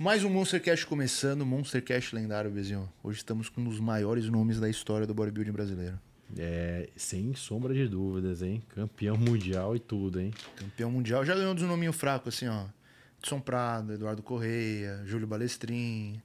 Mais um Monstercast começando, Monstercast lendário, Bezinho. Hoje estamos com um dos maiores nomes da história do bodybuilding brasileiro. É, sem sombra de dúvidas, hein? Campeão mundial e tudo, hein? Campeão mundial. Já ganhou dos nominhos fracos, assim, ó. Edson Prado, Eduardo Correia, Júlio Balestrin,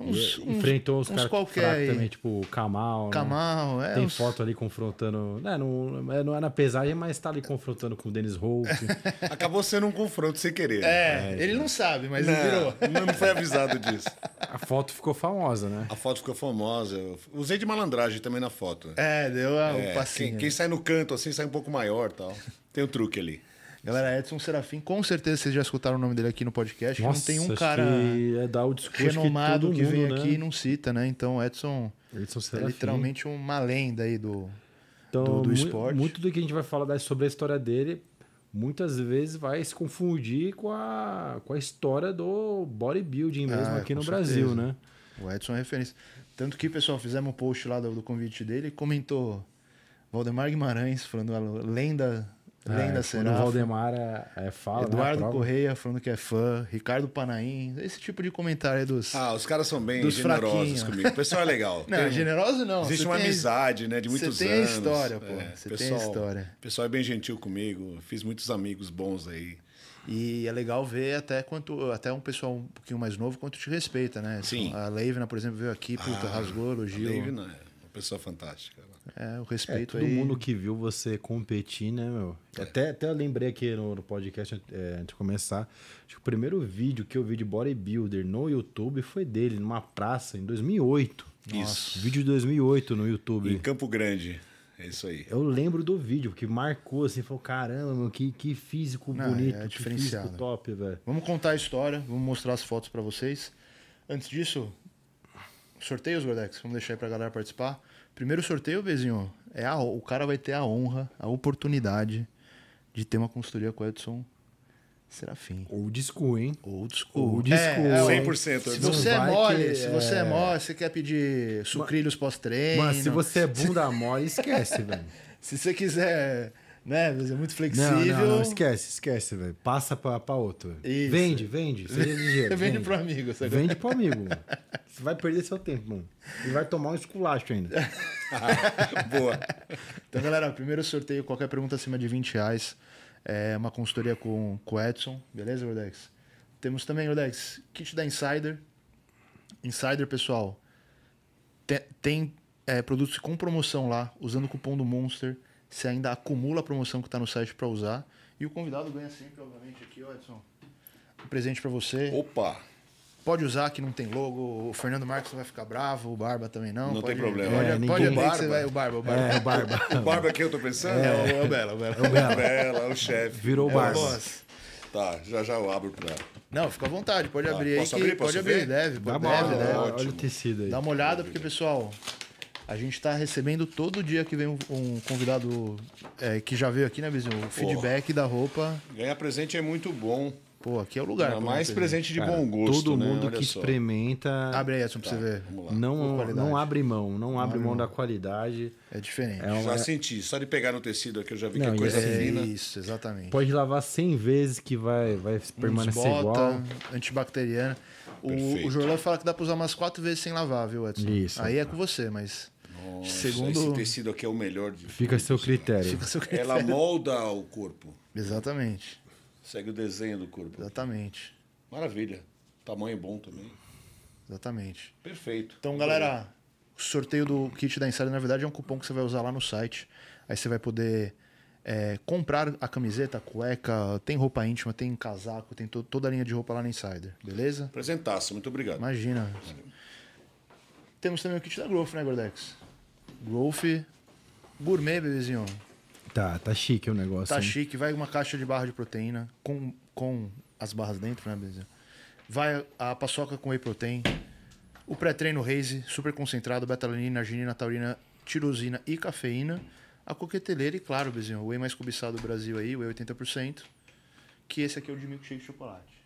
Uns, enfrentou uns, uns caras qualquer também, tipo Kamal. Kamal, né? é. Tem uns... foto ali confrontando. Né? Não, é, não é na pesagem, mas tá ali confrontando com o Dennis Hope Acabou sendo um confronto sem querer. É, é ele então. não sabe, mas não, ele virou. Não foi avisado disso. A foto ficou famosa, né? A foto ficou famosa. Eu usei de malandragem também na foto. É, deu um ah, é, passinho. Quem, quem, sai no canto assim sai um pouco maior tal. Tem um truque ali. Galera, Edson Serafim, com certeza vocês já escutaram o nome dele aqui no podcast. Nossa, não tem um cara que é da renomado que, que vem mundo, né? aqui né? e não cita, né? Então, Edson, Edson é literalmente uma lenda aí do, então, do, do esporte. Muito do que a gente vai falar sobre a história dele, muitas vezes vai se confundir com a, com a história do bodybuilding é, mesmo ah, aqui no certeza. Brasil, né? O Edson é referência. Tanto que, pessoal, fizemos um post lá do, do convite dele e comentou Valdemar Guimarães falando a lenda Lenda é, tipo, será. Valdemar é, é fala. Né, Eduardo né, Correia falando que é fã. Ricardo Panaim. Esse tipo de comentário aí dos. Ah, os caras são bem generosos fraquinhos. comigo. O pessoal é legal. Não, tem, generoso não. Existe você uma amizade, né? De muitos anos. Você tem história, pô. É, você pessoal, tem história. O pessoal é bem gentil comigo. Fiz muitos amigos bons aí. E é legal ver até quanto até um pessoal um pouquinho mais novo quanto te respeita, né? Sim. A Leivna, por exemplo, veio aqui, puta, ah, rasgou, elogiou. A Leivna é uma pessoa fantástica. É, o é, respeito é, todo aí... mundo que viu você competir, né, meu? É. Até, até lembrei aqui no, no podcast, é, antes de começar, acho que o primeiro vídeo que eu vi de bodybuilder no YouTube foi dele, numa praça, em 2008. Nossa, isso. Vídeo de 2008 no YouTube. Em Campo Grande. É isso aí. Eu lembro do vídeo, que marcou assim, falou: caramba, meu, que, que físico bonito, é que físico top, velho. Vamos contar a história, vamos mostrar as fotos para vocês. Antes disso, sorteios, Gordex, vamos deixar aí pra galera participar. Primeiro sorteio, Vezinho, é a, o cara vai ter a honra, a oportunidade de ter uma consultoria com o Edson Serafim. O disco, hein? Ou disco. Old disco. É, é 100%. Se você é mole, que, se você é... é mole, você quer pedir sucrilhos pós-treino. Mas se você é bunda mole, esquece, velho. Se você quiser né? É muito flexível. Não, não, não. esquece, esquece, velho. Passa pra, pra outro. Isso. Vende, vende. Seja vende, vende pro amigo. Sabe? Vende pro amigo, Você vai perder seu tempo, mano. E vai tomar um esculacho ainda. Boa. Então, galera, primeiro sorteio, qualquer pergunta acima de 20 reais. É uma consultoria com, com o Edson, beleza, Rodex? Temos também, Rodex, kit da Insider. Insider, pessoal, tem, tem é, produtos com promoção lá, usando o cupom do Monster você ainda acumula a promoção que está no site para usar. E o convidado ganha sempre, obviamente, aqui, ó, Edson. Um presente para você. Opa! Pode usar que não tem logo. O Fernando Marcos vai ficar bravo, o Barba também não. Não pode, tem problema. Pode, é, pode barba. Que você vai, o Barba. O Barba. É, o Barba. o Barba que eu tô pensando? É, é o, Bela. O Bela, é o Bela. Bela o chefe. Virou é o Barba. Tá, já já eu abro pra. Não, fica à vontade, pode tá. abrir Posso aí. Abrir? Que, Posso pode abrir? Deve, tá deve, bom, deve. Olha o tecido aí. Dá uma olhada, porque, pessoal, a gente está recebendo todo dia que vem um, convidado é, que já veio aqui, né, Vizinho? O feedback da roupa. Ganhar presente é muito bom. Pô, aqui é o lugar. Não, mais presente de bom gosto. Todo né? mundo que só. experimenta. Abre aí essa pra tá, você ver. Não, não abre mão, não, não abre mão, mão da qualidade. É diferente. É uma... Já senti, só de pegar no tecido aqui eu já vi não, que é coisa é fina. Isso, exatamente. Pode lavar 100 vezes que vai, vai permanecer bota, igual. Antibacteriana. O, o Jorlão fala que dá pra usar umas 4 vezes sem lavar, viu, Edson? Isso. Aí tá. é com você, mas. Nossa, Segundo esse tecido aqui é o melhor. De fica a seu critério. Ela molda o corpo. Exatamente. Segue o desenho do corpo. Exatamente. Maravilha. Tamanho bom também. Exatamente. Perfeito. Então, galera, o sorteio do kit da Insider, na verdade, é um cupom que você vai usar lá no site. Aí você vai poder é, comprar a camiseta, a cueca, tem roupa íntima, tem casaco, tem to toda a linha de roupa lá na Insider, beleza? Apresentasse, muito obrigado. Imagina. Temos também o kit da Growth, né, Gordex? Growth Gourmet, bebezinho. Tá, tá chique o negócio. Tá hein? chique. Vai uma caixa de barra de proteína com, com as barras dentro, né, bebezinho? Vai a paçoca com whey protein. O pré-treino Raise, super concentrado, betalanina, arginina, taurina, tirosina e cafeína. A coqueteleira e, claro, bebezinho, o whey mais cobiçado do Brasil aí, o whey 80%. Que esse aqui é o de milkshake de chocolate.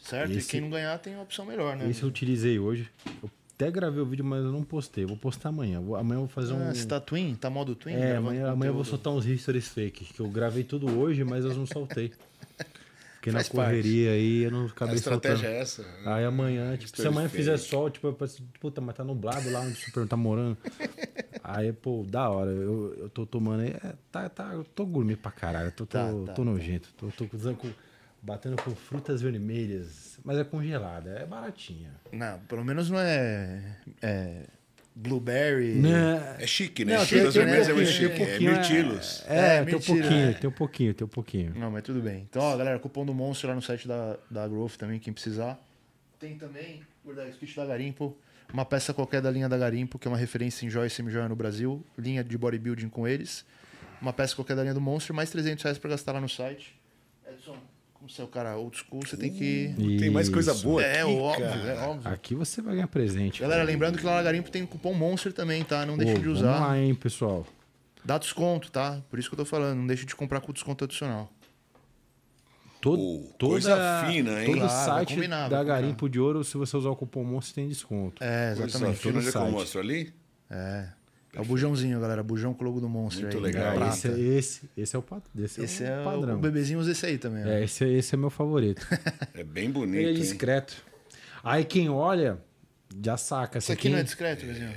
Certo? Esse... E quem não ganhar tem uma opção melhor, né? Esse eu utilizei hoje. Eu até gravei o vídeo, mas eu não postei. Vou postar amanhã. Vou, amanhã eu vou fazer ah, um. Você tá twin? Tá modo twin? É, amanhã, amanhã eu vou soltar uns histories fake. Que eu gravei tudo hoje, mas eu não soltei. Porque Faz na correria parte. aí eu não acabei soltando A estratégia soltando. é essa. Né? Aí amanhã, tipo, se amanhã fake. fizer sol, tipo, eu penso, puta, mas tá nublado lá onde o Super tá morando. Aí, pô, da hora. Eu, eu tô tomando aí. É, tá, tá, eu tô gourmet pra caralho. Tô, tô, tá, tá, tô tá. nojento. Tô, tô, tô, batendo com frutas vermelhas, mas é congelada, é baratinha. Não, pelo menos não é, é blueberry. Não né? É chique, né? Não, frutas tem, vermelhas é tem é chique, é, é mirtilos. É, é, é tem um é. pouquinho, tem um pouquinho, tem um pouquinho. Não, mas tudo bem. Então, ó, galera, cupom do Monstro lá no site da, da Growth também, quem precisar. Tem também o kit da Garimpo, uma peça qualquer da linha da Garimpo, que é uma referência em joia e semi-joia no Brasil, linha de bodybuilding com eles. Uma peça qualquer da linha do Monstro, mais 300 reais para gastar lá no site. Edson, como você é o cara old school, você tem que. Isso. Tem mais coisa boa. É, aqui, óbvio, cara. é óbvio. Aqui você vai ganhar presente. Galera, cara. lembrando que lá na Garimpo tem cupom Monster também, tá? Não deixe de usar. Vamos lá, hein, pessoal. Dá desconto, tá? Por isso que eu tô falando, não deixe de comprar com desconto adicional. Todo, oh, toda, coisa fina, hein? Todo claro, site da Garimpo de Ouro, se você usar o cupom Monster, tem desconto. É, exatamente. Coisa fina, todo onde que eu mostro ali? É. É o bujãozinho, galera. Bujão com o logo do monstro. Muito aí, legal. Ah, esse, é, esse, esse é o padrão. Esse, esse é, o, é o bebezinho usa esse aí também. É, esse, esse é meu favorito. é bem bonito. Ele é discreto. Hein? Aí quem olha, já saca. Isso aqui quem... não é discreto, Bebezinho?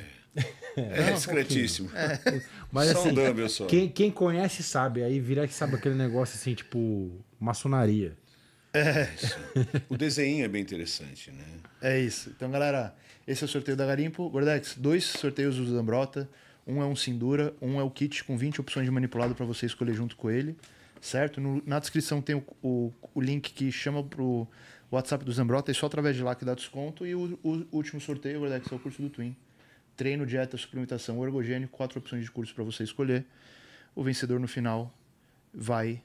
É, é, discretíssimo. É. só um assim, dumbbell só. Quem, quem conhece sabe. Aí vira que sabe aquele negócio assim, tipo, maçonaria. É. o desenho é bem interessante, né? É isso. Então, galera, esse é o sorteio da Garimpo. Gordex, dois sorteios do Zambrota. Um é um Sindura, um é o kit com 20 opções de manipulado para você escolher junto com ele, certo? No, na descrição tem o, o, o, link que chama pro WhatsApp do Zambrota, é só através de lá que dá desconto. E o, o último sorteio, Verdex, é o curso do Twin. Treino, dieta, suplementação, ergogênico, quatro opções de curso para você escolher. O vencedor no final vai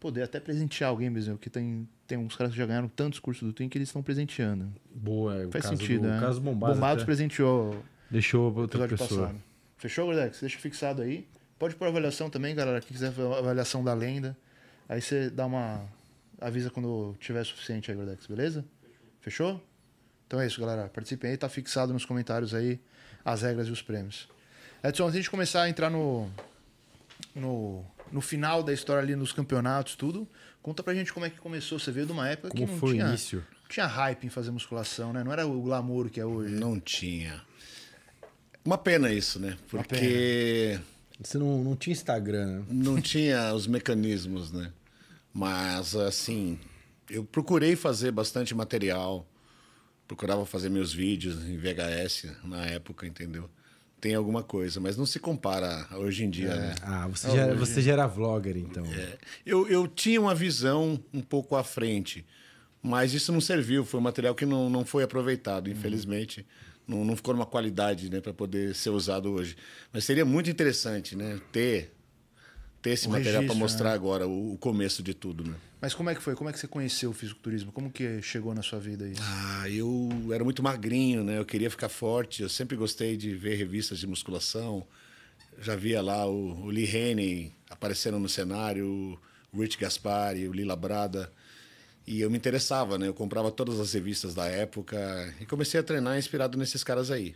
poder até presentear alguém mesmo, que tem, tem uns caras que já ganharam tantos cursos do Twin que eles estão presenteando. Boa, é, Faz sentido, do, né? O caso Bombados, presenteou. Deixou outra pessoa. Fechou, Gordex? Deixa fixado aí. Pode pôr avaliação também, galera. Quem quiser avaliação da lenda. Aí você dá uma. Avisa quando tiver suficiente aí, Gordex, beleza? Fechou. Então é isso, galera. Participem aí, tá fixado nos comentários aí as regras e os prêmios. Edson, antes de começar a entrar no, no, no final da história ali nos campeonatos, tudo, conta pra gente como é que começou. Você veio de uma época como que não foi tinha, início? não tinha hype em fazer musculação, né? Não era o glamour que é hoje. Não tinha. Uma pena isso, né? Porque. Você não, não tinha Instagram, né? Não tinha os mecanismos, né? Mas, assim, eu procurei fazer bastante material. Procurava fazer meus vídeos em VHS na época, entendeu? Tem alguma coisa, mas não se compara hoje em dia, é. né? Ah, você, já, você já era vlogger, então. É. Eu, eu tinha uma visão um pouco à frente, mas isso não serviu. Foi um material que não, não foi aproveitado, uhum. infelizmente não, não ficou numa qualidade né, para poder ser usado hoje. Mas seria muito interessante né, ter, ter esse o material para mostrar né? agora o, o, começo de tudo. Né? Mas como é que foi? Como é que você conheceu o fisiculturismo? Como que chegou na sua vida isso? Ah, eu era muito magrinho, né? Eu queria ficar forte. Eu sempre gostei de ver revistas de musculação. Já via lá o, o Lee Haney aparecendo no cenário, o Rich Gaspari, o Lila Brada. E eu me interessava, né? Eu comprava todas as revistas da época e comecei a treinar inspirado nesses caras aí.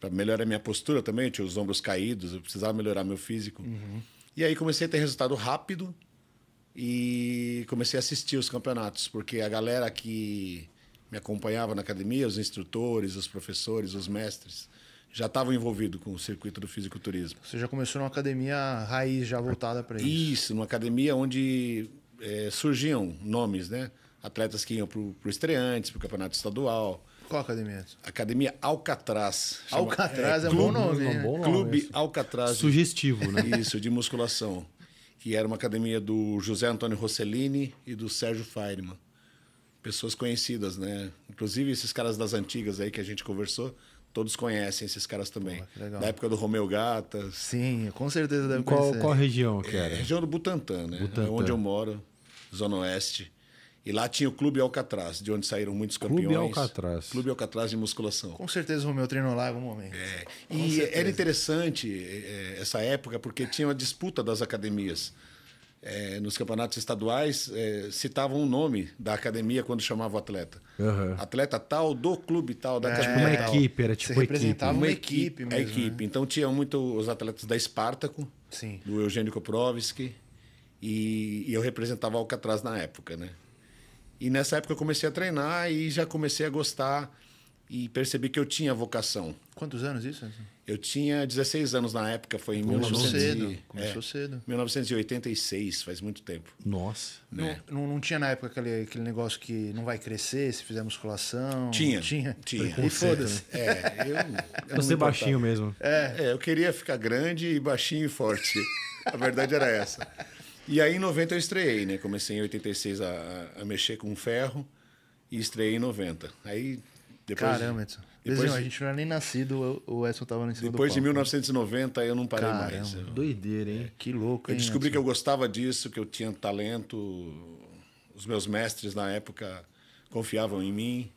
Para melhorar minha postura também, eu tinha os ombros caídos, eu precisava melhorar meu físico. Uhum. E aí comecei a ter resultado rápido e comecei a assistir os campeonatos, porque a galera que me acompanhava na academia, os instrutores, os professores, os mestres, já estavam envolvidos com o circuito do fisiculturismo. Você já começou numa academia raiz, já voltada para isso? Isso, numa academia onde é, surgiam nomes, né? atletas que iam para o estreantes, para o campeonato estadual. Qual academia? É academia Alcatraz. Chama, Alcatraz é, é, Clube, é, bom nome, é, né? um bom nome. Clube Alcatraz. Sugestivo, né? Isso, de musculação. Que era uma academia do José Antônio Rossellini e do Sérgio Feirman. Pessoas conhecidas, né? Inclusive esses caras das antigas aí que a gente conversou, todos conhecem esses caras também. Pô, da época do Romeu Gata. Sim, com certeza deve qual, conhecer. Qual região que é, era? É, região do Butantã, né? Butantã. É onde eu moro, Zona Oeste. E lá tinha o Clube Alcatraz, de onde saíram muitos campeões. Clube Alcatraz. Clube Alcatraz de musculação. Com certeza o Romeu treinou lá em algum momento. É. E certeza. era interessante é, essa época, porque tinha uma disputa das academias. É, nos campeonatos estaduais, eh, citavam o nome da academia quando chamava o atleta. Uhum. Atleta tal do clube tal. Da é, Era tipo uma equipe, era tipo Você representava equipe. uma equipe mesmo. A né? equipe. Né? Então tinha muito os atletas da Espartaco, Sim. do Eugênio Koprovski, e, e eu representava o Alcatraz na época, né? E nessa época eu comecei a treinar e já comecei a gostar e percebi que eu tinha vocação. Quantos anos isso? Eu tinha 16 anos na época, foi em Começou 1900 cedo. Começou é, cedo. 1986, faz muito tempo. Nossa. Né? Não, não, não, tinha na época aquele, aquele negócio que não vai crescer se fizer musculação? Tinha. Tinha. tinha. E foda-se. Né? É, eu. eu Você baixinho mesmo. É. é, eu queria ficar grande, baixinho e forte. A verdade era essa. E aí em 90 eu estreiei, né? Comecei em 86 a, a mexer com ferro e estreiei em 90, aí... Depois, Caramba, Edson. Depois, a gente não era nem nascido, o Edson estava em Depois de 1990 né? eu não parei Caramba, mais. Eu... Doideira, hein? É. Que louco, hein, Eu descobri Edson? que eu gostava disso, que eu tinha talento. Os meus mestres na época confiavam em mim.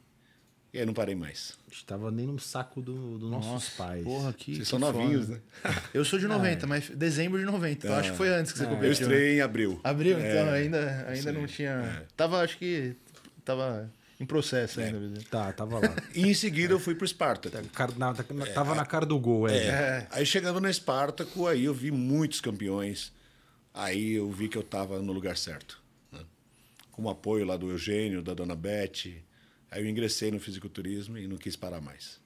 E aí não parei mais. Estava nem no saco do, do nossos Nossa, pais. Porra, que, Vocês que são novinhos, né? Eu sou de 90, ah, é. mas dezembro de 90. Então, acho que foi ah. antes que você ah, competiu. Eu estrei né? em abril. Abril, é, então ainda, ainda não tinha. É. Tava, acho que. Tava em processo é. ainda. Tá, tava lá. E em seguida é. eu fui pro Espartaco. Tá, na, na, é, tava é, na cara do gol, é. é. Aí chegando no Espartaco, aí eu vi muitos campeões. Aí eu vi que eu tava no lugar certo. Né? Com o apoio lá do Eugênio, da Dona Beth, Aí eu ingressei no fisiculturismo e não quis parar mais.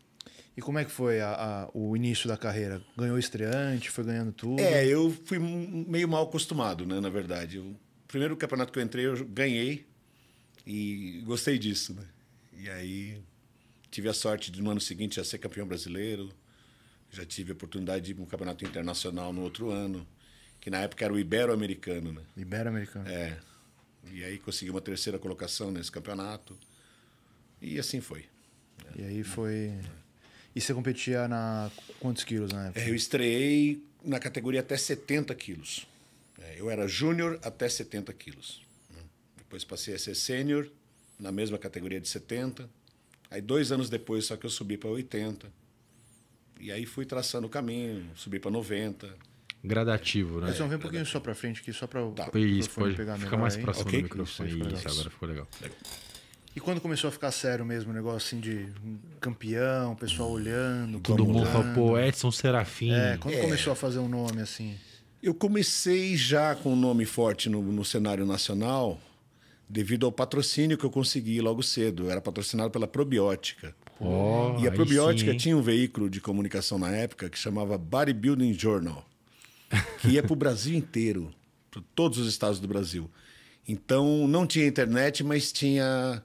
E como é que foi a, a, o início da carreira? Ganhou estreante, foi ganhando tudo? É, eu fui meio mal acostumado, né, na verdade. O primeiro campeonato que eu entrei, eu ganhei e gostei disso, né? E aí tive a sorte de no ano seguinte já ser campeão brasileiro, já tive a oportunidade de ir para um campeonato internacional no outro ano, que na época era o Ibero-Americano, né? Ibero-Americano. É. E aí consegui uma terceira colocação nesse campeonato. E assim foi. E aí foi. E você competia na quantos quilos na época? É, eu estreiei na categoria até 70 quilos. É, eu era júnior até 70 quilos. Né? Depois passei a ser sênior na mesma categoria de 70. Aí dois anos depois só que eu subi para 80. E aí fui traçando o caminho, subi para 90. Gradativo, né? Mas vamos ver um é, pouquinho só para frente aqui, só para tá. o Isso, pode pegar fica mais aí. próximo okay. do microfone. Isso, agora ficou legal. legal. E quando começou a ficar sério mesmo o negócio assim de campeão, pessoal olhando, todo mundo falou, Edson Serafim. É, quando é. começou a fazer um nome assim? Eu comecei já com um nome forte no, no cenário nacional devido ao patrocínio que eu consegui logo cedo. Eu era patrocinado pela Probiótica. Oh, e a Probiótica sim, tinha um veículo de comunicação na época que chamava Bodybuilding Journal, que ia para o Brasil inteiro, para todos os estados do Brasil. Então não tinha internet, mas tinha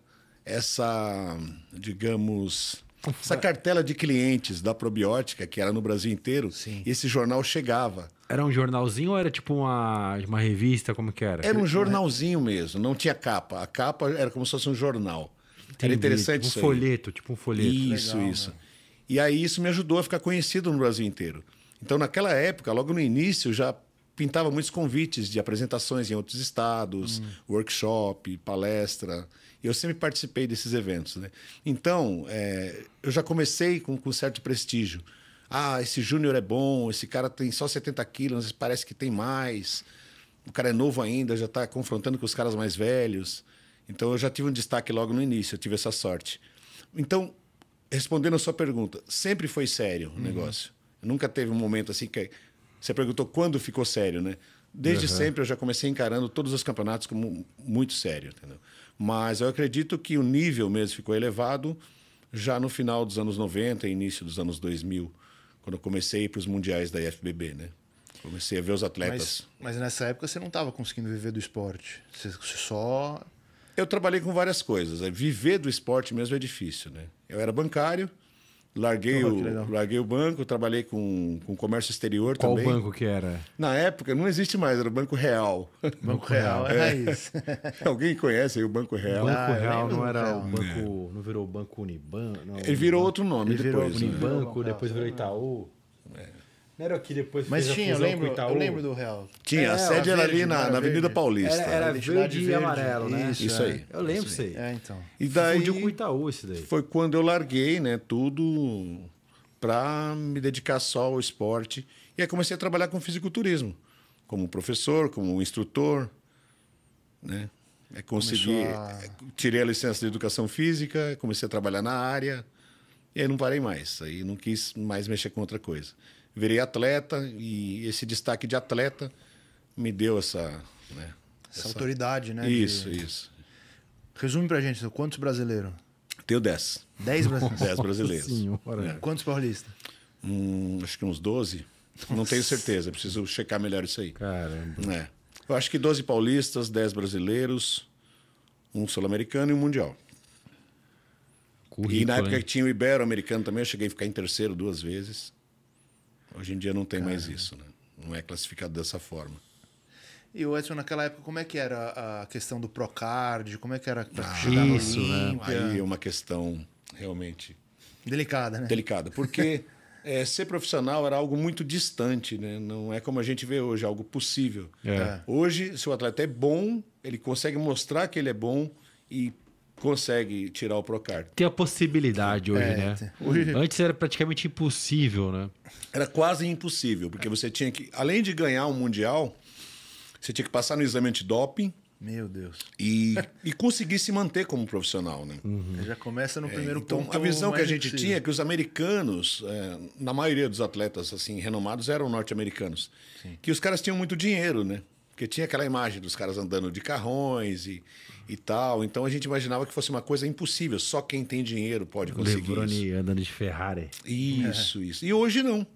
essa, digamos, essa cartela de clientes da probiótica, que era no Brasil inteiro, Sim. esse jornal chegava. Era um jornalzinho ou era tipo uma, uma revista? Como que era? Era um jornalzinho mesmo, não tinha capa. A capa era como se fosse um jornal. Entendi. Era interessante tipo um folheto, tipo um folheto. Isso, Legal, né? isso. Né? E aí isso me ajudou a ficar conhecido no Brasil inteiro. Então, naquela época, logo no início, já pintava muitos convites de apresentações em outros estados, hum. workshop, palestra. Eu sempre participei desses eventos, né? Então, é, eu já comecei com, com certo prestígio. Ah, esse júnior é bom, esse cara tem só 70 quilos, mas parece que tem mais. O cara é novo ainda, já está confrontando com os caras mais velhos. Então, eu já tive um destaque logo no início, eu tive essa sorte. Então, respondendo a sua pergunta, sempre foi sério o uhum. negócio. Nunca teve um momento assim que você perguntou quando ficou sério, né? Desde uhum. sempre eu já comecei encarando todos os campeonatos como muito sério, entendeu? Mas eu acredito que o nível mesmo ficou elevado já no final dos anos 90 início dos anos 2000, quando eu comecei para os mundiais da IFBB, né? Comecei a ver os atletas. Mas, mas nessa época você não estava conseguindo viver do esporte. Você só. Eu trabalhei com várias coisas. Né? Viver do esporte mesmo é difícil, né? Eu era bancário, Larguei, oh, o, larguei o banco, trabalhei com, com comércio exterior Qual também. Qual banco que era? Na época, não existe mais, era o Banco Real. Banco Real, é, é. isso. Alguém conhece aí o Banco Real? Banco ah, Real não era o é. banco. Não virou o Banco Uniban? Não, ele virou outro nome ele depois. Virou né? Unibanco, depois virou Itaú. Não era que depois Mas tinha, eu lembro, eu lembro do Real. Tinha, é, a sede era, verde, ali na, na Avenida Paulista. Era, era né? verde, e amarelo, né? Isso, isso é. aí. Eu lembro isso aí. É, então. E daí, Fundiu com o Itaú isso daí. Foi quando eu larguei, né, tudo para me dedicar só ao esporte. E aí comecei a trabalhar com fisiculturismo, como professor, como instrutor, né? É, consegui, a... É, tirei a licença de educação física, comecei a trabalhar na área, e aí não parei mais. Aí não quis mais mexer com outra coisa virei atleta e esse destaque de atleta me deu essa. Né, essa, essa, autoridade, né? Isso, de... isso. Resume pra gente, quantos brasileiros? Tenho 10. 10 brasileiros? 10 brasileiros. Senhora. É. Quantos paulistas? Hum, acho que uns 12. Nossa. Não tenho certeza, preciso checar melhor isso aí. Caramba. É. Eu acho que 12 paulistas, 10 brasileiros, um sul-americano e um mundial. Currículo, e na época hein? que tinha o Ibero-Americano também, eu cheguei a ficar em terceiro duas vezes. Hoje em dia não tem Cara. mais isso, né? Não é classificado dessa forma. E o Edson, naquela época, como é que era a questão do Procard? Como é que era para ah, chegar isso, no né? Aí é uma questão realmente... Delicada, né? Delicada, porque é, ser profissional era algo muito distante, né? Não é como a gente vê hoje, algo possível. É. é. Hoje, se o atleta é bom, ele consegue mostrar que ele é bom e consegue tirar o Procard. Tem a possibilidade hoje, né? é, né? Antes era praticamente impossível, né? Era quase impossível, porque você tinha que, além de ganhar um mundial, você tinha que passar no exame antidoping. Meu Deus. E, e conseguir se manter como profissional, né? Uhum. Já começa no é, primeiro é, então, ponto. A visão que a gente tinha é que os americanos, é, na maioria dos atletas assim renomados, eram norte-americanos. Que os caras tinham muito dinheiro, né? Porque tinha aquela imagem dos caras andando de carrões e e tal. Então a gente imaginava que fosse uma coisa impossível, só quem tem dinheiro pode conseguir Lebroni isso. andando de Ferrari. Isso, é. isso. E hoje não.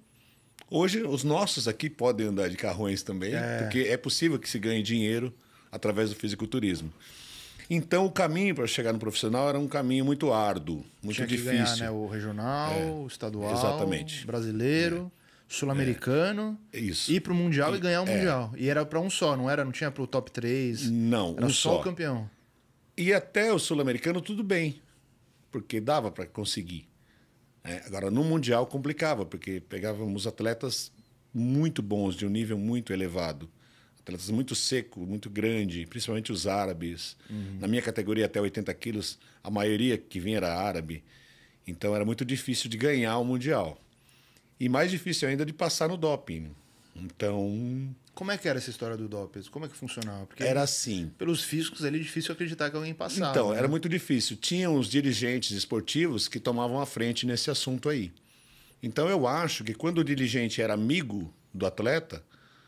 Hoje os nossos aqui podem andar de carrões também, é. porque é possível que se ganhe dinheiro através do fisiculturismo. Então o caminho para chegar no profissional era um caminho muito árduo, muito Tinha difícil. Ganhar, né? O regional, é. o estadual, Exatamente. brasileiro é. sul-americano, é. Isso. ir para o mundial e, e ganhar o um é. mundial. E era para um só, não era, não tinha para o top 3. Não, era um só o campeão. E até o sul-americano, tudo bem, porque dava para conseguir. É, agora, no Mundial complicava, porque pegávamos atletas muito bons, de um nível muito elevado. Atletas muito seco, muito grande, principalmente os árabes. Uhum. Na minha categoria, até 80 quilos, a maioria que vinha era árabe. Então, era muito difícil de ganhar o Mundial. E mais difícil ainda de passar no doping. Então, como é que era essa história do doping? Como é que funcionava? Porque era assim. Pelos físicos é difícil acreditar que alguém passava. Então, né? era muito difícil. Tinham os dirigentes esportivos que tomavam a frente nesse assunto aí. Então, eu acho que quando o dirigente era amigo do atleta,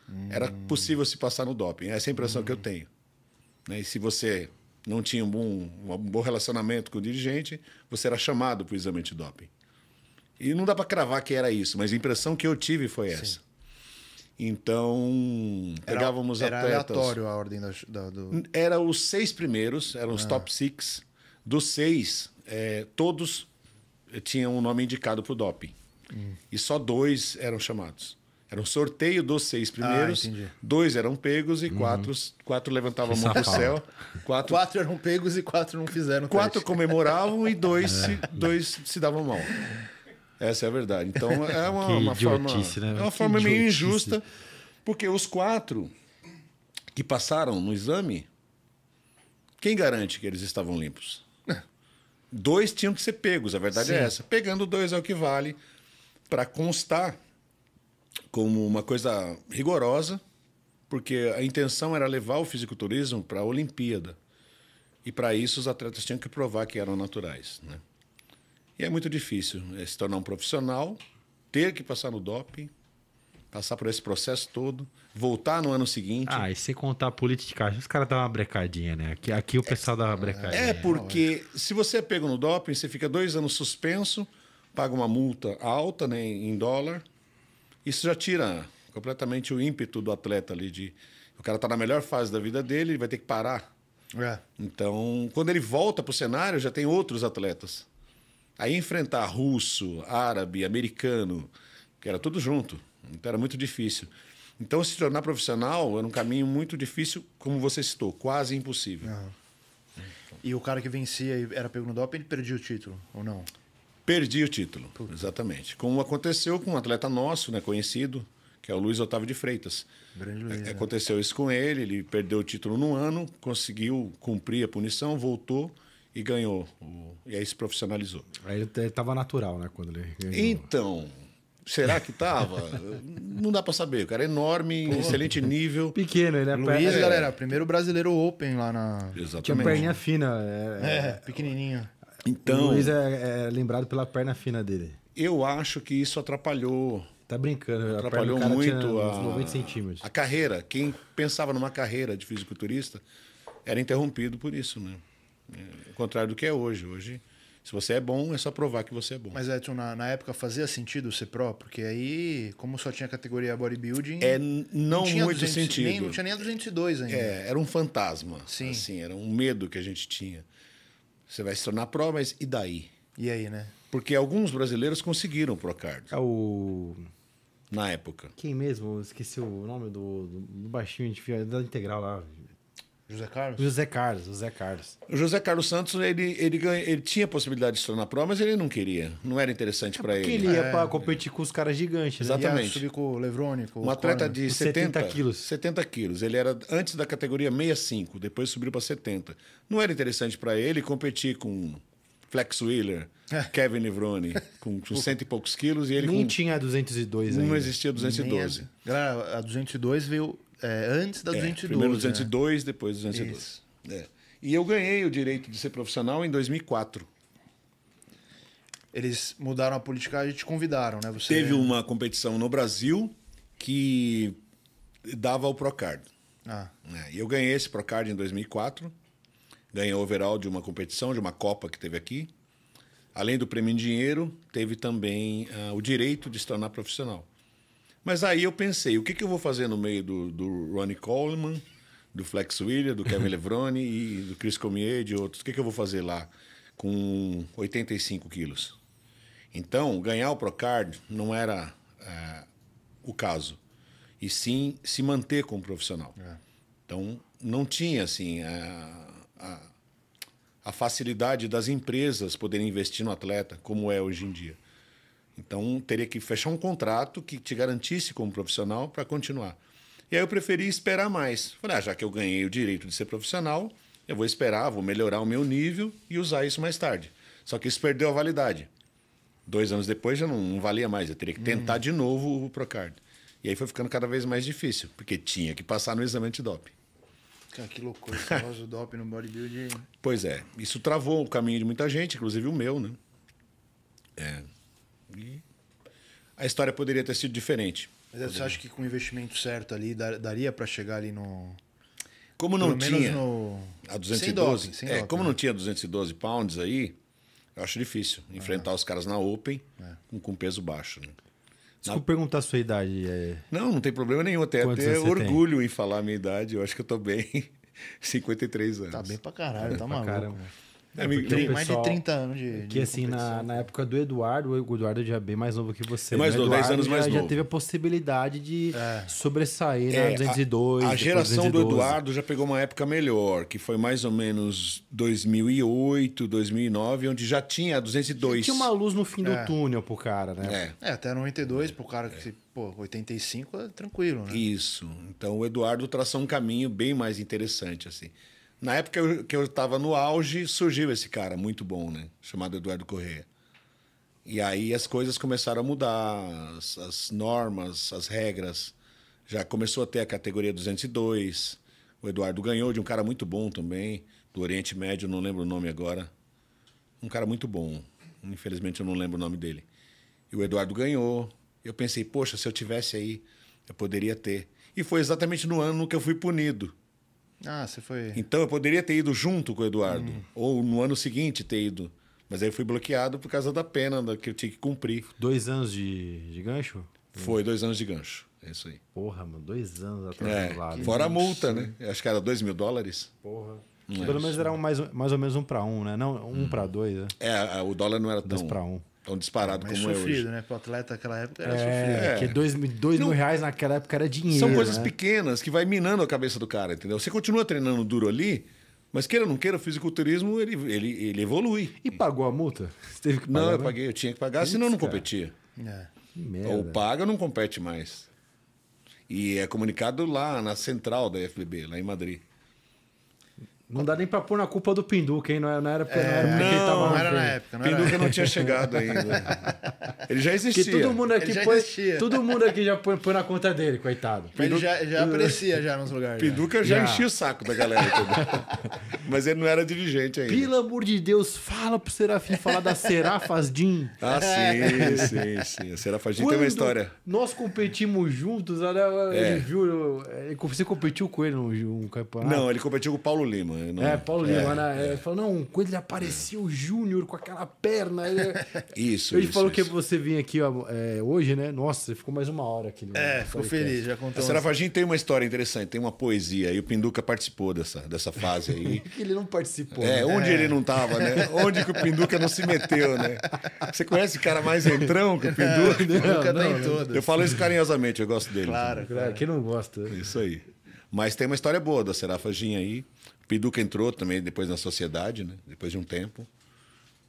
hum. era possível se passar no doping. Essa é a impressão hum. que eu hum. tenho. Né? E se você não tinha um bom, um bom relacionamento com o dirigente, você era chamado para o exame doping. E não dá para cravar que era isso, mas a impressão que eu tive foi essa. Sim. Então, era, pegávamos era atletas. Era aleatório a ordem da, do. Era os seis primeiros, eram os ah. top six. Dos seis, é, todos tinham um nome indicado para o doping. Hum. E só dois eram chamados. Era um sorteio dos seis ah, primeiros, ah, dois eram pegos e uhum. quatro, quatro levantavam a mão pro céu. Quatro... quatro eram pegos e quatro não fizeram. Quatro teste. comemoravam e dois, dois se davam mal. Essa é a verdade. Então é uma, uma forma, né? é uma que forma meio injusta, porque os quatro que passaram no exame, quem garante que eles estavam limpos? É. Dois tinham que ser pegos, a verdade é Sim. é essa. Pegando dois é o que vale para constar como uma coisa rigorosa, porque a intenção era levar o fisiculturismo para a Olimpíada. E para isso os atletas tinham que provar que eram naturais, né? E é muito difícil é se tornar um profissional, ter que passar no doping, passar por esse processo todo, voltar no ano seguinte. Ah, e se contar a politicagem, os caras dão uma brecadinha, né? Aqui, aqui o é, pessoal é, dá uma brecadinha. É, é porque se você é pego no doping, você fica dois anos suspenso, paga uma multa alta né, em dólar. Isso já tira completamente o ímpeto do atleta ali de. O cara está na melhor fase da vida dele, ele vai ter que parar. É. Então, quando ele volta para o cenário, já tem outros atletas. Aí enfrentar russo, árabe, americano, que era tudo junto. Então era muito difícil. Então se tornar profissional era um caminho muito difícil, como você citou, quase impossível. Ah. E o cara que vencia e era pego no doping, ele perdia o título, ou não? Perdi o título, Puta. exatamente. Como aconteceu com um atleta nosso, né, conhecido, que é o Luiz Otávio de Freitas. É, Luiz, né? aconteceu né? isso com ele, ele perdeu o título num ano, conseguiu cumprir a punição, voltou e ganhou. E aí se profissionalizou. Aí ele tava natural, né? Quando ele ganhou. Então, Será que tava? não dá para saber. O cara é enorme, Pô. excelente nível. Pequeno, ele é Luiz, é... galera, primeiro brasileiro Open lá na. Exatamente. Tinha perninha fina. É, é, Então. O Luiz é, é, lembrado pela perna fina dele. Eu acho que isso atrapalhou. Tá brincando, atrapalhou muito a, 90 centímetros. a carreira. Quem pensava numa carreira de fisiculturista era interrompido por isso, né? É, ao contrário do que é hoje. Hoje, se você é bom, é só provar que você é bom. Mas, Edson, na, na época fazia sentido ser pró? Porque aí, como só tinha categoria bodybuilding. É, não, não muito 200, sentido. Nem, não tinha nem a 202 ainda. É, era um fantasma. Sim. Assim, era um medo que a gente tinha. Você vai se tornar pró, mas e daí? E aí, né? Porque alguns brasileiros conseguiram pro card. É o. Na época. Quem mesmo? Esqueci o nome do, do, do baixinho de, da integral lá. José Carlos? José Carlos, José Carlos. O José Carlos Santos, ele, ele, ele tinha a possibilidade de se tornar prova, mas ele não queria. Não era interessante é para ele. ele ia é, para competir com os caras gigantes. Né? Exatamente. Né? Subir com o Levrone, com Um atleta né? de 70, 70, quilos. 70 quilos. Ele era antes da categoria 65, depois subiu para 70. Não era interessante para ele competir com Flex Wheeler, é. Kevin Levrone, com, com cento e poucos quilos. e ele Nem com... tinha 202 Não ainda. existia 212. Nem a, a 202 veio é, antes da é, 202. Primeiro 202, né? depois 202. É. E eu ganhei o direito de ser profissional em 2004. Eles mudaram a política e te convidaram, né? Você... Teve é- uma competição no Brasil que dava o Procard. Ah. É, e eu ganhei esse Procard em 2004. Ganhei o overall de uma competição, de uma Copa que teve aqui. Além do prêmio em dinheiro, teve também uh, o direito de se tornar profissional. Mas aí eu pensei, o que, que eu vou fazer no meio do, do Ronnie Coleman, do Flex Williams, do Kevin Levrone e do Chris Comier e de outros? O que, que eu vou fazer lá com 85 quilos? Então, ganhar o Procard não era eh, o caso, e sim se manter como profissional. É. Então, não tinha assim a, a, a, facilidade das empresas poderem investir no atleta como é hoje em dia. Então, teria que fechar um contrato que te garantisse como profissional para continuar. E aí eu preferi esperar mais. Falei, ah, já que eu ganhei o direito de ser profissional, eu vou esperar, vou melhorar o meu nível e usar isso mais tarde. Só que isso perdeu a validade. Dois anos depois já não, não valia mais, eu teria que tentar hum. de novo o Procard. E aí foi ficando cada vez mais difícil, porque tinha que passar no exame antidoping. Cara, que loucura, esse negócio do doping no bodybuilding. Pois é, isso travou o caminho de muita gente, inclusive o meu, né? É, e a história poderia ter sido diferente. Mas poderia. você acha que com o investimento certo ali, daria para chegar ali no. Como não Pelo tinha. No... A 212. Sem sem é, como né? não tinha 212 pounds aí, eu acho difícil enfrentar os caras na Open é. com, com, peso baixo. Né? Desculpa na... perguntar a sua idade. É... Não, não tem problema nenhum. Até, até orgulho tem? em falar a minha idade. Eu acho que eu tô bem. 53 tá anos. Tá bem pra caralho, tá, tá maluco. Caramba. É, amigo, tem mais de 30 anos de. Que de assim, na, na época do Eduardo, o Eduardo é já é bem mais novo que você. É né? mais novo, 10 anos já, mais novo. já teve a possibilidade de é. sobressair na né? 202. É, a, a geração 212. do Eduardo já pegou uma época melhor, que foi mais ou menos 2008, 2009, onde já tinha 202. Tinha uma luz no fim do é. túnel pro cara, né? É, até 92 pro cara que pô, 85 é tranquilo, né? Isso. Então o Eduardo traçou um caminho bem mais interessante, assim. Na época que eu estava no auge, surgiu esse cara muito bom, né? Chamado Eduardo Corrêa. E aí as coisas começaram a mudar, as, as normas, as regras. Já começou a ter a categoria 202. O Eduardo ganhou de um cara muito bom também, do Oriente Médio, não lembro o nome agora. Um cara muito bom. Infelizmente eu não lembro o nome dele. E o Eduardo ganhou. Eu pensei, poxa, se eu tivesse aí, eu poderia ter. E foi exatamente no ano que eu fui punido ah, você foi. Então eu poderia ter ido junto com o Eduardo, hum. ou no ano seguinte ter ido. Mas aí eu fui bloqueado por causa da pena que eu tinha que cumprir. Dois anos de, de gancho? Foi, dois anos de gancho. É isso aí. Porra, mano, dois anos atrás é, do lado. Fora a multa, né? Acho que era dois mil dólares. Porra. Não Pelo é menos era um, mais, mais ou menos um para um, né? Não, um hum. para dois, né? É, o dólar não era tão... Dois para um tão disparado como é sofrido, é hoje. sofrido, né? o atleta naquela época era é, sofrido. É, que é. dois, dois Não, mil reais naquela época era dinheiro. São né? coisas né? pequenas que vai minando a cabeça do cara, entendeu? Você continua treinando duro ali, mas queira ou não queira, o fisiculturismo ele, ele, ele evolui. E pagou a multa? Você teve que pagar, não, eu né? paguei, eu tinha que pagar, Isso, senão eu não competia. É. Ou paga não compete mais. E é comunicado lá na central da FBB, lá em Madrid. Não dá nem pra pôr na culpa do Pinduca, hein? Não era, não era, porque, é, não era porque não, é, ele tava não era na época. Não Pinduca não tinha chegado ainda. Ele já existia. todo mundo aqui, põe, todo mundo aqui já põe, põe na conta dele, coitado. Pinduca... Ele já, já aparecia já nos lugares. Pinduca já, já enchia o saco da galera. Mas ele não era dirigente ainda. Pelo amor de Deus, fala pro Serafim falar da Serafas Jean. Ah, sim, sim, sim. A Serafas Jean tem uma história. Nós competimos juntos, é. ele é. viu... Você competiu com ele no um campeonato? Não, ele competiu com o Paulo Lima. Né? é? Paulo é, Lima, é, né? Ele falou, não, quando ele apareceu o Júnior com aquela perna. Ele... É isso, Ele isso, falou isso. que você vinha aqui é, hoje, né? Nossa, você ficou mais uma hora aqui. No é, ficou feliz, já contou. A Saravagin tem uma história interessante, tem uma poesia, e o Pinduca participou dessa, dessa fase aí. Que ele não participou. É, né? onde ele não tava, né? Onde que o Pinduca não se meteu, né? Você conhece o cara mais entrão que o Pinduca? Tá não, não, não, todas. Eu falo isso carinhosamente, eu gosto dele. Claro, claro. Quem não gosta? Isso aí. Mas tem uma história boa da Serafaginha aí. Piduca entrou também depois na sociedade, né? Depois de um tempo.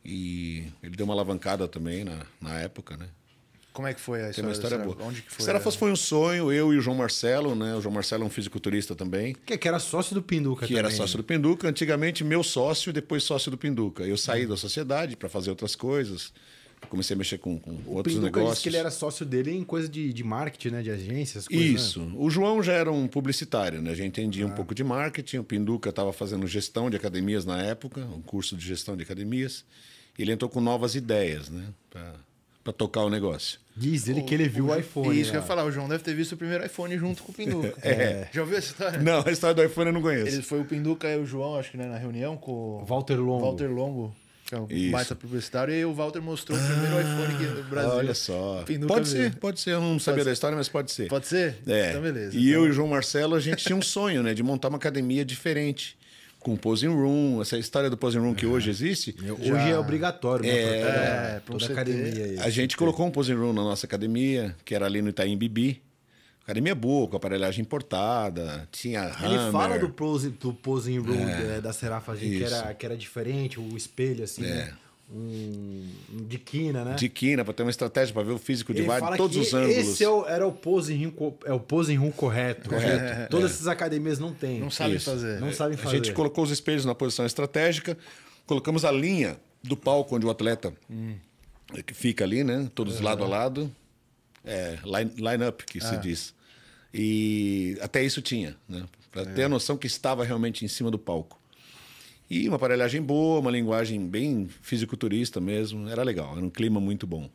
E ele deu uma alavancada também na, na época, né? Como é que foi a história? Tem uma história boa. Onde que foi? foi um sonho, eu e o João Marcelo, né? O João Marcelo é um fisiculturista também. Que, que era sócio do Pinduca que também. Que era sócio né? do Pinduca, antigamente meu sócio, depois sócio do Pinduca. Eu saí hum. da sociedade para fazer outras coisas comecei a mexer com, com outros Pinduca negócios. Disse que ele era sócio dele em coisa de, de marketing, né? De agências, coisas, né? Isso. Né? O João já era um publicitário, né? gente entendia ah. um pouco de marketing. O Pinduca estava fazendo gestão de academias na época, um curso de gestão de academias. Ele entrou com novas ideias, né? Para tocar o negócio. Diz ele o, que ele viu o, o iPhone. Isso que eu ia né? falar, o João deve ter visto o primeiro iPhone junto com o Pinduca. é. Já ouviu essa história? Não, a história do iPhone eu não conheço. Ele foi o Pinduca e o João, acho que né, na reunião com o Walter Longo. Walter Longo. Que é um baita publicitário. E o Walter mostrou ah, o primeiro ah, iPhone aqui no Brasil. Olha só. Pode ser, mesmo. pode ser. Eu não pode sabia ser. da história, mas pode ser. Pode ser? É. Então, beleza. E então... eu e o João Marcelo, a gente tinha um sonho, né? De montar uma academia diferente com o Posing Room, essa história do Posing Room é. que hoje existe. Já... Hoje é obrigatório, né? É, pra, é, toda academia. Aí. A gente colocou um Posing Room na nossa academia, que era ali no Itaim Bibi. Academia é com aparelhagem importada, tinha Hammer. Ele fala do, pose, do posing room é, é, da Serafa assim, que era, que era diferente, o espelho, assim, é. né? Um, de quina, né? De quina, para ter uma estratégia para ver o físico de vários todos os ângulos. Esse é o, era o posing room, é o posing room correto. É, correto. É, Todas essas academias não têm. Não sabem fazer. Não sabem fazer. A gente colocou os espelhos na posição estratégica, colocamos a linha do palco onde o atleta hum. fica ali, né? Todos lado a lado. É, line, line up que se diz. E até isso tinha, né? Para é. ter a é. noção que estava realmente em cima do palco. E uma aparelhagem boa, uma linguagem bem fisiculturista mesmo. Era legal, era um clima muito bom.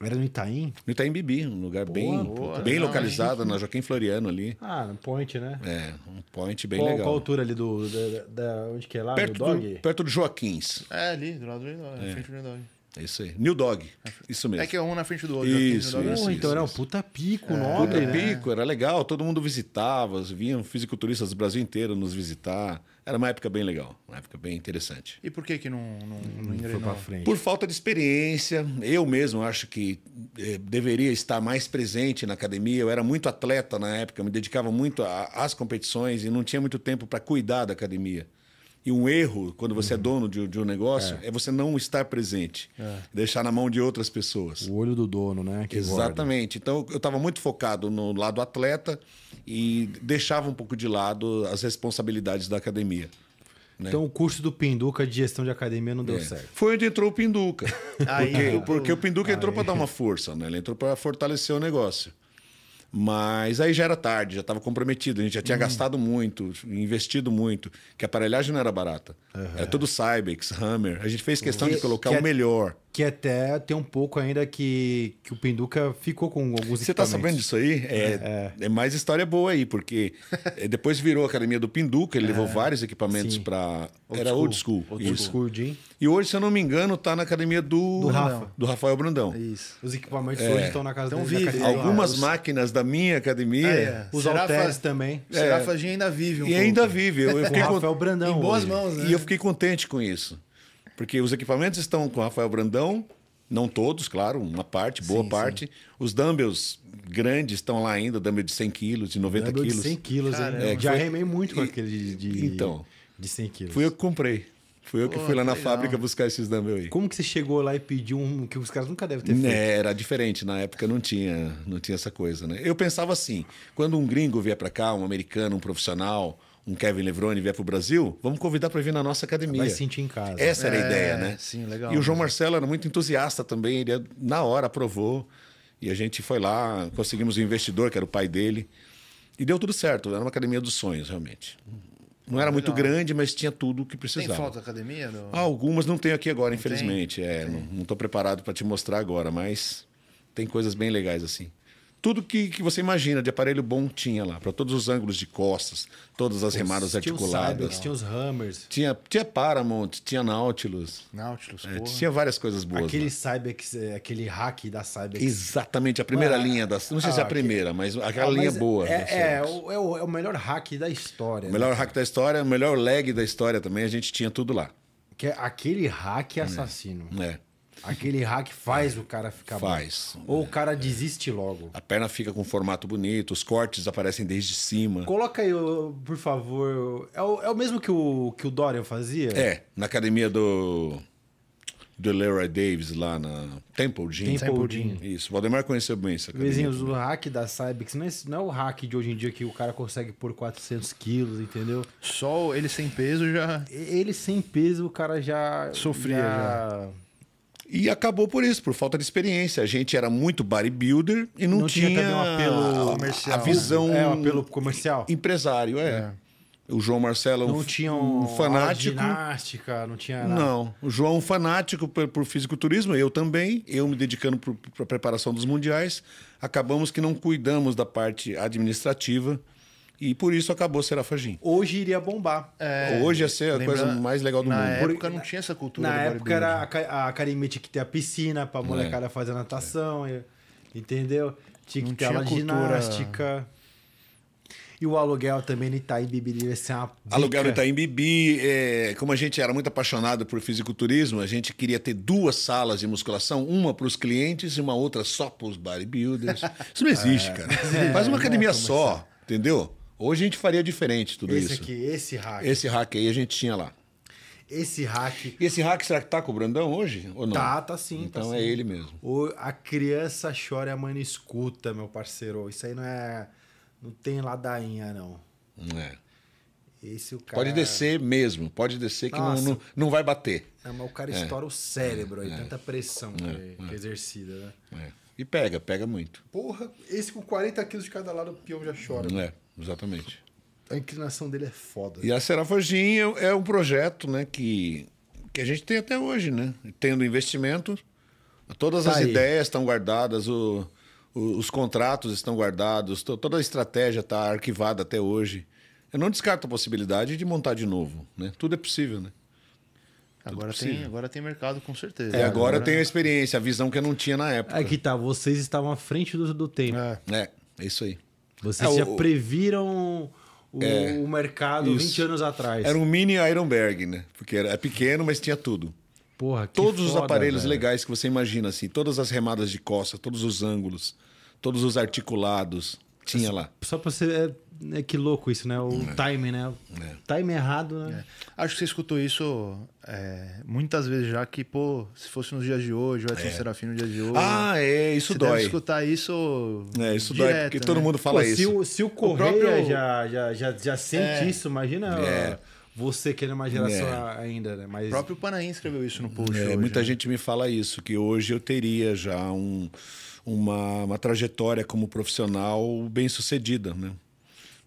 Era no Itaim? No Itaim Bibi, um lugar boa, bem, boa, bem localizado, na Joaquim Floriano ali. Ah, no Point, né? É, um point bem qual, legal. Qual a altura ali do. Da, da, onde que é lá? Perto do, do Perto do Joaquins. É, ali, do lado do, é. frente do Dog. É isso aí. New Dog. Isso mesmo. É que é um na frente do outro. Né? Isso, isso, isso, Então era um puta pico é, nobre, Puta né? pico, era legal. Todo mundo visitava. Vinham fisiculturistas do Brasil inteiro nos visitar. Era uma época bem legal. Uma época bem interessante. E por que que não, não, não, não hum, Foi pra frente. Por falta de experiência. Eu mesmo acho que eh, deveria estar mais presente na academia. Eu era muito atleta na época. Me dedicava muito às competições e não tinha muito tempo para cuidar da academia. E um erro, quando você é uhum. é dono de, de um negócio, é. é. você não estar presente. É. Deixar na mão de outras pessoas. O olho do dono, né? Que Exatamente. Guarda. Então, eu estava muito focado no lado atleta e deixava um pouco de lado as responsabilidades da academia. Né? Então o curso do Pinduca de gestão de academia não deu é. certo. Foi onde entrou o Pinduca. porque, porque, o Pinduca entrou para dar uma força, né? Ele entrou para fortalecer o negócio. Mas aí já era tarde, já estava comprometido, a gente já tinha hum. gastado muito, investido muito, que a aparelhagem não era barata. Uhum. É era tudo Cybex, Hammer. A gente fez questão que, uhum. de colocar que o é melhor que até tem um pouco ainda que, que o Pinduca ficou com alguns Você tá sabendo disso aí? É, é. é mais história boa aí, porque é, depois virou a academia do Pinduca, ele é. levou vários equipamentos para Era school. old school. Old isso. school, Jim. E hoje, se eu não me engano, tá na academia do, do, Rafa. do Rafael Brandão. Isso. Os equipamentos é. hoje estão na casa então, Vive. Algumas lá, máquinas da minha academia. É, é. Os Serafa, também. É. Serafa ainda vive um E pouco. ainda vive. Eu, eu o Rafael com... Brandão. Em boas mãos, né? E eu né? fiquei contente com isso. Porque os equipamentos estão com o Rafael Brandão, não todos, claro, uma parte, boa sim, parte. Sim. Os dumbbells grandes estão lá ainda, dumbbell de 100 quilos, de 90 dumbbell quilos. De 100 quilos, É, Já foi... remei muito com aquele de, de, então, de 100 quilos. Fui eu que comprei. Fui eu que Pô, fui lá na legal. fábrica buscar esses dumbbell aí. Como que você chegou lá e pediu um que os caras nunca devem ter né, feito? Era diferente, na época não tinha, não tinha essa coisa, né? Eu pensava assim, quando um gringo vier para cá, um americano, um profissional, um Kevin Levrone vier para o Brasil, vamos convidar para vir na nossa academia. Vai sentir em casa. Essa era é, a ideia, né? Sim, legal. E o João né? Marcelo era muito entusiasta também, ele é, na hora aprovou. E a gente foi lá, conseguimos o um investidor, que era o pai dele. E deu tudo certo, era uma academia dos sonhos, realmente. Não era muito grande, mas tinha tudo o que precisava. Tem falta academia? Não? Ah, algumas não tenho aqui agora, não infelizmente. Tem? É, tem. não estou preparado para te mostrar agora, mas tem coisas bem legais assim tudo que, que você imagina de aparelho bom tinha lá, para todos os ângulos de costas, todas as os, remadas tinha articuladas. Os tinha os Hammers. Tinha, tinha Paramount, tinha Nautilus. Nautilus, é, Tinha várias coisas boas. Aquele cyber Cybex, é, aquele hack da Cybex. Exatamente, a primeira linha da. Não sei ah, se é a ah, primeira, que... mas aquela ah, mas linha é, boa. É, é, é, é, o, é, o, melhor hack da história. O né? melhor né? hack da história, o melhor lag da história também, a gente tinha tudo lá. Que é aquele hack assassino. É. Aquele hack faz o cara ficar faz. Bom. Ou o cara desiste logo. A perna fica com um formato bonito, os cortes aparecem desde cima. Coloca aí, por favor. É o, é o mesmo que o, que o Dorian fazia? É, na academia do. Do Leroy Davis lá na Temple Gym. Temple Gym. Isso, o Valdemar conheceu bem essa academia. Vizinhos, o hack da Cybex não, é, não é, o hack de hoje em dia que o cara consegue pôr 400 quilos, entendeu? Só ele sem peso já... Ele sem peso o cara já... Sofria já... já e acabou por isso, por falta de experiência. A gente era muito bodybuilder e não, não tinha, tinha um apelo a, comercial. A visão. É, um apelo comercial. Empresário, é. é. O João Marcelo é não um, tinha um, um fanático. Ginástica, não tinha. Nada. Não. O João é um fanático por, por fisiculturismo, eu também. Eu me dedicando para a preparação dos mundiais. Acabamos que não cuidamos da parte administrativa e por isso acabou Serafagim. Hoje iria bombar. É, Hoje ia ser a lembra, coisa mais legal do na mundo. Época, não tinha essa cultura. Na época era a, a academia tinha que ter a piscina a é. molecada é. fazer natação. É. Entendeu? Tinha que ter aula ginástica. E o aluguel também no Itaim Bibi devia ser uma. Dica. Aluguel no Itaim Bibi, é, como a gente era muito apaixonado por fisiculturismo, a gente queria ter duas salas de musculação, uma para os clientes e uma outra só para os bodybuilders. Isso não é. existe, é, cara. É, Faz uma é, academia só, entendeu? Hoje a gente faria diferente tudo esse isso. Esse aqui, esse hack. Esse hack aí a gente tinha lá. Esse hack. Esse hack será que tá com o Brandão hoje ou não? Tá, tá sim. Tá então tá é ele mesmo. O, a criança chora e a mãe escuta, meu parceiro. Isso aí não é. Não tem ladainha, não. É. Esse o cara. Pode descer mesmo, pode descer que não, não, não, vai bater. É, mas o cara é. estoura o cérebro é. aí, tanta pressão que, é. é. exercida, né? É. E pega, pega muito. Porra, esse com 40 quilos de cada lado, o peão já chora. Não é. Exatamente. A inclinação dele é foda. E a Serafoginha é, é um projeto né, que, que a gente tem até hoje, né? Tendo investimento, todas tá as aí. ideias estão guardadas, o, o, os contratos estão guardados, to, toda a estratégia está arquivada até hoje. Eu não descarto a possibilidade de montar de novo, né? Tudo é possível, né? É agora tem, agora tem mercado, com certeza. É, agora, agora eu tenho a experiência, a visão que eu não tinha na é época. É que tá, vocês estavam à frente do, do tempo. É. é, é isso aí. Vocês é, já o, previram o, é, o mercado isso. 20 anos atrás. Era um mini Ironberg, né? Porque era é pequeno, mas tinha tudo. Porra, que Todos foda, os aparelhos velho. legais que você imagina, assim, todas as remadas de costa, todos os ângulos, todos os articulados, tinha lá. Só pra você é, é que louco isso, né? O é. timing, né? É. Time errado, né? É. Acho que você escutou isso é, muitas vezes já, que, pô, se fosse nos dias de hoje, o Edson é. Serafim no dia de hoje. Ah, é, isso você dói. Deve escutar isso. É, isso direto, dói, porque né? todo mundo fala pô, isso. Se o, se o Correia o próprio... já, já, já, já sente é. isso, imagina. É. Você que é uma geração é. ainda, né? Mas... O próprio Panaim escreveu isso no post. É, hoje, muita né? gente me fala isso, que hoje eu teria já um, uma, uma trajetória como profissional bem sucedida, né?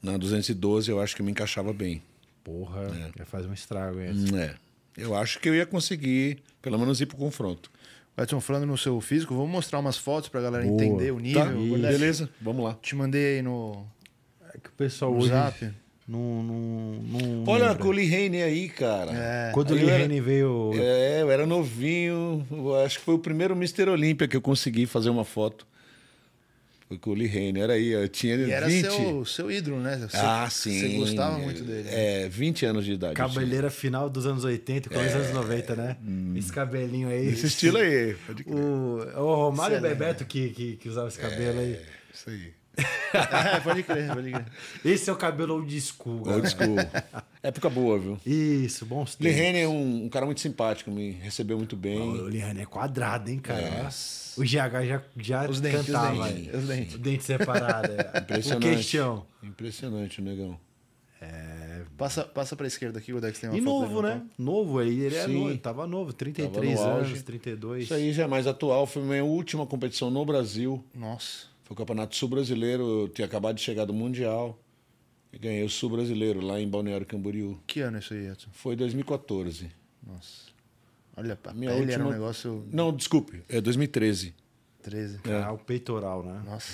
Na 212 eu acho que me encaixava bem. Porra, é. faz um estrago esse. Hum, é. Eu acho que eu ia conseguir, pelo menos, ir pro confronto. Edson, falando no seu físico, vamos mostrar umas fotos pra galera Boa. entender o tá? nível. Tá. Beleza, vamos lá. Te mandei aí no. É que o pessoal no hoje. Olha lembra. com o Lee Haney aí, cara. É. Quando aí o Lee Haney era... veio. É, eu era novinho. acho que foi o primeiro Mr. Olímpia que eu consegui fazer uma foto com o Lee Haney. Era aí, eu tinha e 20... era seu, seu ídolo, né? ah, sim. Você gostava muito dele. Né? É, 20 anos de idade. Cabeleira final dos anos 80 com é... anos 90, né? Hum. Esse cabelinho aí. Esse estilo aí. O, o Romário Excelente. Bebeto que, que, que, usava esse cabelo é, aí. Isso aí. é, pode crer, pode crer. Esse é o cabelo old school. Galera. Old school. Época boa, viu? Isso, bons tempos. Lee é um, um, cara muito simpático, me recebeu muito bem. O Lee é quadrado, hein, cara? É. Nossa. O GH já, já os dentes, cantava. Os dentes, os dentes. O dente separado. É. Impressionante. O Impressionante, negão. É... Passa, passa pra esquerda aqui, o Dex tem uma E novo, né? Tá? Novo aí, ele é novo, tava novo, 33 tava no anos, 32. Isso aí já é mais atual, foi minha última competição no Brasil. Nossa. Foi o Campeonato Sul-Brasileiro, eu tinha acabado de chegar do Mundial. E ganhei o Sul-Brasileiro lá em Balneário Camboriú. Que ano isso aí, Edson? Foi 2014. Nossa. Olha, minha mim, última... era um negócio. Não, desculpe, é 2013. 13. É. Ah, o peitoral, né? Nossa.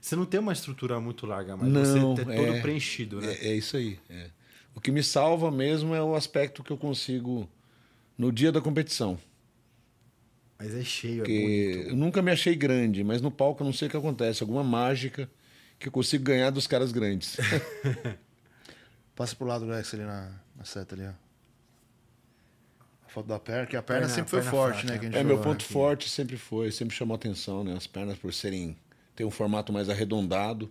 Você não tem uma estrutura muito larga, mas não, você é todo é, preenchido, né? É, é isso aí. É. O que me salva mesmo é o aspecto que eu consigo no dia da competição. Mas é cheio, é que é bonito. Eu nunca me achei grande, mas no palco eu não sei o que acontece. Alguma mágica que eu consigo ganhar dos caras grandes. Passa pro lado do Lex ali na, na seta ali, ó foto da perna, que a perna, perna sempre foi perna forte, né? é, meu né, ponto aqui. forte sempre foi, sempre chamou atenção, né? As pernas por serem. ter um formato mais arredondado.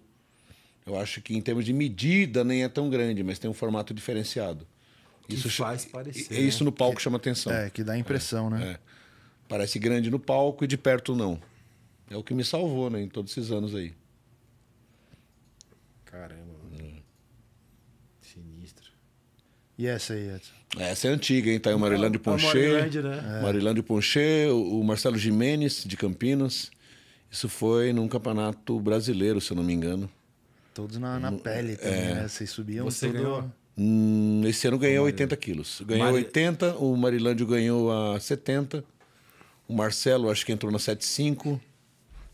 Eu acho que em termos de medida nem é tão grande, mas tem um formato diferenciado. Que isso faz parecer. É isso né? no palco que, chama atenção. É, que dá é, impressão, é, né? É. Parece grande no palco e de perto não. É o que me salvou, né, em todos esses anos aí. Caramba. E essa aí, Edson? Essa é antiga, hein? Tá aí o Marilândio é Ponchê. Marilândio né? é. Ponchê, o Marcelo Jimenez, de Campinas. Isso foi num campeonato brasileiro, se eu não me engano. Todos na, na pele é. também, é. né? Vocês subiam Você todo... ganhou? Hum, esse ano ganhou 80 quilos. Ganhou Mari... 80, o Marilândio ganhou a 70. O Marcelo, acho que entrou na 75.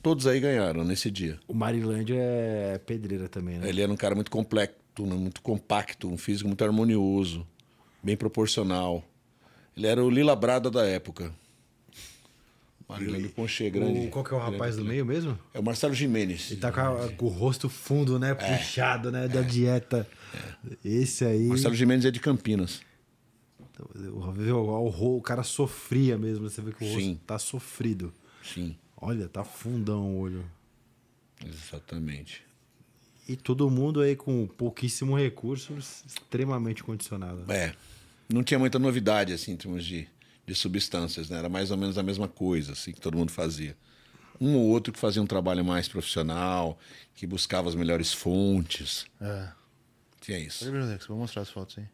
Todos aí ganharam nesse dia. O Marilândio é pedreira também, né? Ele era um cara muito complexo muito compacto, um físico muito harmonioso, bem proporcional. Ele era o Lila Brada da época. Marilene Conchê, grande. O, qual que é o rapaz grande, do meio mesmo? É o Marcelo Jimenez. Ele tá com, a, com o rosto fundo, né? É, Puxado, né? É, da dieta. É. Esse aí. Marcelo Jimenez é de Campinas. Então, o, cara sofria mesmo. Você vê que o rosto tá sofrido. Sim. Olha, tá fundão o olho. Exatamente. E todo mundo aí com pouquíssimo recurso extremamente condicionado. É. Não tinha muita novidade, assim, em termos de, de substâncias, né? Era mais ou menos a mesma coisa, assim, que todo mundo fazia. Um ou outro que fazia um trabalho mais profissional, que buscava as melhores fontes. É. Tinha isso. vou mostrar as fotos aí.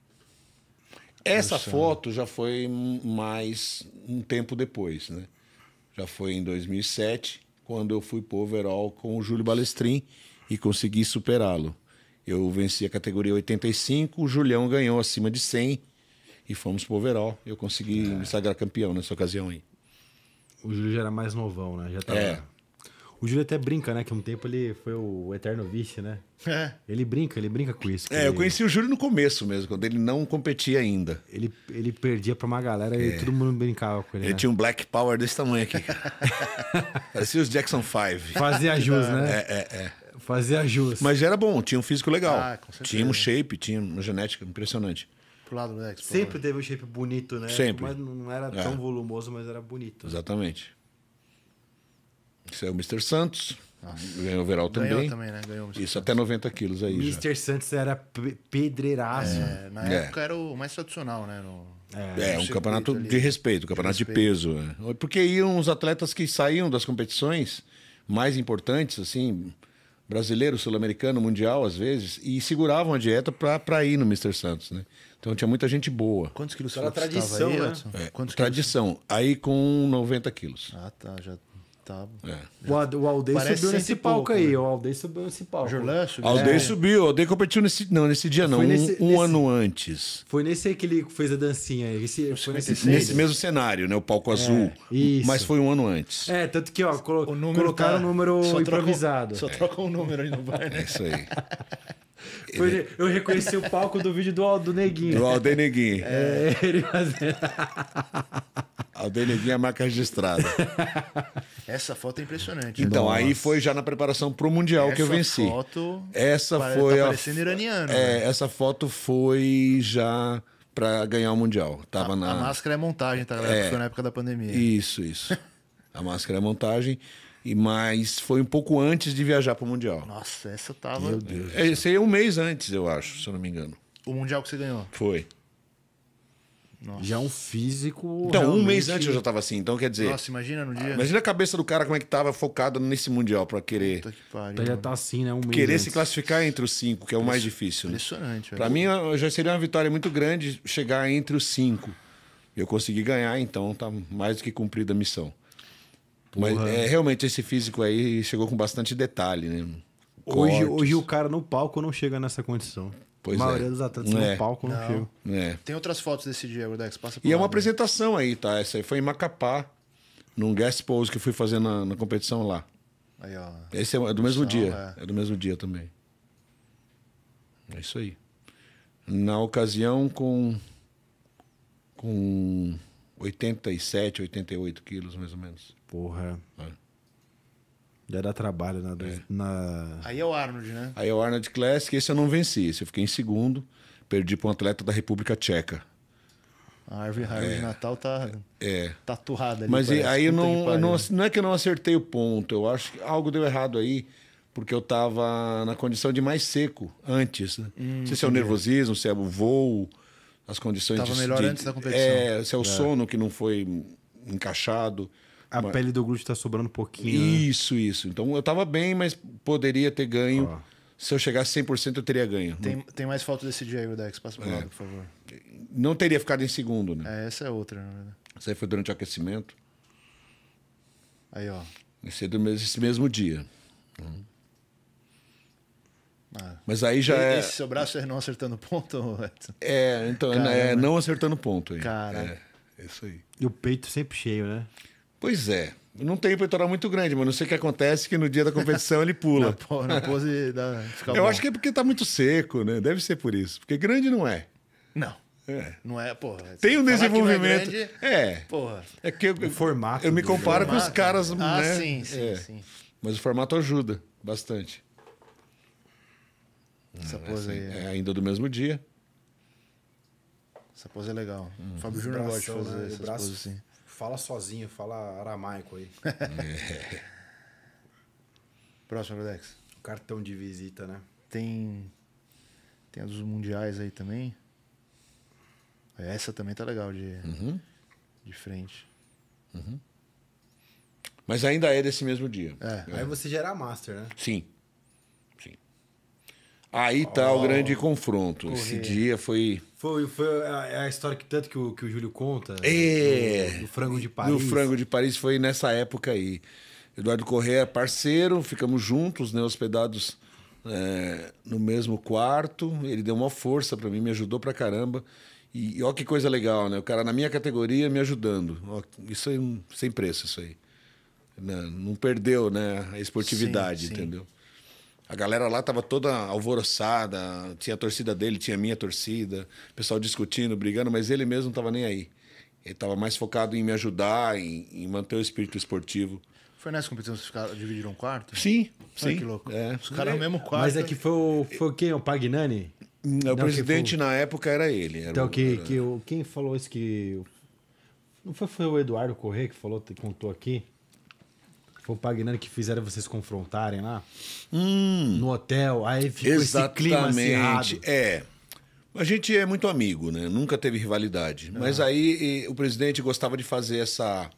Essa foto já foi mais um tempo depois, né? Já foi em 2007, quando eu fui pro overall com o Júlio Balestrin e consegui superá-lo. Eu venci a categoria 85, o Julião ganhou acima de 100 e fomos pro overall. Eu consegui é. me sagrar campeão nessa ocasião aí. O Júlio já era mais novão, né? Já tava... É. O Júlio até brinca, né? Que um tempo ele foi o eterno vice, né? É. Ele brinca, ele brinca com isso. É, eu conheci o Júlio no começo mesmo, quando ele não competia ainda. Ele, ele perdia pra uma galera é. e todo mundo brincava com ele. Ele né? tinha um Black Power desse tamanho aqui. Parecia os Jackson 5. Fazia jus, né? É, é, é. Fazia justo. Mas era bom, tinha um físico legal. Ah, tinha um shape, tinha uma genética impressionante. Pro lado do Expo, tipo, Sempre teve um shape bonito, né? Sempre. Mas não era é. tão volumoso, mas era bonito. Exatamente. Isso é o Mr. Santos. Nossa. Ah, ganhou o Veral também. também né? Ganhou Isso até 90 quilos aí. Mr. Santos era pedreiraço. É, é, na é. época era o mais tradicional, né? No... É, é um campeonato ali. de respeito, um campeonato de, de peso. É. Porque iam os atletas que saíam das competições mais importantes, assim, brasileiro, sul-americano, mundial, às vezes, e seguravam a dieta para ir no Mr. Santos, né? Então tinha muita gente boa. Quantos quilos você né? é, tradição, aí, né? É, Quantos tradição. Quilos? Aí com 90 quilos. Ah, tá. Já é. O, o Aldei né? subiu nesse palco aí. O Aldei subiu nesse palco. Jorlan subiu. Aldei subiu. O Aldei competiu nesse... Não, nesse dia não. nesse, um, um nesse, ano antes. Foi nesse aí que ele fez a dancinha. Aí. Esse, foi nesse, nesse mesmo cenário, né? O palco é, azul. Isso. Mas foi um ano antes. É, tanto que ó, colo o número colocaram tá... o número só improvisado. só é. trocou um número aí no bar, né? É isso aí. Foi, eu reconheci o palco do vídeo do Aldo Neguinho. Do Aldo Neguinho. É, ele fazendo. Aldo Neguinho é a marca registrada. Essa foto é impressionante. Então, Nossa. aí foi já na preparação pro Mundial essa que eu venci. Foto essa tá foi tá a parecendo iraniano. É, né? essa foto foi já para ganhar o Mundial. Tava a, na... a máscara é montagem, tá, galera? É, foi na época da pandemia. Isso, isso. a máscara é montagem. E, mas foi um pouco antes de viajar para o Mundial. Nossa, essa tava. Meu Deus. Esse aí é um mês antes, eu acho, se eu não me engano. O Mundial que você ganhou? Foi. Nossa. Já é um físico. Então, realmente... um mês antes eu já tava assim. Então, quer dizer. Nossa, imagina no dia. Imagina a cabeça do cara como é que tava focado nesse Mundial pra querer. Puta que pariu, então, já tá assim, né? Um mês querer antes. se classificar entre os cinco, que é o mais difícil. Né? Impressionante. Pra mim, já seria uma vitória muito grande chegar entre os cinco. Eu consegui ganhar, então tá mais do que cumprida a missão. Porra. Mas é, realmente esse físico aí chegou com bastante detalhe, né? Hoje, hoje, o cara no palco não chega nessa condição. Pois a maioria é. dos atletas é. no palco não, não. É. Tem outras fotos desse dia, Gordex. Passa por e lá, é uma né? apresentação aí, tá? Essa aí foi em Macapá, num guest pose que fui fazer na, na competição lá. Aí, ó. Esse é, é do mesmo dia. Né? É. do mesmo dia também. É isso aí. Na ocasião, com, com 87, 88 quilos, mais ou menos. Porra. É. Já dá trabalho na, é. na, Aí é o Arnold, né? Aí é o Arnold Classic. Esse eu não venci. Esse eu fiquei em segundo. Perdi para um atleta da República Tcheca. A árvore é. de Natal tá é. tatuada ali. Mas parece, aí eu não, eu não, não é que eu não acertei o ponto. Eu acho que algo deu errado aí porque eu estava na condição de mais seco antes. Né? Hum, não sei se é o nervosismo, se é o voo, as condições tava de... melhor de, antes da competição. É, se é o é. sono que não foi encaixado. A mas... pele do glúteo está sobrando um pouquinho. Né? Isso, né? isso. Então eu estava bem, mas poderia ter ganho. Se eu chegasse 100%, eu teria ganho. Tem, não... tem mais foto desse dia aí, Dex. Passa para é. por favor. Não teria ficado em segundo, né? É, essa é outra, na verdade. Essa aí foi durante o aquecimento. Aí, ó. Esse, é do mesmo, esse mesmo dia. Uhum. Ah, Mas aí já é. Esse seu braço é não acertando ponto, Edson? É, então, é, é Caramba. é não acertando ponto aí. Cara. É, é, isso aí. E o peito sempre cheio, né? Pois é. Não tem um peitoral muito grande, mas não sei o que acontece que no dia da competição ele pula. na, na pose da... Eu bom. acho que é porque tá muito seco, né? Deve ser por isso. Porque grande não é. Não. É. Não é, porra. Tem um é desenvolvimento. É, grande, é. Porra. É que eu, o formato. Eu me comparo com os caras. Ah, né? Ah, sim, sim, é. sim. Mas o formato ajuda bastante. Essa é pose assim. aí. É, é ainda do mesmo dia. Essa pose é legal. Hum. O Fábio Júnior gosta de fazer né? braço. poses assim. Fala sozinho, fala aramaico aí. É. Próximo, Alex. O cartão de visita, né? Tem. Tem a dos mundiais aí também. Essa também tá legal de, uhum. de frente. Uhum. Mas ainda é desse mesmo dia. É. é. Aí você já era master, né? Sim. Aí tá oh. o grande confronto. Esse dia foi. Foi, foi a, é a, história que tanto que o, que o Júlio conta. É. Do, do Frango de Paris. No Frango de Paris foi nessa época aí. Eduardo Corrêa é parceiro, ficamos juntos, né, hospedados é, no mesmo quarto. Ele deu uma força para mim, me ajudou pra caramba. E, e olha que coisa legal, né? O cara na minha categoria me ajudando. Ó, isso é um, sem preço, isso aí. Não, não, perdeu né, a esportividade, sim, sim. entendeu? A galera lá tava toda alvoroçada, tinha a torcida dele, tinha a minha torcida, pessoal discutindo, brigando, mas ele mesmo não tava nem aí. Ele tava mais focado em me ajudar, em, em manter o espírito esportivo. Foi nessa competição que vocês dividiram um quarto? Sim, Olha sim. que louco. É. Os caras é. mesmo quarto. Mas é que foi, o, foi quem? O Pagnani? Hum, o não, presidente foi... na época era ele. Era então, o, que, era... que o, quem falou isso que. Não foi, foi o Eduardo Corrêa que falou, que contou aqui? Foi o Pagnani que fizeram vocês confrontarem lá? Hum, no hotel. Aí ficou exatamente, esse clima É. A gente é muito amigo, né? Nunca teve rivalidade. Mas aí e, o presidente gostava de fazer essa,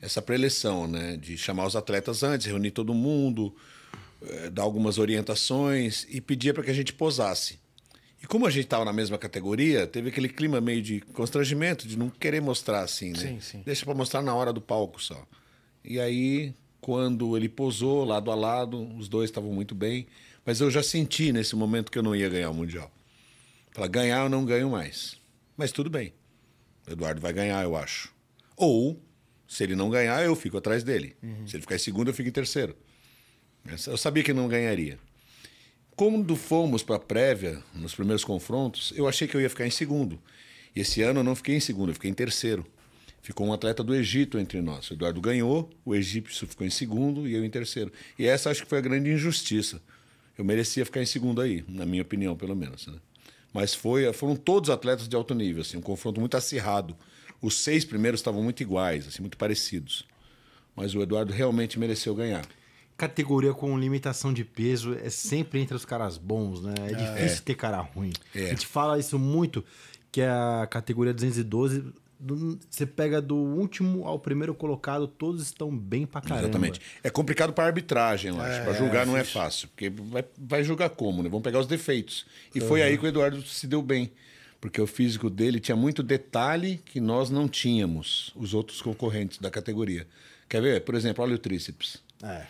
essa preleção, né? De chamar os atletas antes, reunir todo mundo, eh, dar algumas orientações e pedir para que a gente posasse. E como a gente estava na mesma categoria, teve aquele clima meio de constrangimento, de não querer mostrar assim, né? Sim, sim. Deixa para mostrar na hora do palco só. E aí quando ele posou lado a lado, os dois estavam muito bem, mas eu já senti nesse momento que eu não ia ganhar o Mundial. Falei, ganhar eu não ganho mais. Mas tudo bem. O Eduardo vai ganhar, eu acho. Ou, se ele não ganhar, eu fico atrás dele. Uhum. Se ele ficar em segundo, eu fico em terceiro. Eu sabia que não ganharia. Quando fomos para a prévia, nos primeiros confrontos, eu achei que eu ia ficar em segundo. E esse ano eu não fiquei em segundo, eu fiquei em terceiro. Ficou um atleta do Egito entre nós. O Eduardo ganhou, o egípcio ficou em segundo e eu em terceiro. E essa acho que foi a grande injustiça. Eu merecia ficar em segundo aí, na minha opinião, pelo menos. Né? Mas foi, foram todos atletas de alto nível, assim, um confronto muito acirrado. Os seis primeiros estavam muito iguais, assim, muito parecidos. Mas o Eduardo realmente mereceu ganhar categoria com limitação de peso é sempre entre os caras bons, né? É, é. difícil é. ter cara ruim. É. A gente fala isso muito, que é a categoria 212 você pega do último ao primeiro colocado, todos estão bem pra caramba. Exatamente. É complicado pra arbitragem, lá. É, pra julgar é, não é fácil, porque vai, vai julgar como, né? Vamos pegar os defeitos. E uhum. foi aí que o Eduardo se deu bem. Porque o físico dele tinha muito detalhe que nós não tínhamos, os outros concorrentes da categoria. Quer ver? Por exemplo, olha o tríceps. É.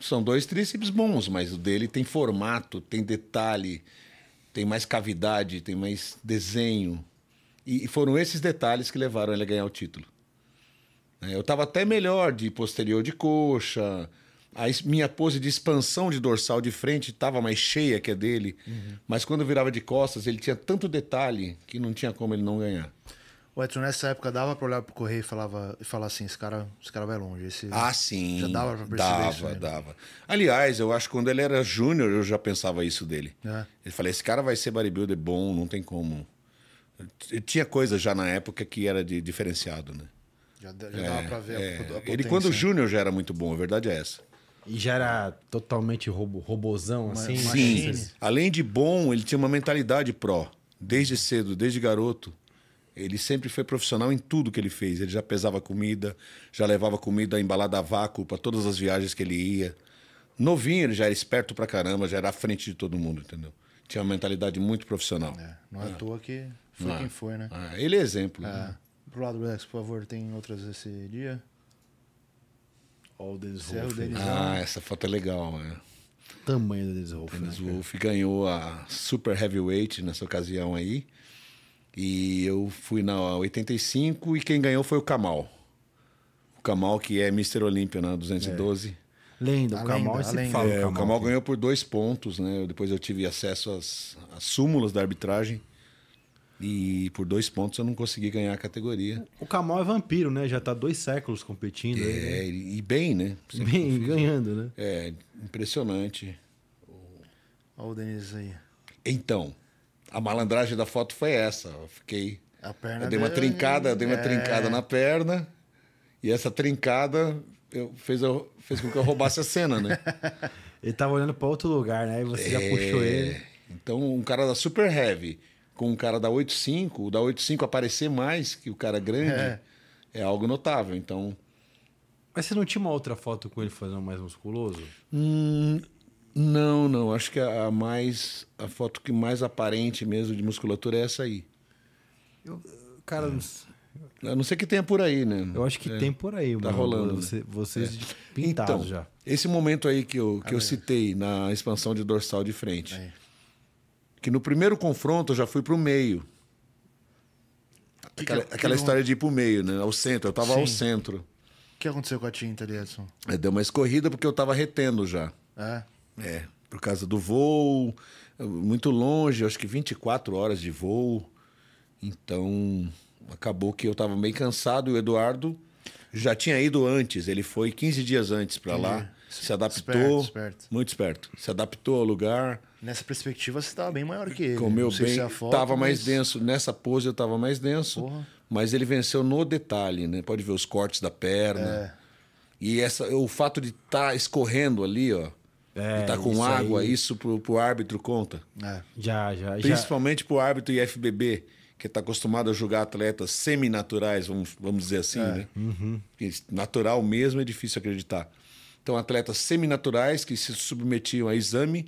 São dois tríceps bons, mas o dele tem formato, tem detalhe, tem mais cavidade, tem mais desenho e foram esses detalhes que levaram ele a ganhar o título. Né, eu estava até melhor de posterior de coxa, a minha pose de expansão de dorsal de frente estava mais cheia que a dele, uhum. mas quando virava de costas, ele tinha tanto detalhe que não tinha como ele não ganhar. O Edson, nessa época, dava para olhar para o correio e falava, e falar assim: esse cara, esse cara vai longe. Esse... Ah, sim. Já dava para perceber dava, isso. Dava, dava. Aliás, eu acho que quando ele era júnior, eu já pensava isso dele. É. Ele falei, esse cara vai ser bodybuilder bom, não tem como tinha coisa já na época que era de diferenciado, né? Já, já é, dava pra ver é. a, a Ele, quando o né? Júnior já era muito bom, a verdade é essa. E já era totalmente robo, robozão, assim? Sim. Além de bom, ele tinha uma mentalidade pró. Desde cedo, desde garoto. Ele sempre foi profissional em tudo que ele fez. Ele já pesava comida, já levava comida embalada a vácuo para todas as viagens que ele ia. Novinho, ele já era esperto pra caramba, já era à frente de todo mundo, entendeu? Tinha uma mentalidade muito profissional. É, não é, é. à toa que foi ah, quem foi, né? Ah, ele é exemplo. Ah, né? Pro lado, Brex, por favor, tem outras esse dia? Olha o Dennis Wolf. Ah, essa foto é legal, né? Tamanho do Dennis Wolf. Dennis né, Wolf ganhou a Super Heavyweight nessa ocasião aí. E eu fui na 85 e quem ganhou foi o Kamal. O Kamal, que é Mr. Olímpia na né? 212. É. Lenda, é, o Kamal lenda, sempre fala. É, o Kamal ganhou por dois pontos, né? Depois eu tive acesso às, às súmulas da arbitragem. E por dois pontos eu não consegui ganhar a categoria. O Camal é vampiro, né? Já está dois séculos competindo. Né? É, né? e bem, né? Sempre bem, ganhando, né? É, impressionante. Olha o Denis aí. Então, a malandragem da foto foi essa. Eu fiquei. A perna eu dei uma dele... trincada, eu dei uma é... trincada na perna. E essa trincada eu, fez, eu, fez com que eu roubasse a cena, né? ele tava olhando para outro lugar, né? E você é... já puxou ele. Então, um cara da Super Heavy com um cara da 85, o da 85 aparecer mais que o cara grande é. é algo notável. Então. Mas você não tinha uma outra foto com ele fazendo mais musculoso? Hum, não, não. Acho que a, a, mais a foto que mais aparente mesmo de musculatura é essa aí. Eu, cara, é. não... A não ser que tenha por aí, né? Eu acho que é. tem por aí, tá mano. Tá rolando. Né? Você, vocês é. pintados então, já. Esse momento aí que eu, que eu ah, é. citei na expansão de dorsal de frente. É que no primeiro confronto eu já fui para é o meio. Aquela, que aquela que história não... de ir para o meio, né? Ao centro. Eu estava ao centro. O que aconteceu com a tinta, Edson? É, deu uma escorrida porque eu estava retendo já. É? É. Por causa do voo, muito longe, acho que 24 horas de voo. Então, acabou que eu estava meio cansado e o Eduardo já tinha ido antes. Ele foi 15 dias antes para lá. Se adaptou. Esperto, esperto. Muito esperto. Se adaptou ao lugar Nessa perspectiva, você estava bem maior que ele. Comeu bem, estava é mas... mais denso. Nessa pose eu estava mais denso. Porra. Mas ele venceu no detalhe, né? Pode ver os cortes da perna. É. E essa, o fato de estar tá escorrendo ali, ó. É, tá com isso água, aí. isso pro, pro árbitro conta? É. Já, já. Principalmente já. pro árbitro IFBB, que tá acostumado a julgar atletas seminaturais, vamos, vamos dizer assim, é. né? Uhum. Natural mesmo é difícil acreditar. Então, atletas seminaturais que se submetiam a exame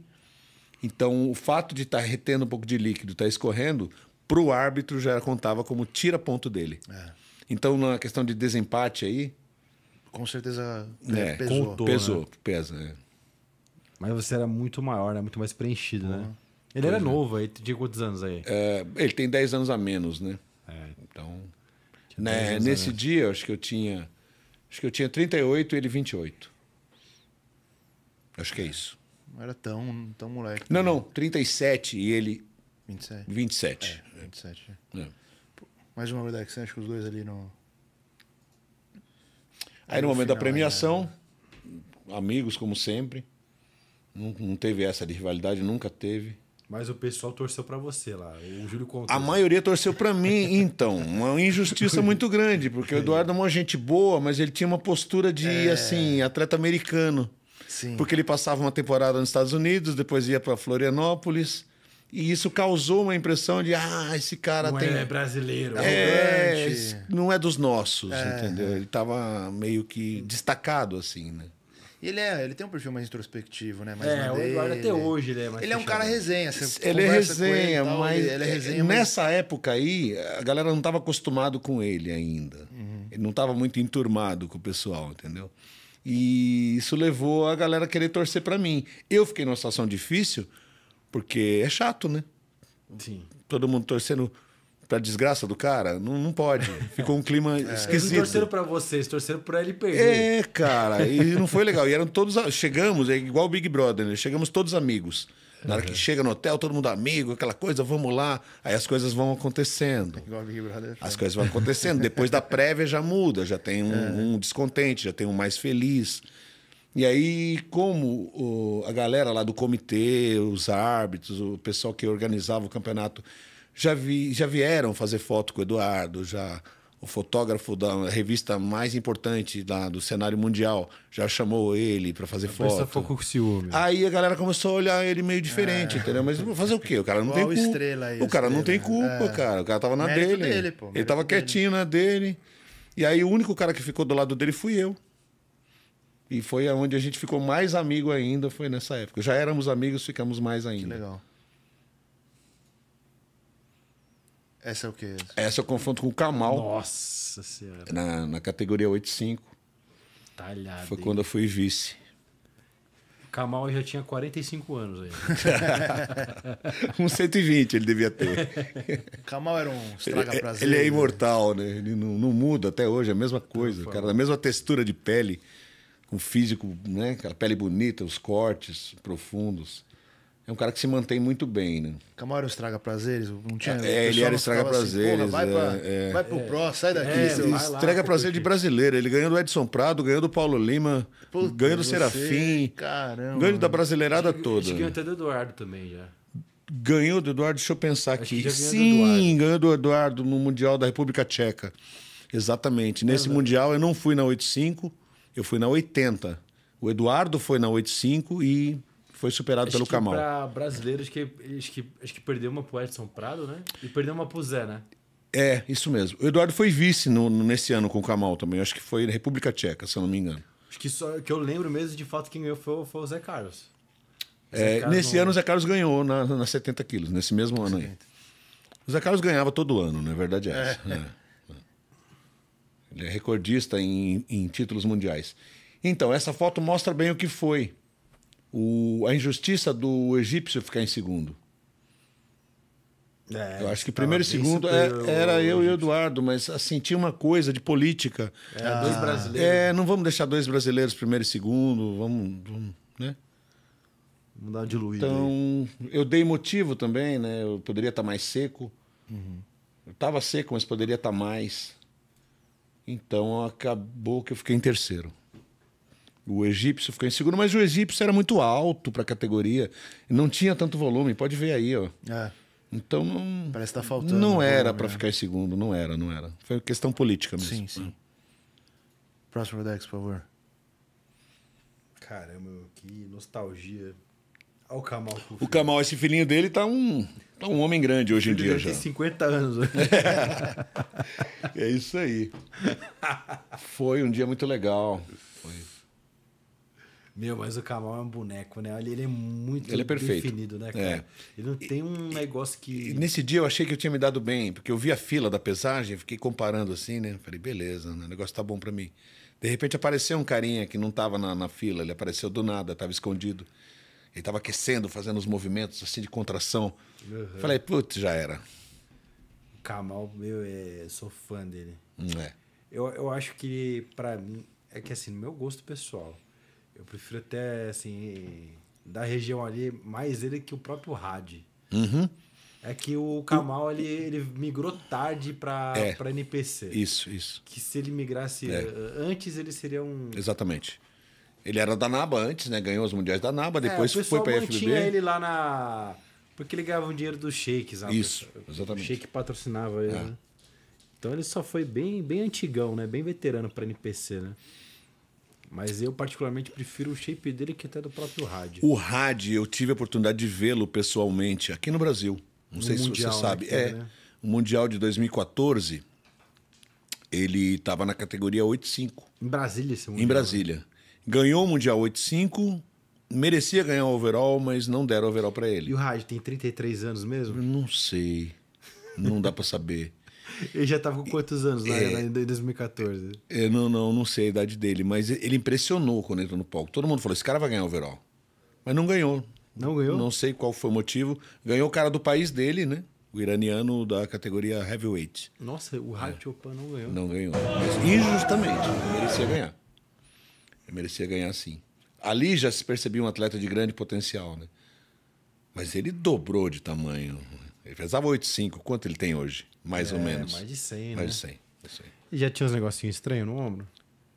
então, o fato de estar tá retendo um pouco de líquido, estar tá escorrendo, para o árbitro já contava como tira-ponto dele. É. Então, na questão de desempate aí. Com certeza é, pesou. Contou, pesou, né? pesa. É. Mas você era muito maior, né? muito mais preenchido, né? uhum. né? Ele pois era é. novo, aí de quantos anos aí? É, ele tem 10 anos a menos, né? É. Então. Né, nesse dia, acho que eu tinha. Acho que eu tinha 38 e ele 28. Acho que é isso era tão, tão moleque. Não, né? não, 37 e ele. 27. 27. É, 27. É. é. Mais uma verdade que você acha que os dois ali no. Aí, aí no, no momento final, da premiação, é, é... amigos como sempre. Não, não teve essa de rivalidade, nunca teve. Mas o pessoal torceu para você lá. O Júlio contou. A maioria torceu para mim, então. Uma injustiça muito grande, porque o Eduardo é uma gente boa, mas ele tinha uma postura de, é... assim, atleta americano. Sim. Porque ele passava uma temporada nos Estados Unidos, depois ia para Florianópolis. E isso causou uma impressão de ah, esse cara não tem. É brasileiro, é, é não é dos nossos, é. entendeu? Ele tava meio que destacado, assim, né? Ele é, ele tem um perfil mais introspectivo, né? Mais é, o Eduardo até hoje ele né, é mais Ele é um cara é resenha. Ele é resenha, tal, mas ele, ele é resenha, nessa época aí, a galera não estava acostumado com ele ainda. Uhum. Ele não estava muito enturmado com o pessoal, entendeu? E isso levou a galera a querer torcer para mim. Eu fiquei numa situação difícil, porque é chato, né? Sim. Todo mundo torcendo pra desgraça do cara, não, não pode. Ficou um clima é, esquisito. Eles torceram pra vocês, torceram pra ele perder. É, cara, e não foi legal. E eram todos. Chegamos, é igual o Big Brother, né? Chegamos todos amigos. Na hora que chega no hotel, todo mundo amigo, aquela coisa, vamos lá. Aí as coisas vão acontecendo. Igual As coisas vão acontecendo. Depois da prévia já muda, já tem um, um descontente, já tem um mais feliz. E aí, como o, a galera lá do comitê, os árbitros, o pessoal que organizava o campeonato, já, vi, já vieram fazer foto com o Eduardo, já o fotógrafo da revista mais importante da, do cenário mundial já chamou ele para fazer a tá foto. ficou com ciúme. Aí a galera começou a olhar ele meio diferente, é. entendeu? Mas fazer o quê? O cara não Qual tem culpa. Aí, o cara não tem culpa, é. cara. O cara tava na dele. dele pô, ele tava dele. quietinho na dele. E aí o único cara que ficou do lado dele fui eu. E foi onde a gente ficou mais amigo ainda, foi nessa época. Já éramos amigos, ficamos mais ainda. Que legal. Essa é o quê? Essa é o confronto com o Kamal. Nossa Senhora. Na, na categoria 8.5. Talhado. Foi quando eu fui vice. O Kamal já tinha 45 anos aí. um 120 ele devia ter. O Kamal era um estraga prazer. Ele, é né? imortal, né? Ele não, não muda até hoje, é a mesma coisa. cara, a mesma textura de pele, com físico, né? Cara, pele bonita, os cortes profundos. É um cara que se mantém muito bem, né? Camaro estraga prazeres, não tinha. É, ele era estraga assim, prazeres. Assim, vai, pra, é, é. vai pro é, pró, sai daqui. É, seu... Estraga prazer de brasileiro. Ele ganhou do Edson Prado, ganhou do Paulo Lima, Puta, ganhou do você, Serafim. Caramba. Ganhou da brasileirada acho, toda. Acho que ganhou até do Eduardo também já. Ganhou do Eduardo, deixa eu pensar aqui. Sim, do ganhou do Eduardo no Mundial da República Tcheca. Exatamente. Nesse Verdade. Mundial eu não fui na 85, eu fui na 80. O Eduardo foi na 85 e foi superado acho pelo Kamal. Para brasileiros, que, acho, que, acho que perdeu uma pro Edson Prado, né? E perdeu uma pro Zé, né? É, isso mesmo. O Eduardo foi vice no, nesse ano com o Kamal também. Acho que foi na República Tcheca, se eu não me engano. Acho que só que eu lembro mesmo de fato quem ganhou foi, foi o Zé Carlos. O é, Zé é, Carlos nesse não... ano o Zé Carlos ganhou na, na 70 quilos, nesse mesmo ano 70. aí. O Zé Carlos ganhava todo ano, na né? verdade é, é, é. Ele é recordista em, em títulos mundiais. Então, essa foto mostra bem o que foi o, a injustiça do egípcio ficar em segundo. É, eu acho que tá, primeiro e segundo é, era eu e o Eduardo, mas assim, tinha uma coisa de política. É, ah, dois brasileiros. É, não vamos deixar dois brasileiros primeiro e segundo, vamos, vamos né? Vamos dar diluída. Então, aí. eu dei motivo também, né? Eu poderia estar tá mais seco. Uhum. Eu estava seco, mas poderia estar tá mais. Então, acabou que eu fiquei em terceiro. O egípcio ficou em segundo, mas o egípcio era muito alto para a categoria. Não tinha tanto volume, pode ver aí, ó. É. Então não. Parece que tá faltando. Não era né? para ficar em segundo, não era, não era. Foi questão política mesmo. Sim, sim. Próximo Dex, por favor. Caramba, que nostalgia. Olha o Kamal. O Kamal, esse filhinho dele tá um, tá um homem grande hoje em dia já. Tem 50 anos. é, é isso aí. Foi um dia muito legal. Meu, mas o Kamal é um boneco, né? Ele, ele é muito ele é perfeito. definido, né, cara? É. Ele não tem um e, negócio que. Nesse dia eu achei que eu tinha me dado bem, porque eu vi a fila da pesagem, fiquei comparando assim, né? Falei, beleza, né? o negócio tá bom para mim. De repente apareceu um carinha que não tava na, na fila, ele apareceu do nada, tava escondido. Ele tava aquecendo, fazendo os movimentos assim de contração. Uhum. Falei, putz, já era. O Kamal, meu, é... sou fã dele. Hum, é. Eu, eu acho que, para mim, é que assim, no meu gosto pessoal, eu prefiro até, assim, da região ali, mais ele que o próprio Had. Uhum. É que o Kamal, ele, ele migrou tarde para é, pra NPC. Isso, isso. Que se ele migrasse é. Eh, antes, ele seria um... Exatamente. Ele era da NABA antes, né? Ganhou os mundiais da NABA, é, depois é, foi para a FBB. ele lá na... Porque ele ganhava um dinheiro dos shakes. Ah, isso, exatamente. O shake patrocinava ele, é. né? Então ele só foi bem, bem antigão, né? Bem veterano para NPC, né? Mas eu particularmente prefiro o shape dele que até do próprio rádio. O rádio, eu tive a oportunidade de vê-lo pessoalmente aqui no Brasil. Não no sei mundial, se você né, sabe. É, né? É, o Mundial de 2014, ele estava na categoria 8.5. Em Brasília esse Mundial. Em né? Brasília. Ganhou o Mundial 8.5, merecia ganhar o overall, mas não deram overall para ele. E o rádio tem 33 anos mesmo? Eu não sei. Não dá para saber. Ele já estava com quantos anos lá é, em 2014? Eu é, não, não, não sei a idade dele, mas ele impressionou quando entrou no palco. Todo mundo falou: esse cara vai ganhar o overall. Mas não ganhou. Não ganhou? Não sei qual foi o motivo. Ganhou o cara do país dele, né? O iraniano da categoria heavyweight. Nossa, o Hatchopan é. não ganhou. Não ganhou. Mas injustamente. Ele merecia ganhar. Ele merecia ganhar sim. Ali já se percebia um atleta de grande potencial, né? Mas ele dobrou de tamanho. Ele pesava 8,5. Quanto ele tem hoje? Mais é, ou menos. Mais de 100, mais né? de 100. E já tinha uns negocinhos estranhos no ombro?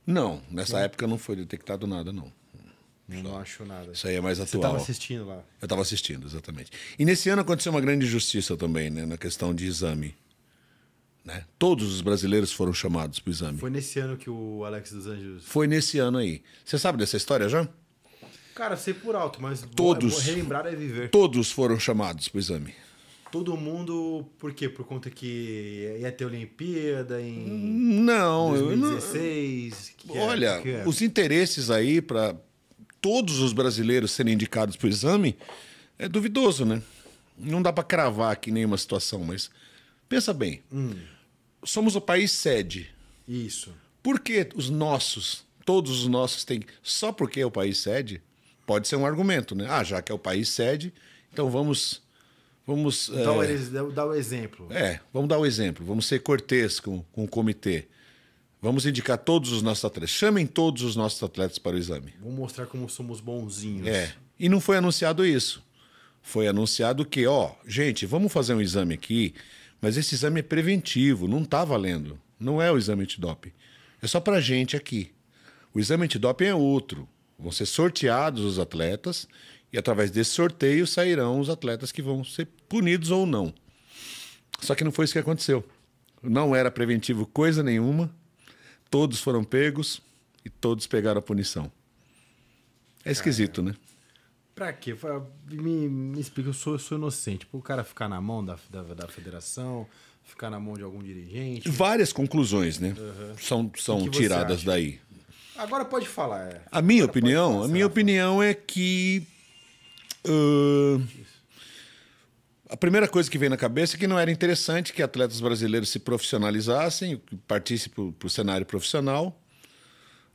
Não, nessa Sim. época não foi detectado nada, não. Não acho nada. Isso aí é mais atual. Você estava assistindo lá. Eu estava assistindo, exatamente. E nesse ano aconteceu uma grande injustiça também, né? Na questão de exame. Né? Todos os brasileiros foram chamados para o exame. Foi nesse ano que o Alex dos Anjos. Foi nesse ano aí. Você sabe dessa história já? Cara, sei por alto, mas todos, vou, relembrar é viver. Todos foram chamados para o exame todo mundo, por quê? Por conta que ia ter Olimpíada em não, 2016? Eu não... É? Olha, é? é? os interesses aí para todos os brasileiros serem indicados para o exame é duvidoso, né? Não dá para cravar aqui nenhuma situação, mas pensa bem. Hum. Somos o país sede. Isso. Por que os nossos, todos os nossos têm... Só porque é o país sede, pode ser um argumento, né? Ah, já que é o país sede, então vamos Vamos. Dá o, é, dá o exemplo. É, vamos dar o exemplo. Vamos ser cortês com, com o comitê. Vamos indicar todos os nossos atletas. Chamem todos os nossos atletas para o exame. Vamos mostrar como somos bonzinhos. É. E não foi anunciado isso. Foi anunciado que, ó, gente, vamos fazer um exame aqui, mas esse exame é preventivo, não está valendo. Não é o exame antidoping. É só para gente aqui. O exame antidoping é outro. Vão ser sorteados os atletas e através desse sorteio sairão os atletas que vão ser punidos ou não. Só que não foi isso que aconteceu. Não era preventivo coisa nenhuma. Todos foram pegos e todos pegaram a punição. É esquisito, né? Pra quê? Me, me explica, eu sou, eu sou inocente. Para o cara ficar na mão da, da, da federação, ficar na mão de algum dirigente. Várias conclusões, né? Uhum. São, são tiradas acha? daí. Agora pode falar. É. A minha Agora opinião, a minha opinião é que Uh, a primeira coisa que vem na cabeça é que não era interessante que atletas brasileiros se profissionalizassem, partissem para o cenário profissional.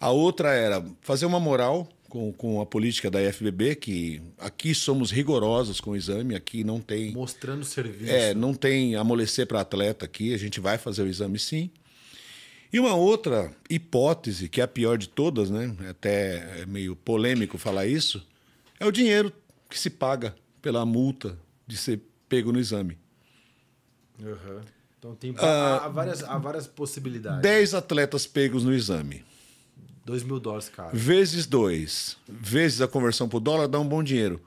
A outra era fazer uma moral com, com a política da IFBB, que aqui somos rigorosos com o exame, aqui não tem. Mostrando o serviço. É, não tem amolecer para atleta aqui, a gente vai fazer o exame sim. E uma outra hipótese, que é a pior de todas, né? Até é meio polêmico falar isso, é o dinheiro que se paga pela multa de ser pego no exame. Uhum. Então tem ah, há, várias, há várias possibilidades. 10 atletas pegos no exame. 2 mil dólares, cara. Vezes 2, vezes a conversão por dólar, dá um bom dinheiro.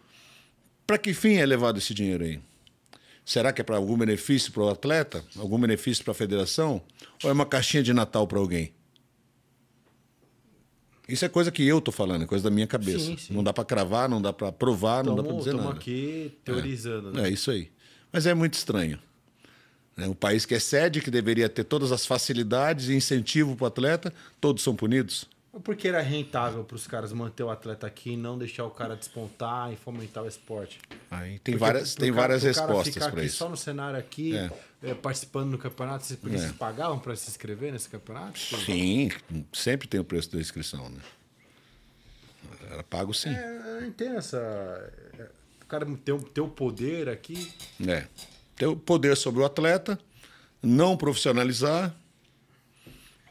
Para que fim é levado esse dinheiro aí? Será que é para algum benefício para o atleta? Algum benefício para a federação? Ou é uma caixinha de Natal para alguém? Isso é coisa que eu tô falando, é coisa da minha cabeça. Sim, sim. Não dá para cravar, não dá para provar, não dá para dizer nada. Estamos aqui é. teorizando. É, né? é isso aí. Mas é muito estranho. Um né? país que é sede, que deveria ter todas as facilidades e incentivo para o atleta, todos são punidos. Porque era rentável para os caras manter o atleta aqui, não deixar o cara despontar e fomentar o esporte. Aí tem Porque várias, tem cara, várias respostas para isso. Só no cenário aqui, é. É, participando no campeonato, vocês, é. pagavam para se inscrever nesse campeonato? Sim, sempre tem o preço da inscrição, né? Era pago sim. É, é intensa. O cara tem, tem o poder aqui. É. Tem o poder sobre o atleta, não profissionalizar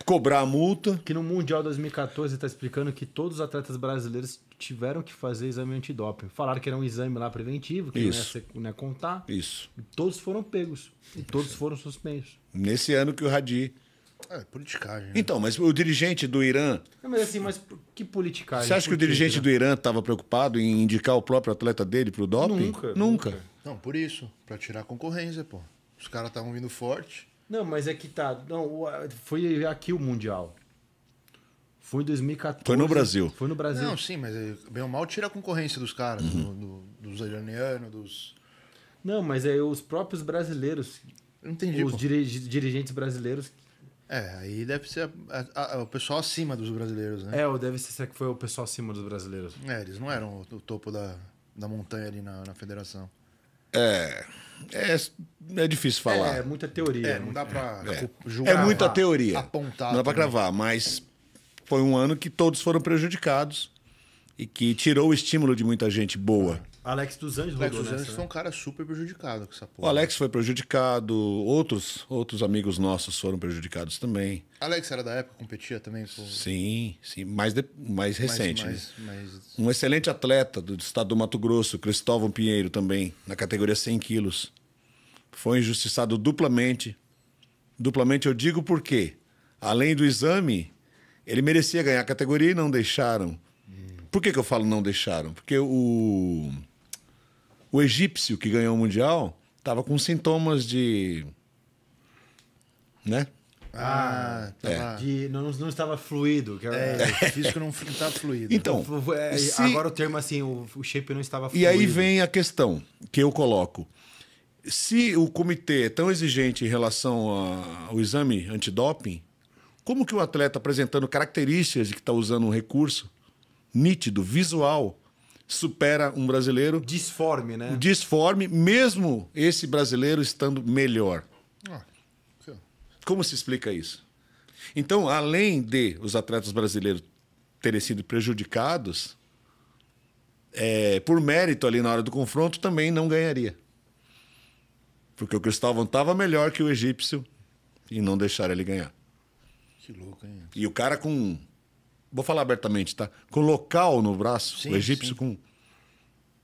Cobrar a multa. Que no Mundial 2014 está explicando que todos os atletas brasileiros tiveram que fazer exame antidoping. Falaram que era um exame lá preventivo, que Isso. Não, ia, não ia contar. Isso. E todos foram pegos. E todos foram suspensos. Nesse ano que o Radi é, politicagem. Né? Então, mas o dirigente do Irã. Não, mas assim, mas que politicagem? Você acha que o dirigente do Irã estava preocupado em indicar o próprio atleta dele para o doping? Nunca, nunca. Nunca. Não, por isso. Para tirar a concorrência, pô. Os caras estavam vindo forte. Não, mas é que tá. Não, foi aqui o Mundial. Foi em 2014. Foi no Brasil. Foi no Brasil. Não, sim, mas eh, bem ou mal tira a concorrência dos caras, uhum. do, do, dos iranianos, dos. Não, mas é os próprios brasileiros. entendi. Os dirigentes brasileiros. É, aí deve ser a, a, a, o pessoal acima dos brasileiros, né? É, ou deve ser que foi o pessoal acima dos brasileiros. É, eles não eram o, o topo da, da montanha ali na, na federação. É. É, é difícil falar. É, é muita teoria. É, não dá pra é. é julgar. É muita teoria. Apontar. Não dá pra gravar, mas foi um ano que todos foram prejudicados e que tirou o estímulo de muita gente boa. É. Alex dos Anjos Alex dos Anjos foi um né? cara super prejudicado com essa porra. O Alex foi prejudicado, outros, outros amigos nossos foram prejudicados também. Alex era da época, competia também? Sim, sim, mais, de, mais recente. Mais, né? mais, mais... Um excelente atleta do estado do Mato Grosso, Cristóvão Pinheiro também, na categoria 100 quilos. Foi injustiçado duplamente. Duplamente eu digo por quê? Além do exame, ele merecia ganhar a categoria e não deixaram. Por que, que eu falo não deixaram? Porque o o egípcio que ganhou o Mundial estava com sintomas de. Né? Ah, tá. é. de, não, não, estava fluido. Que era, é, o físico não estava fluido. Então, é, se... agora o termo assim, o, o shape não estava fluido. E aí vem a questão que eu coloco. Se o comitê é tão exigente em relação a, ao exame antidoping, como que o atleta apresentando características de que está usando um recurso nítido, visual, supera um brasileiro. Disforme, né? Disforme, mesmo esse brasileiro estando melhor. Ah, Como se explica isso? Então, além de os atletas brasileiros terem sido prejudicados, é, por mérito ali na hora do confronto, também não ganharia. Porque o Cristóvão estava melhor que o egípcio e não deixaram ele ganhar. Que louco, hein? E o cara com vou falar abertamente, tá? Com local no braço, sim, o egípcio sim. com.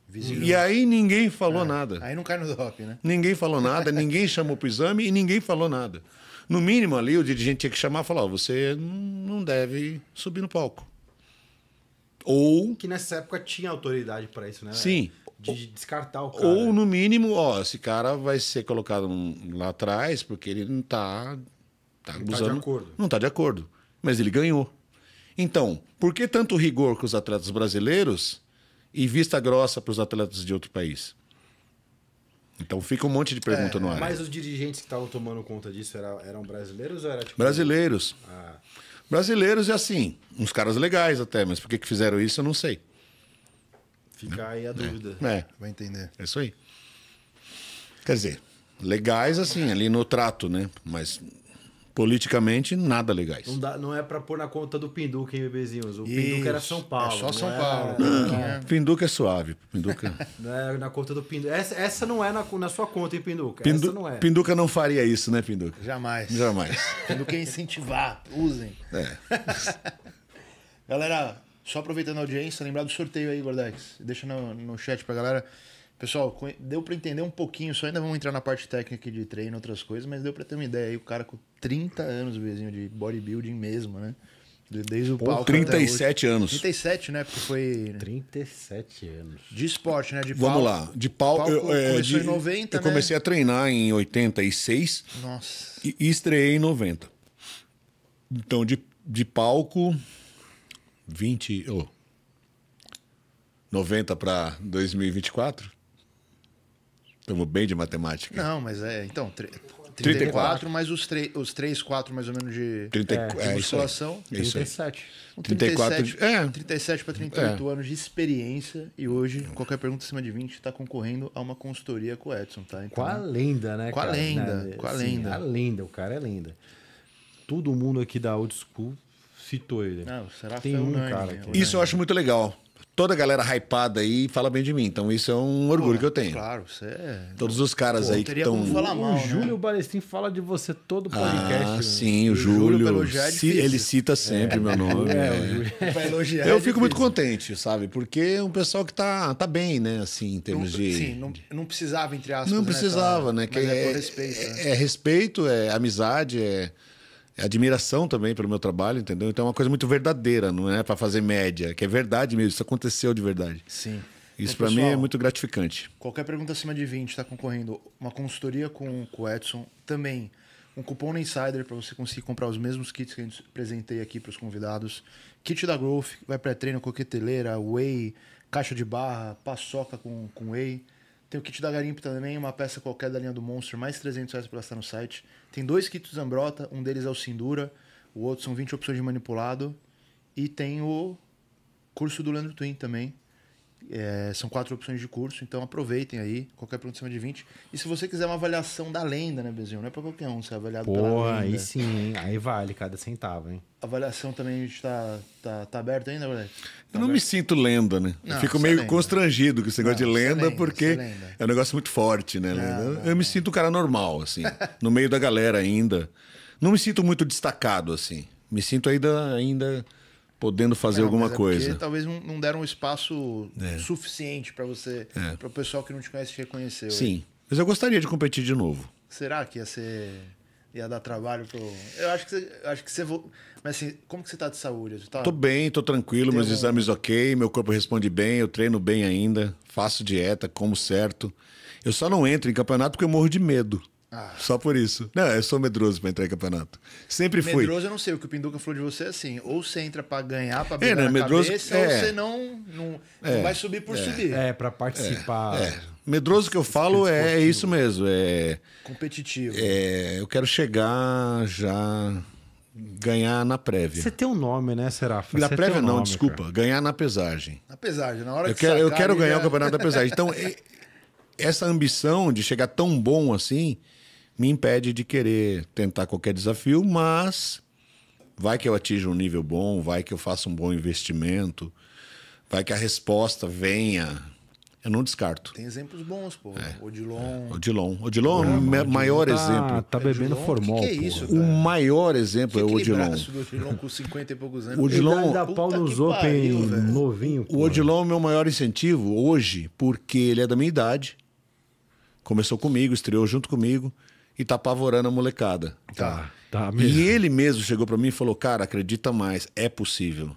Visível. E aí ninguém falou é. nada. Aí não cai no DOP, né? Ninguém falou nada, ninguém chamou para o exame e ninguém falou nada. No mínimo ali, o dirigente tinha que chamar e falar: você não deve subir no palco. Ou. Que nessa época tinha autoridade para isso, né? Sim. De descartar o cara. Ou, no mínimo, ó, esse cara vai ser colocado lá atrás porque ele não está. Tá, tá, tá abusando. Não está de acordo. Não está de acordo. Mas ele ganhou. Então, por que tanto rigor com os atletas brasileiros e vista grossa para os atletas de outro país? Então fica um monte de pergunta é, no ar. Mas os dirigentes que estavam tomando conta disso eram, eram brasileiros ou era tipo... Brasileiros. Ah. Brasileiros e é assim, uns caras legais até, mas por que, que fizeram isso eu não sei. Fica aí a é. dúvida. É. é. Vai entender. É isso aí. Quer dizer, legais assim, ali no trato, né? Mas politicamente nada legais. Não, dá, não é para pôr na conta do Pinduca, hein, bebezinhos? O Isso. Pinduca era São é Paulo. É só São Paulo. É... é... Pinduca é suave. Pinduca... não é na conta do Pinduca. Essa, essa não é na, na sua conta, hein, Pinduca? Pindu... Essa não é. Pinduca não faria isso, né, Pinduca? Jamais. Jamais. Pinduca é incentivar. Usem. É. galera, só aproveitando a audiência, lembrar do sorteio aí, Gordex. Deixa no, no chat pra galera. Pessoal, deu para entender um pouquinho, só ainda vamos entrar na parte técnica de treino, outras coisas, mas deu para ter uma ideia aí, o cara com 30 anos, vizinho, de bodybuilding mesmo, né? Desde o Pô, palco 37 anos. 37, né? Porque foi. 37 anos. De esporte, né? De palco. Vamos lá. De palco. palco eu, é, de, em 90. Eu né? comecei a treinar em 86. Nossa. E, e estreiei em 90. Então, de, de palco, 20. Oh, 90 para 2024? Estamos bem de matemática. Não, mas é. Então, 34, 34. mais os, os 3, 4 mais ou menos de, 30, é, é, de musculação. É, isso aí. 37. 37, é. 37 para 38 é. anos de experiência. E hoje, qualquer pergunta acima de 20 está concorrendo a uma consultoria com o Edson, tá? Então, com a lenda, né? Com a lenda. Né? Com a lenda. a lenda, o cara é lenda. Todo mundo aqui da Old School citou ele. Não, será Tem um, cara. Aqui. Isso eu acho muito legal toda a galera hypada aí fala bem de mim. Então isso é um orgulho Pô, que eu tenho. Claro, você é. Todos os caras Pô, aí que estão. O né? Júlio né? Balestrin fala de você todo o ah, podcast. Ah, né? sim, o, o Júlio. Júlio é ele cita sempre é. meu nome. É, Vai é. é elogiar. Eu é fico muito contente, sabe? Porque é um pessoal que tá, tá bem, né? Assim, em termos não, de. Sim, não, não precisava, entre aspas. Não né, precisava, né? Tá, né? Que é, respeito, né? é respeito, é amizade, é é admiração também pelo meu trabalho, entendeu? Então é uma coisa muito verdadeira, não é para fazer média, que é verdade mesmo, isso aconteceu de verdade. Sim. Isso para mim é muito gratificante. Qualquer pergunta acima de 20 está concorrendo uma consultoria com, com o Edson, também um cupom Insider para você conseguir comprar os mesmos kits que a gente apresentei aqui para os convidados. Kit da Growth, vai pré-treino, coqueteleira, whey, caixa de barra, paçoca com, com whey. Tem o kit da Garimpo também, uma peça qualquer da linha do Monster, mais 300 reais pra gastar no site. Tem dois kits Zambrota, um deles é o Sindura, o outro são 20 opções de manipulado. E tem o curso do Leandro Twin também, é, são quatro opções de curso, então aproveitem aí, qualquer pergunta acima de 20. E se você quiser uma avaliação da lenda, né, Bezinho? Não é pra qualquer um, você é avaliado Pô, pela lenda. aí sim, hein? Aí vale cada centavo, hein? A avaliação também a gente tá, tá, tá aberto ainda, Alex? Tá eu não aberto? me sinto lenda, né? Não, fico é meio lenda. constrangido com esse negócio não, de é lenda, lenda porque é lenda. é um negócio muito forte, né? Não, eu me sinto um cara normal, assim, no meio da galera ainda. Não me sinto muito destacado, assim. Me sinto ainda... ainda podendo fazer não, alguma é coisa. Talvez não deram um espaço é. suficiente para você, é. para o pessoal que não te conhece te reconhecer. Sim, hoje. mas eu gostaria de competir de novo. Será que ia ser ia dar trabalho pro. Eu acho que você, acho que você vo... mas assim, como que você tá de saúde? Estou tá... Tô bem, tô tranquilo, meus um... exames ok, meu corpo responde bem, eu treino bem ainda, faço dieta, como certo. Eu só não entro em campeonato porque eu morro de medo. Ah. Só por isso. Não, eu sou medroso para entrar em campeonato. Sempre medroso, fui. Medroso eu não sei. O que o Pinduca falou de você é assim: ou você entra para ganhar, para brigar é, né? medroso, cabeça, é. ou você não, não, é. não vai subir por é. subir. É, para participar. É, é. Medroso que eu falo é, isso mesmo. É, Competitivo. É, eu quero chegar já. Ganhar na prévia. Você tem um nome, né, Serafa? Na prévia um não, nome, desculpa. Cara. Ganhar na pesagem. Na pesagem, na hora eu que quero, sacar, Eu quero ganhar já... o campeonato da pesagem. Então, essa ambição de chegar tão bom assim, me impede de querer tentar qualquer desafio, mas vai que eu atinja um nível bom, vai que eu faça um bom investimento, vai que a resposta venha. Eu não descarto. Tem exemplos bons, pô. É. Odilon. É. Odilon. Odilon é o ah, maior exemplo. Tá- exemplo. Tá bebendo Odilon? formol. Que que é isso, cara? o maior exemplo que é o Odilon. O Odilon com 50 e poucos anos. O Odilon dá pau nos Open novinho. Pô. O Odilon é o meu maior incentivo hoje, porque ele é da minha idade. Começou comigo, estreou junto comigo e tá apavorando a molecada. Tá, tá, tá mesmo. E ele mesmo chegou para mim e falou: Cara, acredita mais, é possível.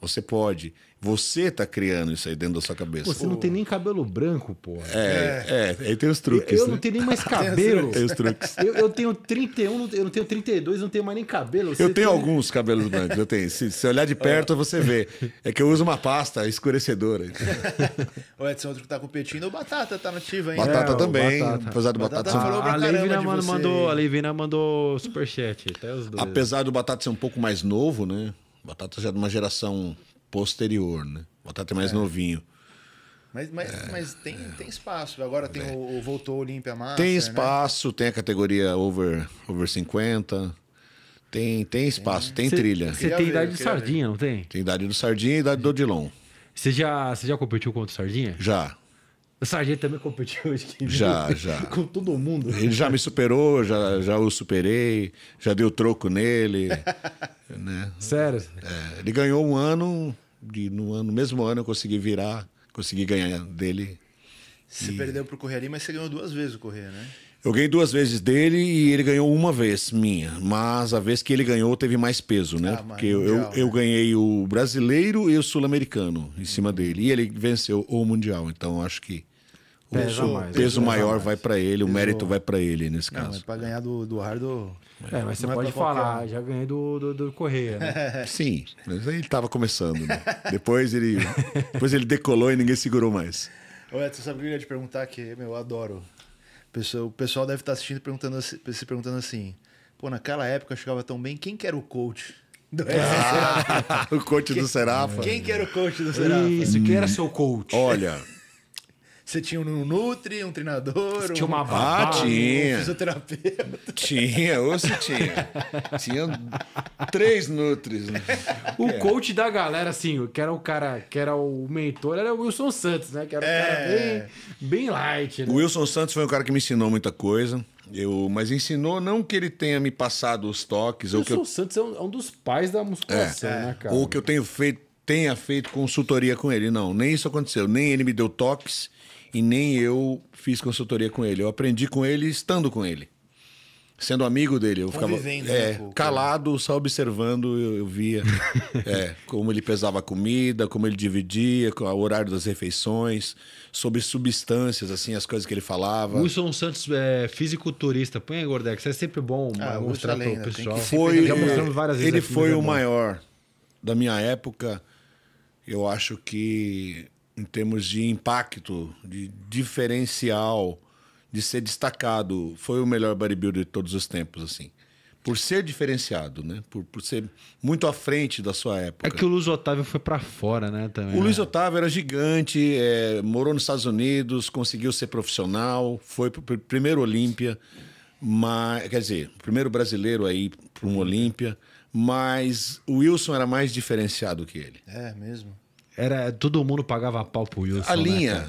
Você pode. Você tá criando isso aí dentro da sua cabeça. Pô, você não tem nem cabelo branco, pô. É, é, é aí tem os truques. Eu, eu né? não tenho nem mais cabelo. tem os truques. Eu, eu tenho 31, eu não tenho 32, não tenho mais nem cabelo. Você eu tenho tem... alguns cabelos brancos, eu tenho. Se, se olhar de perto, você vê. É que eu uso uma pasta escurecedora. o Edson, outro que tá competindo, o Batata tá nativo ainda. Batata é, também. Batata. Apesar do Batata, batata falou pra a Levina mandou, A Leivina mandou superchat, até os dois. Apesar do Batata ser um pouco mais novo, né? Batata já é de uma geração posterior, né? Botar até mais é. novinho. Mas, mas, é, mas tem, tem espaço. Agora tem é. o, o Voltou Olímpia Master. Tem né? espaço, né? tem a categoria over, over 50. Tem, tem espaço, tem, tem trilha. Você tem idade de do Sardinha, ver. não tem? Tem idade do Sardinha e idade do Odilon. Você já, você já competiu contra o Sardinha? Já. O Sargento também competiu, hoje que. Já, viu? já. Com todo mundo. Ele já me superou, já, já o superei, já deu troco nele. né? Sério? É, ele ganhou um ano, de no, ano, mesmo ano eu consegui virar, consegui ganhar dele. Você e... perdeu pro Correia mas você ganhou duas vezes o Correia, né? Eu ganhei duas vezes dele e ele ganhou uma vez minha. Mas a vez que ele ganhou teve mais peso, né? Ah, Porque mundial, eu, eu né? ganhei o brasileiro e o sul-americano em cima dele. E ele venceu o mundial. Então acho que o né? peso, peso maior vai para ele, o mérito vai para ele nesse caso. Não, é para ganhar do, do Hardo. É, mas você não é pode é falar, um. já ganhei do, do, do Correia, né? Sim, mas ele estava começando. Né? depois, ele, depois ele decolou e ninguém segurou mais. Ué, você sabe o que eu ia te perguntar? Que, meu, eu adoro. O pessoal deve estar tá assistindo perguntando, assim, se perguntando assim: pô, naquela época eu chegava tão bem, quem que era o coach? Do ah, o coach quem, do Serafa. Quem que era o coach do Serafa? Isso, quem era seu coach? Olha. Você tinha um Nutri, um treinador, você tinha uma um, ah, né? tinha. um fisioterapeuta. Tinha, ou se tinha. tinha três Nutris. Né? O é. coach da galera, assim, que era o cara, que era o mentor, era o Wilson Santos, né? Que era é. um cara é. bem, bem light. Né? O Wilson Santos foi um cara que me ensinou muita coisa. Eu, mas ensinou não que ele tenha me passado os toques. Wilson ou que eu... Santos é um, é um, dos pais da musculação, é. né, cara? Ou que eu tenho feito, tenha feito consultoria com ele. Não, nem isso aconteceu. Nem ele me deu toques e nem eu fiz consultoria com ele. Eu aprendi com ele estando com ele. Sendo amigo dele, eu ficava é, né, calado, só observando, eu, eu via é, como ele pesava a comida, como ele dividia, o horário das refeições, sobre substâncias, assim, as coisas que ele falava. Wilson Santos é fisiculturista, põe aí, Gordex, é sempre bom ah, mostrar é para o pessoal. Foi, Já várias vezes. Ele foi né, o maior da minha época, eu acho que em termos de impacto, de diferencial, de ser destacado, foi o melhor bodybuilder de todos os tempos, assim. Por ser diferenciado, né? Por, por ser muito à frente da sua época. É que o Luiz Otávio foi para fora, né? Também, o Luiz né? Otávio era gigante, é, morou nos Estados Unidos, conseguiu ser profissional, foi pro primeiro Olímpia, mas, quer dizer, primeiro brasileiro aí para um Olímpia, mas o Wilson era mais diferenciado que ele. É mesmo. Era, todo mundo pagava pau pro Wilson. A né, linha. Né,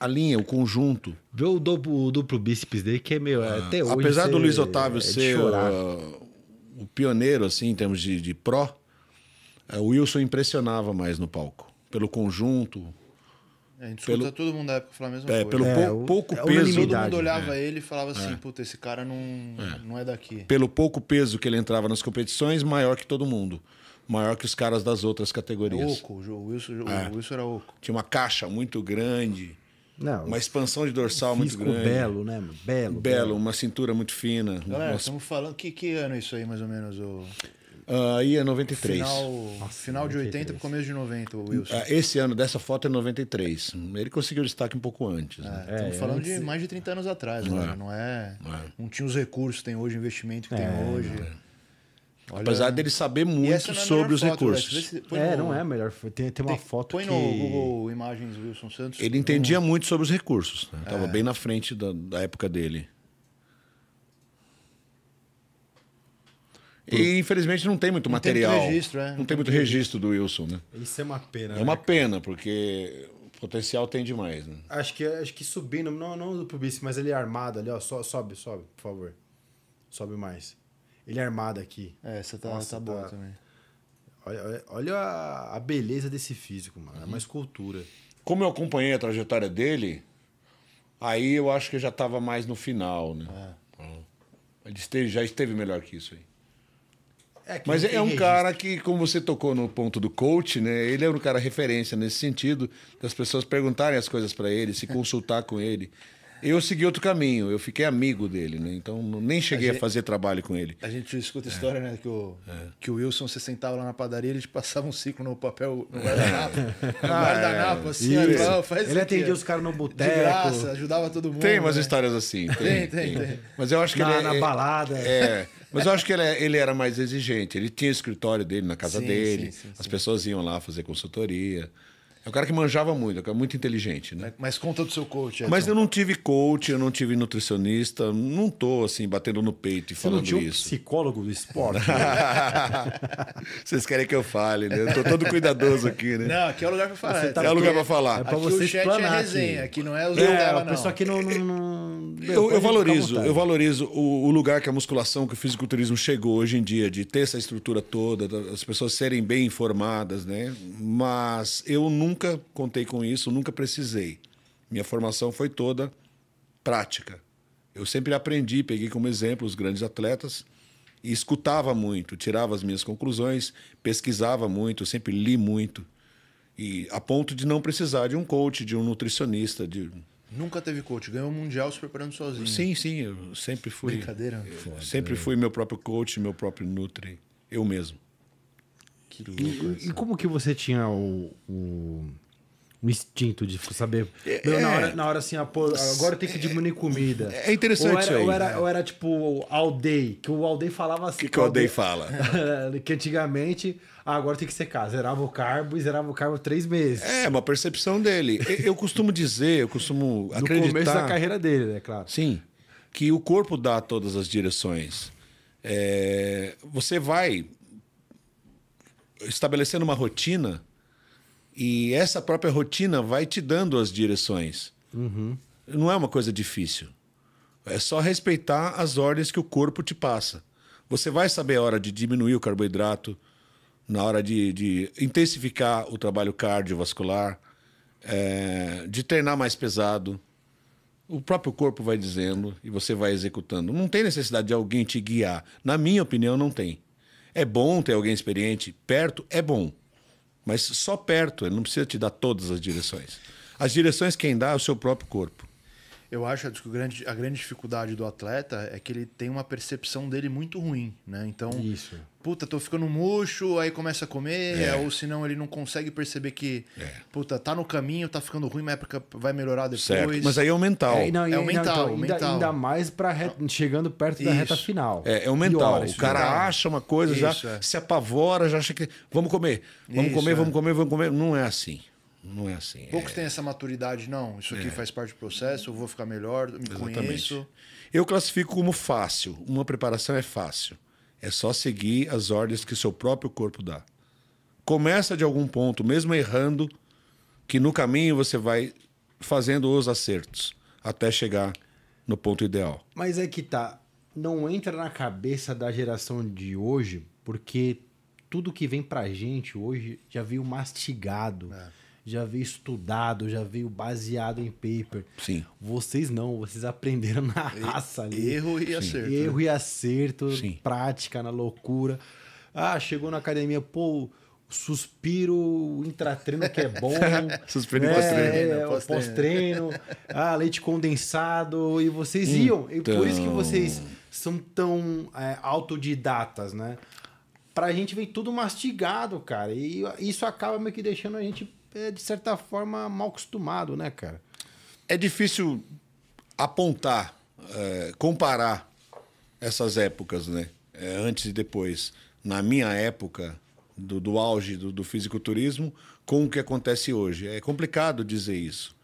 a linha, o conjunto. Vê o duplo, o duplo bíceps dele, que é meu Ah, até hoje apesar do Luiz é Otávio é ser o, o, pioneiro, assim, em termos de, de pró, é, o Wilson impressionava mais no palco. Pelo conjunto, é, a gente escuta todo mundo da época falar a mesma é, coisa. Pelo é, pelo pouco é peso. Todo mundo né? olhava é. ele e falava assim, puta, esse cara não é. não é daqui. Pelo pouco peso que ele entrava nas competições, maior que todo mundo maior que os caras das outras categorias. Oco, o Wilson, o é. Wilson era oco. Tinha uma caixa muito grande. Não, uma expansão de dorsal muito grande. belo, né? Belo, belo. Belo, uma cintura muito fina. Galera, Nossa. estamos falando... Que, que ano é isso aí, mais ou menos? O... Ah, aí é 93. Final, Nossa, final 93. de 80 para começo de 90, o Wilson. Uh, esse ano dessa foto é 93. Ele conseguiu destaque um pouco antes. Né? estamos é, falando antes... de mais de 30 anos atrás, não, né? É. é. não, é, não tinha os recursos que tem hoje, o investimento que tem é, hoje. É. Olha, Apesar dele saber muito é sobre os foto, né? recursos. É, no... não é a melhor. Tem, tem uma tem, foto põe que... no Google Imagens Wilson Santos. Ele entendia muito sobre os recursos. Né? É. Tava bem na frente da, da época dele. E infelizmente não tem muito não material. Tem muito registro, é. Não, não tem muito registro do Wilson, né? Isso é uma pena. É uma né? pena, porque potencial tem demais, né? Acho que, acho que subindo, não, não do pubis, mas ele é armado ali, ó. So, sobe, sobe, por favor. Sobe mais. Ele é armado aqui. É, essa tá, Nossa, tá boa tá... também. Olha, olha, a, beleza desse físico, mano. É uhum. É uma escultura. Como eu acompanhei a trajetória dele, aí eu acho que eu já tava mais no final, né? É. Ele esteve, já esteve melhor que isso aí. É Mas é, é um registro. cara que, como você tocou no ponto do coach, né? Ele é um cara referência nesse sentido, das pessoas perguntarem as coisas para ele, se consultar com ele. Eu segui outro caminho, eu fiquei amigo dele, né? Então nem cheguei a, gente, a fazer trabalho com ele. A gente escuta a história, é. né? Que o, é. que o Wilson se sentava lá na padaria, eles passava um ciclo no papel, no é. guardanapo. É. No guardanapo, ah, é. assim, faz Ele atendia os caras no boteco. De graça, ajudava todo mundo. Tem umas né? histórias assim. Tem, tem, tem, tem, Mas eu acho que na, ele. Na balada. É. Mas eu acho que ele, é, ele, era mais exigente. Ele tinha o escritório dele na casa sim, dele. Sim, sim, as pessoas iam lá fazer consultoria. É um cara que manjava muito, é um cara muito inteligente, né? Mas conta do seu coach. Edson. Mas eu não tive coach, eu não tive nutricionista, não tô assim batendo no peito e Você falando não tinha um isso. psicólogo do esporte. Vocês querem que eu fale, né? Eu tô todo cuidadoso aqui, né? Não, aqui é o lugar para falar. Tá é o lugar para falar. É para você o chat é resenha, aqui, aqui não é o dela, é, não. Pessoa aqui não, não... Eu, eu valorizo, eu valorizo o, o, lugar que a musculação, que o fisiculturismo chegou hoje em dia, de ter essa estrutura toda, as pessoas serem bem informadas, né? Mas eu nunca nunca contei com isso, nunca precisei. Minha formação foi toda prática. Eu sempre aprendi, peguei como exemplo os grandes atletas e escutava muito, tirava as minhas conclusões, pesquisava muito, sempre li muito. E a ponto de não precisar de um coach, de um nutricionista, de Nunca teve coach, ganhou o mundial se preparando sozinho. Sim, sim, eu sempre fui. Brincadeira. Eu, sempre né? fui meu próprio coach, meu próprio nutri, eu mesmo. Que louco. E, e como que você tinha o, o, instinto de saber? É, na, é. hora, na hora assim, ah, pô, agora tem que é, diminuir comida. É, é interessante ou era, isso aí. Ou era, né? ou era tipo aldeia, que o aldeia falava assim. O que, que o aldeia fala? que antigamente, ah, agora tem que secar. Zerava o carbo e zerava o carbo três meses. É, uma percepção dele. Eu, costumo dizer, eu costumo acreditar... No começo da carreira dele, né, claro. Sim, que o corpo dá todas as direções. É, você vai estabelecendo uma rotina e essa própria rotina vai te dando as direções. Uhum. Não é uma coisa difícil. É só respeitar as ordens que o corpo te passa. Você vai saber a hora de diminuir o carboidrato, na hora de, de intensificar o trabalho cardiovascular, é, de treinar mais pesado. O próprio corpo vai dizendo e você vai executando. Não tem necessidade de alguém te guiar. Na minha opinião, não tem. É bom ter alguém experiente perto, é bom. Mas só perto, ele não precisa te dar todas as direções. As direções quem dá é o seu próprio corpo. Eu acho que grande, a grande dificuldade do atleta é que ele tem uma percepção dele muito ruim, né? Então, Isso. puta, tô ficando murcho, aí começa a comer, é. ou senão ele não consegue perceber que, é. puta, tá no caminho, tá ficando ruim, mas vai melhorar depois. Certo. Mas aí é o mental. É, não, é, é o mental, não, então, ainda, mental. Ainda, mais para chegando perto Isso. da reta final. É, é o mental. Pior, o é cara acha uma coisa, Isso, já é. se apavora, já acha que vamos comer, vamos Isso, comer, vamos é. comer, vamos comer. Não é assim. Não é assim. É Poucos é... têm essa maturidade, não. Isso aqui é. faz parte do processo, eu vou ficar melhor, me Exatamente. conheço. Eu classifico como fácil. Uma preparação é fácil. É só seguir as ordens que seu próprio corpo dá. Começa de algum ponto, mesmo errando, que no caminho você vai fazendo os acertos até chegar no ponto ideal. Mas é que tá, não entra na cabeça da geração de hoje, porque tudo que vem pra gente hoje já veio mastigado. É já veio estudado, já veio baseado em paper. Sim. Vocês não, vocês aprenderam na raça ali. Erro e acerto. Erro né? e acerto, Sim. prática na loucura. Ah, chegou na academia, pô, suspiro intratreino que é bom. suspiro é, é, né? Pós-treino. ah, leite condensado. E vocês então... iam. E por isso que vocês são tão é, autodidatas, né? Pra gente vem tudo mastigado, cara. E isso acaba meio que deixando a gente é, de certa forma, mal acostumado, né, cara? É difícil apontar, é, comparar essas épocas, né? É, antes e depois. Na minha época do, do auge do, do fisiculturismo, com o que acontece hoje. É complicado dizer isso.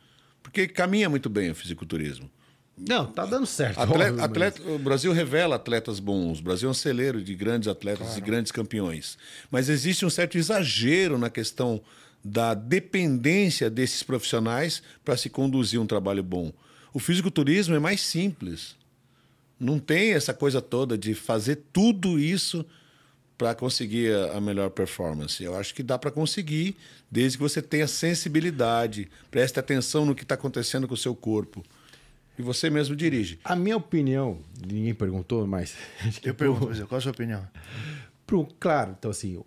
Porque caminha muito bem o fisiculturismo. Não, tá dando certo. Atleta, atleta, o Brasil revela atletas bons. O Brasil é um celeiro de grandes atletas claro. e grandes campeões. Mas existe um certo exagero na questão da dependência desses profissionais para se conduzir um trabalho bom. O fisiculturismo é mais simples. Não tem essa coisa toda de fazer tudo isso para conseguir a melhor performance. Eu acho que dá para conseguir, desde que você tenha sensibilidade, preste atenção no que está acontecendo com o seu corpo. E você mesmo dirige. A minha opinião, ninguém perguntou, mas. Eu pergunto, qual a sua opinião? Pro, claro, então assim,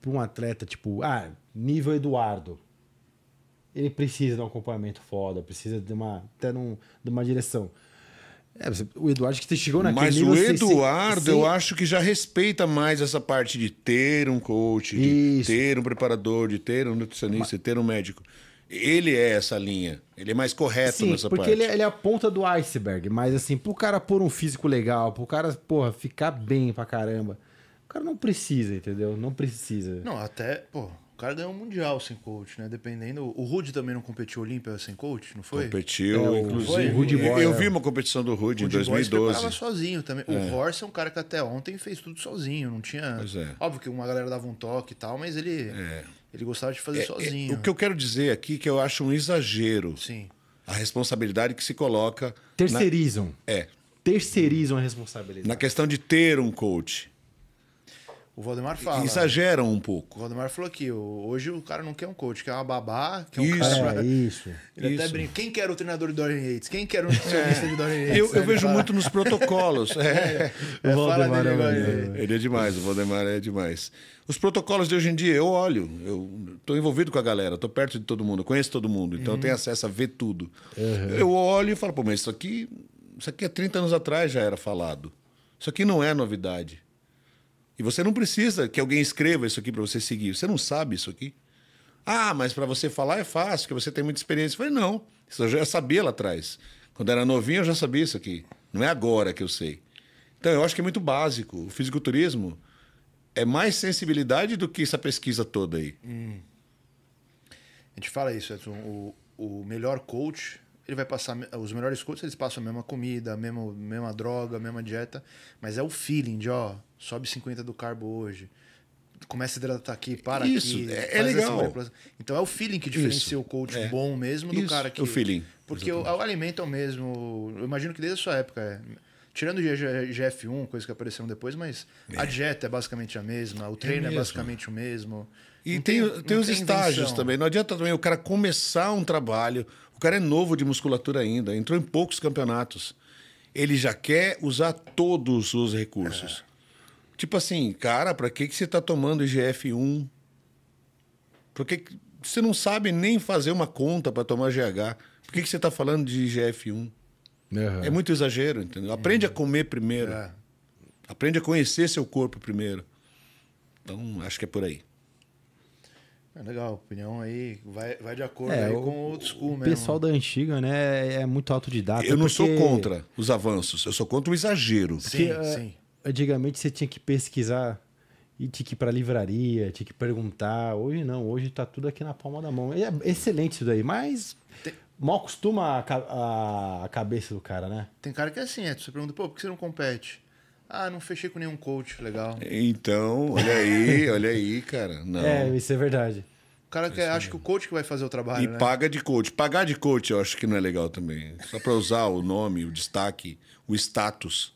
para um atleta, tipo, ah, nível Eduardo. Ele precisa de um acompanhamento foda, precisa de uma, até num, de uma direção. É, o Eduardo que chegou naquele Mas nível, o Eduardo, eu acho que já respeita mais essa parte de ter um coach, de Isso. ter um preparador, de ter um nutricionista, Mas... de ter um médico. Ele é essa linha. Ele é mais correto Sim, nessa porque é, parte. Porque ele, ele, é a ponta do iceberg. Mas, assim, pro cara pôr um físico legal, pro cara, porra, ficar bem pra caramba, o cara não precisa, entendeu? Não precisa. Não, até, pô, o cara ganhou o um Mundial sem coach, né? Dependendo. O Rude também não competiu Olímpia sem coach, não foi? Competiu, é, inclusive. Boy, eu, eu vi uma competição do Rude em 2012. Ele sozinho também. É. O Horse é um cara que até ontem fez tudo sozinho, não tinha. Pois é. Óbvio que uma galera dava um toque e tal, mas ele, é. ele gostava de fazer é, é, sozinho. o que eu quero dizer aqui é que eu acho um exagero. Sim. A responsabilidade que se coloca. Terceirizam. Na... É. Terceirizam a responsabilidade. Na questão de ter um coach. O Valdemar fala. Né? Exageram um pouco. O Valdemar falou aqui, hoje o cara não quer um coach, quer uma babá, quer um isso, cara... É, isso. Ele isso. até brinca. Quem quer o treinador de Dorian Yates? Quem quer o treinador é. de Dorian Yates? Eu, eu vejo fala... muito nos protocolos. É, é. é. O Valdemar dele, é, né? Ele é demais, o Valdemar é demais. Os protocolos de hoje em dia, eu olho, eu estou envolvido com a galera, estou perto de todo mundo, conheço todo mundo, então uhum. eu tenho uhum. acesso a ver tudo. Uhum. Eu olho e falo, pô, mas isso aqui, isso aqui há é 30 anos atrás já era falado. Isso aqui não é novidade. E você não precisa que alguém escreva isso aqui para você seguir. Você não sabe isso aqui. Ah, mas para você falar é fácil, que você tem muita experiência. Eu falei, não. Isso eu já sabia lá atrás. Quando era novinho, eu já sabia isso aqui. Não é agora que eu sei. Então, eu acho que é muito básico. O fisiculturismo é mais sensibilidade do que essa pesquisa toda aí. Hum. A gente fala isso, Edson. O, o melhor coach ele vai passar os melhores coaches eles passam a mesma comida, a mesma, mesma droga, a mesma dieta, mas é o feeling de ó, sobe 50 do carbo hoje. Começa a hidratar aqui, para Isso, aqui. É, é legal. Então é o feeling que diferencia Isso. o coach é. bom mesmo Isso. do cara que. É o feeling. Porque o, o, alimento é o mesmo. Eu imagino que desde a sua época. É. Tirando o GF1, coisas que apareceram depois, mas é. a dieta é basicamente a mesma, o é treino é, é basicamente o mesmo. E tem, tem, tem os tem estágios invenção. também. Não adianta também o cara começar um trabalho. O cara é novo de musculatura ainda, entrou em poucos campeonatos. Ele já quer usar todos os recursos. É. Tipo assim, cara, pra que, que você tá tomando GF1? Por que, que você não sabe nem fazer uma conta para tomar GH? Por que, que você tá falando de GF1? Uhum. É muito exagero, entendeu? Aprende uhum. a comer primeiro. É. Aprende a conhecer seu corpo primeiro. Então, acho que é por aí. É legal, a opinião aí vai, vai de acordo é, o, com o old school o mesmo. O pessoal da antiga, né, é, é muito autodidata. Eu não porque... sou contra os avanços, eu sou contra o exagero. Sim, porque, é, sim antigamente você tinha que pesquisar e tinha que ir para livraria, tinha que perguntar. Hoje não, hoje está tudo aqui na palma da mão. É excelente isso daí, mas tem... mal costuma a, a, cabeça do cara, né? Tem cara que é assim, é, você pergunta, pô, por que você não compete? Ah, não fechei com nenhum coach, legal. Então, olha aí, olha aí, cara. Não. É, isso é verdade. O cara que é, acha que o coach que vai fazer o trabalho. E né? paga de coach. Pagar de coach eu acho que não é legal também. Só para usar o nome, o destaque, o status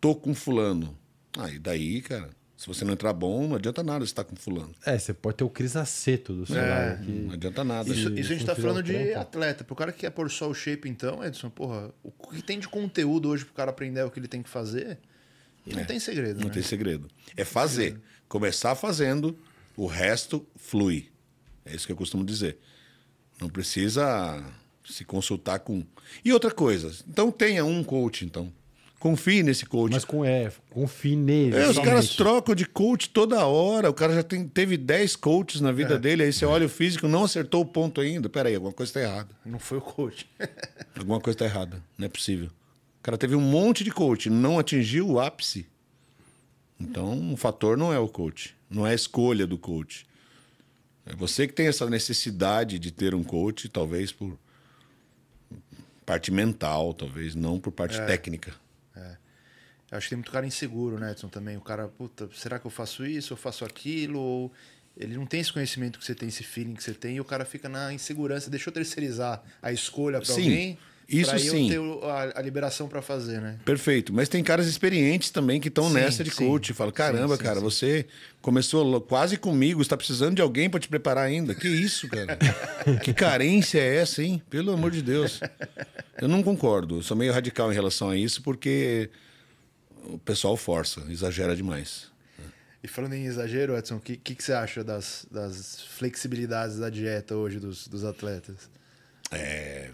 tô com fulano. Aí ah, daí, cara, se você não entrar bom, não adianta nada você estar tá com fulano. É, você pode ter o Aceto do celular. É, que... Não adianta nada. Isso, isso a gente tá falando de atleta. Pro cara que quer pôr só o shape, então, Edson, porra, o que tem de conteúdo hoje pro cara aprender o que ele tem que fazer? E é, não tem segredo, Não né? tem segredo. É fazer. Começar fazendo, o resto flui. É isso que eu costumo dizer. Não precisa se consultar com. E outra coisa, então tenha um coach, então. Confie nesse coach. Mas com E, é, confie nele. É, os caras trocam de coach toda hora. O cara já tem, teve 10 coaches na vida é. dele. Aí você é. olha o físico, não acertou o ponto ainda. pera aí alguma coisa está errada. Não foi o coach. alguma coisa está errada. Não é possível. O cara teve um monte de coach, não atingiu o ápice. Então, o um fator não é o coach. Não é a escolha do coach. É você que tem essa necessidade de ter um coach, talvez por parte mental, talvez não por parte é. técnica acho que tem muito cara inseguro, né, Edson, também. O cara, puta, será que eu faço isso, eu faço aquilo? Ou ele não tem esse conhecimento que você tem, esse feeling que você tem, e o cara fica na insegurança. Deixa eu terceirizar a escolha para alguém. Isso sim. ter a, a liberação para fazer, né? Perfeito. Mas tem caras experientes também que estão nessa de sim. coach. Fala, caramba, sim, sim, cara, você começou quase comigo, está precisando de alguém para te preparar ainda. Que isso, cara? que carência é essa, hein? Pelo amor de Deus. Eu não concordo. Eu sou meio radical em relação a isso, porque o pessoal força, exagera demais. E falando em exagero, Edson, o que, que, que, você acha das, das flexibilidades da dieta hoje dos, dos atletas? É...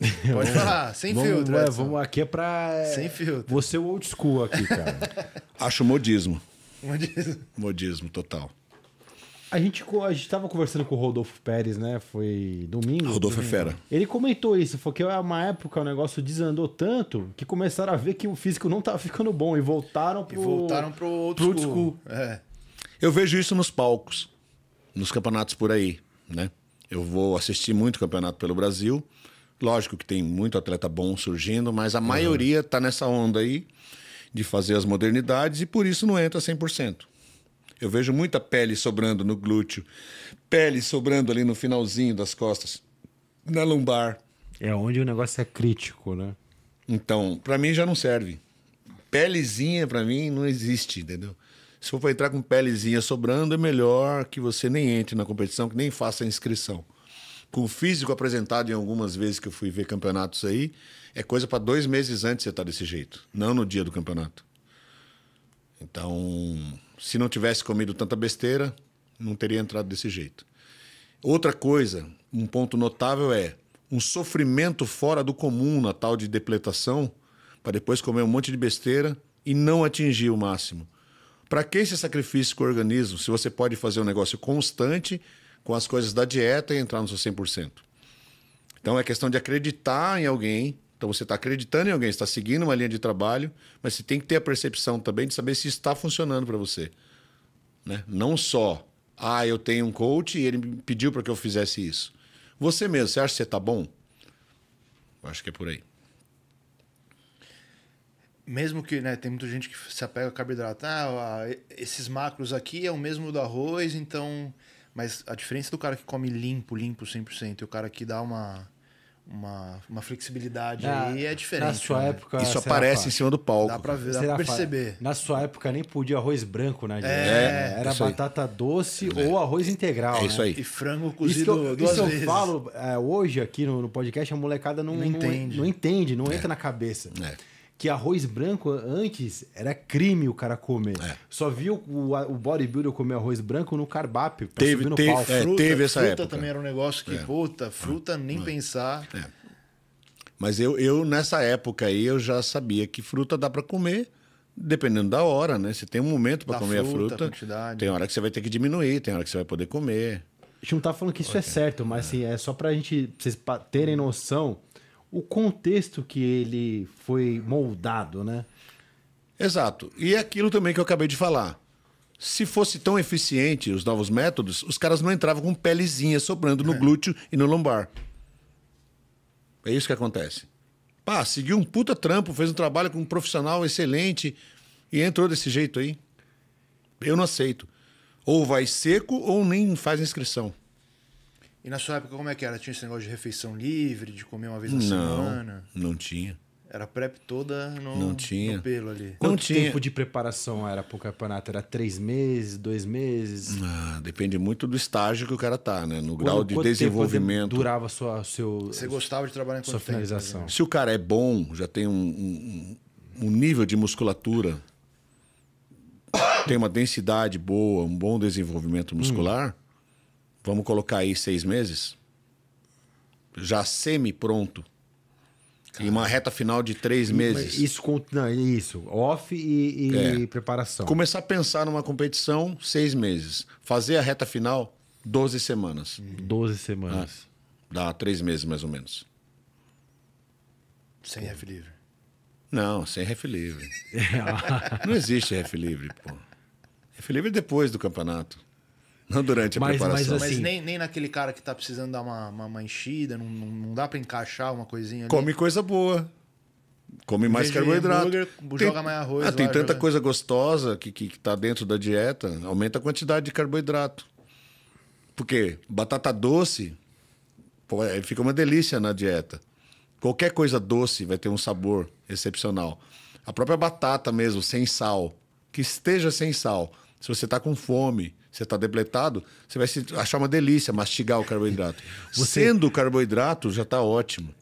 Pode falar, sem vamos, filtro. É, vamos aqui é pra. É, sem filtro. Você old school aqui, cara. Acho modismo. Modismo. Modismo total. A gente a estava conversando com o Rodolfo Pérez, né? Foi domingo. Rodolfo é fera. Ele comentou isso, foi que uma época o negócio desandou tanto que começaram a ver que o físico não estava ficando bom e voltaram pro. E voltaram pro outro school. school. É. Eu vejo isso nos palcos, nos campeonatos por aí, né? Eu vou assistir muito campeonato pelo Brasil. Lógico que tem muito atleta bom surgindo, mas a uhum. maioria está nessa onda aí de fazer as modernidades e por isso não entra 100%. Eu vejo muita pele sobrando no glúteo, pele sobrando ali no finalzinho das costas, na lombar. É onde o negócio é crítico, né? Então, para mim já não serve. Pelezinha para mim não existe, entendeu? Se for entrar com pelezinha sobrando, é melhor que você nem entre na competição, que nem faça a inscrição. Com o físico apresentado em algumas vezes que eu fui ver campeonatos aí, é coisa para dois meses antes você estar tá desse jeito, não no dia do campeonato. Então, se não tivesse comido tanta besteira, não teria entrado desse jeito. Outra coisa, um ponto notável é um sofrimento fora do comum na tal de depletação, para depois comer um monte de besteira e não atingir o máximo. Para que esse sacrifício com o organismo, se você pode fazer um negócio constante com as coisas da dieta e entrar no seu 100%? Então é questão de acreditar em alguém então você está acreditando em alguém, está seguindo uma linha de trabalho, mas você tem que ter a percepção também de saber se está funcionando para você, né? Não só, ah, eu tenho um coach e ele me pediu para que eu fizesse isso. Você mesmo, você acha que você está bom? Eu acho que é por aí. Mesmo que, né, tem muita gente que se apega a carboidrato, ah, ah esses macros aqui é o mesmo do arroz, então, mas a diferença do cara que come limpo, limpo 100% e o cara que dá uma uma, uma flexibilidade na, aí é diferente. Na sua né? época. Isso aparece em cima do palco. Dá pra, ver, dá pra perceber. Na sua época nem podia arroz branco né, gente. É, Era é batata doce é. ou arroz integral. É né? isso aí. E frango cozido. Isso que eu, duas isso vezes. eu falo é, hoje aqui no, no, podcast, a molecada não, não, não entende. Não, entende, não é. entra na cabeça. É que arroz branco antes era crime o cara comer. É. Só viu o, o bodybuilder comer arroz branco no carbapio. Tá teve, subir no teve, é, fruta, teve essa fruta época. Fruta também era um negócio que, é. puta, fruta nem é. pensar. É. Mas eu, eu, nessa época aí, eu já sabia que fruta dá para comer dependendo da hora, né? Você tem um momento para comer fruta, a fruta. Quantidade. Tem hora que você vai ter que diminuir, tem hora que você vai poder comer. A gente não tá falando que isso é okay. é certo, mas assim, é só pra gente pra vocês terem noção o contexto que ele foi moldado, né? Exato. E é aquilo também que eu acabei de falar. Se fosse tão eficiente os novos métodos, os caras não entravam com pelezinha sobrando no é. glúteo e no lombar. É isso que acontece. Pá, seguiu um puta trampo, fez um trabalho com um profissional excelente e entrou desse jeito aí. Eu não aceito. Ou vai seco ou nem faz inscrição. E na sua época, como é que era? Tinha esse negócio de refeição livre, de comer uma vez na semana? Não, não tinha. Era prep toda no, não tinha. No pelo ali. Quanto não tinha. tempo de preparação era pro campeonato? Era três meses, dois meses? Ah, depende muito do estágio que o cara tá, né? No quanto, grau de desenvolvimento. durava sua, seu. Você gostava de trabalhar em sua finalização. Tempo? Se o cara é bom, já tem um, um, um nível de musculatura, tem uma densidade boa, um bom desenvolvimento hum. muscular, vamos colocar aí seis meses, já semi-pronto. E uma reta final de três meses. Isso, não, isso off e, e é. preparação. Começar a pensar numa competição, seis meses. Fazer a reta final, 12 semanas. 12 hum. semanas. É. Dá três meses, mais ou menos. Sem ref livre. Não, sem ref livre. não existe ref livre, pô. Ref livre depois do campeonato. Não durante a mas, preparação. Mas, assim, mas nem, nem naquele cara que tá precisando dar uma, uma, uma enchida, não, não dá para encaixar uma coisinha ali. Come coisa boa. Come mais Veja carboidrato. Burger, tem, joga mais arroz. Ah, tem tanta joga... coisa gostosa que, que, que tá dentro da dieta, aumenta a quantidade de carboidrato. Porque batata doce pô, é, fica uma delícia na dieta. Qualquer coisa doce vai ter um sabor excepcional. A própria batata mesmo, sem sal. Que esteja sem sal. Se você está com fome, você está depletado, você vai se achar uma delícia mastigar o carboidrato. Você... Sendo carboidrato, já está ótimo.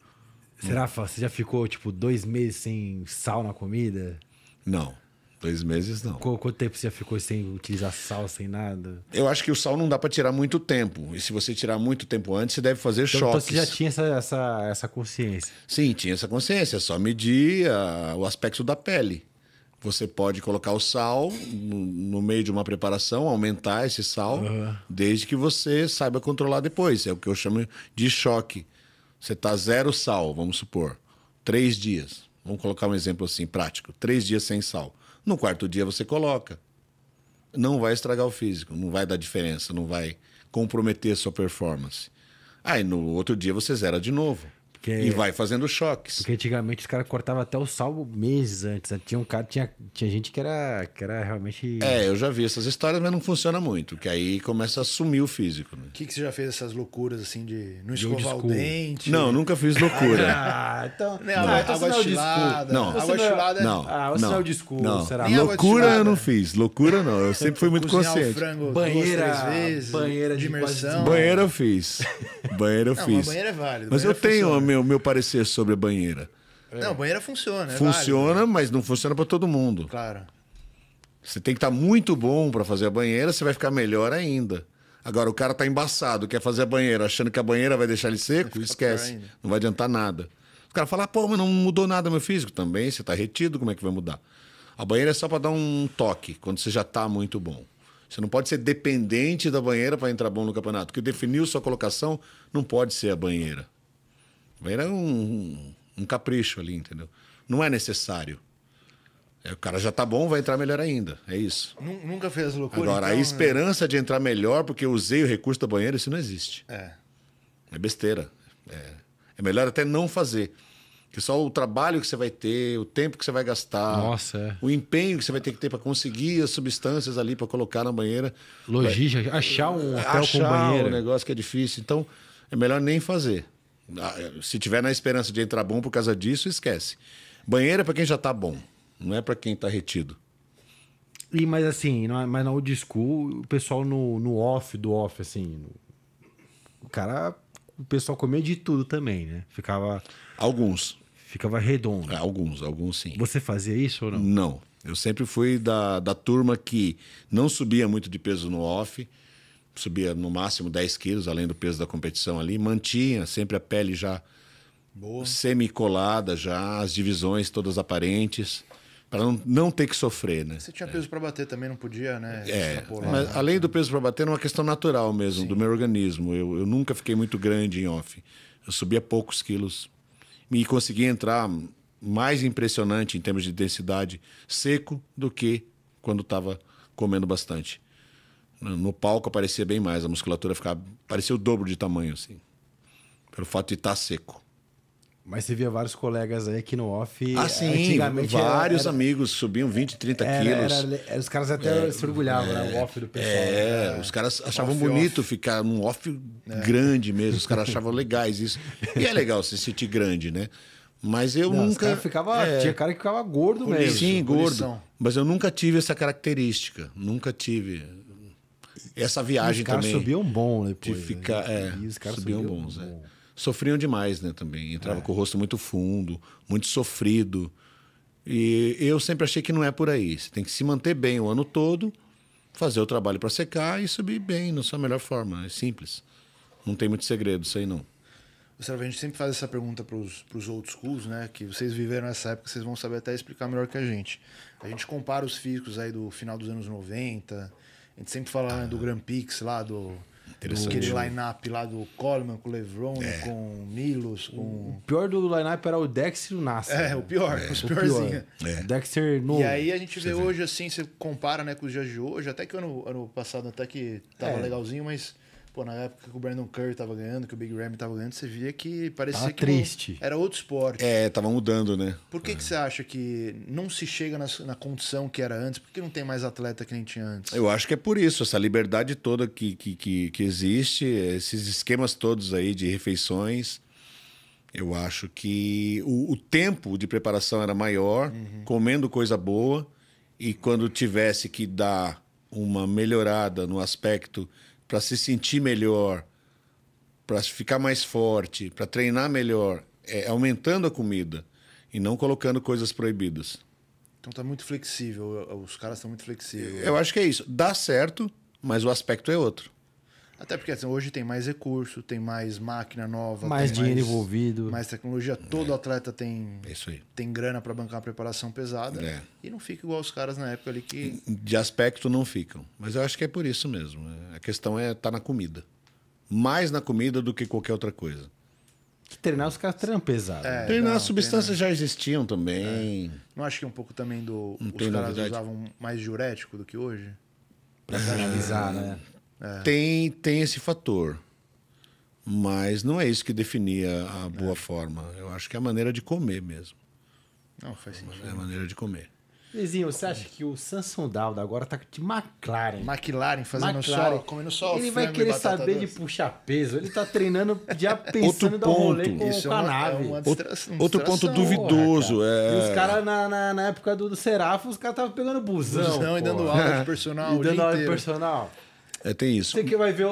Será, você já ficou, tipo, dois meses sem sal na comida? Não. Dois meses não. Quanto tempo você já ficou sem utilizar sal, sem nada? Eu acho que o sal não dá para tirar muito tempo. E se você tirar muito tempo antes, você deve fazer então, choques. Então você já tinha essa, essa, essa consciência? Sim, tinha essa consciência. É só medir o aspecto da pele. Você pode colocar o sal no, no meio de uma preparação, aumentar esse sal, uhum. desde que você saiba controlar depois. É o que eu chamo de choque. Você tá zero sal, vamos supor, três dias. Vamos colocar um exemplo assim prático: três dias sem sal. No quarto dia você coloca. Não vai estragar o físico, não vai dar diferença, não vai comprometer a sua performance. Aí no outro dia você zera de novo. Porque, e vai fazendo choques. Porque antigamente os caras cortavam até o sal meses antes. Né? Tinha um cara, tinha, tinha gente que era, que era realmente. É, eu já vi essas histórias, mas não funciona muito. Que aí começa a sumir o físico. Né? O né? que, que você já fez essas loucuras assim de não escovar de o dente? Não, nunca fiz loucura. ah, então. Não, não. Então água, é é água chilada. Não, água chilada. Não, ah, é o sinal de Não. Será? loucura eu não fiz. Loucura não. Eu sempre fui muito Cozinhar consciente. banheira, duas, três vezes, banheira de imersão. Banheira eu fiz. Banheira eu fiz. Não, banheira é válido. Mas eu tenho meu, meu parecer sobre a banheira. É. Não, banheira funciona. É funciona, válido, né? mas não funciona para todo mundo. Claro. Você tem que estar tá muito bom para fazer a banheira, você vai ficar melhor ainda. Agora, o cara tá embaçado, quer fazer a banheira, achando que a banheira vai deixar ele seco, esquece. Não vai adiantar nada. O cara fala, ah, pô, mas não mudou nada meu físico. Também, você tá retido, como é que vai mudar? A banheira é só para dar um toque, quando você já tá muito bom. Você não pode ser dependente da banheira para entrar bom no campeonato. que definiu sua colocação não pode ser a banheira. Era um, um capricho ali, entendeu? Não é necessário. É, o cara já tá bom, vai entrar melhor ainda. É isso. Nunca fez loucura. Agora, então, a é. esperança de entrar melhor porque eu usei o recurso da banheira, isso não existe. É. É besteira. É, é melhor até não fazer. Que só o trabalho que você vai ter, o tempo que você vai gastar, Nossa, é. o empenho que você vai ter que ter para conseguir as substâncias ali para colocar na banheira. Logística, achar um hotel achar com banheiro um negócio que é difícil. Então, é melhor nem fazer. Ah, é, se tiver na esperança de entrar bom por causa disso, esquece. Banheiro é para quem já tá bom, não é para quem tá retido. E, mas assim, na, mas na old school, o pessoal no, no off do off, assim. No, o cara. O pessoal comia de tudo também, né? Ficava. Alguns. Ficava redondo. É, alguns, alguns sim. Você fazia isso ou não? Não. Eu sempre fui da, da turma que não subia muito de peso no off subia no máximo 10 quilos, além do peso da competição ali, mantinha sempre a pele já Boa. semi-colada, já as divisões todas aparentes, para não, não ter que sofrer, né? Você tinha peso é. para bater também, não podia, né? É, mas além do peso para bater, era uma questão natural mesmo, Sim. do meu organismo. Eu, eu nunca fiquei muito grande em off. Eu subia poucos quilos e consegui entrar mais impressionante em termos de densidade seco do que quando estava comendo bastante. No palco aparecia bem mais, a musculatura ficava, parecia o dobro de tamanho, assim. Pelo fato de estar tá seco. Mas você via vários colegas aí aqui no off. Ah, eh, sim, antigamente vários era, era, amigos subiam 20, 30 era, quilos. Era, eh, os caras até é, se orgulhavam, é, né? O é, off do pessoal. É, né? os caras achavam off, bonito off. ficar num off é. grande mesmo. Os caras achavam legais isso. E é legal se sentir grande, né? Mas eu Não, nunca. Ficava, é, tinha cara que ficava gordo mesmo. Sim, gordo. Mas eu nunca tive essa característica. Nunca tive. Essa viagem também. Os caras subiam bom né? De ficar, né? é, os caras subiam, bons, é. bom. é. Sofriam demais, né, também. Entrava é. com o rosto muito fundo, muito sofrido. E eu sempre achei que não é por aí. Você tem que se manter bem o ano todo, fazer o trabalho para secar e subir bem, na sua melhor forma. É simples. Não tem muito segredo isso aí, não. a gente sempre faz essa pergunta para os outros cursos, né? Que vocês viveram essa época, vocês vão saber até explicar melhor que a gente. A gente compara os físicos aí do final dos anos 90, gente sempre fala né, do Grand Prix lá, do, do aquele line-up lá do Coleman com o Levron, é. com o Milos. Com... O pior do line-up era o Dexter e o Nasser. É, o pior, é. os piorzinhos. Pior. É. Dexter novo. E aí a gente vê, hoje, assim, você compara né, com os dias de hoje, até que ano, ano passado até que tava é. legalzinho, mas Pô, na época que o Brandon Curry tava ganhando, que o Big Ram tava ganhando, você via que parecia tava que triste. era outro esporte. É, tava mudando, né? Por que, é. que você acha que não se chega na, na condição que era antes? Por que não tem mais atleta que nem tinha antes? Eu acho que é por isso, essa liberdade toda que, que, que, que existe, esses esquemas todos aí de refeições. Eu acho que o, o tempo de preparação era maior, uhum. comendo coisa boa, e quando tivesse que dar uma melhorada no aspecto para se sentir melhor, para ficar mais forte, para treinar melhor, é, é aumentando a comida e não colocando coisas proibidas. Então tá muito flexível, os caras estão muito flexíveis. Eu acho que é isso. Dá certo, mas o aspecto é outro. Até porque assim, hoje tem mais recurso, tem mais máquina nova, mais dinheiro mais, envolvido, mais tecnologia. Todo é. atleta tem tem grana para bancar uma preparação pesada é. e não fica igual os caras na época ali que de aspecto não ficam. Mas eu acho que é por isso mesmo. É, a questão é tá na comida, mais na comida do que qualquer outra coisa. Que treinar os caras treinam pesado. É, né? Treinar as substâncias já existiam também. É. Não acho que um pouco também do não os caras novidade. usavam mais diurético do que hoje para canalizar, né? É. Tem, tem esse fator. Mas não é isso que definia a boa é. forma. Eu acho que é a maneira de comer mesmo. Não, faz é sentido. É a maneira de comer. Lizinho, você acha que o Samson Dauda agora tá de McLaren? McLaren, fazendo McLaren. sol, comendo Ele vai querer saber doce. de puxar peso. Ele tá treinando já pensando ponto dar um rolê com, é com é a nave. É Outro ponto duvidoso. Porra, é. cara. É... E os caras, na, na, na, época do, do Serafo, os caras estavam pegando busão. Busão porra. e dando aula de personal. e dando aula de personal tem isso. Você que vai ver,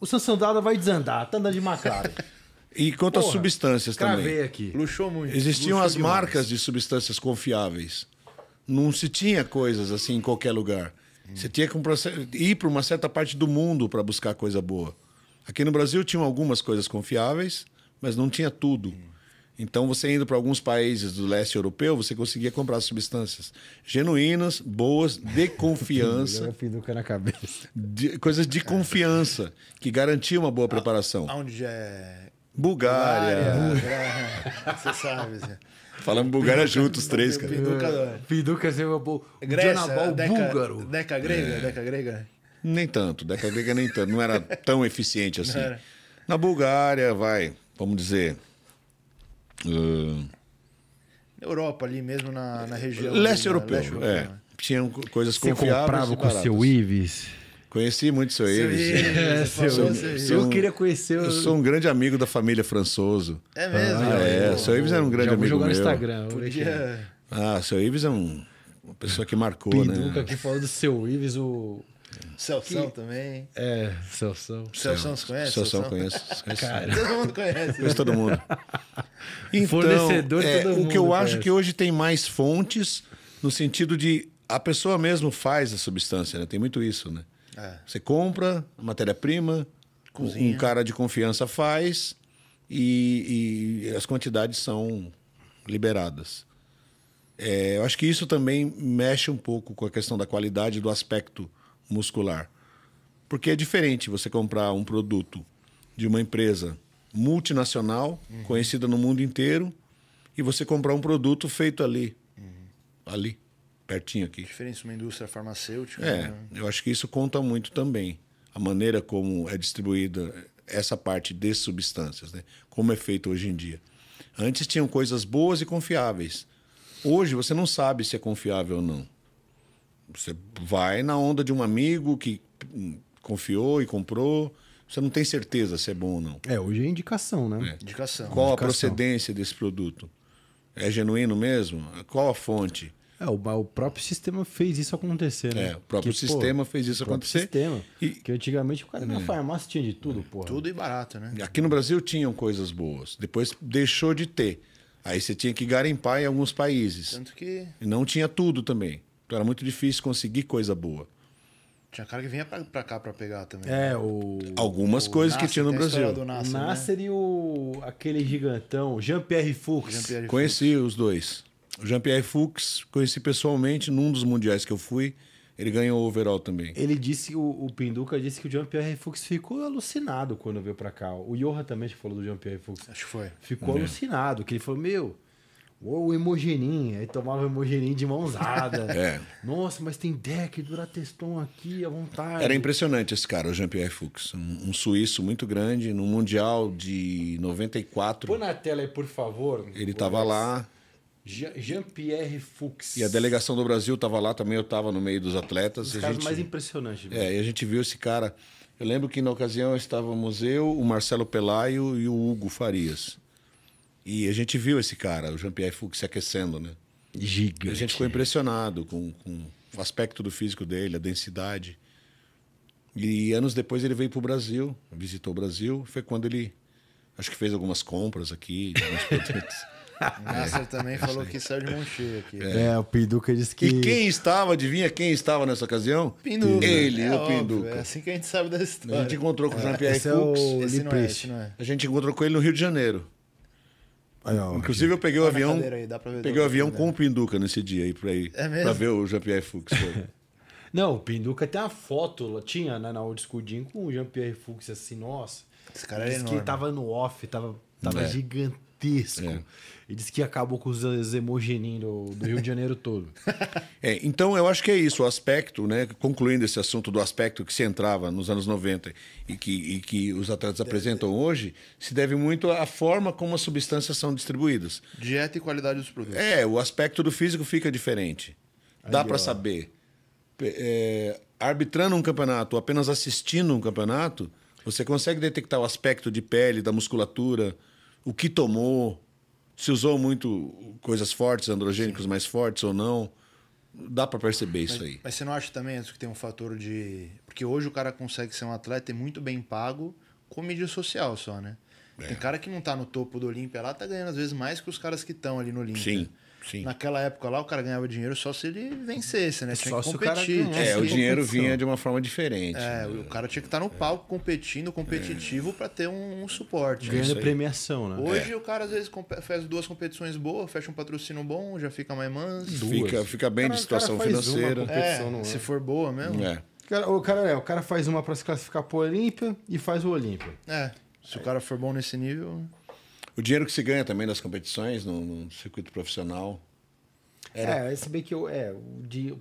o Sansão Dada vai desandar, tá andando de macaco E quanto às substâncias também. aqui. Luxou muito. Existiam Luxou as demais. marcas de substâncias confiáveis. Não se tinha coisas assim em qualquer lugar. Hum. Você tinha que ir para uma certa parte do mundo para buscar coisa boa. Aqui no Brasil tinham algumas coisas confiáveis, mas não tinha tudo. Hum. Então, você indo para alguns países do leste europeu, você conseguia comprar substâncias genuínas, boas, de confiança. Piduca na cabeça. De, coisas de confiança, que garantiam uma boa preparação. Onde é. Bulgária. Né? Você sabe. Falamos Bulgária juntos, os três, cara. Fiduca, Piduca é uma boa. Grécia, búlgaro. Deca grega, é. Deca grega. Nem tanto, Deca grega nem tanto. Não era tão eficiente assim. Na Bulgária, vai, vamos dizer, Uh... Europa ali mesmo, na, na região. Leste ali, europeu, leste europeu é. Né? Tinham coisas Você confiáveis. Você comprava com o seu Ives? Conheci muito seu Ives. É, seu, seu, eu queria conhecer. Eu sou um grande amigo da família Françoso. É mesmo? Ah, é, o ah, seu Ives era é um grande já amigo jogar meu. no Instagram. Podia... Ah, seu Ives é um, uma pessoa que marcou, Pinduca né? que falou do seu Ives, o Celção também. É, Celção. Celção se conhece? Celção conhece. Cara. Todo mundo conhece. Conhece né? todo mundo. Então, Fornecedor é, todo mundo O que eu conhece. acho que hoje tem mais fontes no sentido de a pessoa mesmo faz a substância, né? Tem muito isso, né? É. Você compra matéria-prima, um cara de confiança faz e, e as quantidades são liberadas. É, eu acho que isso também mexe um pouco com a questão da qualidade do aspecto muscular. Porque é diferente você comprar um produto de uma empresa multinacional, uhum. conhecida no mundo inteiro, e você comprar um produto feito ali. Uhum. Ali, pertinho aqui. A diferença uma indústria farmacêutica. É, né? eu acho que isso conta muito também. A maneira como é distribuída essa parte de substâncias, né? como é feito hoje em dia. Antes tinham coisas boas e confiáveis. Hoje você não sabe se é confiável ou não. Você vai na onda de um amigo que hum, confiou e comprou. Você não tem certeza se é bom ou não. É, hoje é indicação, né? É. Indicação. Qual indicação. a procedência desse produto? É genuíno mesmo? Qual a fonte? É, o, o próprio sistema fez isso acontecer, né? É, o próprio sistema pô, fez isso acontecer. sistema. E... Que antigamente o cara na é. farmácia tinha de tudo, é. porra. Tudo e barato, né? Aqui no Brasil tinham coisas boas. Depois deixou de ter. Aí você tinha que garimpar em alguns países. Tanto que. não tinha tudo também. Então, era muito difícil conseguir coisa boa. Tinha cara que vinha pra, pra cá pra pegar também. É, o. Algumas o coisas Nasser, que tinha no Brasil. Do Nasser, Nasser né? né? e o. aquele gigantão, Jean-Pierre Fuchs. Jean conheci os dois. O Jean-Pierre Fuchs conheci pessoalmente num dos mundiais que eu fui. Ele ganhou o overall também. Ele disse, o, o Pinduca disse que o Jean-Pierre Fuchs ficou alucinado quando veio pra cá. O Johan também acho que falou do Jean-Pierre Fuchs. Acho que foi. Ficou é. alucinado, que ele falou, meu, ou o Hemogenin, aí tomava Hemogenin de mãozada. é. Nossa, mas tem deck, dura testão aqui à vontade. Era impressionante esse cara, o Jean-Pierre Fuchs. Um, um, suíço muito grande, no Mundial de 94. Põe na tela aí, por favor. Ele estava lá. Jean-Pierre Fuchs. E a delegação do Brasil estava lá também, eu estava no meio dos atletas. os dos caras gente... mais impressionantes. É, e a gente viu esse cara. Eu lembro que na ocasião estávamos eu, o Marcelo Pelaio e o Hugo Farias. E a gente viu esse cara, o Jean-Pierre Fuchs se aquecendo, né? Gigante. a gente ficou impressionado com, com o aspecto do físico dele, a densidade. E anos depois ele veio para o Brasil, visitou o Brasil. Foi quando ele, acho que fez algumas compras aqui, alguns produtos. O Nasser também falou que saiu de mão cheia aqui. É, é, o Pinduca disse que. E quem estava, adivinha quem estava nessa ocasião? Pinduca. Ele, é o óbvio, Pinduca. É assim que a gente sabe da história. A gente encontrou com o é, Jean-Pierre é, Fux. É o... esse, não é, esse não é. A gente encontrou com ele no Rio de Janeiro. Aí, ó, Inclusive, eu peguei o avião. Aí, peguei o avião com o Pinduca nesse dia aí pra ir. É mesmo? Pra ver o Jean-Pierre Fux. Não, o Pinduca tem uma foto, tinha né, na Old School com o Jean-Pierre Fux assim, nossa. Esse cara é enorme. que tava no off, tava, tava é. gigantesco gigantesco. É. E diz que acabou com os hemogenin do, do, Rio de Janeiro todo. é, então eu acho que é isso, o aspecto, né? Concluindo esse assunto do aspecto que se entrava nos anos 90 e que, e que os atletas apresentam hoje, se deve muito à forma como as substâncias são distribuídas. Dieta e qualidade dos produtos. É, o aspecto do físico fica diferente. Aí, Dá para saber. É, arbitrando um campeonato, apenas assistindo um campeonato, você consegue detectar o aspecto de pele, da musculatura, o que tomou, se usou muito coisas fortes, androgênicos Sim. mais fortes ou não. Dá para perceber mas, isso aí. Mas você não acha também que tem um fator de. Porque hoje o cara consegue ser um atleta e muito bem pago com mídia social só, né? É. Tem cara que não tá no topo do Olímpia lá, tá ganhando às vezes mais que os caras que estão ali no Olímpia. Sim. Sim. Naquela época lá, o cara ganhava dinheiro só se ele vencesse, né? Tinha só que competir. Se o cara... É, o dinheiro competição. vinha de uma forma diferente. É, né? o cara tinha que estar no palco competindo, competitivo, é. para ter um, um suporte. Ganhando é premiação, né? Hoje é. o cara às vezes faz duas competições boas, fecha um patrocínio bom, já fica mais manso. Fica, fica bem cara, de situação financeira. É, se for boa mesmo. É. O cara, é, o cara faz uma para se classificar pro Olímpia e faz o Olímpia. É. Se o cara for bom nesse nível. O dinheiro que se ganha também nas competições no, no circuito profissional. Era... É, se bem que eu, é, o de,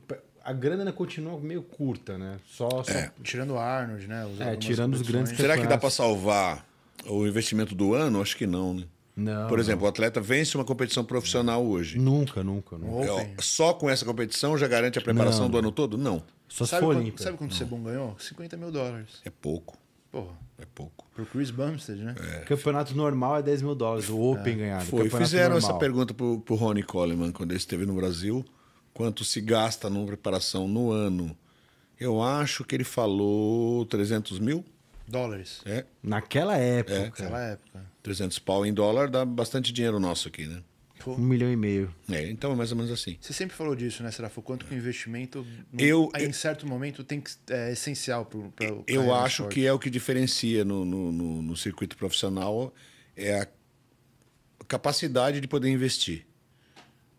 a grana continua meio curta, né? Só, só... É. Tirando o Arnold, né? é, tirando os grandes Será que dá para salvar o investimento do ano? Acho que não, né? Não, Por exemplo, não. o atleta vence uma competição profissional não. hoje. Nunca, nunca, nunca. Eu, é, só com essa competição já garante a preparação do ano todo? Não. Só sabe, quando, sabe o Sebum ganhou? 50 mil dólares. É pouco. Porra é pouco. Pro Chris Bumstead, né? É, campeonato foi... normal é 10 mil dólares, o Open é. ganhado. Foi. Fizeram normal. essa pergunta pro, pro Rony Coleman quando ele esteve no Brasil, quanto se gasta numa preparação no ano. Eu acho que ele falou 300 mil. Dólares. É. Naquela época. É. Naquela época. 300 pau em dólar dá bastante dinheiro nosso aqui, né? Tipo, um milhão e meio. É, então é mais ou menos assim. Você sempre falou disso, né, Serafo? Quanto que o investimento eu, no, em certo momento tem que, é essencial para o Eu acho que é o que diferencia no, no, no, no circuito profissional é a capacidade de poder investir.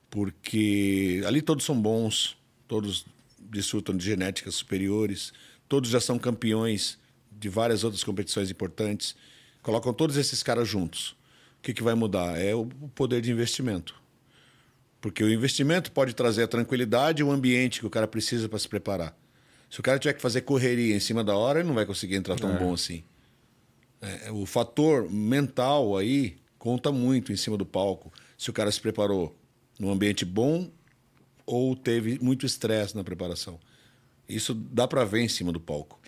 Porque ali todos são bons, todos desfrutam de genéticas superiores, todos já são campeões de várias outras competições importantes. Colocam todos esses caras juntos que, que vai mudar? É o poder de investimento. Porque o investimento pode trazer a tranquilidade e o ambiente que o cara precisa para se preparar. Se o cara tiver que fazer correria em cima da hora, ele não vai conseguir entrar tão é. bom assim. É, é, o fator mental aí conta muito em cima do palco. Se o cara se preparou num ambiente bom ou teve muito estresse na preparação. Isso dá para ver em cima do palco.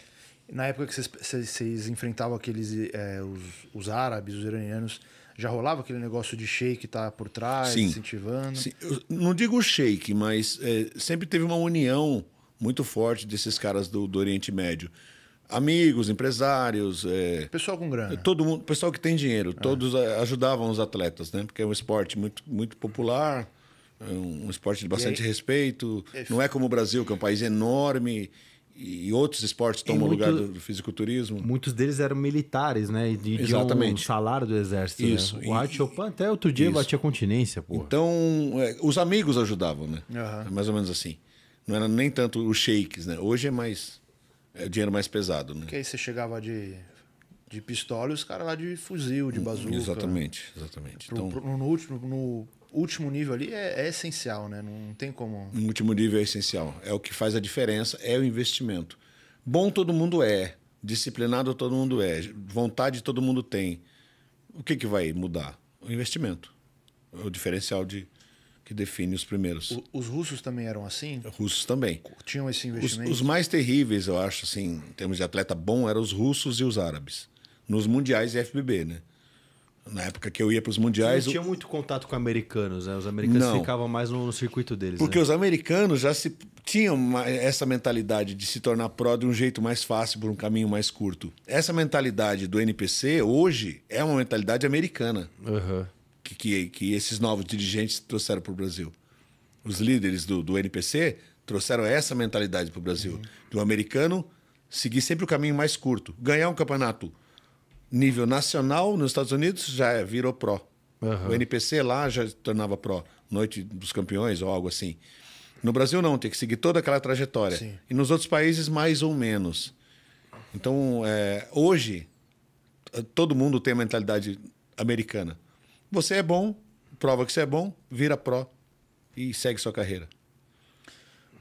Na época que vocês enfrentavam aqueles é, os, os árabes, os iranianos, já rolava aquele negócio de shake tá por trás, sim, incentivando? Sim. não digo shake, mas é, sempre teve uma união muito forte desses caras do, do Oriente Médio. Amigos, empresários. É, pessoal com grana. Todo mundo, pessoal que tem dinheiro. É. Todos ajudavam os atletas, né? Porque é um esporte muito, muito popular, é um, um esporte de bastante respeito. Não é como o Brasil, que é um país enorme e outros esportes tomam muito, lugar do, do, fisiculturismo. Muitos deles eram militares, né? E de, Exatamente. De um salário do exército. Né? Isso. Né? O Art Chopin até outro dia isso. batia continência, pô. Então, é, os amigos ajudavam, né? Uhum. mais ou menos assim. Não era nem tanto os shakes, né? Hoje é mais. É dinheiro mais pesado, né? Porque aí você chegava de de pistola e os caras lá de fuzil, de hum, bazuca. Exatamente, exatamente. Pro, então, pro, no último, no último nível ali é, é essencial, né? Não tem como. O último nível é essencial. É o que faz a diferença, é o investimento. Bom todo mundo é, disciplinado todo mundo é, vontade todo mundo tem. O que, que vai mudar? O investimento. É o diferencial de, que define os primeiros. O, os russos também eram assim? Russos também. Tinham esse investimento? Os, os, mais terríveis, eu acho, assim, em termos de atleta bom, eram os russos e os árabes. Nos mundiais e FBB, né? na época que eu ia para os mundiais. Você não tinha muito contato com americanos, né? Os americanos não, ficavam mais no, no, circuito deles. Porque né? os americanos já se tinham uma, essa mentalidade de se tornar pró de um jeito mais fácil, por um caminho mais curto. Essa mentalidade do NPC hoje é uma mentalidade americana uhum. que, que, que, esses novos dirigentes trouxeram para o Brasil. Os líderes do, do, NPC trouxeram essa mentalidade para o Brasil. Uhum. De um americano seguir sempre o caminho mais curto, ganhar um campeonato nível nacional, nos Estados Unidos, já é, virou pró. Uhum. O NPC lá já tornava pró, Noite dos Campeões ou algo assim. No Brasil, não, tem que seguir toda aquela trajetória. Sim. E nos outros países, mais ou menos. Então, é, hoje, eh, todo mundo tem a mentalidade americana. Você é bom, prova que você é bom, vira pró e segue sua carreira.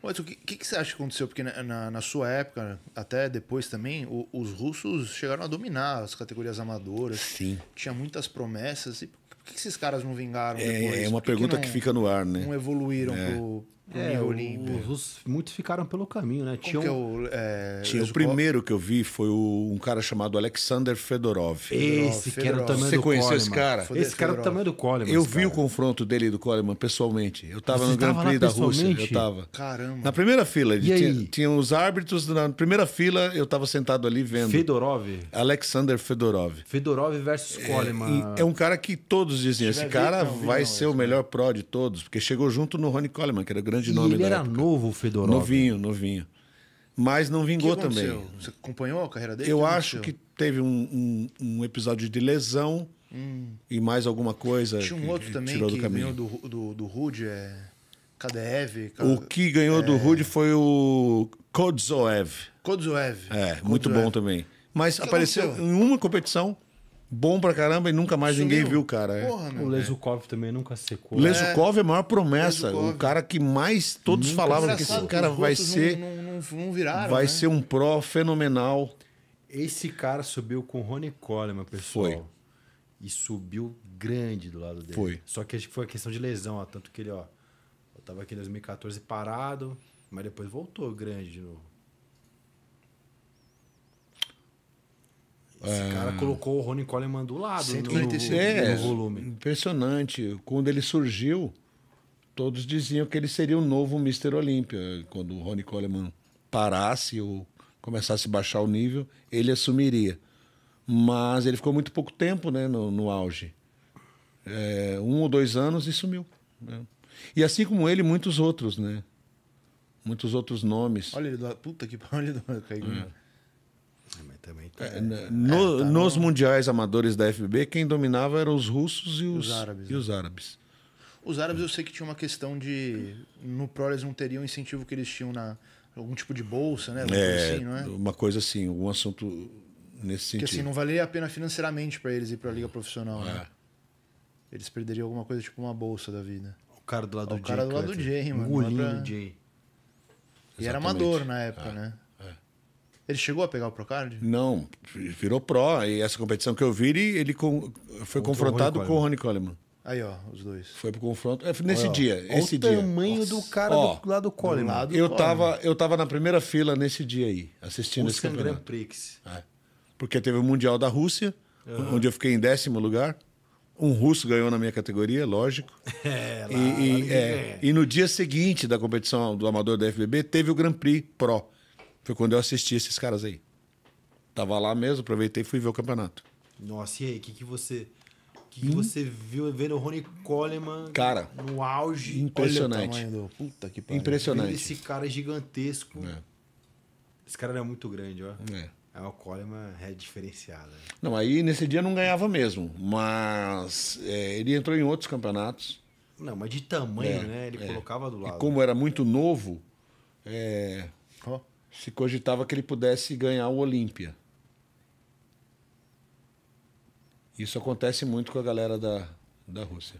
Mas o que, que, você acha que aconteceu? Porque na, na, na sua época, até depois também, o, os russos chegaram a dominar as categorias amadoras. Sim. Tinha muitas promessas. E por que, que esses caras não vingaram é, depois? É, uma pergunta que, que, fica no ar, né? Não evoluíram é. pro, é, nível Os russos, muitos ficaram pelo caminho, né? Tinha, um... É o, é, o primeiro que eu vi foi o, um cara chamado Alexander Fedorov. Esse Fedorov, que era o tamanho Você do conheceu esse cara? Esse Fedorov. cara era o tamanho do Coleman. Eu vi o confronto dele do Coleman pessoalmente. Eu tava Você no Grand Prix da Rússia. Eu tava. Caramba. Na primeira fila. E tinha, tinha, os árbitros. Na primeira fila, eu tava sentado ali vendo. Fedorov? Alexander Fedorov. Fedorov versus é, Coleman. É, um cara que todos dizem, esse cara vai ser o melhor pró de todos, porque chegou junto no Ronnie Coleman, que era grande grande nome ele da época. era novo, Fedorov. Novinho, novinho. Mas não vingou também. Você acompanhou a carreira dele? Eu que acho que teve um, um, um episódio de lesão hum. e mais alguma coisa. Tinha um outro que, também tirou que do caminho. ganhou do, do, do Rude, é... KDF. K... O que ganhou é... do Rude foi o Kodzoev. Kodzoev. É, Kodzoev. muito bom também. Mas apareceu aconteceu? em uma competição bom pra caramba e nunca mais Sumiu. ninguém viu o cara. É. o Lesukov também nunca secou. Lesukov é. é a maior promessa. O cara que mais todos nunca falavam que esse cara vai ser. Não, não, não viraram, vai né? ser um pró fenomenal. Esse cara subiu com o Rony Coleman, pessoal. Foi. E subiu grande do lado dele. Foi. Só que foi a questão de lesão, ó. Tanto que ele, ó. Eu tava aqui em 2014 parado, mas depois voltou grande de novo. Esse é. cara colocou o Rony Coleman do lado 145. No, no é, volume. Impressionante. Quando ele surgiu, todos diziam que ele seria o novo Mr. Olímpia. Quando o Rony Coleman parasse ou começasse a baixar o nível, ele assumiria. Mas ele ficou muito pouco tempo né, no, no auge. É, um ou dois anos e sumiu. Né? E assim como ele, muitos outros, né? Muitos outros nomes. Olha ele do... Puta que pariu, ele do... Também é, é né, no, é, tá nos no... mundiais amadores da FB, quem dominava eram os russos e os, os árabes. E os né? árabes. Os árabes eu sei que tinha uma questão de. No Pro eles não teriam o incentivo que eles tinham na. Algum tipo de bolsa, né? É, assim, é? Uma coisa assim, um assunto nesse assim, sentido. Que assim, não valia a pena financeiramente para eles ir para a liga profissional, né? é. né? Eles perderiam alguma coisa tipo uma bolsa da vida. O cara do lado o do Jay. O cara do lado do Jay, mano. O pra... Jay. E Exatamente. era amador na é. época, né? Ele chegou a pegar o Procard? Não, virou pró. E essa competição que eu vi, ele, ele com, foi confrontado com o Ronnie Coleman. Aí, ó, os dois. Foi pro confronto. É, nesse dia. Olha esse o dia. tamanho Nossa. do cara ó, do, lado do Coleman. do eu, Coleman. Tava, eu tava na primeira fila nesse dia aí, assistindo Ruscan esse campeonato. Grand Prix. É. Porque teve o Mundial da Rússia, uhum. onde eu fiquei em décimo lugar. Um russo ganhou na minha categoria, lógico. É, lá, e, lá e, é, é, e no dia seguinte da competição do amador da FBB, teve o Grand Prix Pro foi quando eu assisti esses caras aí. Tava lá mesmo, aproveitei e fui ver o campeonato. Nossa, e aí, o que, que você. Que, que hum? você viu vendo o Rony Coleman cara, no auge? Impressionante. Do... Puta que pariu. Impressionante. Esse cara gigantesco. É. Esse cara era muito grande, ó. É. É o Coleman é diferenciado. Né? Não, aí nesse dia não ganhava mesmo, mas é, ele entrou em outros campeonatos. Não, mas de tamanho, é, né? Ele é. colocava do lado. E como era muito novo, é, se cogitava que ele pudesse ganhar o Olímpia. Isso acontece muito com a galera da, da Rússia.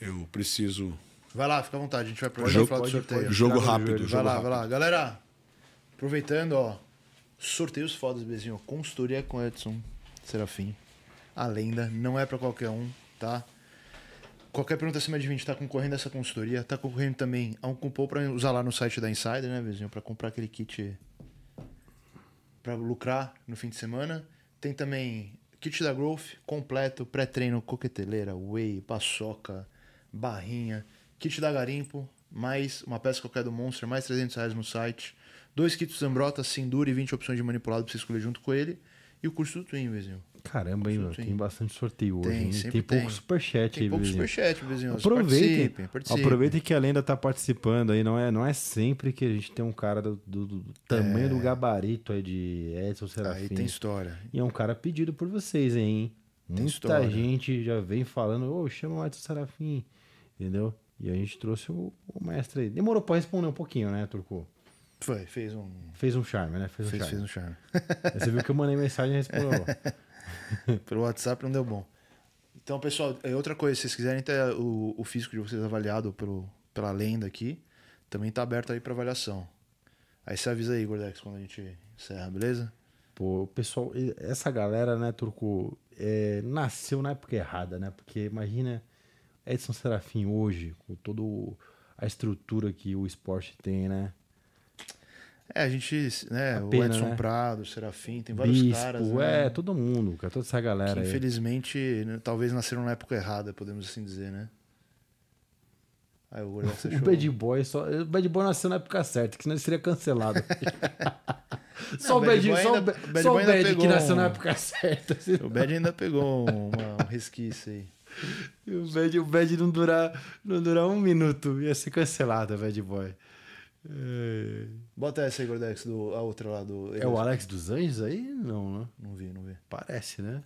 Eu preciso. Vai lá, fica à vontade, a gente vai pro jogo falar do sorteio. Pode, jogo rápido. Jogo vai lá, rápido. vai lá. Galera, aproveitando, ó. Sorteios fodas, Bezinho. Consultoria com Edson Serafim. A lenda não é para qualquer um, tá? Qualquer pergunta acima de 20 está concorrendo a essa consultoria, está concorrendo também a um cupom para usar lá no site da Insider, né, vizinho? Para comprar aquele kit para lucrar no fim de semana. Tem também kit da Growth completo, pré-treino, coqueteleira, whey, paçoca, barrinha, kit da Garimpo, mais uma peça qualquer do Monster, mais 300 reais no site. Dois kits Zambrota, Sindura e 20 opções de manipulado para você escolher junto com ele. E o curso do Twin, vizinho. Caramba, hein, mano. Tem bastante sorteio tem, hoje, hein? Tem pouco tem. superchat tem aí, pouco Bizinho. superchat, vizinho. Aproveitem, participem, participem. aproveitem que a lenda tá participando aí. Não é, não é sempre que a gente tem um cara do, do, do tamanho é. do gabarito aí de Edson Serafim. Aí tem história. E é um cara pedido por vocês, hein? Tem Muita história. gente já vem falando, ô, oh, chama o Edson Serafim, entendeu? E a gente trouxe o, o mestre aí. Demorou pra responder um pouquinho, né, Turco? Foi, fez um... Fez um charme, né? Fez um fez, charme. Fez um charme. Aí você viu que eu mandei mensagem e respondeu. Pelo WhatsApp não deu bom. Então, pessoal, é outra coisa, se vocês quiserem ter o, o físico de vocês avaliado pelo, pela lenda aqui, também tá aberto aí para avaliação. Aí você avisa aí, Gordex, quando a gente encerra, beleza? Pô, pessoal, essa galera, né, Turco, é, nasceu na época errada, né? Porque imagina Edson Serafim hoje, com toda a estrutura que o esporte tem, né? É, a gente, né, a pena, o Edson né? Prado, o Serafim, tem vários Bispo, caras. Né? É, todo mundo, cara, toda essa galera. Que, infelizmente, né, talvez nasceram na época errada, podemos assim dizer, né? Aí o Gordax O Bad Boy só. O Bad Boy nasceu na época certa, que senão ele seria cancelado. não, só o Bad, Bad, só ainda, Bad, Boy o Bad que um... nasceu na época certa. Senão... Assim. O Bad ainda pegou uma, um resquício aí. E o Bad, o Bad não durar não durar um minuto, ia ser cancelado o Bad Boy. É. Bota essa aí, Gordex, do, a outra lá do. É o Alex dos Anjos aí? Não, né? Não vi, não vi. Parece, né?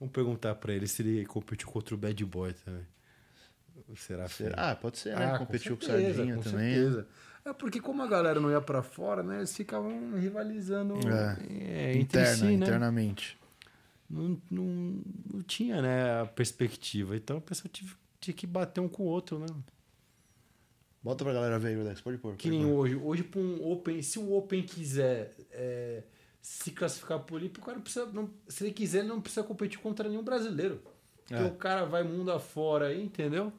Vamos perguntar pra ele se ele competiu contra o Bad Boy também. Será que. Ah, pode ser, né? Ah, competiu com, o Sardinha com também. Certeza. É porque como a galera não ia para fora, né? Eles ficavam rivalizando é. É, Interna, si, né? internamente. Não, não, não tinha, né, a perspectiva. Então a pessoa tinha que bater um com o outro, né? Bota pra galera ver aí, Alex. Pode pôr. Que nem hoje. Hoje, pra um Open, se o Open quiser é, se classificar pro Olímpico, o cara precisa. Não, se ele quiser, ele não precisa competir contra nenhum brasileiro. Porque é. o cara vai mundo afora aí, entendeu?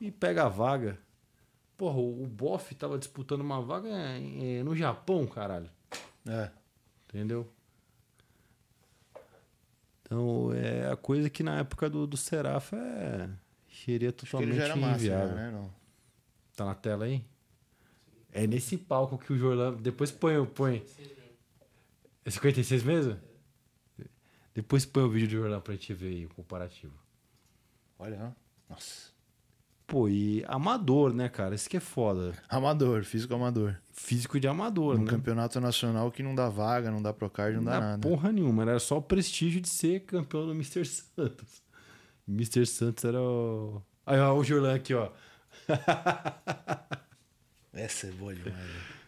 E pega a vaga. Porra, o, Boff tava disputando uma vaga no Japão, caralho. É. Entendeu? Então, é a coisa que na época do, do Serafa é. Seria totalmente Acho que ele já era né? Não. Tá na tela aí? É nesse palco que o Jorlan. Depois põe. põe... É 56 mesmo? Depois põe o vídeo do Jorlan pra gente ver aí o comparativo. Olha, nossa. Pô, e amador, né, cara? Isso que é foda. Amador, físico amador. Físico de amador, um né? campeonato nacional que não dá vaga, não dá procard, não, não dá, dá nada. porra nenhuma, né? era só o prestígio de ser campeão do Mr. Santos. Mr. Santos era o. Aí, ó, o Jorlan aqui, ó. Essa é boa demais.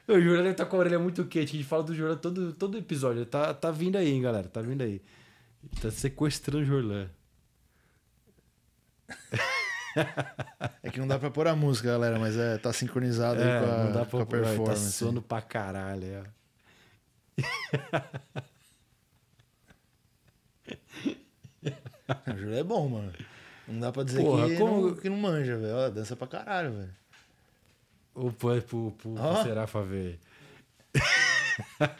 O Jura deve estar tá com a orelha muito quente. A gente fala do Jorlan todo, todo episódio. Tá, tá vindo aí, hein, galera. Tá vindo aí. Tá sequestrando o Jorlan. É que não dá pra pôr a música, galera, mas é, tá sincronizado é, aí com a, não dá pra com a tá performance. Pôr, tá sono pra caralho. É. o Jorlan é bom, mano. Não dá pra dizer Porra, que, como... não, que não manja, velho. ó dança pra caralho, velho. O pro, é pro, pro, oh. Serafa ver.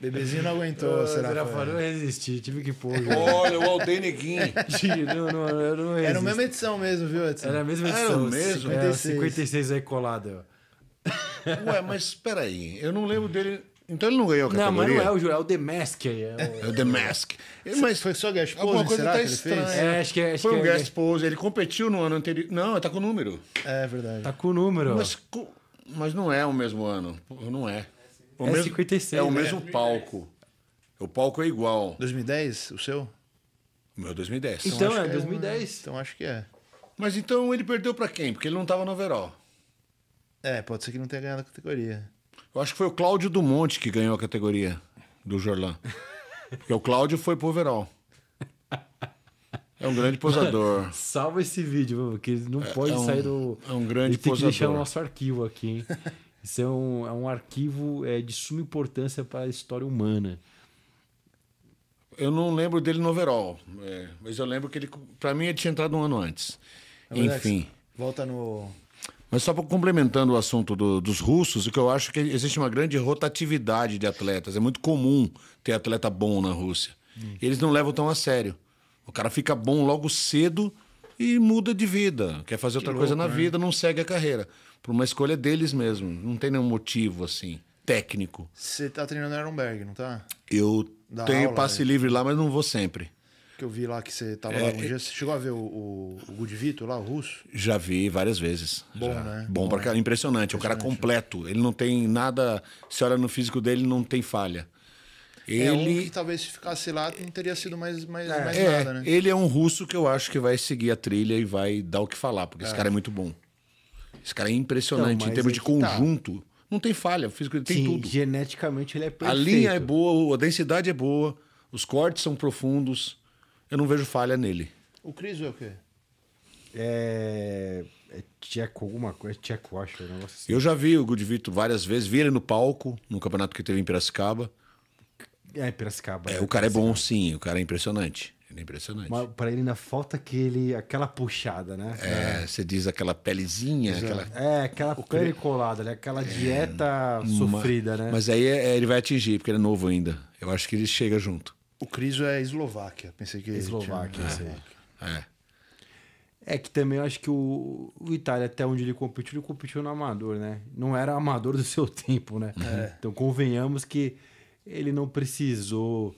Bebezinho não aguentou, oh, será? Serafa, não resisti, tive que pôr. Olha, o Aldei não, não, eu não Era a mesma edição mesmo, viu, Edson? Era a mesma edição. Era mesmo? 56. Era 56 aí colado. Ué, mas espera aí, eu não lembro dele então ele não ganhou a categoria? Não, mas não é o Júlio, é o The Mask. É o, é o The Mask. É, mas foi só guest pose, Alguma coisa será tá que ele fez? É, acho que é. Acho foi o um é... guest pose, ele competiu no ano anterior. Não, tá com o número. É verdade. Tá com o número. Mas, mas não é o mesmo ano, não é. O é mesmo, 56. É o né? mesmo né? palco. O palco é igual. 2010, o seu? O meu 2010. É então, então é, 2010. É, então acho que é. Mas então ele perdeu para quem? Porque ele não tava no overall. É, pode ser que não tenha ganhado a categoria. Eu acho que foi o Cláudio Monte que ganhou a categoria do Jorlan. Porque o Cláudio foi pro overall. É um grande posador. Mano, salva esse vídeo, porque não é, pode é, é um, sair do. É um grande Ele tem posador. Tem que deixar o nosso arquivo aqui, hein? Isso é um, é um arquivo é, de suma importância para a história humana. Eu não lembro dele no overall, é, mas eu lembro que ele, para mim, ele tinha entrado um ano antes. Enfim. Volta no, mas só complementando o assunto do, dos russos, o que eu acho é que existe uma grande rotatividade de atletas. É muito comum ter atleta bom na Rússia. Hum. Eles não levam tão a sério. O cara fica bom logo cedo e muda de vida. Quer fazer que outra louco, coisa na né? vida, não segue a carreira. Por uma escolha deles mesmo. Não tem nenhum motivo assim, técnico. Você tá treinando Ironberg, não tá? Eu Dá tenho aula, passe aí. Né? livre lá, mas não vou sempre que eu vi lá que você estava é, lá um dia. É- você chegou a ver o, o, o Good lá, o russo? Já vi várias vezes. Bom, já. né? Bom, Bom né? pra é cara, impressionante. É né? O cara completo. Ele não tem nada. Se olha no físico dele, não tem falha. Ele é um que, talvez se ficasse lá não teria sido mais, mais, é, mais é, nada, né? Ele é um russo que eu acho que vai seguir a trilha e vai dar o que falar, porque esse cara é muito bom. Esse cara é impressionante não, em termos de tá. conjunto. Tá. Não tem falha, o físico ele tem Sim, tudo. Geneticamente ele é perfeito. A linha é boa, a densidade é boa, os cortes são profundos eu não vejo falha nele. O Cris é o quê? É. É tcheco, alguma coisa, é tcheco, acho. Um assim. Eu já vi o Gudvito várias vezes, vi ele no palco, no campeonato que teve em Piracicaba. É, Piracicaba. É, é o cara é bom, sim, o cara é impressionante. Ele é impressionante. Mas pra ele ainda falta aquele, aquela puxada, né? É, é. você diz aquela pelezinha. Aquela... É, aquela o pele colada, né? aquela é, dieta uma... sofrida, né? Mas aí é, ele vai atingir, porque ele é novo ainda. Eu acho que ele chega junto. O Criso é Eslováquia. Pensei que Eslováquia, tinha... é. é. É que também eu acho que o, o Itália, até onde ele competiu, ele competiu no amador, né? Não era amador do seu tempo, né? É. Então convenhamos que ele não precisou.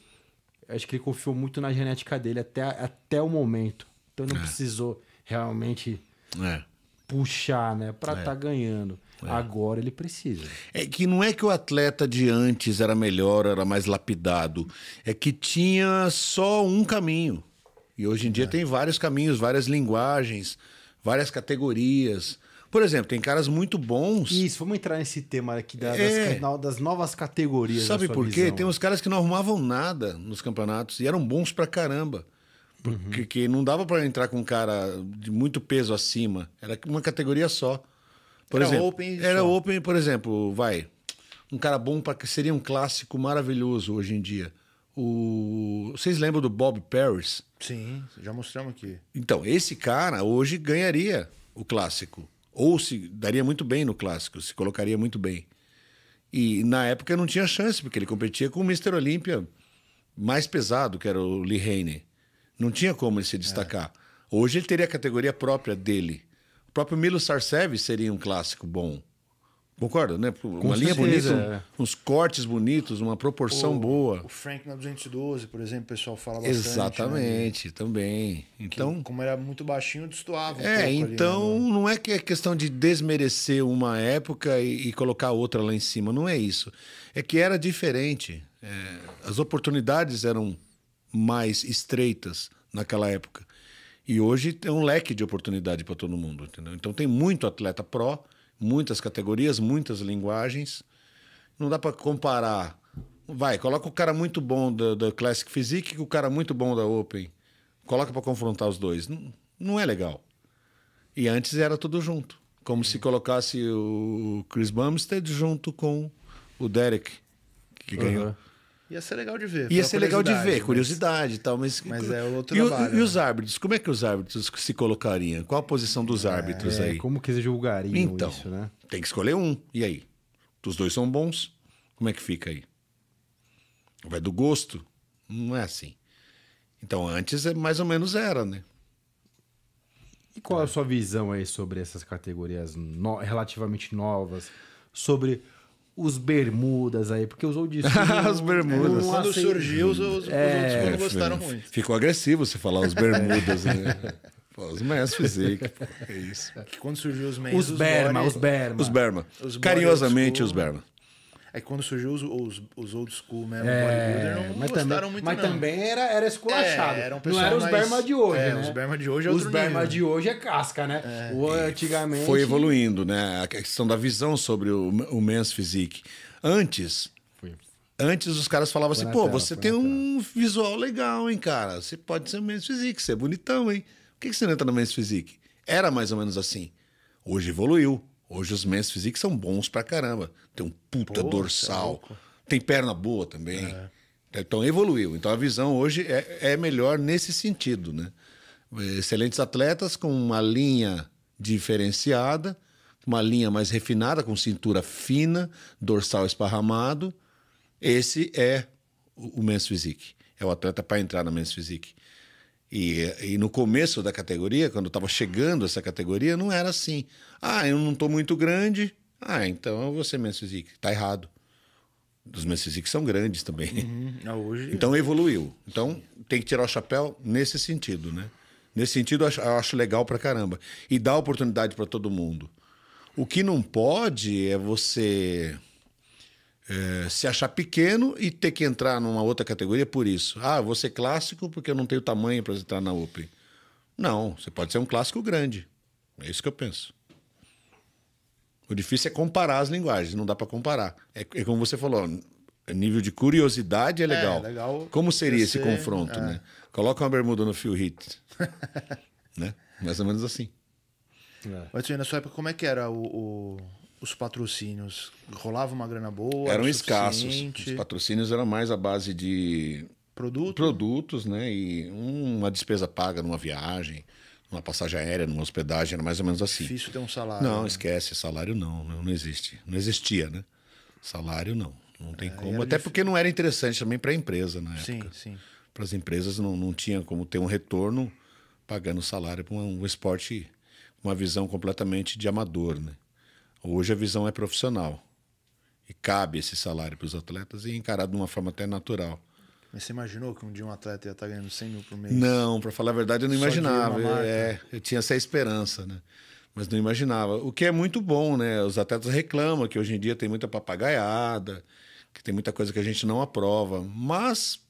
Acho que ele confiou muito na genética dele até, até o momento. Então não é. precisou realmente é. puxar, né? Pra estar é. tá ganhando. É. Agora ele precisa. É que não é que o atleta de antes era melhor, era mais lapidado. É que tinha só um caminho. E hoje em dia é. tem vários caminhos, várias linguagens, várias categorias. Por exemplo, tem caras muito bons. Isso, vamos entrar nesse tema aqui é. das, das, novas categorias. Sabe por quê? Visão. Tem uns caras que não arrumavam nada nos campeonatos e eram bons pra caramba. Porque uhum. não dava para entrar com um cara de muito peso acima. Era uma categoria só. Por era exemplo, open. Era só. open, por exemplo, vai. Um cara bom para que seria um clássico maravilhoso hoje em dia. O... Vocês lembram do Bob Paris? Sim, já mostramos aqui. Então, esse cara hoje ganharia o clássico. Ou se daria muito bem no clássico, se colocaria muito bem. E na época não tinha chance, porque ele competia com o Mr. Olympia mais pesado, que era o Lee Haney. Não tinha como ele se destacar. É. Hoje ele teria a categoria própria dele. O próprio Milo Sarcevi seria um clássico bom. Concorda, né? Uma linha bonita, é. uns cortes bonitos, uma proporção o, boa. O Frank na 212, por exemplo, o pessoal fala bastante. Né? Exatamente, né? também. Então, que, como era muito baixinho, destoava. É, então ali, né? Então, não é que é questão de desmerecer uma época e, e, colocar outra lá em cima, não é isso. É que era diferente. É, as oportunidades eram mais estreitas naquela época. E hoje é um leque de oportunidade para todo mundo, entendeu? Então tem muito atleta pró, muitas categorias, muitas linguagens. Não dá para comparar. Vai, coloca o cara muito bom da, da Classic Physique com o cara muito bom da Open. Coloca para confrontar os dois. Não, não é legal. E antes era tudo junto. Como se colocasse o Chris Bumstead junto com o Derek, que uhum. ganhou. Ia ser legal de ver. Ia ser legal de ver, mas... curiosidade e tal, mas. Mas é outro e, trabalho. e os árbitros? Como é que os árbitros se colocariam? Qual a posição dos árbitros é, aí? Como que eles julgariam então, isso, né? Tem que escolher um. E aí? Os dois são bons? Como é que fica aí? Vai do gosto? Não é assim. Então antes é mais ou menos era, né? E qual é. a sua visão aí sobre essas categorias no... relativamente novas? Sobre os bermudas aí, porque usou disso os bermudas. Quando assim, surgiu, os, os, é, os outros é, gostaram ficou muito. Ficou agressivo você falar os bermudas, né? Pô, os Mans Physique, pô, é isso. Que quando surgiu os Mans... Os, os Berma, os Berma. Os Berma. Carinhosamente, os Berma. É quando surgiu os, os, os old school mesmo, é, bodybuilder, não, mas gostaram também, muito Mas não. também era, era esculachado. É, era um não eram os Berma de hoje, é, né? Os Berma de hoje é Os Berma nível. de hoje é casca, né? É. O, antigamente... Foi evoluindo, né? A questão da visão sobre o, o men's physique. Antes... Antes os caras falavam assim, pô, você tem um visual legal, hein, cara? Você pode ser um men's physique, você é bonitão, hein? Por que você não entra no men's physique? Era mais ou menos assim. Hoje evoluiu. Hoje os men's physique são bons pra caramba. Tem um puta Pô, dorsal. É tem perna boa também. É. Então evoluiu. Então a visão hoje é, é melhor nesse sentido, né? Excelentes atletas com uma linha diferenciada, uma linha mais refinada, com cintura fina, dorsal esparramado. Esse é o, o Men's Physique. É o atleta para entrar na Men's Physique. E, e, no começo da categoria, quando estava chegando essa categoria, não era assim. Ah, eu não estou muito grande. Ah, então eu vou ser Mensizik. Está errado. Os Mensizik são grandes também. Uhum. Ah, hoje... Então evoluiu. Então tem que tirar o chapéu nesse sentido, né? Nesse sentido eu acho, eu acho legal pra caramba. E dá oportunidade para todo mundo. O que não pode é você é, se achar pequeno e ter que entrar numa outra categoria por isso. Ah, vou ser clássico porque eu não tenho tamanho para entrar na Open. Não, você pode ser um clássico grande. É isso que eu penso. O difícil é comparar as linguagens, não dá para comparar. É, é, como você falou, nível de curiosidade é, é legal. É, legal como seria esse confronto, é. né? Coloca uma bermuda no fio hit. né? Mais ou menos assim. É. Mas, na sua época, como é que era o, o os patrocínios? Rolava uma grana boa? Eram escassos. Os patrocínios eram mais à base de Produto? produtos, né? E uma despesa paga numa viagem, numa passagem aérea, numa hospedagem, era mais ou menos assim. Difícil ter um salário. Não, né? esquece, salário não, não existe. Não existia, né? Salário não. Não tem é, como. Até difícil. porque não era interessante também para a empresa na época. Sim, sim. Para as empresas não, não tinha como ter um retorno pagando salário para um, um esporte, uma visão completamente de amador, né? Hoje a visão é profissional. E cabe esse salário para os atletas e é encarado de uma forma até natural. Mas você imaginou que um dia um atleta ia estar tá ganhando 100 mil por mês? Não, para falar a verdade, eu não Só imaginava. Eu, é, eu tinha essa esperança, né? Mas não imaginava. O que é muito bom, né? Os atletas reclamam que hoje em dia tem muita papagaiada, que tem muita coisa que a gente não aprova. Mas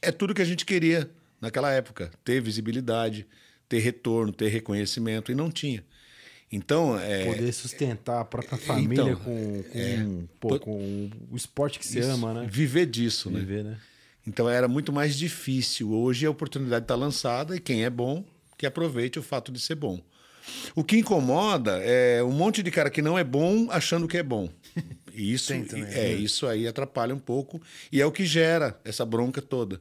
é tudo que a gente queria naquela época: ter visibilidade, ter retorno, ter reconhecimento, e não tinha. Então, é, poder sustentar a própria então, família então, com, com, é, pô, com, o esporte que você isso, ama, né? Viver disso, né? viver, né? Então era muito mais difícil. Hoje a oportunidade está lançada e quem é bom que aproveite o fato de ser bom. O que incomoda é um monte de cara que não é bom achando que é bom. E isso Tenta, é, né? é isso aí atrapalha um pouco e é o que gera essa bronca toda.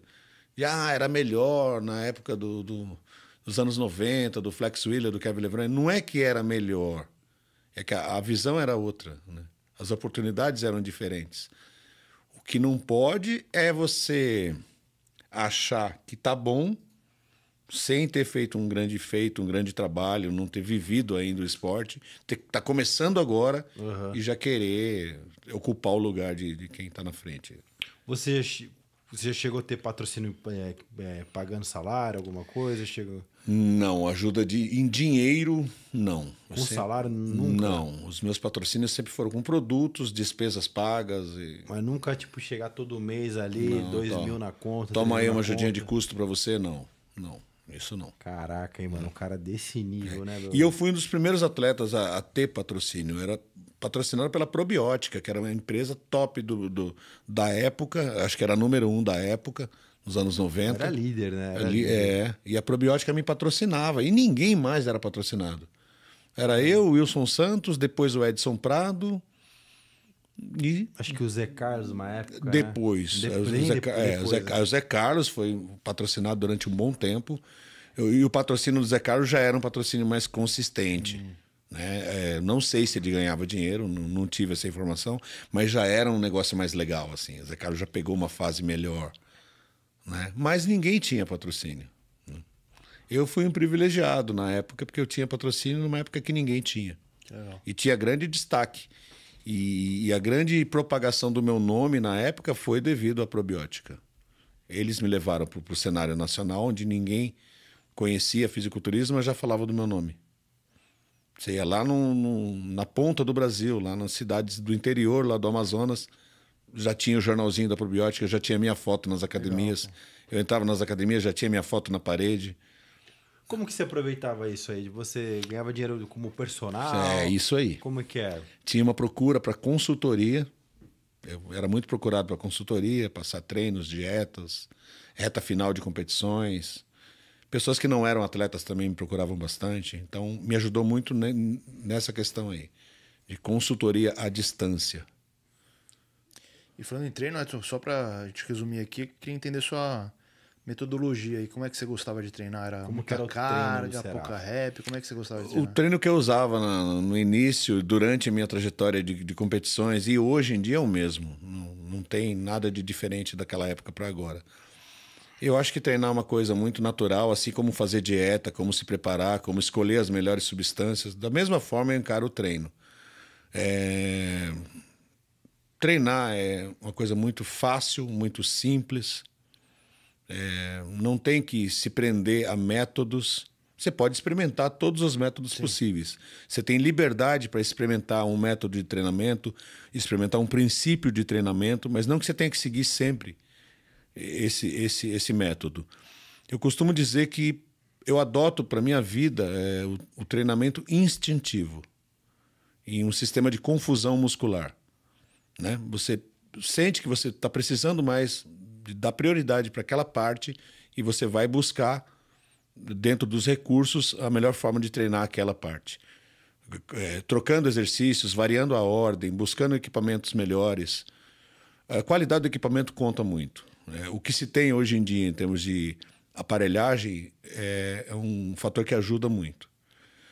já ah, era melhor na época do, do dos anos 90, do Flex Wheeler, do Kevin Levran, não é que era melhor, é que a, a visão era outra, né? as oportunidades eram diferentes. O que não pode é você achar que tá bom sem ter feito um grande feito, um grande trabalho, não ter vivido ainda o esporte, ter, tá começando agora uhum. e já querer ocupar o lugar de, de quem está na frente. Você você já chegou a ter patrocínio é, é, pagando salário, alguma coisa? Chegou... Não, ajuda de, em dinheiro, não. Com sempre, salário, nunca? Não, os meus patrocínios sempre foram com produtos, despesas pagas. E... Mas nunca, tipo, chegar todo mês ali, não, dois mil na conta. Toma aí uma ajudinha de custo para você? Não, não. Isso não. Caraca, hein, mano? Um cara desse nível, né? É. Meu? E eu fui um dos primeiros atletas a, a ter patrocínio. Eu era patrocinado pela Probiótica, que era uma empresa top do, do, da época. Acho que era a número um da época, nos anos 90. Era líder, né? Era líder. É. E a Probiótica me patrocinava. E ninguém mais era patrocinado. Era eu, Wilson Santos, depois o Edson Prado e Acho que o Zé Carlos, uma época. Depois. Né? depois, o, Zé, depois, é, depois o, Zé, né? o Zé Carlos foi patrocinado durante um bom tempo. E o patrocínio do Zé Carlos já era um patrocínio mais consistente. Hum. Né? É, não sei se ele ganhava dinheiro, não, não, tive essa informação, mas já era um negócio mais legal. assim. O Zé Carlos já pegou uma fase melhor. Né? Mas ninguém tinha patrocínio. Né? Eu fui um privilegiado na época, porque eu tinha patrocínio numa época que ninguém tinha. Legal. E tinha grande destaque. E, e, a grande propagação do meu nome na época foi devido à probiótica. Eles me levaram para o cenário nacional, onde ninguém conhecia fisiculturismo, mas já falava do meu nome. Você ia lá no, no, na ponta do Brasil, lá nas cidades do interior, lá do Amazonas, já tinha o jornalzinho da probiótica, já tinha minha foto nas academias. Legal, Eu entrava nas academias, já tinha minha foto na parede. Como que você aproveitava isso aí? Você ganhava dinheiro como personal? É, isso aí. Como que era? Tinha uma procura para consultoria. Eu era muito procurado para consultoria, passar treinos, dietas, reta final de competições. Pessoas que não eram atletas também me procuravam bastante. Então, me ajudou muito nessa questão aí, de consultoria à distância. E falando em treino, Edson, só para te resumir aqui, queria entender sua metodologia aí, como é que você gostava de treinar? Era como muita carga, pouca rep, como é que você gostava de treinar? O treino que eu usava no, no início, durante a minha trajetória de, de, competições e hoje em dia é o mesmo. Não, não tem nada de diferente daquela época para agora. Eu acho que treinar é uma coisa muito natural, assim como fazer dieta, como se preparar, como escolher as melhores substâncias. Da mesma forma eu encaro o treino. É... Treinar é uma coisa muito fácil, muito simples, é, não tem que se prender a métodos. Você pode experimentar todos os métodos Sim. possíveis. Você tem liberdade para experimentar um método de treinamento, experimentar um princípio de treinamento, mas não que você tenha que seguir sempre esse, esse, esse método. Eu costumo dizer que eu adoto para minha vida é, o, o treinamento instintivo em um sistema de confusão muscular. Né? Você sente que você está precisando mais dar prioridade para aquela parte e você vai buscar, dentro dos recursos, a melhor forma de treinar aquela parte. É, trocando exercícios, variando a ordem, buscando equipamentos melhores. A qualidade do equipamento conta muito. É, o que se tem hoje em dia em termos de aparelhagem é, é um fator que ajuda muito.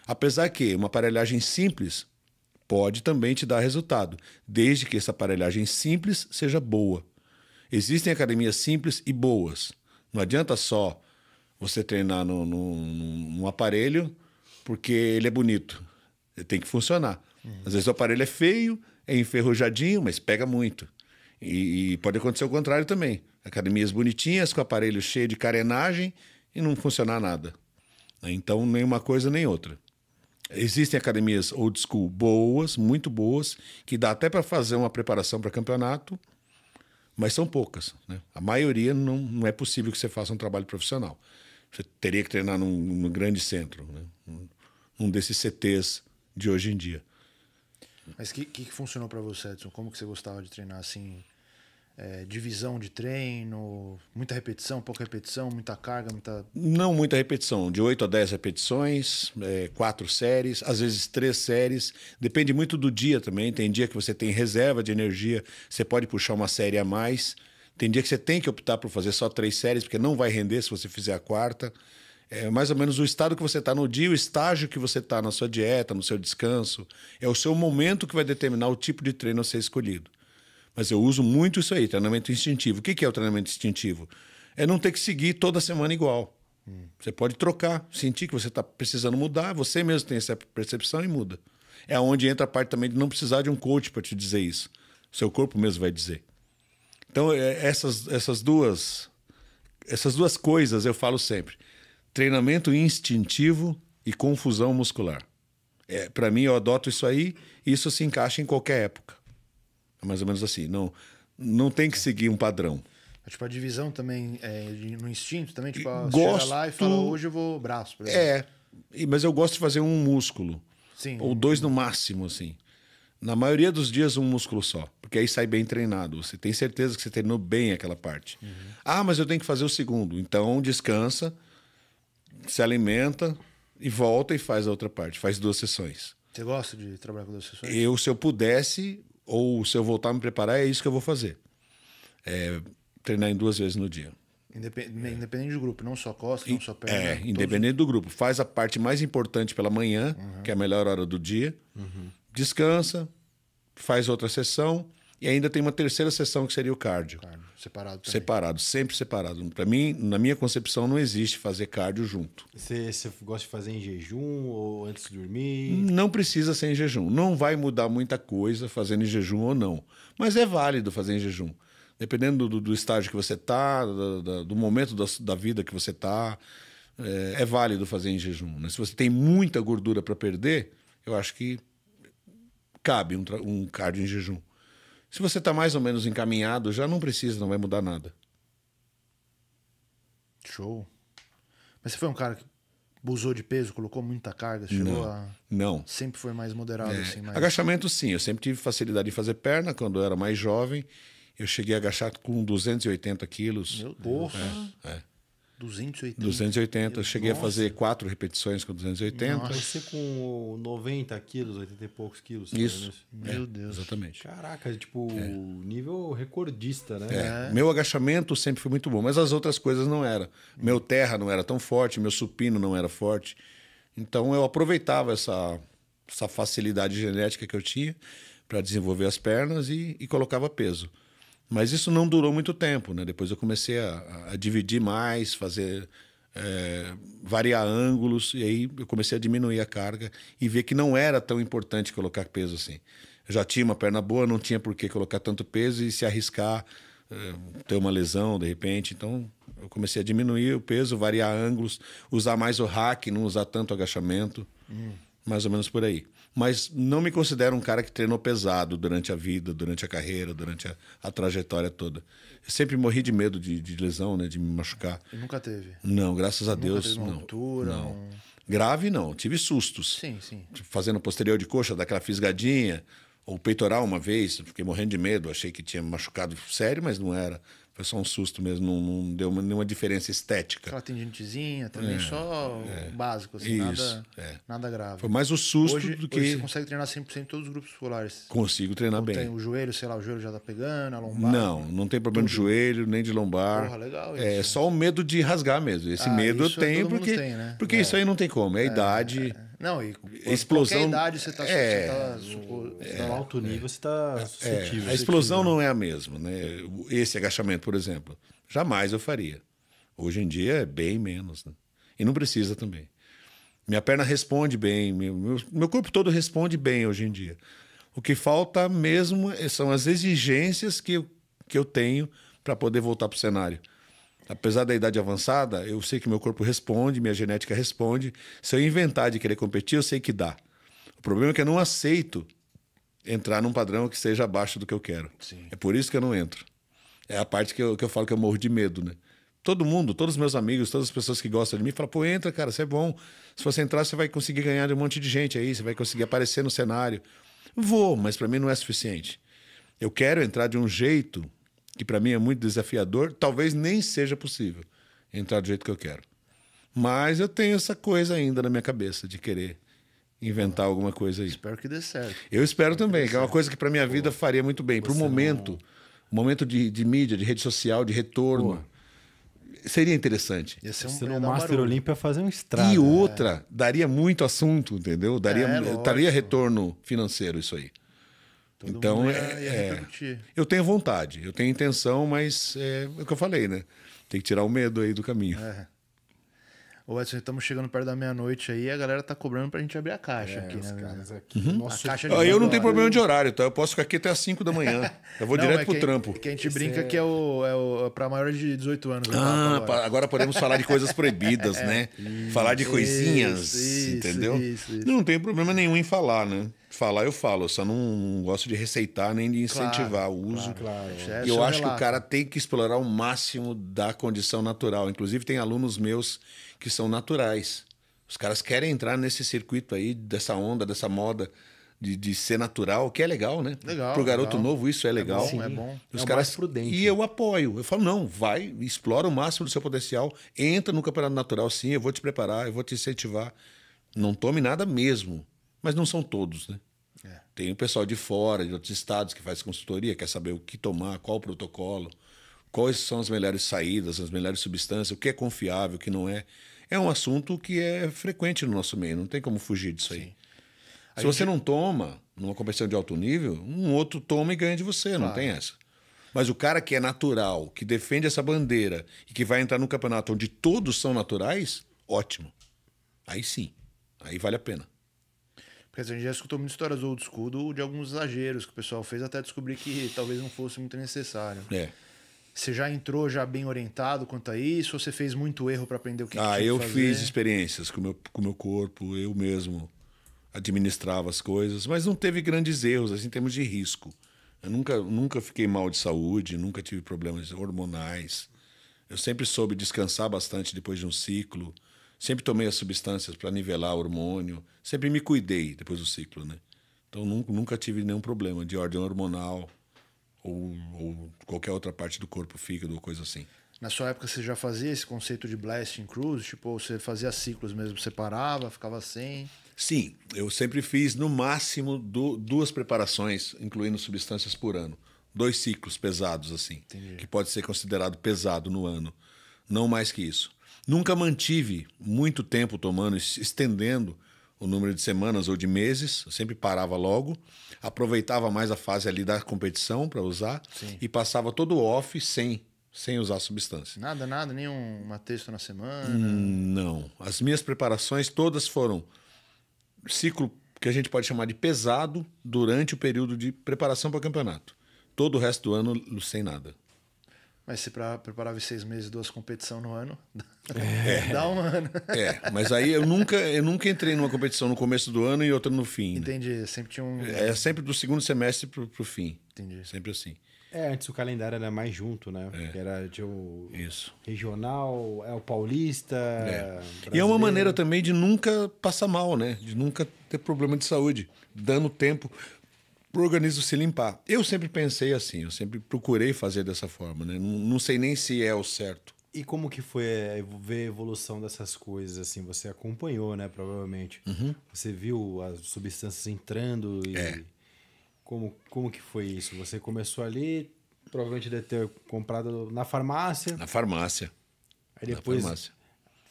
Apesar que uma aparelhagem simples pode também te dar resultado, desde que essa aparelhagem simples seja boa. Existem academias simples e boas. Não adianta só você treinar no, no, num aparelho porque ele é bonito. Ele tem que funcionar. Uhum. Às vezes o aparelho é feio, é enferrujadinho, mas pega muito. E, e pode acontecer o contrário também. Academias bonitinhas, com aparelho cheio de carenagem e não funcionar nada. Então, nem uma coisa nem outra. Existem academias old school boas, muito boas, que dá até para fazer uma preparação para campeonato mas são poucas. Né? A maioria não, não é possível que você faça um trabalho profissional. Você teria que treinar num, num grande centro, né? um, um desses CTs de hoje em dia. Mas o que, que, funcionou para você, Edson? Como que você gostava de treinar assim? é, divisão de treino, muita repetição, pouca repetição, muita carga, muita. Não muita repetição, de 8 a 10 repetições, é, quatro séries, às vezes três séries, depende muito do dia também. Tem dia que você tem reserva de energia, você pode puxar uma série a mais. Tem dia que você tem que optar por fazer só três séries, porque não vai render se você fizer a quarta. É mais ou menos o estado que você está no dia, o estágio que você está na sua dieta, no seu descanso. É o seu momento que vai determinar o tipo de treino a ser escolhido. Mas eu uso muito isso aí, treinamento instintivo. O que é o treinamento instintivo? É não ter que seguir toda semana igual. Hum. Você pode trocar, sentir que você está precisando mudar, você mesmo tem essa percepção e muda. É onde entra a parte também de não precisar de um coach para te dizer isso. seu corpo mesmo vai dizer. Então, é, essas, essas, duas, essas duas coisas eu falo sempre: treinamento instintivo e confusão muscular. É, para mim, eu adoto isso aí e isso se encaixa em qualquer época. É mais ou menos assim. Não, não tem que seguir um padrão. É tipo, a divisão também é, no instinto também, tipo, gosto... chega lá e fala, hoje eu vou braço. É, mas eu gosto de fazer um músculo. Sim. Ou dois no máximo, assim. Na maioria dos dias, um músculo só. Porque aí sai bem treinado. Você tem certeza que você treinou bem aquela parte. Uhum. Ah, mas eu tenho que fazer o segundo. Então, descansa, se alimenta e volta e faz a outra parte. Faz duas sessões. Você gosta de trabalhar com duas sessões? Eu, se eu pudesse, ou se eu voltar a me preparar, é isso que eu vou fazer. É, treinar em duas vezes no dia. Independente, é. independente do grupo, não só costa, não só perna. É, independente todos... do grupo. Faz a parte mais importante pela manhã, uhum. que é a melhor hora do dia. Uhum. Descansa, faz outra sessão e ainda tem uma terceira sessão que seria o cardio. cardio. Separado também. Separado, sempre separado. Para mim, na minha concepção, não existe fazer cardio junto. Você, gosta de fazer em jejum ou antes de dormir? Não precisa ser em jejum. Não vai mudar muita coisa fazendo em jejum ou não. Mas é válido fazer em jejum. Dependendo do, do estágio que você está, do, do, momento da, da, vida que você está, é, é, válido fazer em jejum. Né? Se você tem muita gordura para perder, eu acho que cabe um, um cardio em jejum. Se você está mais ou menos encaminhado, já não precisa, não vai mudar nada. Show. Mas você foi um cara que usou de peso, colocou muita carga, chegou não, a. Não. Sempre foi mais moderado, é. assim. Mais... Agachamento, sim. Eu sempre tive facilidade de fazer perna quando eu era mais jovem. Eu cheguei a agachar com 280 quilos. Meu Deus. É, é. 280. 280. Cheguei Nossa. a fazer quatro repetições com 280. Nossa. Você com 90 quilos, 80 e poucos quilos. Isso. Né? Meu é, Deus. Exatamente. Caraca, tipo, é. nível recordista, né? É. é. Meu agachamento sempre foi muito bom, mas as outras coisas não era. Meu terra não era tão forte, meu supino não era forte. Então eu aproveitava essa, essa facilidade genética que eu tinha para desenvolver as pernas e, e colocava peso. Mas isso não durou muito tempo, né? Depois eu comecei a, a dividir mais, fazer é, variar ângulos e aí eu comecei a diminuir a carga e ver que não era tão importante colocar peso assim. Eu já tinha uma perna boa, não tinha por que colocar tanto peso e se arriscar é, ter uma lesão de repente. Então eu comecei a diminuir o peso, variar ângulos, usar mais o rack, não usar tanto agachamento, hum. mais ou menos por aí mas não me considero um cara que treinou pesado durante a vida, durante a carreira, durante a, a trajetória toda. Eu sempre morri de medo de, de lesão, né? De me machucar. Eu nunca teve? Não, graças a Deus. não. Altura, não. Um... Grave não, tive sustos. Sim, sim. Fazendo posterior de coxa, daquela fisgadinha, ou peitoral uma vez, fiquei morrendo de medo, achei que tinha machucado sério, mas não era. Foi só um susto mesmo, não, não deu nenhuma diferença estética. Aquela tendinitezinha também, é, só é, básico, assim, isso, nada, é. nada grave. Foi mais o susto hoje, do que. Hoje você consegue treinar 100% em todos os grupos musculares. Consigo treinar não bem. Tem o joelho, sei lá, o joelho já tá pegando, a lombar. Não, não tem problema tudo. de joelho, nem de lombar. Porra, legal é isso. É só o medo de rasgar mesmo. Esse ah, medo eu tenho porque. Tem, né? Porque isso é. aí não tem como, é a é, idade. É. Não, e explosão. idade você está é, é, tá, é, tá alto nível, tá é, você está suscetível. É, a explosão não é a mesma, né? Esse agachamento, por exemplo, jamais eu faria. Hoje em dia é bem menos, né? E não precisa também. Minha perna responde bem, meu, meu, meu corpo todo responde bem hoje em dia. O que falta mesmo é, são as exigências que, que eu tenho para poder voltar para o cenário. Apesar da idade avançada, eu sei que meu corpo responde, minha genética responde. Se eu inventar de querer competir, eu sei que dá. O problema é que eu não aceito entrar num padrão que seja abaixo do que eu quero. Sim. É por isso que eu não entro. É a parte que eu, que eu falo que eu morro de medo, né? Todo mundo, todos os meus amigos, todas as pessoas que gostam de mim, falam: pô, entra, cara, você é bom. Se você entrar, você vai conseguir ganhar de um monte de gente aí, você vai conseguir aparecer no cenário. Vou, mas para mim não é suficiente. Eu quero entrar de um jeito que para mim é muito desafiador, talvez nem seja possível entrar do jeito que eu quero. Mas eu tenho essa coisa ainda na minha cabeça de querer inventar alguma coisa aí. Espero que dê certo. Eu espero também, que, é uma coisa que para minha vida faria muito bem. Para o momento, não... momento de, de, mídia, de rede social, de retorno. Seria interessante. Ia ser um, ser um Master um Olímpia fazer um estrago. E né? outra, é. daria muito assunto, entendeu? Daria, é, daria retorno financeiro isso aí. Todo então, é, é eu tenho vontade, eu tenho intenção, mas é, o que eu falei, né? Tem que tirar o medo aí do caminho. É. Ô Edson, estamos chegando perto da meia-noite aí, a galera tá cobrando pra gente abrir a caixa é, aqui, né? Caras aqui. Uhum. Nossa, caixa eu não tenho problema de horário, tá? Eu posso ficar aqui até as 5 da manhã. Eu vou não, direto é pro que, trampo. Que a gente Esse brinca é... que é o, é o é para maiores de 18 anos. Ah, agora. agora. podemos falar de coisas proibidas, é. né? Isso, falar de coisinhas, isso, entendeu? Isso, não tem problema nenhum em falar, né? falar, eu falo. Eu só não, gosto de receitar nem de incentivar claro, o uso. Claro, claro. É e eu acho que o cara tem que explorar o máximo da condição natural. Inclusive, tem alunos meus que são naturais. Os caras querem entrar nesse circuito aí, dessa onda, dessa moda. De, de ser natural, que é legal, né? Legal. Pro garoto legal. novo, isso é, é legal. É bom, Sim, é bom. Os é caras... mais prudente. E eu apoio. Eu falo, não, vai, explora o máximo do seu potencial, entra no campeonato natural, sim, eu vou te preparar, eu vou te incentivar. Não tome nada mesmo mas não são todos, né? É. Tem o pessoal de fora, de outros estados, que faz consultoria, quer saber o que tomar, qual o protocolo, quais são as melhores saídas, as melhores substâncias, o que é confiável, o que não é. É um assunto que é frequente no nosso meio, não tem como fugir disso Sim. aí. Se gente... você não toma numa competição de alto nível, um outro toma e ganha de você, claro. não tem essa. Mas o cara que é natural, que defende essa bandeira e que vai entrar num campeonato onde todos são naturais, ótimo. Aí sim, aí vale a pena. Porque assim, a gente já escutou muitas histórias old school de alguns exageros que o pessoal fez até descobrir que talvez não fosse muito necessário. É. Você já entrou já bem orientado quanto a isso? Ou você fez muito erro para aprender o que Ah, que eu fiz experiências com meu, o com meu corpo, eu mesmo administrava as coisas, mas não teve grandes erros assim, em termos de risco. Eu nunca, nunca fiquei mal de saúde, nunca tive problemas hormonais. Eu sempre soube descansar bastante depois de um ciclo. Sempre tomei as substâncias para nivelar o hormônio, sempre me cuidei depois do ciclo, né? Então nunca tive nenhum problema de ordem hormonal ou, ou qualquer outra parte do corpo, fígado ou coisa assim. Na sua época você já fazia esse conceito de blasting cruise? Tipo, você fazia ciclos mesmo, você parava, ficava sem? Sim, eu sempre fiz no máximo do, duas preparações, incluindo substâncias por ano. Dois ciclos pesados, assim, Entendi. que pode ser considerado pesado no ano. Não mais que isso. Nunca mantive muito tempo tomando, estendendo o número de semanas ou de meses, eu sempre parava logo, aproveitava mais a fase ali da competição para usar Sim. e passava todo o off sem sem usar substância. Nada, nada, nenhuma texto na semana. Hum, não. As minhas preparações todas foram ciclo que a gente pode chamar de pesado durante o período de preparação para o campeonato. Todo o resto do ano sem nada. Mas se pra, preparava seis meses, duas competições no ano, é. dá um ano. É, mas aí eu nunca, eu nunca entrei numa competição no começo do ano e outra no fim. Né? Entendi, né? sempre tinha um... É sempre do segundo semestre pro, pro fim. Entendi. Sempre assim. É, antes o calendário era mais junto, né? É. Era de o Isso. regional, é o paulista. É. E é uma maneira também de nunca passar mal, né? De nunca ter problema de saúde, dando tempo para o organismo se limpar. Eu sempre pensei assim, eu sempre procurei fazer dessa forma, né? Não, não sei nem se é o certo. E como que foi ver a evolução dessas coisas? Assim, você acompanhou, né? Provavelmente. Uhum. Você viu as substâncias entrando e é. como como que foi isso? Você começou ali, provavelmente deve ter comprado na farmácia. Na farmácia. Aí depois na farmácia.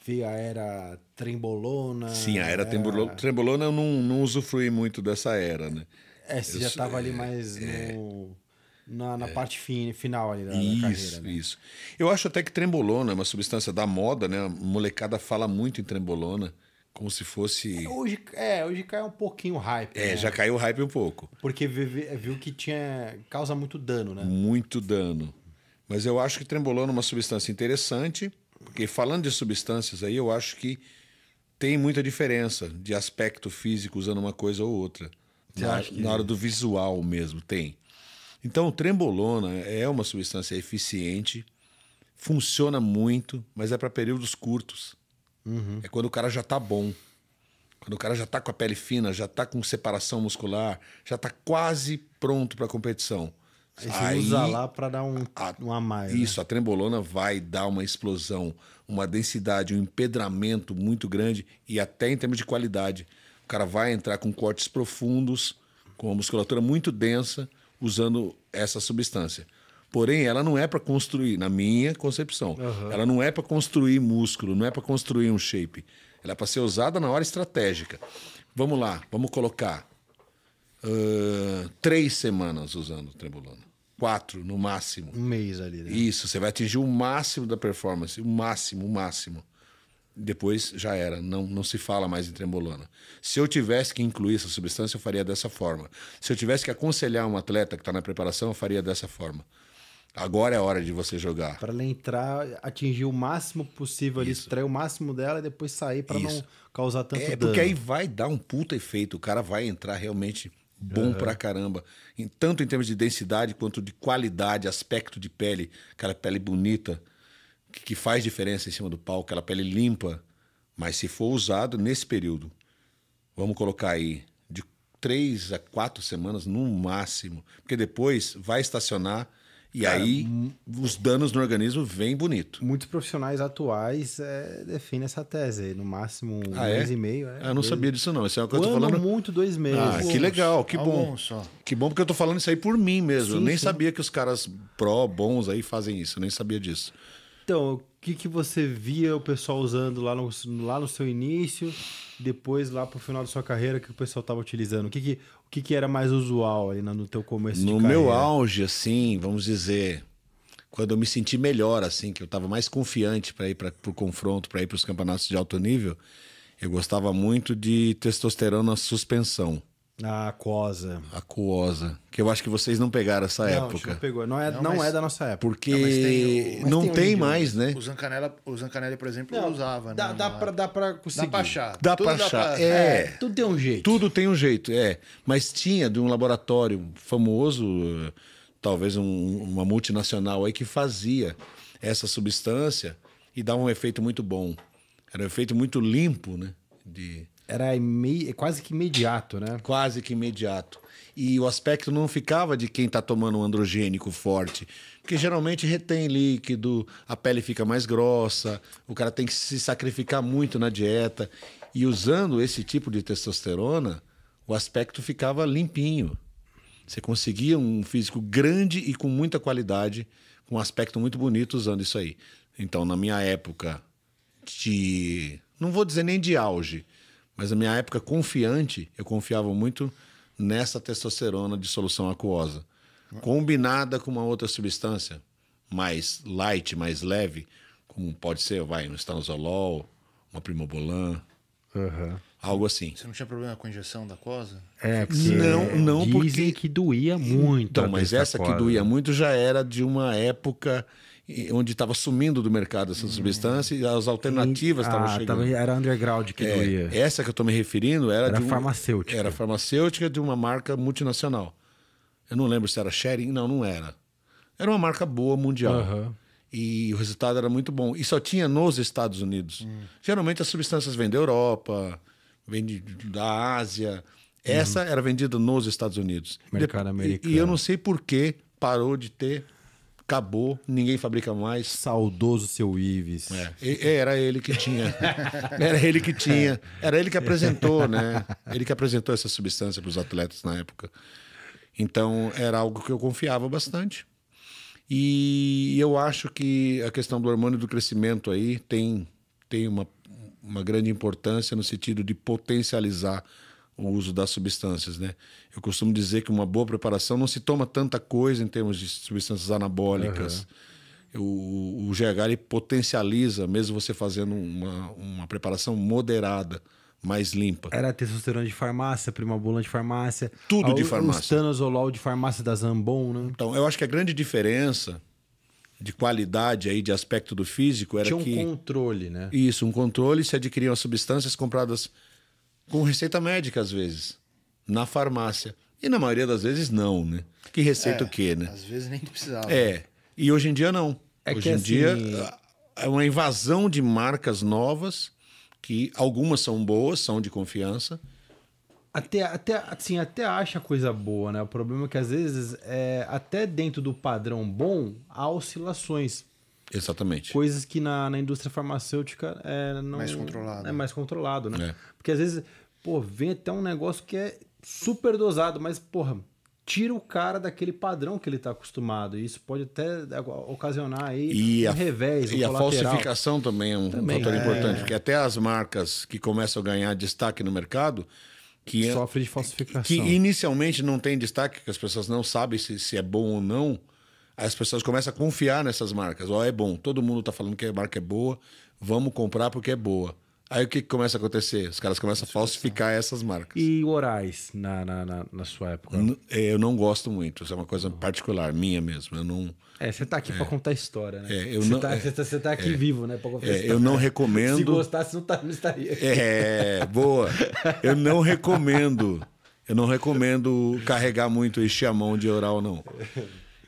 Vi a era trembolona. Sim, a era, era... Né? trembolona. Trembolona eu não, não usufruí muito dessa era, né? É, você eu já estava ali é, mais é. no, na, na é. parte fin, final ali da, isso, da carreira. Né? Isso, Eu acho até que trembolona é uma substância da moda, né? A molecada fala muito em trembolona. Como se fosse. É, hoje, é, hoje caiu um pouquinho o hype. É, né? já caiu o hype um pouco. Porque viu que tinha. causa muito dano, né? Muito dano. Mas eu acho que trembolona é uma substância interessante, porque falando de substâncias aí, eu acho que tem muita diferença de aspecto físico usando uma coisa ou outra. Na, que... na hora do visual mesmo, tem. Então, o trembolona é uma substância eficiente, funciona muito, mas é para períodos curtos. Uhum. É quando o cara já está bom. Quando o cara já está com a pele fina, já está com separação muscular, já está quase pronto para a competição. Aí você Aí, usa lá para dar um, a, mais. Né? Isso, né? a trembolona vai dar uma explosão, uma densidade, um empedramento muito grande e até em termos de qualidade cara vai entrar com cortes profundos, com a musculatura muito densa, usando essa substância. Porém, ela não é para construir, na minha concepção, uhum. ela não é para construir músculo, não é para construir um shape. Ela é para ser usada na hora estratégica. Vamos lá, vamos colocar uh, três semanas usando trembolona. Quatro, no máximo. Um mês ali. Né? Isso, você vai atingir o máximo da performance, o máximo, o máximo depois já era, não, não se fala mais em trembolona. Se eu tivesse que incluir essa substância, eu faria dessa forma. Se eu tivesse que aconselhar um atleta que está na preparação, eu faria dessa forma. Agora é a hora de você jogar. Para ela entrar, atingir o máximo possível ali, extrair o máximo dela e depois sair para não causar tanto é, dano. É, porque aí vai dar um puta efeito. O cara vai entrar realmente bom uhum. pra caramba. Em, tanto em termos de densidade quanto de qualidade, aspecto de pele. Cara, pele bonita que faz diferença em cima do palco, aquela pele limpa, mas se for usado nesse período, vamos colocar aí de três a quatro semanas no máximo, porque depois vai estacionar e Cara, aí os danos no organismo vêm bonito. Muitos profissionais atuais é, definem essa tese no máximo um ah, é? mês é? e meio. É, ah, eu não dois... sabia disso não, isso é o que eu tô falando. muito dois meses. Ah, que legal, que bom. Só. Que bom porque eu tô falando isso aí por mim mesmo. Sim, eu nem sim. sabia que os caras pró bons aí fazem isso, eu nem sabia disso. Então, o que, que você via o pessoal usando lá no, lá no seu início, depois lá pro final da sua carreira que o pessoal tava utilizando? O que, que, o que, que era mais usual aí no teu começo no de carreira? No meu auge, assim, vamos dizer, quando eu me senti melhor, assim, que eu tava mais confiante para ir para o confronto, para ir para os campeonatos de alto nível, eu gostava muito de testosterona suspensão. A Aquosa. Aquosa. Que eu acho que vocês não pegaram essa não, época. Não, pegou. Não é, não, não mas, é da nossa época. Porque não, tem, não tem, tem né? mais, né? O Zancanelli, o Zancanella por exemplo, não, usava. Né, dá, né? dá, pra, dá pra conseguir. Dá pra achar. Dá tudo pra achar. Dá pra... É. é. Tudo tem um jeito. Tudo tem um jeito, é. Mas tinha de um laboratório famoso, talvez um, uma multinacional aí, que fazia essa substância e dava um efeito muito bom. Era um efeito muito limpo, né? De era é quase que imediato, né? Quase que imediato. E o aspecto não ficava de quem está tomando um androgênico forte, porque geralmente retém líquido, a pele fica mais grossa, o cara tem que se sacrificar muito na dieta. E usando esse tipo de testosterona, o aspecto ficava limpinho. Você conseguia um físico grande e com muita qualidade, com um aspecto muito bonito usando isso aí. Então, na minha época de. Não vou dizer nem de auge, mas na minha época confiante, eu confiava muito nessa testosterona de solução aquosa, combinada com uma outra substância mais light, mais leve, como pode ser, vai, um estanozolol, uma primobolan. Uhum. Algo assim. Você não tinha problema com a injeção da aquosa? É, porque não, não dizem porque... que doía muito. Então, mas essa que doía né? muito já era de uma época onde estava sumindo do mercado essa hum. substância e as alternativas estavam ah, chegando. Era underground que é, doía. Essa que eu estou me referindo era, era de um, farmacêutica. Era farmacêutica de uma marca multinacional. Eu não lembro se era Sharing, não, não era. Era uma marca boa mundial. Uhum. E o resultado era muito bom. E só tinha nos Estados Unidos. Uhum. Geralmente as substâncias vêm da Europa, vêm da Ásia. Essa uhum. era vendida nos Estados Unidos. Mercado americano. E, e eu não sei por que parou de ter acabou, ninguém fabrica mais. Saudoso seu Ives. É, era ele que tinha. Era ele que tinha. Era ele que apresentou, né? Ele que apresentou essa substância para os atletas na época. Então era algo que eu confiava bastante. E eu acho que a questão do hormônio do crescimento aí tem, tem uma, uma grande importância no sentido de potencializar o uso das substâncias, né? Eu costumo dizer que uma boa preparação não se toma tanta coisa em termos de substâncias anabólicas. Uhum. O, o GH ele potencializa, mesmo você fazendo uma, uma preparação moderada, mais limpa. Era testosterona de farmácia, primabolan de farmácia. Tudo de farmácia. O tanozolol de farmácia da Zambon, né? Então, eu acho que a grande diferença de qualidade aí, de aspecto do físico era Tinha um controle, né? Isso, um controle. Se adquiriam as substâncias compradas com receita médica, às vezes, na farmácia. E na maioria das vezes, não, né? Que receita é, o quê, né? Às vezes nem precisava. É. E hoje em dia, não. É hoje em assim... dia, é uma invasão de marcas novas, que algumas são boas, são de confiança. Até, até, assim, até acha coisa boa, né? O problema é que às vezes, é, até dentro do padrão bom, há oscilações. Exatamente. Coisas que na, na indústria farmacêutica é não, mais controlado. É né? mais controlado, né? É. Porque às vezes, pô, vem até um negócio que é super dosado, mas, porra, tira o cara daquele padrão que ele está acostumado. E isso pode até ocasionar aí e um a, revés. e a falsificação também é um também. fator é. importante, porque até as marcas que começam a ganhar destaque no mercado. Que é sofre de falsificação. Que inicialmente não tem destaque, que as pessoas não sabem se, se é bom ou não as pessoas começam a confiar nessas marcas. Ó, oh, é bom, todo mundo tá falando que a marca é boa, vamos comprar porque é boa. Aí o que, que começa a acontecer? Os caras começam a falsificar essas marcas. E orais na, na, na, na sua época? N é, eu não gosto muito, isso é uma coisa particular, minha mesmo. Eu não. É, você tá aqui é. para contar história, né? É, eu você, não, tá, é, você, tá, você tá aqui é, vivo, né? Pra contar é, eu não recomendo. Se gostasse, não, tá, não estaria. Aqui. É, boa. Eu não recomendo. Eu não recomendo carregar muito, encher a mão de oral, não.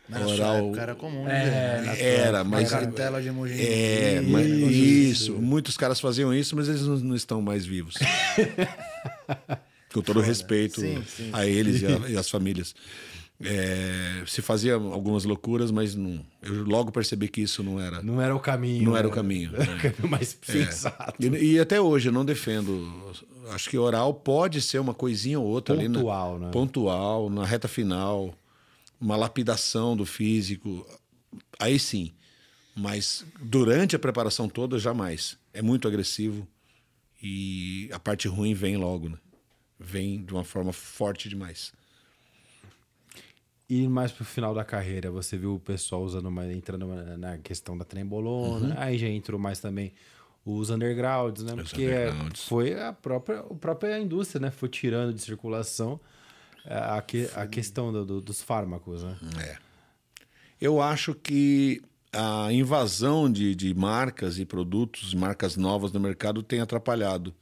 Mas oral. Na era comum, né? É, era, mas. Cartela de emoji. É, mas isso. Muitos caras faziam isso, mas eles não, estão mais vivos. Com todo respeito sim, sim, a eles e, a, e as famílias. É, se fazia algumas loucuras, mas não, eu logo percebi que isso não era. Não era o caminho. Não era o caminho. Né? Era o caminho né? mais é. sensato. E, e, até hoje eu não defendo. Acho que oral pode ser uma coisinha ou outra pontual, ali. né? Pontual, na reta final uma lapidação do físico, aí sim. Mas durante a preparação toda, jamais. É muito agressivo e a parte ruim vem logo, né? Vem de uma forma forte demais. E mais pro final da carreira, você viu o pessoal usando uma, entrando na questão da trembolona, uhum. aí já entrou mais também os undergrounds, né? Os Porque undergrounds. foi a própria, a própria indústria, né? Foi tirando de circulação é, a, que, a questão do, do, dos fármacos, né? Hum, é. Eu acho que a invasão de, de marcas e produtos, marcas novas no mercado, tem atrapalhado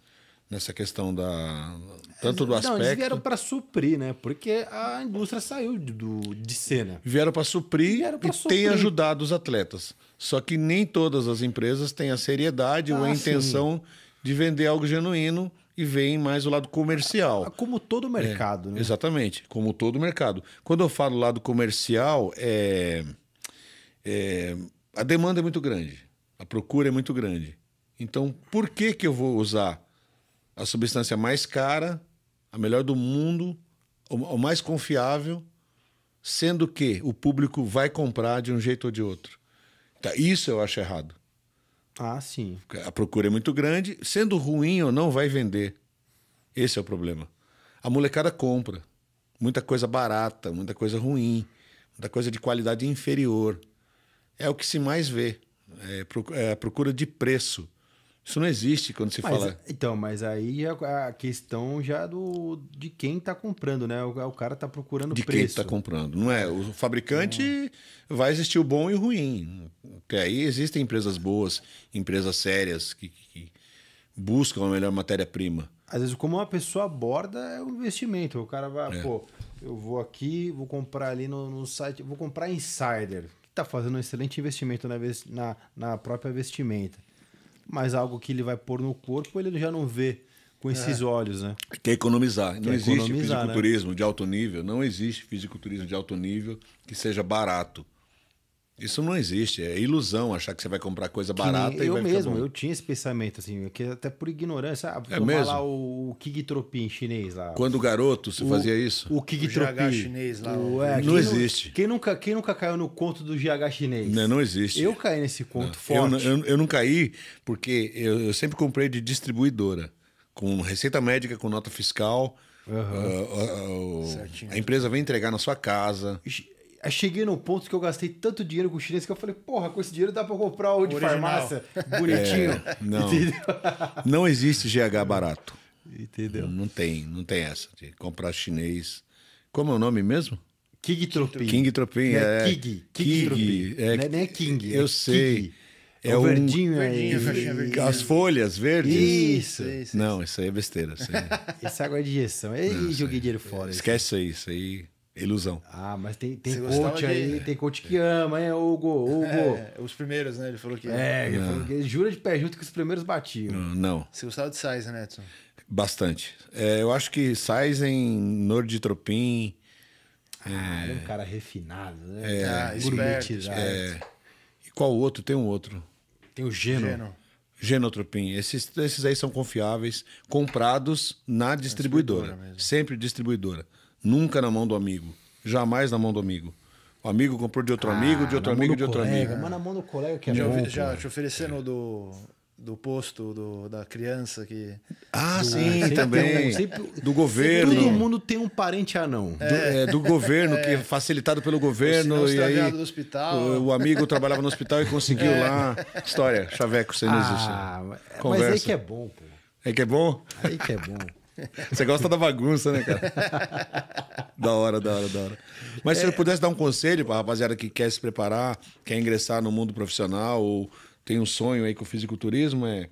nessa questão da tanto do aspecto. Não, eles vieram para suprir, né? Porque a indústria saiu do, de cena. Né? Vieram para suprir vieram e suprir. tem ajudado os atletas. Só que nem todas as empresas têm a seriedade ah, ou a ah, intenção sim. de vender algo genuíno e vem mais o lado comercial. Ah, como todo é, mercado, é, né? Exatamente, como todo mercado. Quando eu falo lado comercial, é, é, a demanda é muito grande, a procura é muito grande. Então, por que, que eu vou usar a substância mais cara, a melhor do mundo, o mais confiável, sendo que o público vai comprar de um jeito ou de outro? Tá, isso eu acho errado. Ah, sim. A procura é muito grande. Sendo ruim ou não, vai vender. Esse é o problema. A molecada compra. Muita coisa barata, muita coisa ruim, muita coisa de qualidade inferior. É o que se mais vê. É, é a procura de preço. Isso não existe quando se mas, fala. Então, mas aí é a, a questão já do de quem está comprando, né? O, o cara está procurando de preço. De quem está comprando, não é? O fabricante vai existir o bom e o ruim. Porque aí existem empresas boas, empresas sérias que, que buscam a melhor matéria-prima. Às vezes, como uma pessoa aborda, é um investimento. O cara vai, é. pô, eu vou aqui, vou comprar ali no, no site, vou comprar insider. Que está fazendo um excelente investimento na, na, na própria vestimenta mas algo que ele vai pôr no corpo ele já não vê com é. esses é. olhos, né? Quer economizar. Quer não existe economizar, né? fisiculturismo né? de alto nível, não existe fisiculturismo de alto nível que seja barato. Isso não existe, é ilusão achar que você vai comprar coisa barata que e eu vai mesmo, eu tinha esse pensamento assim, que até por ignorância, ah, é mesmo? lá o Kigtropin chinês lá. Quando garoto você o, fazia isso? O Kig o chinês lá. O, é, não existe. quem nunca, quem nunca caiu no conto do GH chinês? Não, não existe. Eu caí nesse conto não. forte. Eu, eu, eu, não caí porque eu, eu sempre comprei de distribuidora, com receita médica, com nota fiscal. Uhum. Uh, uh, uh, a empresa vem entregar na sua casa. Aí cheguei no ponto que eu gastei tanto dinheiro com o chinês que eu falei, porra, com esse dinheiro dá pra comprar o de farmácia é, bonitinho. É, não. não existe GH barato. Entendeu? Não tem, não tem essa de comprar chinês. Como é o nome mesmo? King Tropin. King Tropin, é, é. King. King, é, não é, é King. Eu sei. É o verdinho, um... verdinho, verdinho, As folhas verdes. Isso. isso não, isso aí é besteira. Isso, aí... é água de injeção. Ei, joguei dinheiro fora. Esquece isso aí. Isso aí. Ilusão. Ah, mas tem, tem coach aí, tem coach que ama, hein, Hugo? Hugo. É, é, os primeiros, né? Ele falou que. É, ele, falou que ele jura de pé junto que os primeiros batiam. Não. Você gostava de Sizen, né, Edson? Bastante. É, eu acho que Sizen, Norditropim. Ah, é... é um cara refinado, né? É, ah, esperto, é. é... E qual outro? Tem um outro. Tem o Geno. Geno. Genotropin. Esses, esses aí são confiáveis, comprados na distribuidora. distribuidora sempre distribuidora. Nunca na mão do amigo. Jamais na mão do amigo. O amigo comprou de outro ah, amigo, de outro amigo, de outro colega, amigo. Mas na mão do colega que é já, bom, já te oferecendo é. do, do posto do, da criança que. Ah, do, sim, também. Um, sempre, do governo. Todo mundo tem um parente anão. É. Do, é, do governo, é. que é facilitado pelo governo. O e aí, do hospital. O, o amigo trabalhava no hospital e conseguiu é. lá. História, chaveco, você não ah, existe. É Conversa. Mas aí que é bom, pô. Aí é que é bom? Aí que é bom. Você gosta da bagunça, né, cara? da hora, da hora, da hora. Mas se eu é. pudesse dar um conselho para a rapaziada que quer se preparar, quer ingressar no mundo profissional ou tem um sonho aí com o fisiculturismo, é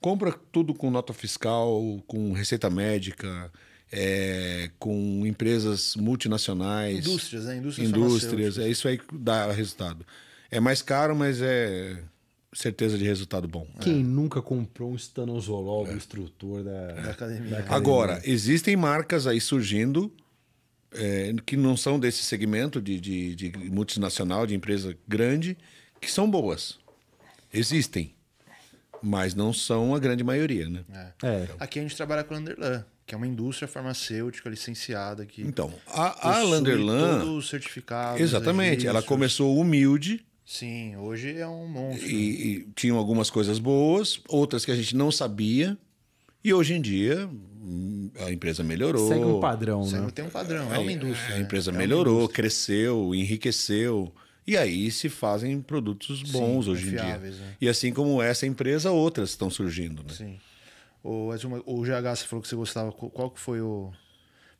compra tudo com nota fiscal, com receita médica, é, com empresas multinacionais. Indústrias, né? Indústrias. Indústrias. É isso aí que dá resultado. É mais caro, mas é certeza de resultado bom. Quem é. nunca comprou um estanozolol é. instrutor da, é. da, academia. da, academia. Agora, existem marcas aí surgindo é, que não são desse segmento de, de, de, multinacional, de empresa grande, que são boas. Existem. Mas não são a grande maioria, né? É. é. Aqui a gente trabalha com a Underland, que é uma indústria farmacêutica licenciada que. Então, a, a Landerland. Todos o certificados. Exatamente. Ela começou humilde Sim, hoje é um monstro. E, e tinham algumas coisas boas, outras que a gente não sabia. E hoje em dia hum, a empresa melhorou. Segue um padrão, Segue, né? Tem um padrão, é, é uma indústria. A empresa né? melhorou, é cresceu, enriqueceu. E aí se fazem produtos bons Sim, hoje em dia. Né? E assim como essa empresa, outras estão surgindo, né? Sim. O, o GH, você falou que você gostava. Qual que foi o.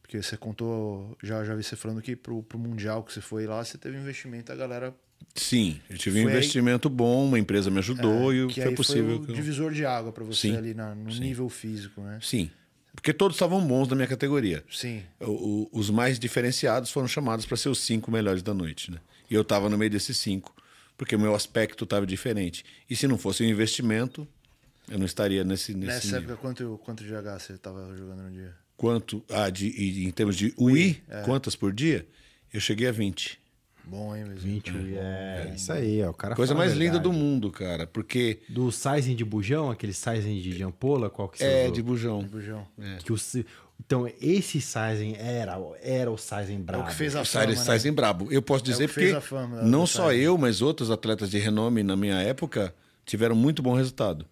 Porque você contou, já, já vi você falando que pro, pro Mundial que você foi lá, você teve investimento, a galera Sim, eu tive foi um investimento aí, bom, uma empresa me ajudou é, e foi possível. Foi o eu... divisor de água para você sim, ali na, no sim. nível físico, né? Sim. Porque todos estavam bons na minha categoria. Sim. O, o, os mais diferenciados foram chamados para ser os cinco melhores da noite, né? E eu estava no meio desses cinco, porque o meu aspecto estava diferente. E se não fosse o um investimento, eu não estaria nesse, nesse Nessa nível. época, quanto, quanto de H você estava jogando no dia? Quanto? Ah, de, em termos de UI, UI é. quantas por dia? Eu cheguei a 20. Bom, hein, meu 21. É, é, isso aí, ó. É, o cara Coisa mais linda do mundo, cara. Porque. Do sizing de bujão, aquele sizing de jampola, qual que É, usou? de bujão. De bujão. É. Que o, então, esse sizing era, era o sizing brabo. É o que fez a fama. O sizing né? brabo. Eu posso é dizer é porque fama, não só eu, mas outros atletas de renome na minha época tiveram muito bom resultado.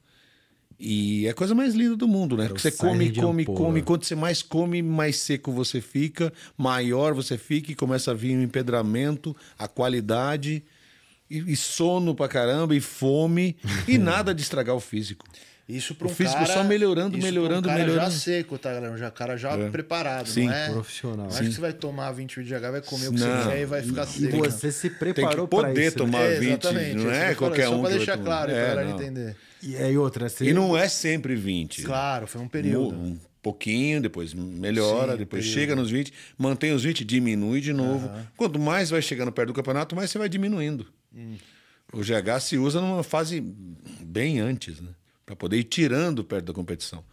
E é a coisa mais linda do mundo, né? Porque você come, come, come. Quanto você mais come, mais seco você fica, maior você fica e começa a vir o empedramento, a qualidade, e, e sono pra caramba, e fome, e nada de estragar o físico. Isso para um físico cara, só melhorando, melhorando, um cara melhorando. já seco, tá, galera? Já cara já é. preparado, Sim, não é? profissional. Não acho é que você vai tomar 20 de H, vai comer o que não. você quiser e vai ficar seco. Você se preparou para isso. poder né? tomar né? 20, é, não é, é qualquer um. Só para deixar claro, é, para entender. E aí outra, você... E não é sempre 20. Claro, foi um período. Um, um pouquinho, depois melhora, Sim, depois período. chega nos 20, mantém os 20, diminui de novo. Uhum. Quanto mais vai chegando perto do campeonato, mais você vai diminuindo. Hum. O GH se usa numa fase bem antes, né? para poder ir tirando perto da competição.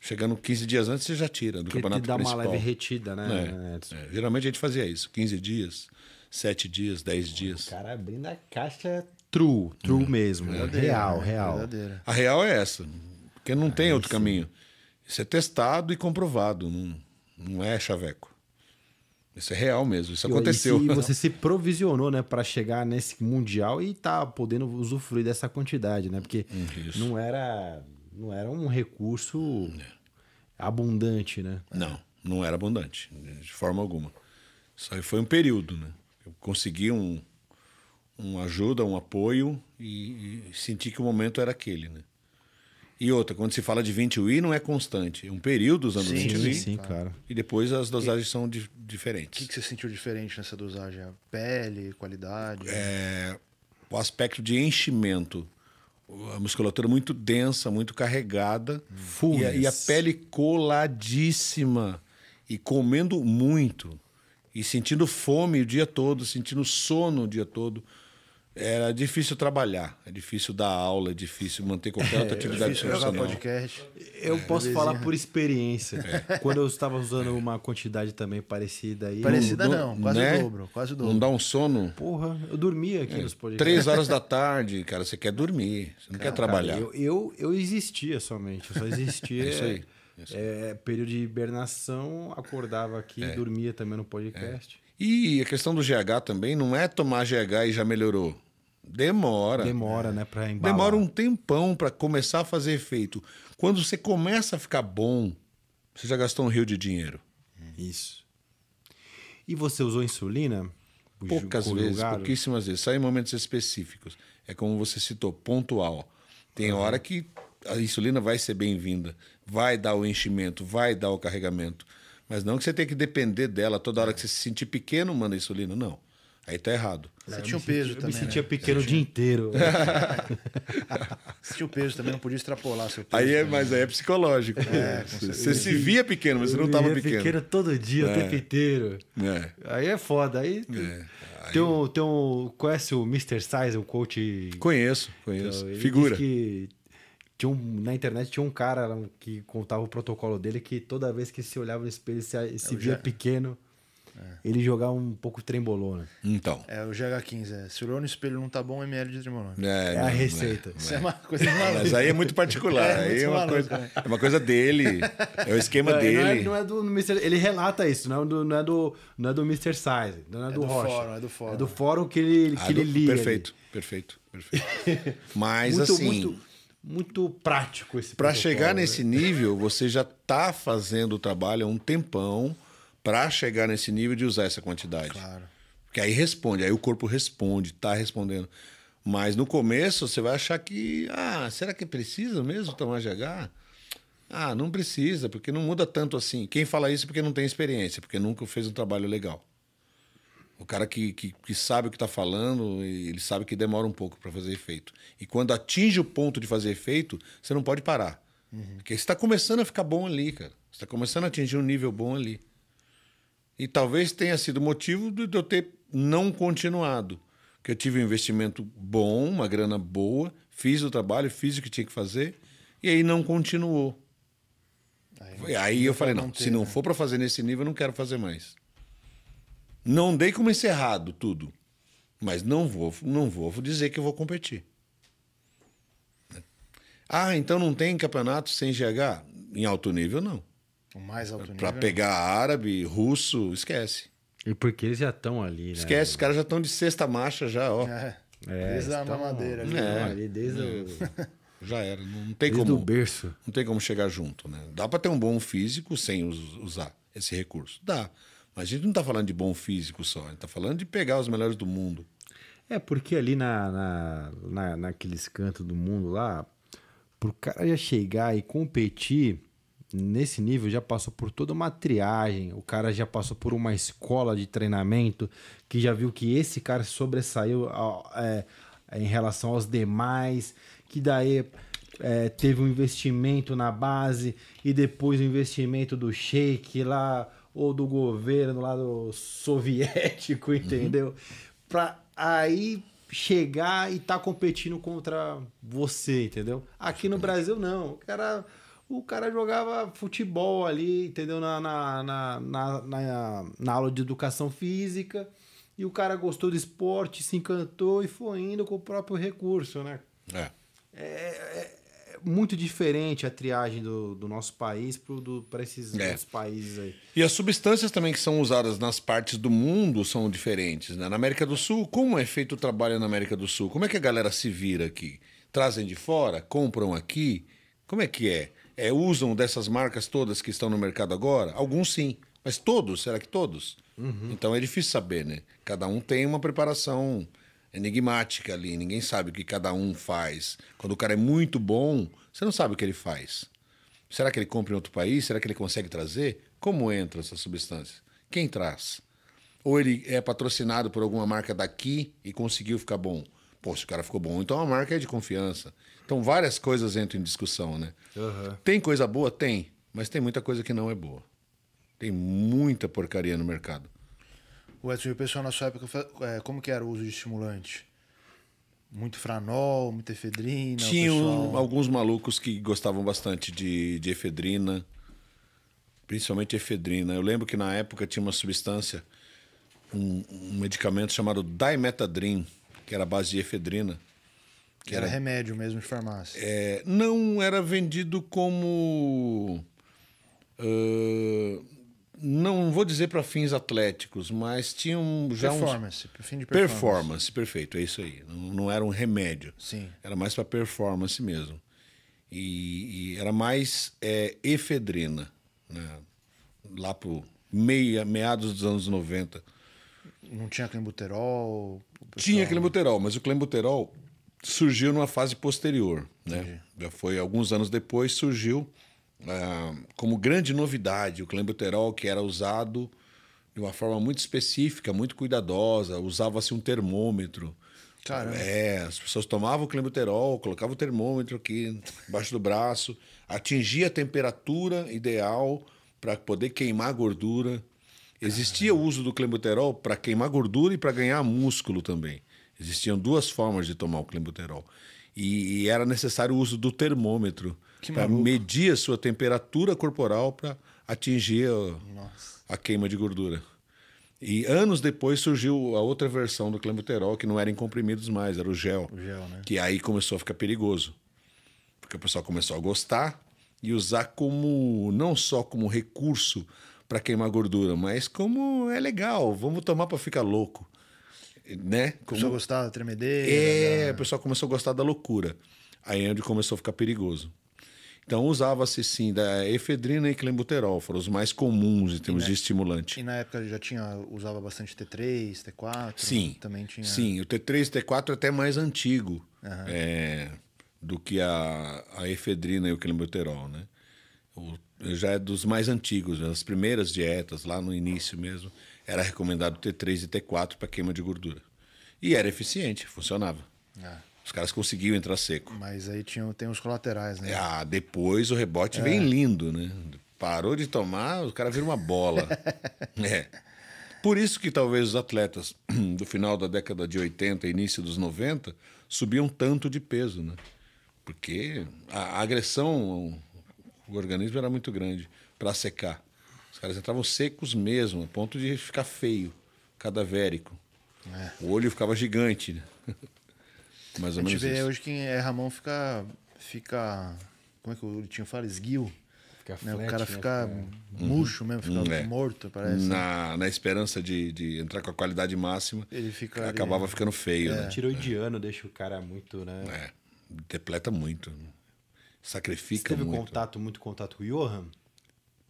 Chegando 15 dias antes, você já tira do que campeonato te dá principal. dar uma leve retida, né? É, né, é, geralmente a gente fazia isso, 15 dias, 7 dias, 10 dias. O cara abrindo a caixa true, true hum, mesmo, né? verdadeira, real, né? real. Verdadeira. A real é essa, porque não ah, tem outro sim. caminho. Isso é testado e comprovado, não, não é chaveco. Isso é real mesmo, isso aconteceu. E você se provisionou, né, para chegar nesse mundial e tá podendo usufruir dessa quantidade, né? Porque uhum, isso. não era não era um recurso é. abundante, né? Não, não era abundante de forma alguma. Isso aí foi um período, né? Eu consegui um, um ajuda, um apoio e, e senti que o momento era aquele, né? E outra, quando se fala de 20 UI, não é constante. É um período usando sim, 20 UI. Sim, sim, claro. E depois as dosagens e, são di diferentes. O que, que, você sentiu diferente nessa dosagem? A pele, qualidade? É, o aspecto de enchimento. A musculatura muito densa, muito carregada. Hum. E, e a pele coladíssima. E comendo muito. E sentindo fome o dia todo, sentindo sono o dia todo era difícil trabalhar, é difícil dar aula, é difícil manter qualquer é, outra é atividade é, profissional. podcast. Eu é. posso falar por experiência. É. Quando eu estava usando uma quantidade também parecida aí. Parecida não, não quase né? o dobro, quase o dobro. Não dá um sono. Porra, eu dormia aqui é, nos podcasts. Três horas da tarde, cara, você quer dormir, você não cara, quer trabalhar. Cara, eu, eu, eu, existia somente, eu só existia. isso aí. Isso. É, período de hibernação, acordava aqui, dormia também no podcast. E a questão do GH também não é tomar GH e já melhorou. Demora. Demora, né, para embalar. Demora um tempão para começar a fazer efeito. Quando você começa a ficar bom, você já gastou um rio de dinheiro. É, isso. E você usou insulina? Poucas vezes, pouquíssimas vezes. Só em momentos específicos. É como você citou, pontual. Tem uhum. hora que a insulina vai ser bem-vinda, vai dar o enchimento, vai dar o carregamento. Mas não que você tenha que depender dela toda hora é. que você se sentir pequeno, manda insulina, não. Aí tá errado. Você é, tinha um peso também. Eu me sentia né? pequeno o dia inteiro. Você tinha o peso também, não podia extrapolar seu peso. Aí é, mas né? aí é psicológico. É, você se via pequeno, mas você não estava pequeno. pequeno todo dia, o é. tempo inteiro. É. Aí é foda. Aí, aí... Tem, um, tem um. Conhece o Mr. Size, o coach? Conheço, conheço. Então, Figura. que tinha um, na internet tinha um cara que contava o protocolo dele que toda vez que se olhava no espelho se, se via já... pequeno. É. ele jogar um pouco trembolô, né? Então. É o GH15, é. Se o no espelho não tá bom, é ml de trembolô. É, é a é, receita. Isso é uma coisa maluca. Mas aí é muito particular. É, aí é uma, maluco, coisa, né? é uma coisa dele. É o esquema não, dele. Não é, não é do Mr. Ele relata isso, não é do, não é do, não é do Mr. Size, não é, do, do Rocha. Fórum, é do fórum. É do fórum que ele, ah, que ele lia. Perfeito, ali. perfeito, perfeito. Mas muito, assim. Muito, muito prático esse Para chegar né? nesse nível, você já tá fazendo o trabalho há um tempão para chegar nesse nível de usar essa quantidade. Claro. Porque aí responde, aí o corpo responde, tá respondendo. Mas no começo você vai achar que, ah, será que precisa mesmo tomar GH? Ah, não precisa, porque não muda tanto assim. Quem fala isso é porque não tem experiência, porque nunca fez um trabalho legal. O cara que, que, que sabe o que está falando, ele sabe que demora um pouco para fazer efeito. E quando atinge o ponto de fazer efeito, você não pode parar. Uhum. Porque você está começando a ficar bom ali, cara. Você está começando a atingir um nível bom ali. E talvez tenha sido motivo de eu ter não continuado. Que eu tive um investimento bom, uma grana boa, fiz o trabalho, fiz o que tinha que fazer, e aí não continuou. Aí, aí eu falei: não, manter, se não né? for para fazer nesse nível, eu não quero fazer mais. Não dei como encerrado tudo, mas não vou, não vou dizer que eu vou competir. Ah, então não tem campeonato sem GH? Em alto nível, não. O mais alto nível. Pra pegar árabe, russo, esquece. E porque eles já estão ali, né? Esquece, os caras já estão de sexta marcha já, ó. É, é desde a mamadeira. Ali, é. desde é. o... Já era, não tem desde como... o berço. Não tem como chegar junto, né? Dá pra ter um bom físico sem usar esse recurso? Dá. Mas a gente não tá falando de bom físico só, a gente tá falando de pegar os melhores do mundo. É, porque ali na, na, na, naqueles cantos do mundo lá, pro cara já chegar e competir, nesse nível já passou por toda uma triagem, o cara já passou por uma escola de treinamento que já viu que esse cara sobressaiu é, é, em relação aos demais, que daí é, teve um investimento na base e depois o um investimento do shake lá ou do governo lá do soviético, uhum. entendeu? Uhum. Pra aí chegar e tá competindo contra você, entendeu? Aqui no Brasil não, o cara o cara jogava futebol ali, entendeu? Na, na, na, na, na, aula de educação física. E o cara gostou do esporte, se encantou e foi indo com o próprio recurso, né? É. é, é, é muito diferente a triagem do, do nosso país para esses é. países aí. E as substâncias também que são usadas nas partes do mundo são diferentes, né? Na América do Sul, como é feito o trabalho na América do Sul? Como é que a galera se vira aqui? Trazem de fora? Compram aqui? Como é que é? é, usam dessas marcas todas que estão no mercado agora? Alguns sim, mas todos? Será que todos? Uhum. Então é difícil saber, né? Cada um tem uma preparação enigmática ali, ninguém sabe o que cada um faz. Quando o cara é muito bom, você não sabe o que ele faz. Será que ele compra em outro país? Será que ele consegue trazer? Como entra essa substância? Quem traz? Ou ele é patrocinado por alguma marca daqui e conseguiu ficar bom? Pô, se o cara ficou bom, então a marca é de confiança. Então várias coisas entram em discussão, né? Uhum. Tem coisa boa? Tem. Mas tem muita coisa que não é boa. Tem muita porcaria no mercado. O Edson, o pessoal na sua época, é, como que era o uso de estimulante? Muito franol, muita efedrina? Tinha pessoal... alguns malucos que gostavam bastante de, de efedrina, principalmente efedrina. Eu lembro que na época tinha uma substância, um, um medicamento chamado Dimetadrim, que era a base de efedrina que era, era é. remédio mesmo de farmácia. É, não era vendido como. Uh, não vou dizer para fins atléticos, mas tinha um, já performance, uns... fim de performance. Performance, perfeito, é isso aí. Não, não era um remédio. Sim. Era mais para performance mesmo. E, e era mais é, efedrina, né? lá pro meia, meados dos anos 90. Não tinha clenbuterol? Pessoal... Tinha clenbuterol, mas o clenbuterol surgiu numa fase posterior. Né? Já foi alguns anos depois, surgiu ah, como grande novidade o clenbuterol, que era usado de uma forma muito específica, muito cuidadosa, usava-se um termômetro. Cara. É, as pessoas tomavam o clenbuterol, colocavam o termômetro aqui embaixo do braço, atingia a temperatura ideal para poder queimar gordura. Existia o uso do clenbuterol para queimar gordura e para ganhar músculo também. Existiam duas formas de tomar o clenbuterol. E, e era necessário o uso do termômetro para medir a sua temperatura corporal para atingir a, a queima de gordura. E anos depois surgiu a outra versão do clenbuterol, que não era em comprimidos mais, era o gel. O gel né? Que aí começou a ficar perigoso. Porque o pessoal começou a gostar e usar como não só como recurso para queimar gordura, mas como é legal, vamos tomar para ficar louco né? Como... a gostar da tremedeira. É, da... o pessoal começou a gostar da loucura. Aí é onde começou a ficar perigoso. Então usava-se sim da efedrina e clenbuterol, foram os mais comuns em termos de estimulante. E na época já tinha usava bastante T3, T4. Sim, também tinha. Sim, o T3, T4 é até mais antigo é, do que a, a efedrina e o clenbuterol, né? O, já é dos mais antigos, né? as primeiras dietas lá no início mesmo era recomendado T3 e T4 para queima de gordura. E era eficiente, funcionava. É. Os caras conseguiam entrar seco. Mas aí tinha, tem os colaterais, né? Ah, depois o rebote é. vem lindo, né? Parou de tomar, o cara vira uma bola. é. Por isso que talvez os atletas do final da década de 80, início dos 90, subiam tanto de peso, né? Porque a agressão ao organismo era muito grande para secar caras entravam secos mesmo, a ponto de ficar feio, cadavérico. É. O olho ficava gigante. Né? Mais ou menos vê, isso. Hoje quem é Ramon fica. fica como é que o Litinho fala? Esguio. Fica né? flat, o cara né? fica é. uhum. murcho mesmo, fica uhum. é. morto, parece. Na, né? na esperança de, de entrar com a qualidade máxima, ele fica acabava ficando feio. É. Né? Tiroidiano é. deixa o cara muito, né? É, depleta muito. Sacrifica Você teve muito. contato, muito contato com o Johan?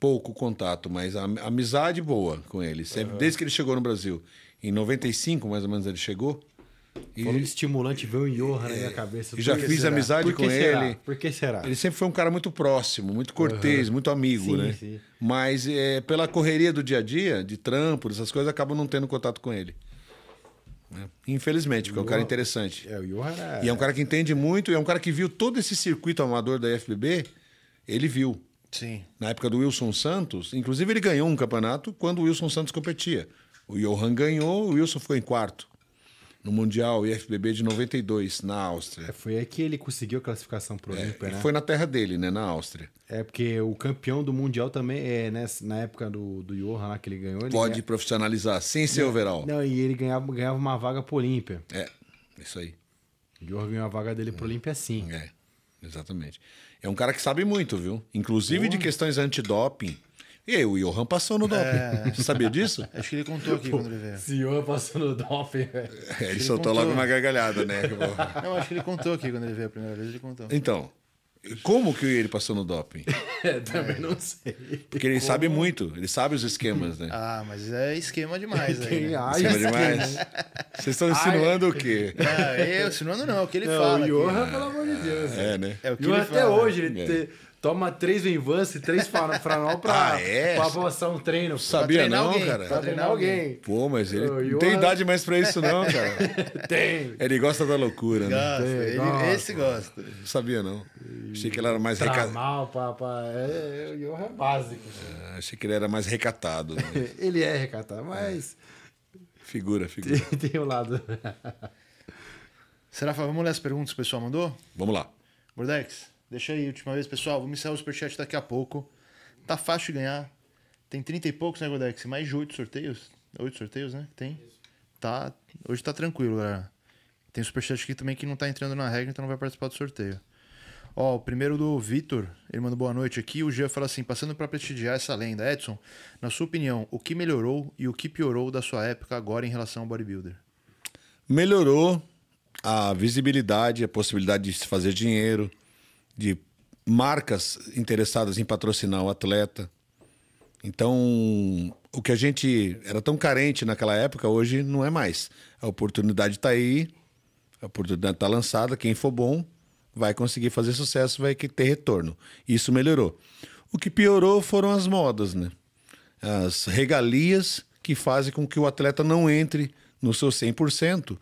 pouco contato, mas a amizade boa com ele. Sempre, uhum. Desde que ele chegou no Brasil. Em 95, mais ou menos, ele chegou. Foi Falou estimulante, ver o Johan é, na minha é, cabeça. E já fiz será? amizade com será? ele. Por que será? Ele sempre foi um cara muito próximo, muito cortês, uhum. muito amigo, sim, né? Sim. Mas é, pela correria do dia a dia, de trampo, essas coisas, acabam não tendo contato com ele. Né? Infelizmente, porque é um cara interessante. É, o Johan é. E é um cara que entende muito, e é um cara que viu todo esse circuito amador da FBB, ele viu. Sim. Na época do Wilson Santos, inclusive ele ganhou um campeonato quando o Wilson Santos competia. O Johan ganhou, o Wilson ficou em quarto no Mundial IFBB de 92, na Áustria. É, foi aí que ele conseguiu a classificação para o é, Olímpia, é, né? Foi na terra dele, né? Na Áustria. É, porque o campeão do Mundial também, é, né? na época do, do Johan lá que ele ganhou... Ele Pode ganha... profissionalizar, sem ser overall. Não, e ele ganhava, ganhava uma vaga para o Olímpia. É, isso aí. O Johan ganhou a vaga dele para o é, Olímpia, sim. É, exatamente. É um cara que sabe muito, viu? Inclusive de questões antidoping. E aí, o Johan passou no é. doping. É... Você sabia disso? Acho que ele contou aqui Pô, quando ele veio. Se Johan passou no doping, velho. É, ele, ele soltou contou. logo uma gargalhada, né? Não, acho que ele contou aqui quando ele veio a primeira vez, ele contou. Então, como que ele passou no doping? Também é. não sei. Porque ele Como? sabe muito, ele sabe os esquemas, né? Ah, mas é esquema demais aí. Né? Ai, esquema demais. Vocês estão insinuando o quê? Não, ah, eu insinuando não, é o que ele não, fala. O Johan, ah, pelo amor de Deus. É, né? É, o que Johan até fala. hoje, ele, é. te, Toma três e três Franol pra, ah, é? pra passar um treino. Sabia não, alguém, cara? Pra treinar alguém. Pô, mas ele eu, eu não tem eu... idade mais pra isso não, cara. tem. Ele gosta da loucura, né? gosta, né? ele, Esse gosta. Não sabia não. Achei que ele era mais recatado. mal, papa É, eu, é, é, é básico. É, achei que ele era mais recatado. Né? ele é recatado, mas... É. Figura, figura. Tem, o um lado. Será que vamos ler as perguntas que o pessoal mandou? Vamos lá. Bordex. Deixa aí, última vez, pessoal. vou me encerrar o superchat daqui a pouco. Tá fácil de ganhar. Tem 30 e poucos, né, Godex? Mais de 8 sorteios. 8 sorteios, né? Tem. Tá. Hoje tá tranquilo, galera. Tem superchat aqui também que não tá entrando na regra, então não vai participar do sorteio. Ó, o primeiro do Vitor, ele manda boa noite aqui. O Gia fala assim: passando para prestigiar essa lenda, Edson, na sua opinião, o que melhorou e o que piorou da sua época agora em relação ao bodybuilder? Melhorou a visibilidade, a possibilidade de se fazer dinheiro, de marcas interessadas em patrocinar o atleta. Então, o que a gente era tão carente naquela época, hoje não é mais. A oportunidade está aí, a oportunidade está lançada. Quem for bom vai conseguir fazer sucesso, vai ter retorno. Isso melhorou. O que piorou foram as modas, né? As regalias que fazem com que o atleta não entre no seu 100%,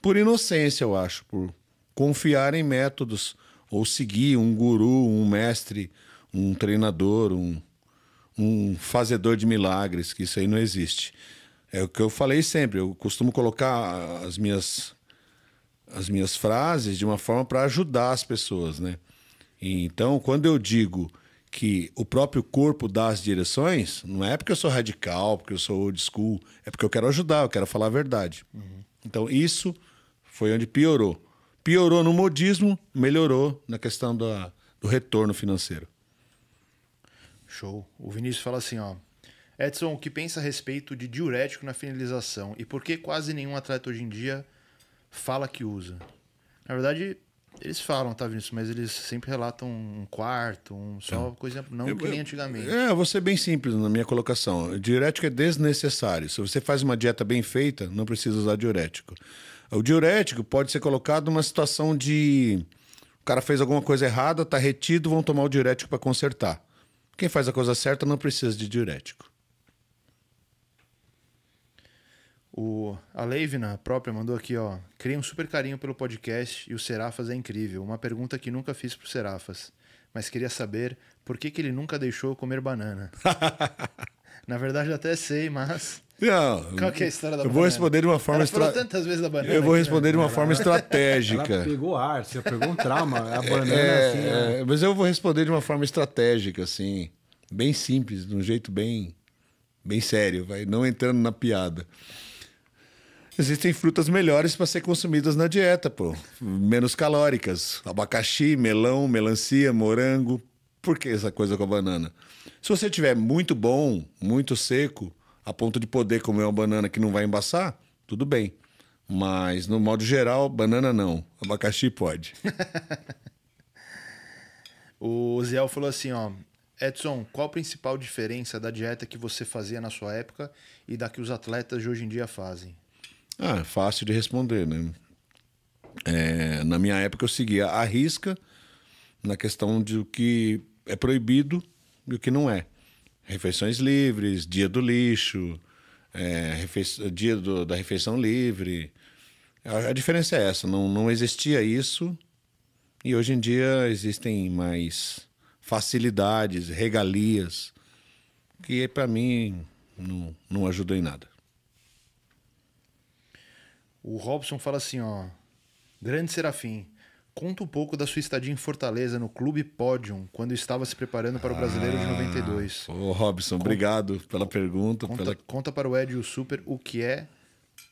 por inocência, eu acho, por confiar em métodos ou seguir um guru, um mestre, um treinador, um, um fazedor de milagres, que isso aí não existe. É o que eu falei sempre, eu costumo colocar as minhas, as minhas frases de uma forma para ajudar as pessoas, né? Então, quando eu digo que o próprio corpo dá as direções, não é porque eu sou radical, porque eu sou old school, é porque eu quero ajudar, eu quero falar a verdade. Uhum. Então, isso foi onde piorou piorou no modismo, melhorou na questão da, do retorno financeiro. Show. O Vinícius fala assim, ó. Edson, o que pensa a respeito de diurético na finalização e por que quase nenhum atleta hoje em dia fala que usa? Na verdade, eles falam, tá, Vinícius? Mas eles sempre relatam um quarto, um só é. coisa, não eu, que nem antigamente. É, eu vou ser bem simples na minha colocação. Diurético é desnecessário. Se você faz uma dieta bem feita, não precisa usar diurético. O diurético pode ser colocado numa situação de o cara fez alguma coisa errada, tá retido, vão tomar o diurético para consertar. Quem faz a coisa certa não precisa de diurético. O, a Leivna própria mandou aqui, ó. Criei um super carinho pelo podcast e o Serafas é incrível. Uma pergunta que nunca fiz pro Serafas, mas queria saber por que, que ele nunca deixou eu comer banana. Na verdade, até sei, mas. Não, Qual que é a história da eu banana? vou responder de uma forma estratégica. Eu vou né? responder de uma forma estratégica. Ela pegou ar, você pegou um trauma. A é, banana é, é assim. É... É, mas eu vou responder de uma forma estratégica, assim. Bem simples, de um jeito bem, bem sério, vai, não entrando na piada. Existem frutas melhores para ser consumidas na dieta, pô. Menos calóricas. Abacaxi, melão, melancia, morango. Por que essa coisa com a banana? Se você tiver muito bom, muito seco, a ponto de poder comer uma banana que não vai embaçar, tudo bem. Mas, no modo geral, banana não. Abacaxi pode. o Ziel falou assim, ó. Edson, qual a principal diferença da dieta que você fazia na sua época e da que os atletas de hoje em dia fazem? Ah, é fácil de responder, né? É, na minha época eu seguia a risca na questão de o que é proibido e o que não é refeições livres, dia do lixo, é, refe... dia do, da refeição livre. A, a, diferença é essa, não, não existia isso e hoje em dia existem mais facilidades, regalias, que para mim não, não ajudou em nada. O Robson fala assim, ó. Grande Serafim, Conta um pouco da sua estadia em Fortaleza, no Clube Pódium, quando estava se preparando para o Brasileiro ah, de 92. Ô, Robson, conta, obrigado pela pergunta. Conta, pela... conta para o Ed e o Super o que é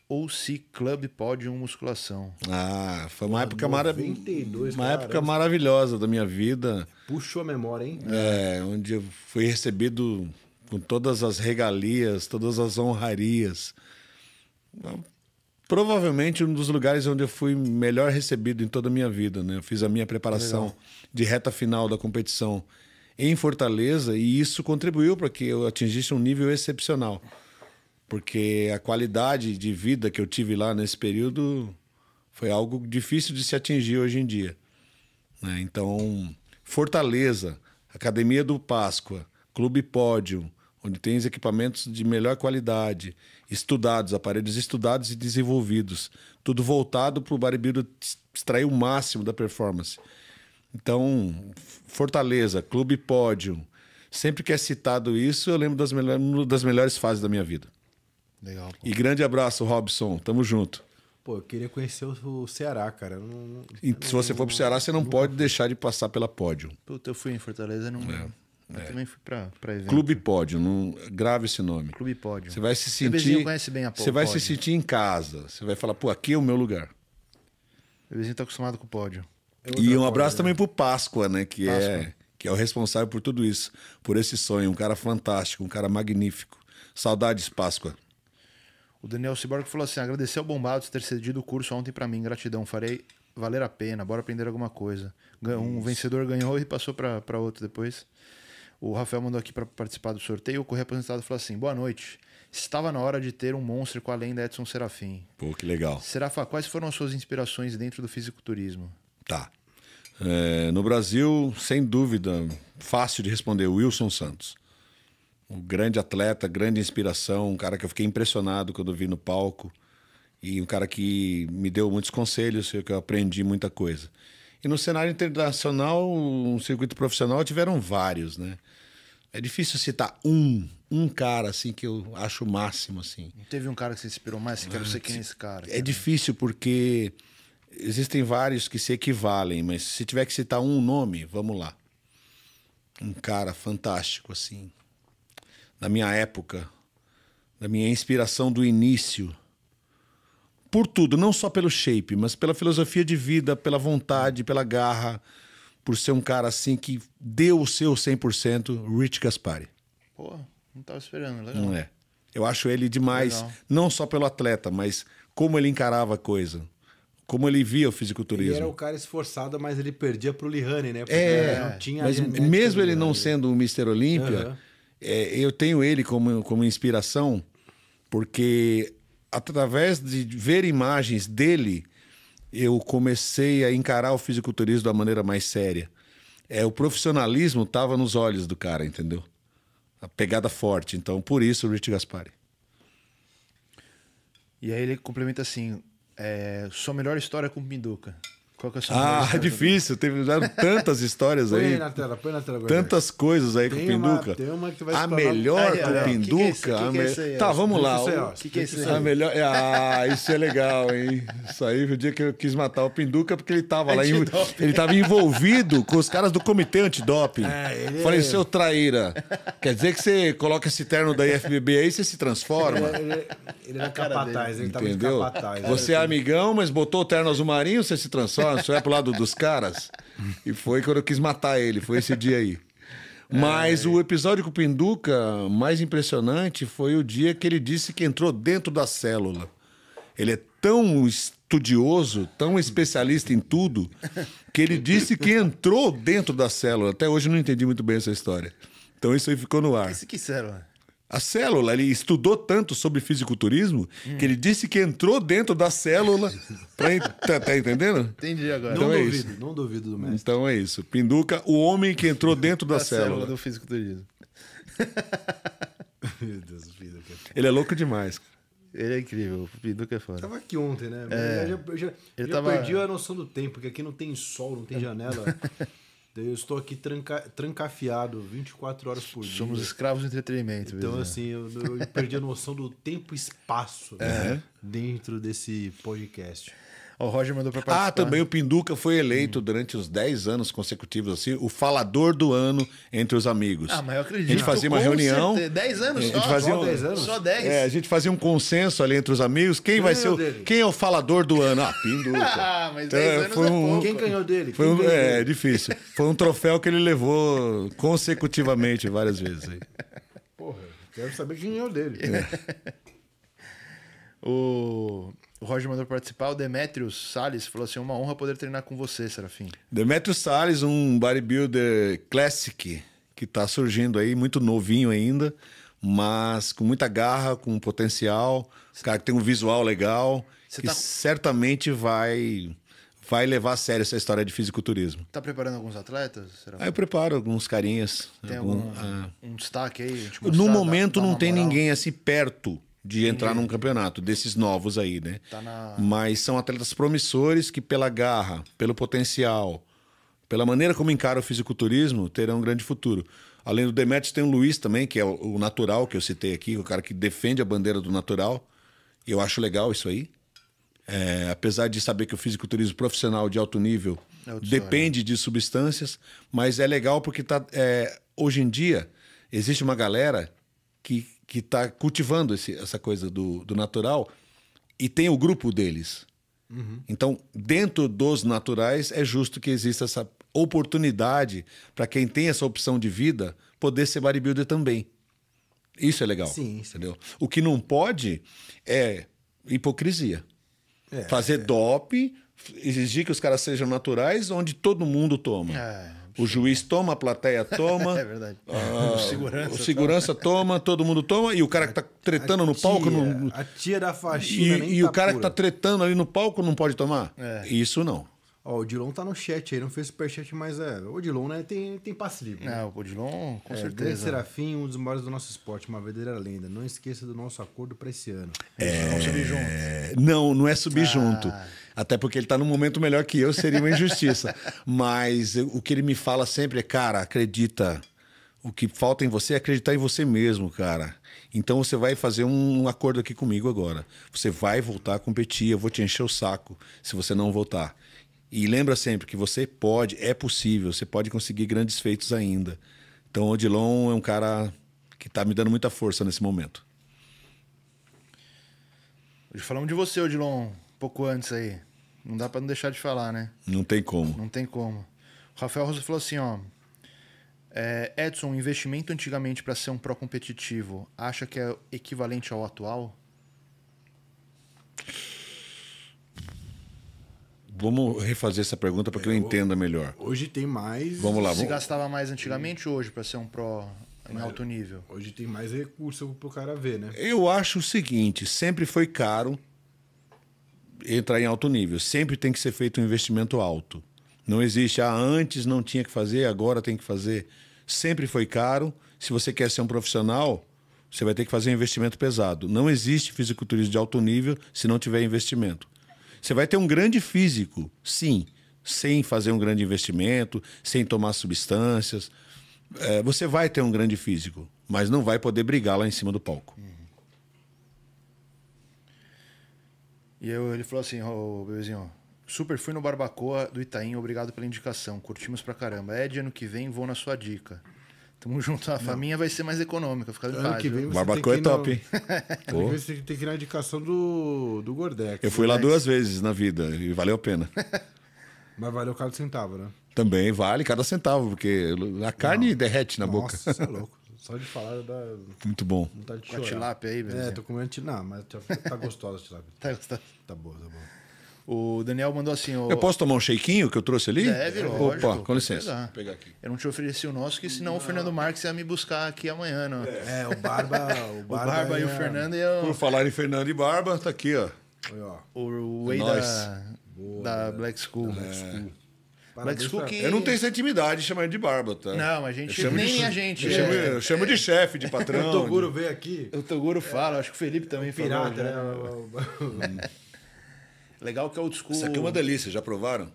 ou se Clube Pódium Musculação. Ah, foi uma ah, época maravilhosa. Uma época maravilhosa da minha vida. Puxou a memória, hein? É, onde eu fui recebido com todas as regalias, todas as honrarias. Então, provavelmente um dos lugares onde eu fui melhor recebido em toda a minha vida. Né? Eu fiz a minha preparação Legal. de reta final da competição em Fortaleza e isso contribuiu para que eu atingisse um nível excepcional. Porque a qualidade de vida que eu tive lá nesse período foi algo difícil de se atingir hoje em dia. Né? Então, Fortaleza, Academia do Páscoa, Clube Pódio, onde tem os equipamentos de melhor qualidade, estudados, aparelhos estudados e desenvolvidos, tudo voltado para o bodybuilder extrair o máximo da performance. Então, Fortaleza, Clube Pódio, sempre que é citado isso, eu lembro das, melhor, das melhores fases da minha vida. Legal. Pô. E grande abraço, Robson. Tamo junto. Pô, eu queria conhecer o Ceará, cara. Não, não, se você não, for pro Ceará, você não pode deixar de passar pela pódio. Puta, eu fui em Fortaleza, não. É. Eu é. também fui para evento. Clube Pódio, não grave esse nome. Clube Pódio. Você vai se sentir. O conhece bem a Você vai pódio. se sentir em casa. Você vai falar, pô, aqui é o meu lugar. O vizinho tá acostumado com o pódio. É e um abraço pódio, também né? pro Páscoa, né? Que é- Páscoa. é que é o responsável por tudo isso, por esse sonho, um cara fantástico, um cara magnífico. Saudades, Páscoa. O Daniel Ciborg falou assim: agradecer ao Bombados ter cedido o curso ontem para mim. Gratidão, farei valer a pena, bora aprender alguma coisa. Um isso. vencedor ganhou e passou para outro depois. O Rafael mandou aqui para participar do sorteio. O correio aposentado falou assim: boa noite. Estava na hora de ter um monstro com a lenda Edson Serafim. Pô, que legal. Serafa, quais foram as suas inspirações dentro do fisiculturismo? Tá. É, no Brasil, sem dúvida, fácil de responder, Wilson Santos. Um grande atleta, grande inspiração, um cara que eu fiquei impressionado quando vi no palco e um cara que me deu muitos conselhos, que eu aprendi muita coisa. E no cenário internacional, um circuito profissional, tiveram vários, né? É difícil citar um, um cara assim que eu acho o máximo assim. Não teve um cara que você inspirou mais, quero ser quem é esse cara. É cara. difícil porque existem vários que se equivalem, mas se tiver que citar um nome, vamos lá. Um cara fantástico assim. Da minha época, da minha inspiração do início. Por tudo, não só pelo shape, mas pela filosofia de vida, pela vontade, pela garra por ser um cara assim que deu o seu 100%, Rich Gaspari. Pô, não estava esperando, legal. Não é. Eu acho ele demais, legal. não só pelo atleta, mas como ele encarava a coisa. Como ele via o fisiculturismo. Ele era o cara esforçado, mas ele perdia pro Lihane, né? Porque é, não tinha mas mesmo ele não né? sendo o Mr. Olímpia, uhum. é, eu tenho ele como, como inspiração, porque através de ver imagens dele, eu comecei a encarar o fisiculturismo da maneira mais séria. É, o profissionalismo tava nos olhos do cara, entendeu? A pegada forte. Então, por isso, o Rich Gaspari. E aí ele complementa assim: é, sua melhor história com o Pinduca. Qual que é a sua Ah, é difícil. Teve tantas histórias põe aí. Põe na tela, põe na tela. Tantas coisas aí tem com o Pinduca. Uma, tem uma que A melhor com o Pinduca. Que que é que é me... Tá, vamos lá. O que, que é isso aí? A melhor... Ah, isso é legal, hein? Isso aí foi o dia que eu quis matar o Pinduca porque ele tava lá. Em... Ele tava envolvido com os caras do Comitê Antidoping. Ah, é. Falei, seu traíra. Quer dizer que você coloca esse terno da IFBB aí e você se transforma? Ele, é, ele era capataz, ele Entendeu? de capataz. Você é amigão, mas botou o terno azul marinho, você se transforma. Johnson, é pro lado dos caras. E foi quando eu quis matar ele, foi esse dia aí. Mas é. o episódio com o Pinduca mais impressionante foi o dia que ele disse que entrou dentro da célula. Ele é tão estudioso, tão especialista em tudo, que ele disse que entrou dentro da célula. Até hoje eu não entendi muito bem essa história. Então isso aí ficou no ar. Esse que célula? Né? A célula, ele estudou tanto sobre fisiculturismo hum. que ele disse que entrou dentro da célula. pra, tá, tá, entendendo? Entendi agora. Então não é duvido, isso. não duvido do mestre. Então é isso. Pinduca, o homem que entrou dentro da, da célula. célula do fisiculturismo. Meu Deus, o Pinduca. É ele é louco demais. Ele é incrível, o Pinduca é foda. tava aqui ontem, né? É, eu já, eu já, já tava... perdi a noção do tempo, porque aqui não tem sol, não tem janela. Eu estou aqui tranca, trancafiado 24 horas por dia. Somos escravos do entretenimento. Então, mesmo. assim, eu, eu, perdi a noção do tempo e espaço é. né, dentro desse podcast. O Roger mandou pra ah, participar. Ah, também o Pinduca foi eleito hum. durante os 10 anos consecutivos, assim, o falador do ano entre os amigos. Ah, mas eu acredito. A gente fazia uma reunião. 10 anos só? A gente só, fazia só um, 10 anos? Só 10? É, a gente fazia um consenso ali entre os amigos. Quem, quem vai ser o, Quem é o falador do ano? Ah, Pinduca. ah, mas 10 então, é, anos foi é um, é Quem ganhou dele? Foi um, é, dele? difícil. Foi um troféu que ele levou consecutivamente várias vezes. Aí. Porra, quero saber quem ganhou dele. É. o... O Roger mandou participar. O Demetrios Salles falou assim: uma honra poder treinar com você, Serafim. Demetrios Salles, um bodybuilder classic que está surgindo aí, muito novinho ainda, mas com muita garra, com potencial. Cê... Cara que tem um visual legal, Cê que tá... certamente vai vai levar a sério essa história de fisiculturismo. Tá preparando alguns atletas? Ah, eu preparo alguns carinhas. Tem algum, algum ah... um destaque aí? No momento dá, dá não tem moral. ninguém assim perto de entrar Entendi. num campeonato, desses novos aí, né? Tá na... Mas são atletas promissores que, pela garra, pelo potencial, pela maneira como encara o fisiculturismo, terão um grande futuro. Além do Demetrius, tem o Luiz também, que é o natural que eu citei aqui, o cara que defende a bandeira do natural. E eu acho legal isso aí. É, apesar de saber que o fisiculturismo profissional de alto nível é depende de substâncias, mas é legal porque tá, é, hoje em dia existe uma galera que que está cultivando esse, essa coisa do, do, natural e tem o grupo deles. Uhum. Então, dentro dos naturais, é justo que exista essa oportunidade para quem tem essa opção de vida poder ser bodybuilder também. Isso é legal. Sim, sim. Entendeu? O que não pode é hipocrisia. É, Fazer é. DOP, exigir que os caras sejam naturais, onde todo mundo toma. É. O juiz toma, a plateia toma. é verdade. Ah, o segurança, o segurança toma. toma. todo mundo toma. E o cara que tá tretando a no tia, palco. não a tia da faxina. E, e tá o cara pura. que tá tretando ali no palco não pode tomar? É. Isso não. Ó, o Dilon tá no chat aí, não fez superchat, mas é. O Dilon, né, tem, tem passe livre. Né? É, o Dilon, com é, certeza. Serafim, um dos maiores do nosso esporte, uma verdadeira lenda. Não esqueça do nosso acordo para esse ano. É... Não subir junto. Não, não é subir ah. junto. Até porque ele tá num momento melhor que eu, seria uma injustiça. mas o que ele me fala sempre é, cara, acredita. O que falta em você é acreditar em você mesmo, cara. Então você vai fazer um acordo aqui comigo agora. Você vai voltar a competir, eu vou te encher o saco se você não voltar. E lembra sempre que você pode, é possível, você pode conseguir grandes feitos ainda. Então, o Odilon é um cara que está me dando muita força nesse momento. Hoje falamos de você, Odilon, um pouco antes aí. Não dá para não deixar de falar, né? Não tem como. Não tem como. O Rafael Rosa falou assim, ó. É, Edson, investimento antigamente para ser um pró competitivo, acha que é equivalente ao atual? Vamos refazer essa pergunta para que eu, é, entenda melhor. Hoje tem mais. Vamos lá. Vamos... gastava mais antigamente hoje para ser um pro em alto nível. Hoje tem mais recurso para o cara ver, né? Eu acho o seguinte: sempre foi caro entrar em alto nível. Sempre tem que ser feito um investimento alto. Não existe, ah, antes não tinha que fazer, agora tem que fazer. Sempre foi caro. Se você quer ser um profissional, você vai ter que fazer um investimento pesado. Não existe fisiculturismo de alto nível se não tiver investimento. Você vai ter um grande físico, sim, sem fazer um grande investimento, sem tomar substâncias. É, você vai ter um grande físico, mas não vai poder brigar lá em cima do palco. Uhum. E eu, ele falou assim, ô oh, bebezinho, super fui no Barbacoa do Itaim, obrigado pela indicação, curtimos pra caramba. É de ano que vem, vou na sua dica. Tamo junto. A faminha vai ser mais econômica, ficar em paz. Que vem Barbacoa é top, hein? Ano que tem que ir na indicação do, do Gordex. Eu fui lá duas vezes na vida e valeu a pena. Mas valeu cada centavo, né? Também vale cada centavo, porque a carne Não. derrete na Nossa, boca. Nossa, é louco. Só de falar dá... Muito bom. Vontade de Com a tilápia aí, velho. É, tô comendo tilápia. Não, mas tá, tá gostosa a tilápia. tá gostosa. Tá boa, tá boa. O Daniel mandou assim. O... Eu posso tomar um shakeinho que eu trouxe ali? Deve, lógico. Opa, com licença. Eu não te ofereci o nosso, que senão não. o Fernando Marques ia me buscar aqui amanhã. Não. É, o Barba. O Barba, o Barba e o é- Fernando. E eu... Por falar em Fernando e Barba, tá aqui, ó. É o Way da, da Black School. É. Black School. Black School que... Eu não tenho essa intimidade de chamar ele de barba, tá? Não, a gente nem de, a gente. Eu, chamo, né? eu chamo, de chefe, de patrão. o Toguro veio aqui. O Toguro fala, acho que o Felipe também é, pirata, falou. Pirata, né? né? Hum. Legal que é old school. Isso aqui é uma delícia, já provaram?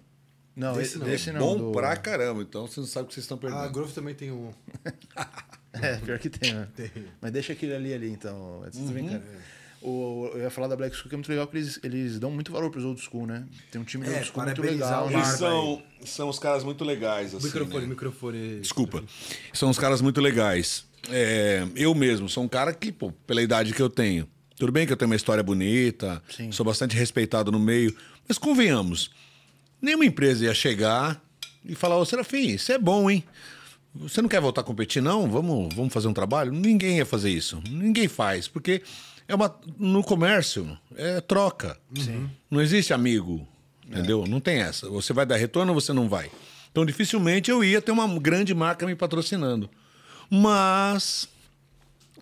Não, esse, não. É esse é bom do... pra caramba, então você não sabe o que vocês estão perdendo. Ah, Grove também tem um. é, pior que tem, né? tem. Mas deixa aquele ali, ali então. Você uhum. tá brincando. O, eu ia falar da Black School, que é muito legal, porque eles, eles dão muito valor pros old school, né? Tem um time de é, old school muito legal. Né? Eles são, são os caras muito legais. Assim, microfone, né? microfone. Desculpa. São os caras muito legais. É, eu mesmo sou um cara que, pô, pela idade que eu tenho, tudo bem que eu tenho uma história bonita, Sim. sou bastante respeitado no meio, mas convenhamos, nenhuma empresa ia chegar e falar: Ô Serafim, isso é bom, hein? Você não quer voltar a competir, não? Vamos, vamos fazer um trabalho? Ninguém ia fazer isso. Ninguém faz, porque é uma, no comércio é troca. Sim. Não existe amigo, entendeu? É. Não tem essa. Você vai dar retorno ou você não vai. Então, dificilmente eu ia ter uma grande marca me patrocinando. Mas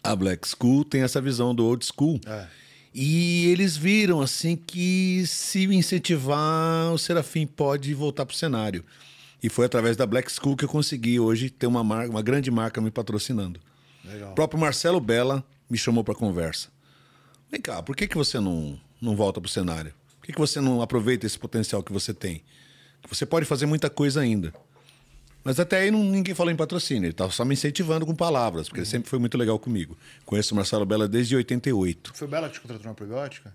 a Black School tem essa visão do old school. É. E eles viram assim que se incentivar, o Serafim pode voltar para o cenário. E foi através da Black School que eu consegui hoje ter uma, marca, uma grande marca me patrocinando. Legal. O próprio Marcelo Bella me chamou para conversa. Vem cá, por que, que você não, não volta para o cenário? Por que, que você não aproveita esse potencial que você tem? Você pode fazer muita coisa ainda. Mas até aí não, ninguém falou em patrocínio, ele estava só me incentivando com palavras, porque uhum. ele sempre foi muito legal comigo. Conheço o Marcelo Bela desde 88. Foi o Bela que te contratou na probiótica?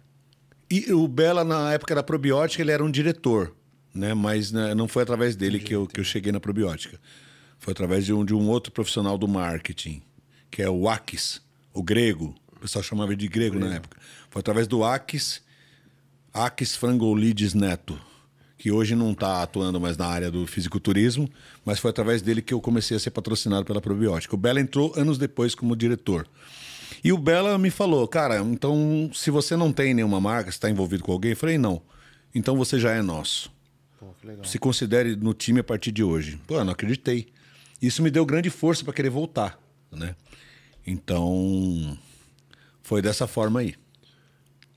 E o Bela, na época da probiótica, ele era um diretor, né? mas né, não foi através dele que eu, que eu cheguei na probiótica. Foi através de um, de um outro profissional do marketing, que é o Akis, o grego. O pessoal chamava de grego, grego. na época. Foi através do Akis, Akis Frangolides Neto que hoje não está atuando mais na área do fisiculturismo, mas foi através dele que eu comecei a ser patrocinado pela Probiótica. O Bela entrou anos depois como diretor. E o Bela me falou, cara, então se você não tem nenhuma marca, está envolvido com alguém, eu falei, não. Então você já é nosso. Pô, se considere no time a partir de hoje. Pô, eu não acreditei. Isso me deu grande força para querer voltar, né? Então foi dessa forma aí.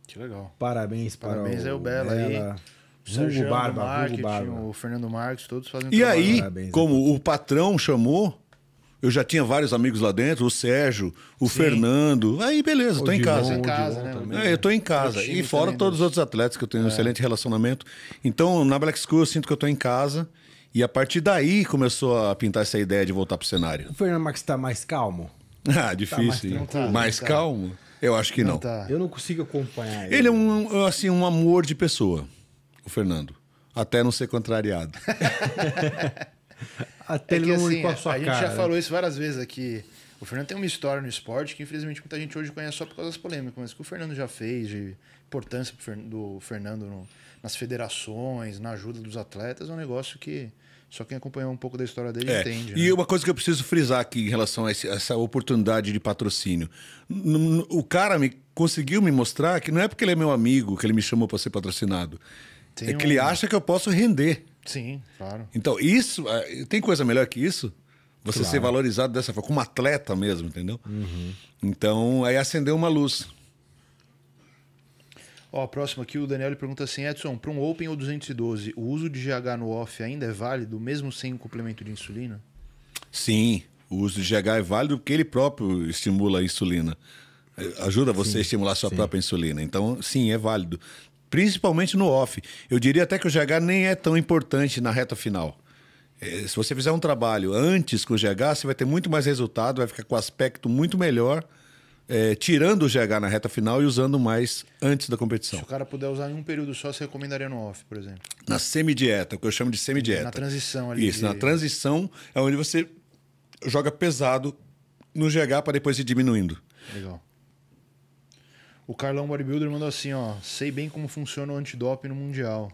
Que legal. Parabéns, para parabéns, o... é o Bela aí. Hugo Barba, Barba. O Fernando Marques, todos fazem E trabalho. aí, Parabéns, né? como o patrão chamou, eu já tinha vários amigos lá dentro, o Sérgio, o Sim. Fernando. Aí, beleza, tô em casa. Em casa né? Também, é, eu tô em casa. E fora todos os né? outros atletas que eu tenho é. um excelente relacionamento. Então, na Black School, eu sinto que eu tô em casa. E a partir daí começou a pintar essa ideia de voltar pro cenário. O Fernando Marques tá mais calmo? Ah, difícil. Tá mais, mais tá. calmo? Eu acho que não. não. Tá. Eu não consigo acompanhar ele. É ele é um, assim, um amor de pessoa o Fernando. Até não ser contrariado. Até é que, ele não assim, ir com a sua a cara. A gente já falou isso várias vezes aqui. O Fernando tem uma história no esporte que, infelizmente, muita gente hoje conhece só por causa das polêmicas, mas o que o Fernando já fez, de importância do Fernando no, nas federações, na ajuda dos atletas, é um negócio que só quem acompanhou um pouco da história dele é. entende. E né? uma coisa que eu preciso frisar aqui em relação a, esse, a essa oportunidade de patrocínio. O cara me conseguiu me mostrar que não é porque ele é meu amigo que ele me chamou para ser patrocinado. Tem é que um... ele acha que eu posso render. Sim, claro. Então, isso. É, tem coisa melhor que isso? Você claro. ser valorizado dessa forma, como atleta mesmo, entendeu? Uhum. Então, aí acendeu uma luz. Ó, próximo aqui, o Daniel pergunta assim: Edson, para um Open ou 212, o uso de GH no off ainda é válido, mesmo sem o complemento de insulina? Sim, o uso de GH é válido porque ele próprio estimula a insulina. É, ajuda você sim, a estimular a sua sim. própria insulina. Então, sim, é válido principalmente no off. Eu diria até que o GH nem é tão importante na reta final. É, se você fizer um trabalho antes com o GH, você vai ter muito mais resultado, vai ficar com aspecto muito melhor, é, tirando o GH na reta final e usando mais antes da competição. Se o cara puder usar em um período só, você recomendaria no off, por exemplo? Na semidieta, o que eu chamo de semidieta. Na transição ali. Isso, de... na transição é onde você joga pesado no GH para depois ir diminuindo. Legal. O Carlão Bodybuilder mandou assim, ó. Sei bem como funciona o antidoping no Mundial.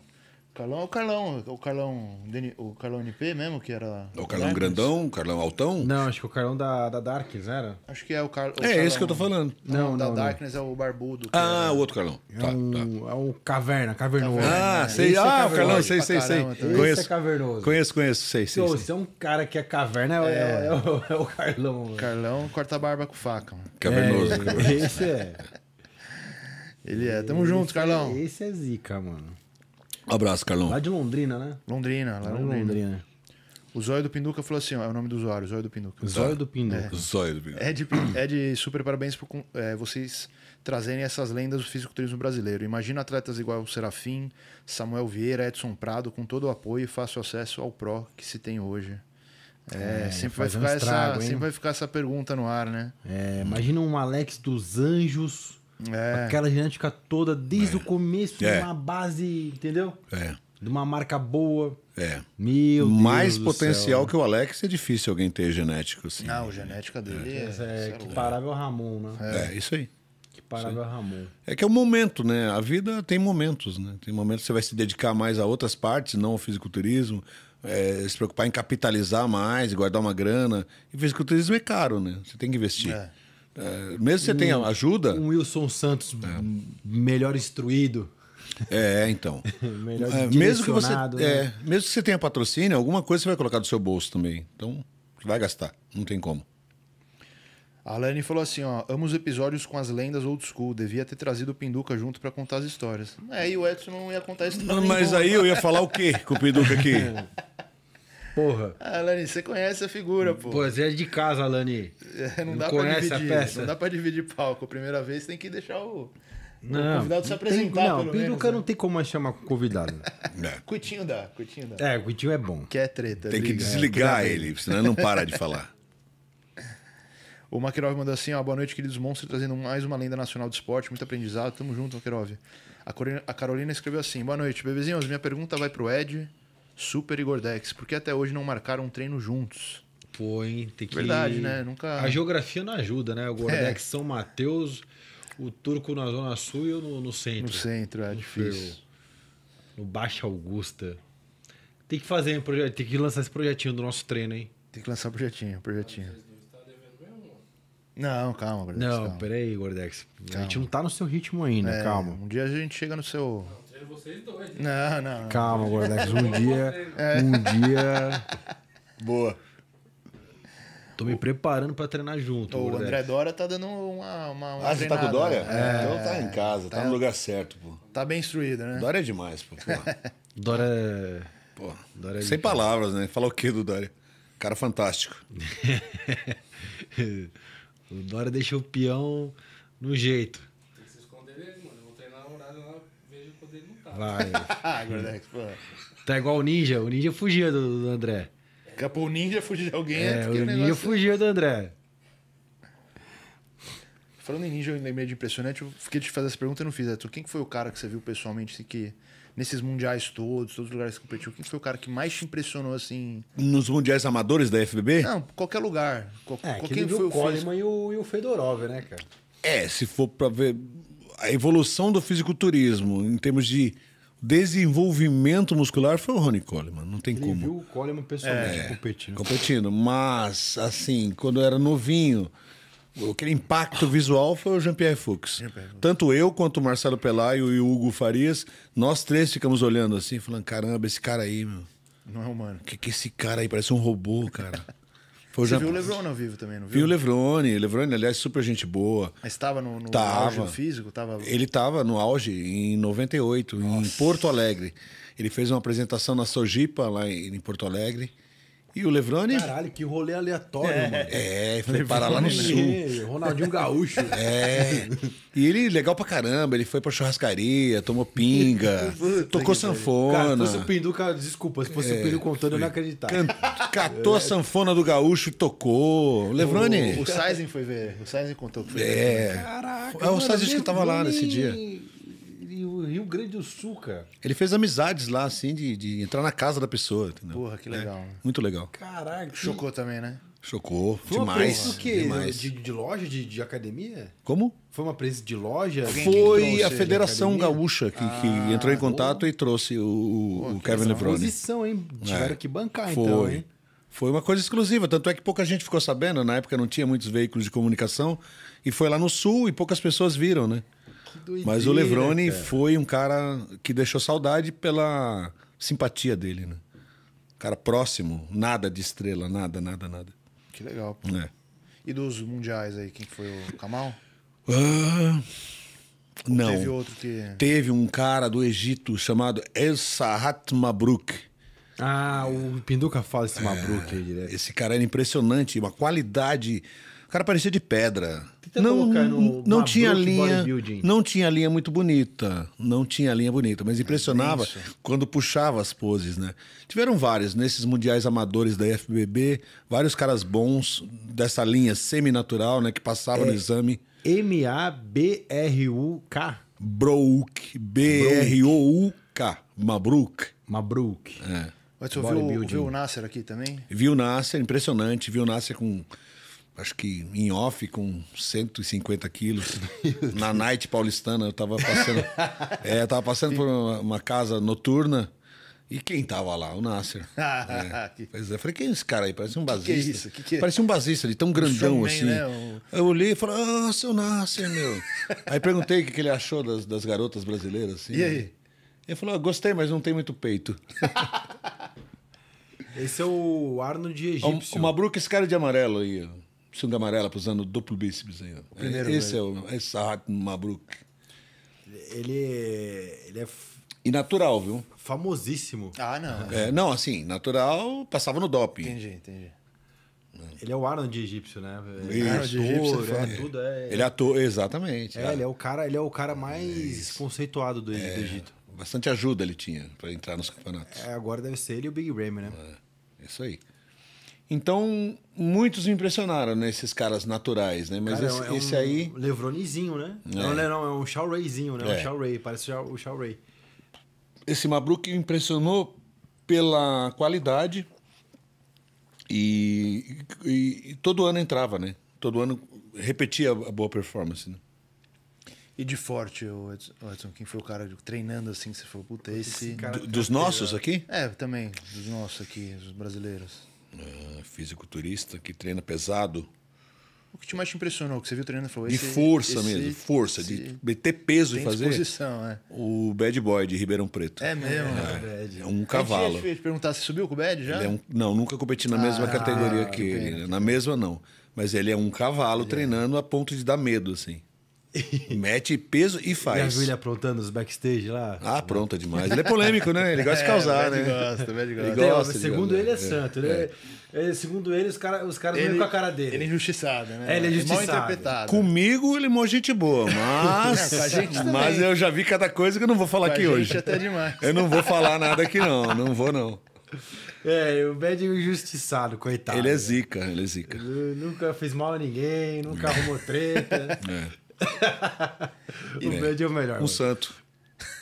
O Carlão é o Carlão, o Carlão, o Carlão NP mesmo, que era. É o Carlão Grandão, o Carlão Altão? Não, acho que o Carlão da, da Darkness era. Acho que é o, Car, o é, Carlão. É esse que eu tô falando. Não, não da não, Darkness é o Barbudo. Ah, o outro Carlão. É, tá, um, tá. é o Caverna, Cavernoso. Caverna, ah, né? sei. É ah, é o Carlão, sei, sei, sei. Então. Conheço, é cavernoso. Conheço, conheço, sei, sei. se é um cara que é caverna, é, é, é o, é o Carlão. Carlão corta a barba com faca. Mano. Cavernoso. esse é. Ele é. Tamo esse junto, é- Carlão. É, esse é zica, mano. abraço, Carlão. Lá de Londrina, né? Londrina, lá, lá Londrina. Londrina. O Zóio do Pinduca falou assim: ó, é o nome do Zóio, Zóio do Pinduca. Zóio do Pinduca. É. Zóio do Pinduca. É de, é de super parabéns por é, vocês trazerem essas lendas do fisiculturismo brasileiro. Imagina atletas igual o Serafim, Samuel Vieira, Edson Prado, com todo o apoio e fácil acesso ao Pro que se tem hoje. É, é, sempre, vai ficar um estrago, essa, sempre vai ficar essa pergunta no ar, né? É, imagina um Alex dos Anjos é. Aquela genética toda, desde é. o começo, é. uma base, entendeu? É. De uma marca boa. É. Deus Mais potencial céu. que o Alex é difícil alguém ter genético, assim. Não, o genética dele é. é, é Ramon, né? É, é isso aí. Ramon. É que é o um momento, né? A vida tem momentos, né? Tem momentos que você vai se dedicar mais a outras partes, não ao fisiculturismo. É, se preocupar em capitalizar mais, guardar uma grana. E fisiculturismo é caro, né? Você tem que investir. É. É, mesmo que você um, tenha ajuda. Um Wilson Santos é. melhor instruído. É, então. melhor é, mesmo que você é, né? Mesmo que você tenha patrocínio, alguma coisa você vai colocar do seu bolso também. Então, vai gastar. Não tem como. A Lani falou assim, ó, amo os episódios com as lendas old school, devia ter trazido o Pinduca junto para contar as histórias. É, e o Edson não ia contar isso. Mas nenhuma. aí eu ia falar o quê com o Pinduca aqui? Porra. Ah, Lani, você conhece a figura, pô. Pô, você é de casa, Lani. É, não, não dá conhece pra dividir, a peça. Não dá pra dividir palco. Primeira vez tem que deixar o, não, o convidado se apresentar, tem, não, pelo menos. Não, né? não tem como mais chamar convidado. é. Cuitinho dá, Cuitinho dá. É, Cuitinho é bom. Que é treta. Tem briga, que desligar é, ele, senão ele não para de falar. O Makerov mandou assim, ó, boa noite, queridos monstros, trazendo mais uma lenda nacional do esporte, muito aprendizado, tamo junto, Makerov. A Carolina escreveu assim, boa noite, bebezinhos, minha pergunta vai pro Ed, Super Igor Dex, porque até hoje não marcaram um treino juntos. Pô, hein? Tem que... Verdade, né? Nunca... A geografia não ajuda, né? O Gordex é. São Mateus, o Turco na Zona Sul e eu no, no centro. No centro, é no difícil. No Baixa Augusta. Tem que fazer, hein, projeto. Tem que lançar esse projetinho do nosso treino, hein? Tem que lançar um projetinho, um projetinho. Não, calma, Gordex. Não, calma. peraí, Gordex. Calma. A gente não tá no seu ritmo ainda, é, calma. Um dia a gente chega no seu vocês dois. Não, não. Calma, Gordex. Um dia. Um dia. Boa. Tô me preparando pra treinar junto. O André Dória tá dando uma. uma, uma ah, você tá com o Dória? Né? É. Então tá em casa, tá, tá no lugar certo, pô. Tá bem instruído, né? Dória é demais, pô. Dória é. Pô, Dória é Sem palavras, né? Falar o que do Dória? Cara fantástico. o Dória deixou o peão no jeito. Vai. Ah, tá igual o Ninja. O Ninja fugia do, do André. Capô, o Ninja fugia de alguém. É, é o Ninja negócio... É- fugia do André. Falando em Ninja, eu lembrei de impressionante. Eu fiquei te fazer essa pergunta e não fiz. Arthur, quem foi o cara que você viu pessoalmente assim, que nesses mundiais todos, todos os lugares que competiu, quem foi o cara que mais te impressionou assim? Nos mundiais amadores da FBB? Não, qualquer lugar. Qual, é, quem foi o Coleman e o, e o Fedorov, né, cara? É, se for pra ver a evolução do fisiculturismo em termos de desenvolvimento muscular foi o Ronnie Coleman, não tem Ele como. viu o Coleman pessoalmente é, competindo. Competindo, mas assim, quando eu era novinho, aquele é impacto visual foi o Jean-Pierre Fuchs. Jean Tanto eu quanto o Marcelo Pelaio e o Hugo Farias, nós três ficamos olhando assim, falando, caramba, esse cara aí, meu. Não é humano. Que que esse cara aí parece um robô, cara. Foi Você viu o Levrone ao vivo também, não viu? Vi o Levrone. Levrone, aliás, super gente boa. Mas estava no, no tava. auge físico? Tava... Ele estava no auge em 98, Nossa. em Porto Alegre. Ele fez uma apresentação na Sojipa, lá em Porto Alegre. E o Levrone? Caralho, que rolê aleatório, é. mano. É, foi Levrone, parar lá no sul. Ronaldinho Gaúcho. É. E ele, legal pra caramba, ele foi pra churrascaria, tomou pinga, tocou sanfona. Cara, fosse o Pindu, cara, desculpa, se fosse é, o Pindu contando, foi. eu não acreditava. Can... Catou a é. sanfona do Gaúcho e tocou. Levrone. O, o foi ver, o Saizen contou que foi É. Ver. Caraca. É o Saizen que tava lá nesse dia. Rio Grande do Sul, cara. Ele fez amizades lá, assim, de, de entrar na casa da pessoa, entendeu? Porra, que é. legal. É. Muito legal. Caraca. Chocou também, né? Chocou. Foi demais, uma presa do quê? Demais. De, de loja, de, de, academia? Como? Foi uma presa de loja? Foi a Federação Gaúcha que, ah, que, entrou em contato boa. e trouxe o, Pô, o Kevin Levrone. Posição, hein? É. Tiveram é. que bancar, Foi. então, hein? Foi uma coisa exclusiva, tanto é que pouca gente ficou sabendo, na época não tinha muitos veículos de comunicação, e foi lá no sul e poucas pessoas viram, né? Doideira, Mas o Levrone foi um cara que deixou saudade pela simpatia dele, né? Cara próximo, nada de estrela, nada, nada, nada. Que legal. Pô. É. E dos mundiais aí, quem foi o Kamal? Ah, não. Teve outro que. Teve um cara do Egito chamado El Sahat Mabruk. Ah, o Pinduca fala esse é, Mabruk é, aí direto. Esse cara era impressionante, uma qualidade. O cara parecia de pedra não, colocar no não tinha linha, não tinha linha muito bonita, não tinha linha bonita, mas impressionava é quando puxava as poses, né? Tiveram vários nesses mundiais amadores da FBB, vários caras bons dessa linha semi-natural, né, que passava é, no exame. M A B R U K. Brouk, B R O U K, Mabruk. Mabruk. É. Mas você viu, viu o Nasser aqui também? Viu o Nasser, impressionante. Viu o Nasser com acho que em off com 150 quilos. na night paulistana, eu tava passando. é, eu tava passando por uma, uma, casa noturna. E quem tava lá? O Nasser. Ah, é. Pois é, falei, quem é esse cara aí? Parece um basista. Que que é isso? Que que é? Parece um basista, ele tão grandão showman, assim. Né? Eu olhei e falei, ah, oh, seu Nasser, meu. aí perguntei o que, ele achou das, das garotas brasileiras. Assim, e né? aí? Né? Ele falou, ah, gostei, mas não tem muito peito. Esse é o de egípcio. O, o Mabruca, esse cara de amarelo aí, ó sunga amarela usando duplo bíceps ainda. Né? O primeiro, esse né? é o é Sahat Mabruk. Ele, ele é. E natural, viu? Famosíssimo. Ah, não. É, não, assim, natural, passava no doping. Entendi, entendi. É. Ele é o Arnold egípcio, né? É, ele Arnold egípcio, é, é, tudo. É, ele é ator, exatamente. É, Ele, é o cara, ele é o cara mais conceituado do, do, Egito. Bastante ajuda ele tinha para entrar nos campeonatos. agora deve ser ele e o Big Ramy, né? É, isso aí. Então, muitos me impressionaram nesses né, caras naturais, né? Mas Cara, é esse, é um esse, aí. Levronizinho, né? É. Não, não, é, é um Rayzinho, né? É. Um é. Ray, parece o Ray. Esse Mabruk impressionou pela qualidade e, e, e, todo ano entrava, né? Todo ano repetia a boa performance, né? E de forte, o Edson, quem foi o cara treinando assim que você falou, puta, esse. esse cara... dos nossos aqui? É, também, dos nossos aqui, dos brasileiros. É, fisiculturista que treina pesado. O que te mais te impressionou? que você viu treinando foi De esse, força esse, mesmo, força, esse, de ter peso e fazer. Disposição, é. O Bad Boy de Ribeirão Preto. É mesmo, é, é, é um cavalo. Eu é te perguntar se subiu com o Bad já? É um, não, nunca competi na mesma ah, categoria que ele. na mesma não. Mas ele é um cavalo treinando a ponto de dar medo, assim. Mete peso e faz. E a Julia aprontando os backstage lá. Ah, pronta demais. Ele é polêmico, né? Ele gosta é, de causar, né? Gosta, gosta. Ele gosta, segundo ele é, é santo, né? Ele, é. é, segundo ele, os caras os cara com a cara dele. Ele é injustiçado, né? É, ele é, é injustiçado. Mal interpretado. Comigo ele é mó gente boa, mas... É, gente mas eu já vi cada coisa que eu não vou falar com aqui hoje. até demais. Eu não vou falar nada aqui não, não vou não. É, o Bad é injustiçado, coitado. Ele é zica, ele é zica. nunca fez mal a ninguém, nunca arrumou treta. É. o é. Né, médio é o melhor. Um mano. santo.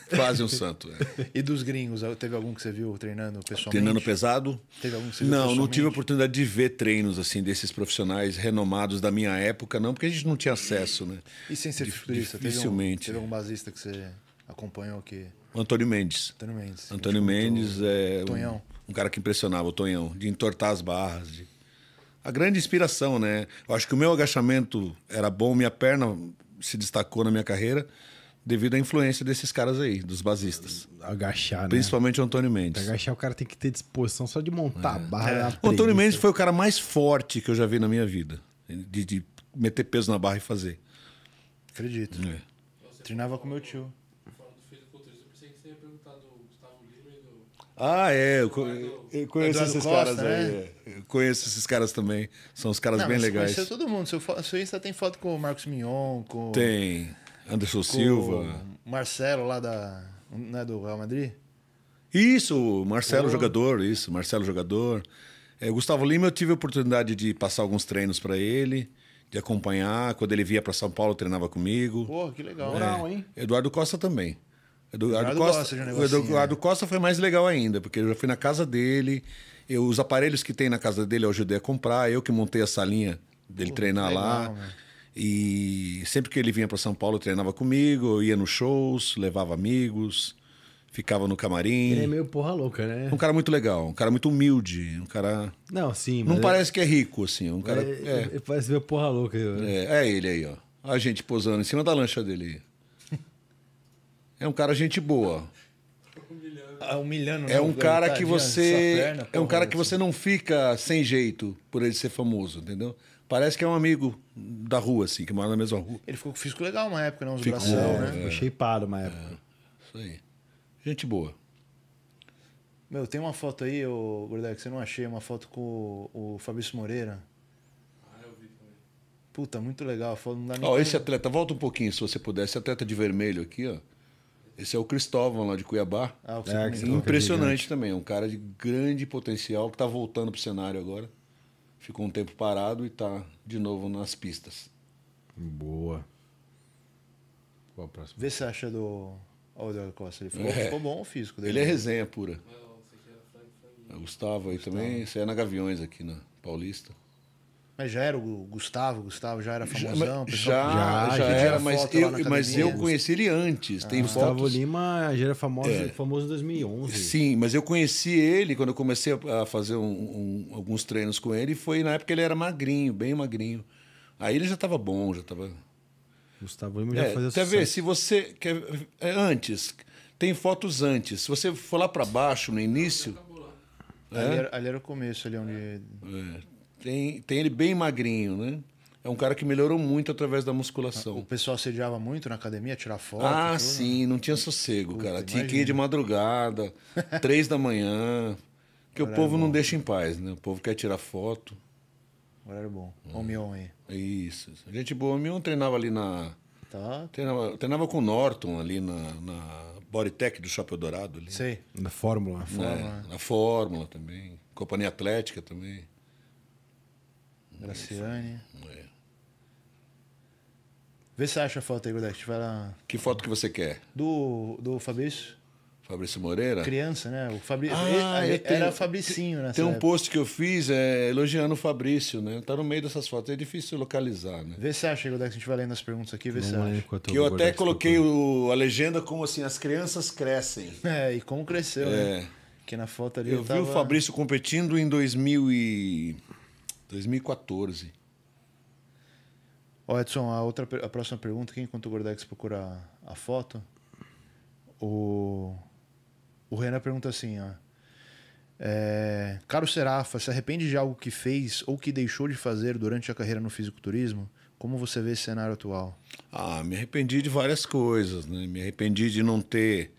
Quase um santo. É. E dos gringos, teve algum que você viu treinando pessoalmente? Treinando pesado? Teve algum que você viu Não, não tive a oportunidade de ver treinos assim desses profissionais renomados da minha época, não, porque a gente não tinha acesso, né? E sem ser futurista, dificilmente. Teve, um, teve algum basista que você acompanhou que Antônio Mendes. Antônio Mendes. Antônio Mendes é um, um, cara que impressionava o Tonhão, de entortar as barras, de... a grande inspiração, né? Eu acho que o meu agachamento era bom, minha perna se destacou na minha carreira devido à influência desses caras aí, dos basistas. Agachar, né? Principalmente o Antônio Mendes. Pra agachar, o cara tem que ter disposição só de montar é. a barra. É. O Antônio Mendes foi o cara mais forte que eu já vi na minha vida. De, de meter peso na barra e fazer. Acredito. É. Treinava com meu tio. Ah, é. Eu, eu conheço Eduardo esses Costa, caras né? aí. É conheço esses caras também. São os caras não, bem legais. Conheceu todo mundo. Seu, seu Insta tem foto com o Marcos Mignon, com. Tem. Anderson com Silva. Marcelo lá da. Né, do Real Madrid? Isso, Marcelo jogador, isso, Marcelo jogador. É, Gustavo Lima, eu tive a oportunidade de passar alguns treinos para ele, de acompanhar. Quando ele via para São Paulo, treinava comigo. Pô, que legal. É, hein? Eduardo Costa também. Eduardo, Eduardo Costa, um Eduardo né? Costa foi mais legal ainda, porque eu já fui na casa dele, eu, os aparelhos que tem na casa dele eu ajudei a comprar, eu que montei a salinha dele Pô, treinar legal, lá. E sempre que ele vinha para São Paulo, treinava comigo, eu ia nos shows, levava amigos, ficava no camarim. Ele é meio porra louca, né? Um cara muito legal, um cara muito humilde, um cara. Não, sim. Não é- parece é... que é rico, assim. Um cara. É, é. Parece meio porra louca. É, é ele aí, ó. A gente posando em cima da lancha dele. É um cara gente boa humilhando. Né, é um cara que você perna, é um cara que assim. você não fica sem jeito por ele ser famoso, entendeu? Parece que é um amigo da rua, assim, que mora na mesma rua. Ele ficou com físico legal uma época, não? Né, Os ficou, bração, é, né? É. Ficou shapeado uma época. É, isso aí. Gente boa. Meu, tem uma foto aí, ô, Gordex, você não achei, uma foto com o, o Fabrício Moreira. Ah, eu vi também. Puta, muito legal. Não dá nem pra... esse atleta, volta um pouquinho, se você puder. Esse atleta de vermelho aqui, ó. Esse é o Cristóvão lá de Cuiabá. Ah, o é, que é Impressionante também. É um cara de grande potencial que está voltando para o cenário agora. Ficou um tempo parado e está de novo nas pistas. Boa. Qual a próxima? Vê se você acha do Alder Costa. Ele ficou, é. ficou bom o físico dele. Ele é resenha pura. É Gustavo aí Gustavo. também. aí é na Gaviões aqui na Paulista. Mas já era o Gustavo, Gustavo já era famosão? Já, já, já, era, mas eu, mas eu conheci ele antes. Ah, tem Gustavo fotos. Lima já era famoso, é. famoso em 2011. Sim, mas eu conheci ele quando eu comecei a fazer um, um, alguns treinos com ele. Foi na época que ele era magrinho, bem magrinho. Aí ele já estava bom, já estava... Gustavo Lima já é, fazia Quer ver, se você... Quer, é, antes, tem fotos antes. Se você for lá para baixo, no início... É? Ali, era, ali, era, o começo, ali onde... É. Tem, tem ele bem magrinho, né? É um cara que melhorou muito através da musculação. O pessoal sediava muito na academia, tirar foto? Ah, tudo, né? sim, né? não tinha sossego, Puta, cara. Imagina. Tinha que ir de madrugada, três da manhã. Que o, o povo não deixa em paz, né? O povo quer tirar foto. O horário bom. Hum. Omion aí. Isso. A gente boa. O Omion treinava ali na. Tá. Treinava, treinava com o Norton ali na, na Bodytech do Chapéu Dourado. Ali. Sei. Na Fórmula. Na é, Fórmula. É, na Fórmula também. Companhia Atlética também. Graciane. É. Vê se acha a foto aí, Gudete. Vai lá. Que foto que você quer? Do, do Fabrício. Fabrício Moreira? Criança, né? O Fabri... Ah, ele, tenho, era Fabricinho, né? Tem um época. post que eu fiz é, elogiando o Fabrício, né? Tá no meio dessas fotos. É difícil localizar, né? Vê se acha, Gudete. a gente vai lendo as perguntas aqui, vê Não se acha. Eu que eu até coloquei o, a legenda como assim, as crianças crescem. É, e como cresceu, né? é. né? Que na foto ali. Eu, eu tava... vi o Fabrício competindo em 2000 e... 2014. Ó, Edson, a, outra, a próxima pergunta, quem enquanto o Gordex procura a foto? O, o Renan pergunta assim, ó. É, Caro Serafa, se arrepende de algo que fez ou que deixou de fazer durante a carreira no fisiculturismo? Como você vê esse cenário atual? Ah, me arrependi de várias coisas, né? Me arrependi de não ter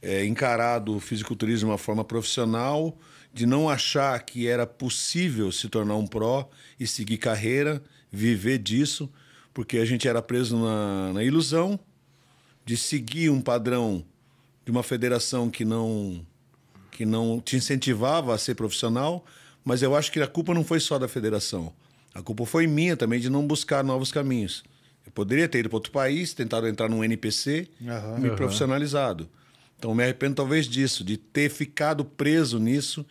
é, encarado o fisiculturismo de uma forma profissional de não achar que era possível se tornar um pró e seguir carreira, viver disso, porque a gente era preso na, na ilusão de seguir um padrão de uma federação que não que não te incentivava a ser profissional, mas eu acho que a culpa não foi só da federação. A culpa foi minha também de não buscar novos caminhos. Eu poderia ter ido para outro país, tentado entrar num NPC, uhum, me uhum. profissionalizado. Então me arrependo talvez disso, de ter ficado preso nisso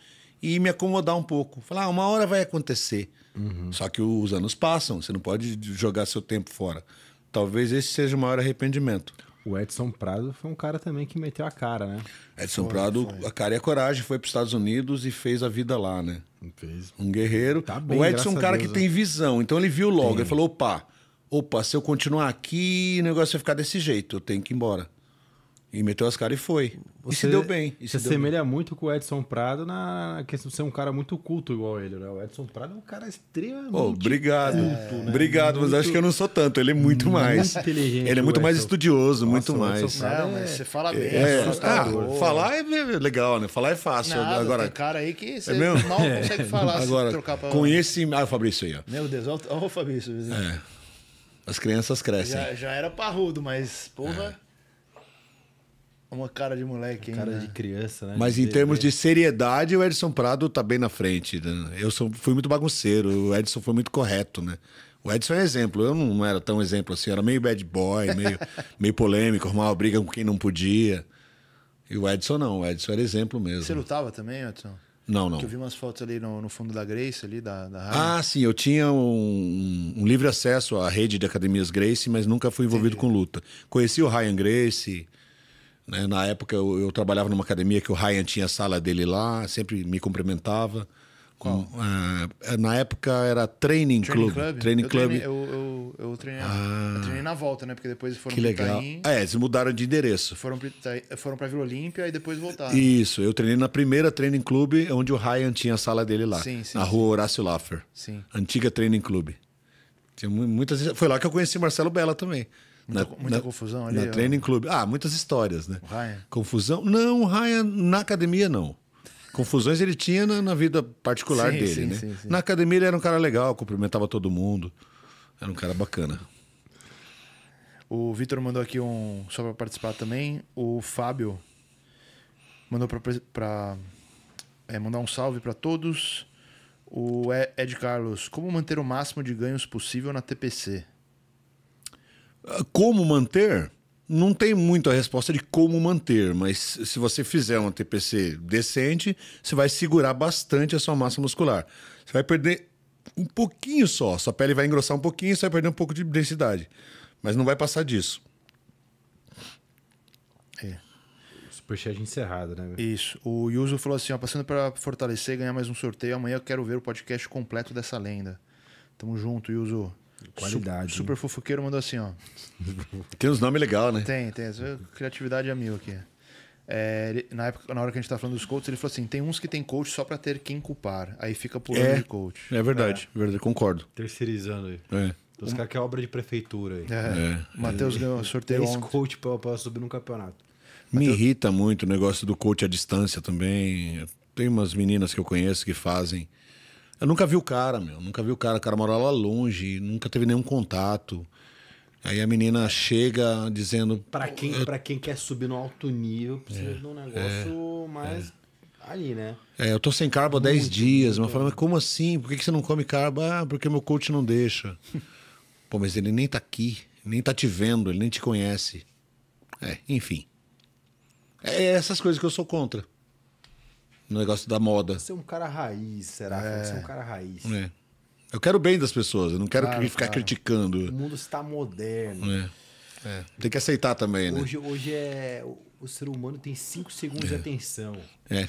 e me acomodar um pouco. Falar, ah, uma hora vai acontecer. Uhum. Só que os anos passam, você não pode jogar seu tempo fora. Talvez esse seja o maior arrependimento. O Edson Prado foi um cara também que meteu a cara, né? Edson foi, Prado, foi. a cara e a coragem, foi para os Estados Unidos e fez a vida lá, né? Fez. Um guerreiro. Tá bem, o Edson é um cara Deus, que tem né? visão, então ele viu logo, Sim. ele falou: opa, opa, se eu continuar aqui, o negócio vai ficar desse jeito, eu tenho que ir embora. E meteu as caras e foi. Você, e se deu bem. E se assemelha bem. muito com o Edson Prado na questão de ser um cara muito culto igual ele, né? O Edson Prado é um cara extremamente. Oh, obrigado. Culto, é, né? Obrigado, muito, mas acho que eu não sou tanto. Ele é muito, muito mais. Inteligente ele é muito mais estudioso, Nossa, muito mais. Não, é mas você fala bem. É, é ah, falar é legal, né? Falar é fácil. Nada, agora, tem cara aí que é você é mal consegue falar assim, agora, se trocar pra. Conhece. Ah, o Fabrício aí, ó. Meu Deus, olha o Fabrício. É. As crianças crescem. Já, já era parrudo, mas, porra uma cara de moleque, hein? Cara né? de criança, né? Mas de em termos de seriedade, o Edson Prado tá bem na frente. Né? Eu sou, fui muito bagunceiro, o Edson foi muito correto, né? O Edson é exemplo, eu não, era tão exemplo assim, era meio bad boy, meio, meio polêmico, arrumava briga com quem não podia. E o Edson não, o Edson era exemplo mesmo. Você lutava também, Edson? Não, não. Porque eu vi umas fotos ali no, no fundo da Grace, ali da, da rádio. Ah, sim, eu tinha um, um, livre acesso à rede de academias Grace, mas nunca fui envolvido Entendi. com luta. Conheci o Ryan Grace, né? Na época eu, eu, trabalhava numa academia que o Ryan tinha a sala dele lá, sempre me cumprimentava. Com, é, na época era Training, training Club. Club. Training eu Club. Treinei, eu, eu, eu, treinei, ah, eu treinei na volta, né? Porque depois foram que legal. ah é, eles mudaram de endereço. Foram para foram pra Vila Olímpia e depois voltaram. Isso, eu treinei na primeira Training Club, onde o Ryan tinha a sala dele lá. Sim, sim, na rua sim. Horácio Laffer. Sim. Antiga Training Club. Tinha muitas Foi lá que eu conheci Marcelo Bella também. Muita, na, muita na, confusão ali. Na eu... Training Club. Ah, muitas histórias, né? O Ryan. Confusão. Não, o Ryan na academia não. Confusões ele tinha na, na vida particular sim, dele, sim, né? Sim, na academia ele era um cara legal, cumprimentava todo mundo. Era um cara bacana. O Vitor mandou aqui um. Só para participar também. O Fábio mandou para é, mandar um salve para todos. O Ed Carlos, como manter o máximo de ganhos possível na TPC? Como manter? Não tem muito a resposta de como manter, mas se você fizer uma TPC decente, você vai segurar bastante a sua massa muscular. Você vai perder um pouquinho só, sua pele vai engrossar um pouquinho, você vai perder um pouco de densidade, mas não vai passar disso. É. Superchat encerrado, né? Isso. O Yuzo falou assim: ó, passando para fortalecer, ganhar mais um sorteio. Amanhã eu quero ver o podcast completo dessa lenda. Tamo junto, Yuzo. Qualidade. Su super fofoqueiro mandou assim, ó. tem uns nomes legais, né? Tem, tem. Criatividade é mil aqui. É, ele, na, época, na hora que a gente tá falando dos coaches, ele falou assim: tem uns que tem coach só para ter quem culpar. Aí fica por é, de coach. É verdade, é. verdade, concordo. Terceirizando aí. É. Os caras que é obra de prefeitura aí. É. é. é. Matheus ganhou sorteio. Três coach para subir no campeonato. Me irrita muito o negócio do coach à distância também. Tem umas meninas que eu conheço que fazem. Eu nunca vi o cara, meu. Nunca vi o cara. O cara mora lá longe, nunca teve nenhum contato. Aí a menina chega dizendo. Para quem, eu... Pra quem quer subir no alto nível, precisa é, de um negócio é, mais. É. Ali, né? É, eu tô sem carbo há 10 dias. Mas fala, mas como assim? Por que, que você não come carbo? Ah, porque meu coach não deixa. Pô, mas ele nem tá aqui, nem tá te vendo, ele nem te conhece. É, enfim. É, é essas coisas que eu sou contra no negócio da moda. Ser é um cara raiz, será? É. Ser é um cara raiz. É. Eu quero bem das pessoas, eu não quero claro, ficar criticando. O mundo está moderno. É. É. Tem que aceitar também, hoje, né? Hoje é. O ser humano tem 5 segundos de é. atenção. É.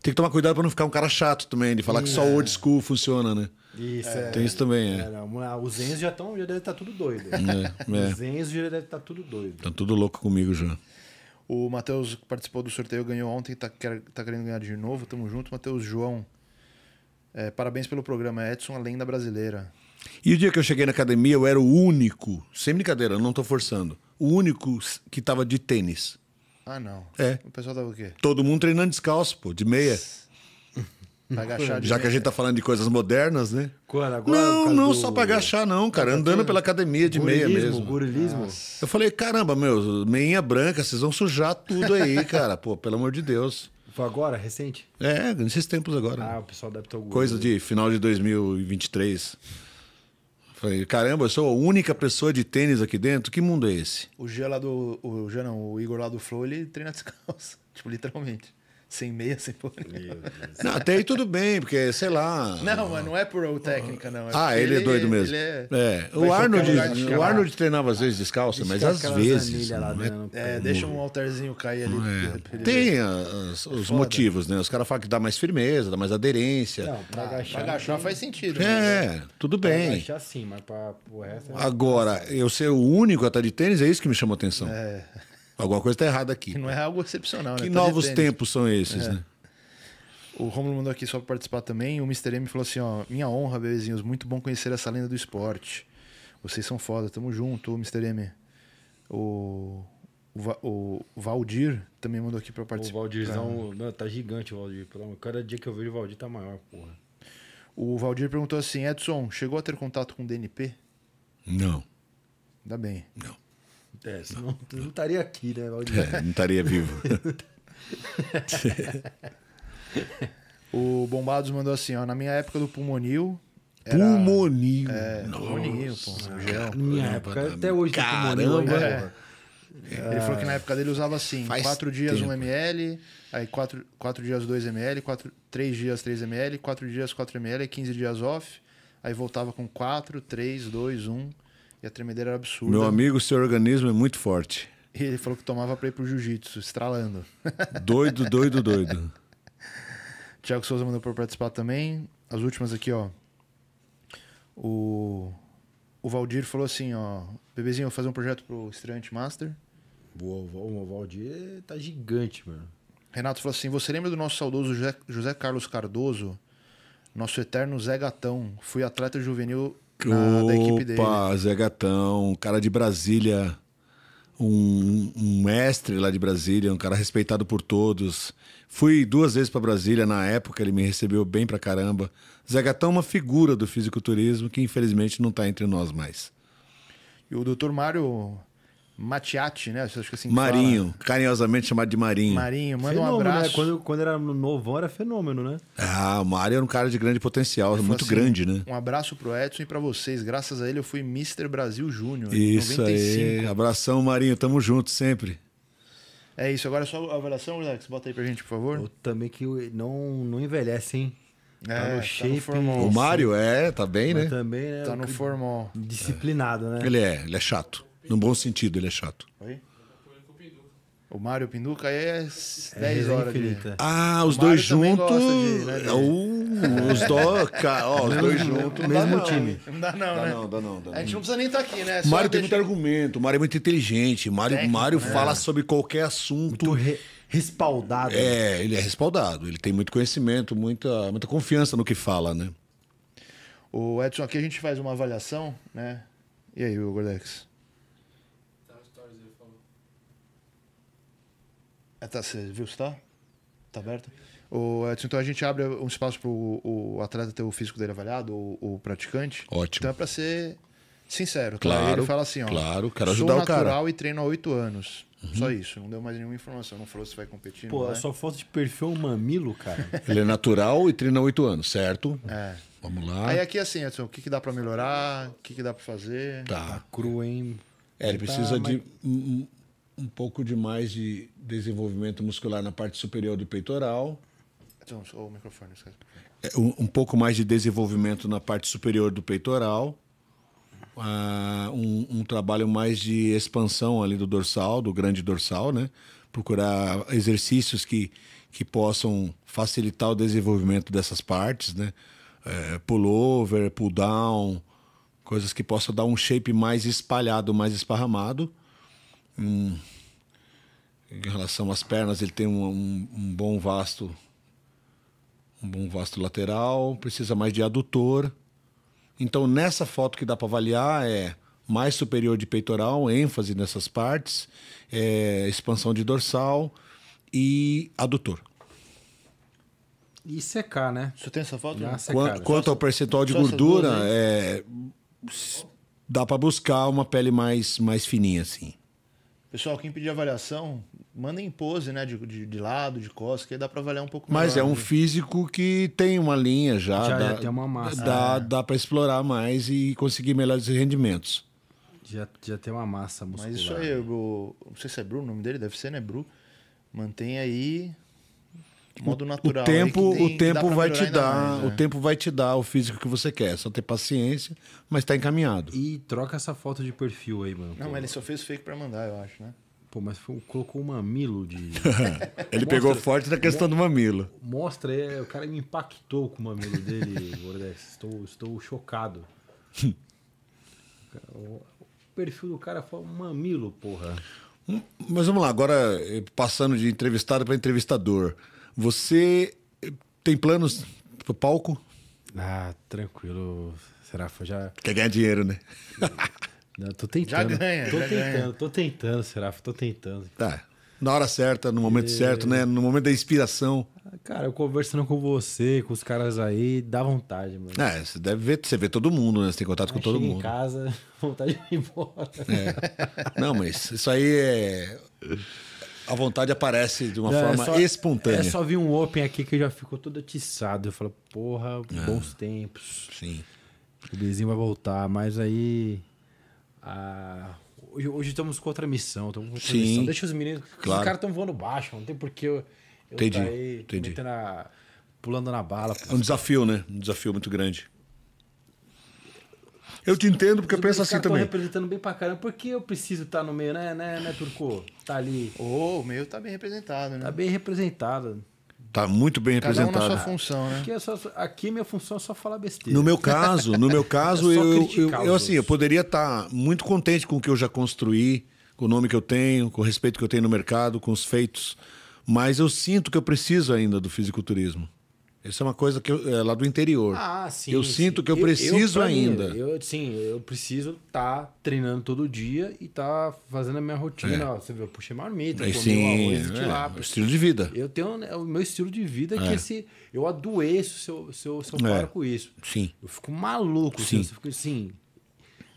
Tem que tomar cuidado para não ficar um cara chato também, de falar que só o old school funciona, né? Isso, é. Tem isso também, é. os Enzo já, já devem estar tá tudo doido. Os Enzo já devem estar tá tudo doido. Estão tudo louco comigo já. O Matheus participou do sorteio, ganhou ontem, tá, quer, tá querendo ganhar de novo. Tamo junto, Matheus João. É, parabéns pelo programa, é Edson, Além da brasileira. E o dia que eu cheguei na academia, eu era o único, sem brincadeira, não tô forçando, o único que tava de tênis. Ah, não. É. O pessoal tava o quê? Todo mundo treinando descalço, pô, de meia. Pra uhum. agachar Já que a gente tá falando de coisas modernas, né? Quando, agora, não, não do... só pra agachar, não, cara. Tá Andando pela academia de meia mesmo. Gurilismo. Eu falei, caramba, meu, meinha branca, vocês vão sujar tudo aí, cara. Pô, pelo amor de Deus. Foi agora, recente? É, nesses tempos agora. Ah, o pessoal deve ter algum. Coisa de final de 2023. Falei, caramba, eu sou a única pessoa de tênis aqui dentro? Que mundo é esse? O Gia lá do. O Gia não, o Igor lá do Flow, ele treina descalço. tipo, literalmente sem meia sem Não, até aí tudo bem, porque, sei lá. Não, mas não é por técnica, não. É ah, ele, ele, é doido é- mesmo. É... É. O, Arnold, o Arnold treinava às vezes descalço, mas às vezes. É, né? é, deixa um alterzinho cair ali. É. Tem as, ah, os motivos, né? Os caras falam que dá mais firmeza, dá mais aderência. Não, pra agachar. Pra agachar faz sentido. É, tudo bem. Pra agachar sim, mas pra, o resto. Agora, eu ser o único a estar de tênis é isso que me chamou a atenção. É. Alguma coisa está errada aqui. não é algo excepcional, que né? Que tá novos tá tempos são esses, é. né? O Romulo mandou aqui só para participar também. O Mr. M falou assim: ó, minha honra, bebezinhos, muito bom conhecer essa lenda do esporte. Vocês são foda, tamo junto, Mr. M. O, o, o Valdir também mandou aqui para participar. O Valdir não, não, tá gigante o Valdir. Cada dia que eu vejo o Valdir tá maior, porra. O Valdir perguntou assim: Edson, chegou a ter contato com o DNP? Não. Ainda bem. Não. É, senão não estaria aqui, né, É, não estaria vivo. o Bombados mandou assim, ó, na minha época do pulmonil, era, pulmonil. É, pulmonil, pô. Minha época, até hoje Caramba, tem pulmonil, é. É. Ele falou que na época dele usava assim, 4 dias 1 ml, aí 4 dias 2 ml, 3 dias 3 ml, 4 dias 4 ml, 15 dias off, aí voltava com 4, 3, 2, 1... E a tremedeira era absurda. Meu amigo, seu organismo é muito forte. E ele falou que tomava pra ir pro jiu-jitsu, estralando. Doido, doido, doido. Tiago Souza mandou pra participar também. As últimas aqui, ó. O. O Valdir falou assim, ó. Bebezinho, eu vou fazer um projeto pro estreante Master. Boa, o Valdir tá gigante, mano. Renato falou assim: você lembra do nosso saudoso José, José Carlos Cardoso? Nosso eterno Zé Gatão. Fui atleta juvenil na, da equipe dele. Opa, Zé Gatão, um cara de Brasília, um, um, mestre lá de Brasília, um cara respeitado por todos. Fui duas vezes para Brasília na época, ele me recebeu bem pra caramba. Zé Gatão é uma figura do fisiculturismo que infelizmente não está entre nós mais. E o doutor Mário Matiati, né? Acho que é assim Marinho, fala... carinhosamente chamado de Marinho. Marinho, manda fenômeno, um né? abraço. Né? Quando, quando era novão era fenômeno, né? Ah, o Mário era um cara de grande potencial, ele muito assim, grande, né? Um abraço pro Edson e para vocês. Graças a ele eu fui Mr. Brasil Júnior. Isso 95. aí. Abração, Marinho. Tamo junto sempre. É isso. Agora é só a avaliação, Alex. Bota aí pra gente, por favor. Eu também que não, não envelhece, hein? Tá é, no shape. Tá no formal, o Mário é, tá bem, Mas né? Também, né? Tá no formal. Disciplinado, né? Ele é, ele é chato. No bom sentido, ele é chato. Oi? O Mário Pinduca é 10 é horas infinita. De... Ah, os dois juntos. né, de... Uh, os, Ó, os não, dois juntos. Mesmo não, time. Não dá não, dá né? Não, dá não, dá A gente não precisa nem estar tá aqui, né? Só Mário tem deixa... muito argumento, Mário é muito inteligente. Mário, Técnico, Mário né? fala sobre qualquer assunto. Muito re... respaldado. É, ele é respaldado. Ele tem muito conhecimento, muita, muita confiança no que fala, né? O Edson, aqui a gente faz uma avaliação, né? E aí, o Gordex? Tá, você viu se tá? Tá aberto? O, então a gente abre um espaço para o atleta ter o físico dele avaliado, o, o praticante. Ótimo. Então é para ser sincero. Tá? Claro. Tá? Ele fala assim: ó, claro, quero ajudar o cara. Sou natural e treino há oito anos. Uhum. Só isso, não deu mais nenhuma informação. Não falou se vai competir. Pô, só é? sua foto de perfil é um mamilo, cara. Ele é natural e treina há oito anos, certo? É. Vamos lá. Aí aqui assim, Edson, o que, que dá para melhorar? O que, que dá para fazer? Tá. tá cru, hein? É, ele tá, precisa mas... de um pouco de mais de desenvolvimento muscular na parte superior do peitoral. Então, o microfone, é, um, um pouco mais de desenvolvimento na parte superior do peitoral. Uh, um, um, trabalho mais de expansão ali do dorsal, do grande dorsal, né? Procurar exercícios que, que possam facilitar o desenvolvimento dessas partes, né? É, pullover, pull down, coisas que possam dar um shape mais espalhado, mais esparramado. Hum. em relação às pernas, ele tem um, um, um, bom vasto, um bom vasto lateral, precisa mais de adutor. Então, nessa foto que dá para avaliar é mais superior de peitoral, ênfase nessas partes, é, expansão de dorsal e adutor. E secar, né? Você tem essa foto? quanto ao percentual de gordura, né? é, dá para buscar uma pele mais, mais fininha, assim. Pessoal, quem pedir avaliação, manda em pose, né? De, de, de lado, de costas, que aí dá para avaliar um pouco mais. Mas é um né? físico que tem uma linha já. Já dá, é, tem uma massa. Dá, né? dá para explorar mais e conseguir melhores rendimentos. Já, já tem uma massa muscular. Mas isso aí, o, não sei se é Bruno, o nome dele deve ser, né? Bru. Mantém aí modo natural. O tempo, o tempo vai te dar, mais, né? o tempo vai te dar o físico que você quer. É só ter paciência, mas tá encaminhado. E troca essa foto de perfil aí, mano. Não, mas ele só fez fake para mandar, eu acho, né? Pô, mas foi, colocou um mamilo de. ele mostra, pegou forte na questão do mamilo. Mostra, é, o cara me impactou com o mamilo dele, Gordes. Estou, estou chocado. o perfil do cara foi um mamilo, porra. Hum, mas vamos lá, agora eh, passando de entrevistado para entrevistador. Você eh, tem planos pro palco? Ah, tranquilo, Serafa, já... Quer ganhar dinheiro, né? Não, tô tentando. Já ganha, tô já tentando, ganha. tô tentando, Serafa, tô tentando. Tá. Na hora certa, no momento e... É. certo, né? No momento da inspiração. Ah, cara, eu conversando com você, com os caras aí, dá vontade, mano. É, você deve ver, você vê todo mundo, né? Você tem contato com todo mundo. em casa, vontade de ir embora. É. Não, mas isso aí é a vontade aparece de uma é forma só, espontânea. É só vir um open aqui que já ficou todo atiçado. Eu falo, porra, bons tempos. Sim. O Bizinho vai voltar, mas aí. A... Hoje, hoje, estamos com outra missão. Com outra sim. Missão. Deixa os meninos. Claro. Os caras estão voando baixo, não tem porquê eu. eu entendi. Tá entendi. Na, pulando na bala. É um desafio, né? Um desafio muito grande. Eu te entendo, porque eu penso assim também. representando bem pra caramba. Por que eu preciso estar tá no meio, né, né, né Turco? Tá ali. Oh, o meio tá bem representado, né? Tá bem representado. Tá muito bem Cada representado. Um na sua função, né? Aqui, é só, aqui minha função é só falar besteira. No meu caso, no meu caso, é eu, eu, eu, assim, eu poderia estar tá muito contente com o que eu já construí, com o nome que eu tenho, com o respeito que eu tenho no mercado, com os feitos. Mas eu sinto que eu preciso ainda do fisiculturismo. Isso é uma coisa que eu, é lá do interior. Ah, sim. Eu sim. sinto que eu, eu preciso eu, ainda. Mim, eu, sim, eu preciso estar tá treinando todo dia e estar tá fazendo a minha rotina. É. Ó, você viu, eu puxei marmita, é, sim, arroz, é, lá, estilo de vida. Eu tenho né, o meu estilo de vida é. que é. esse, eu adoeço se eu, se eu, se eu é. paro com isso. Sim. Eu fico maluco. Sim. Assim, eu fico assim.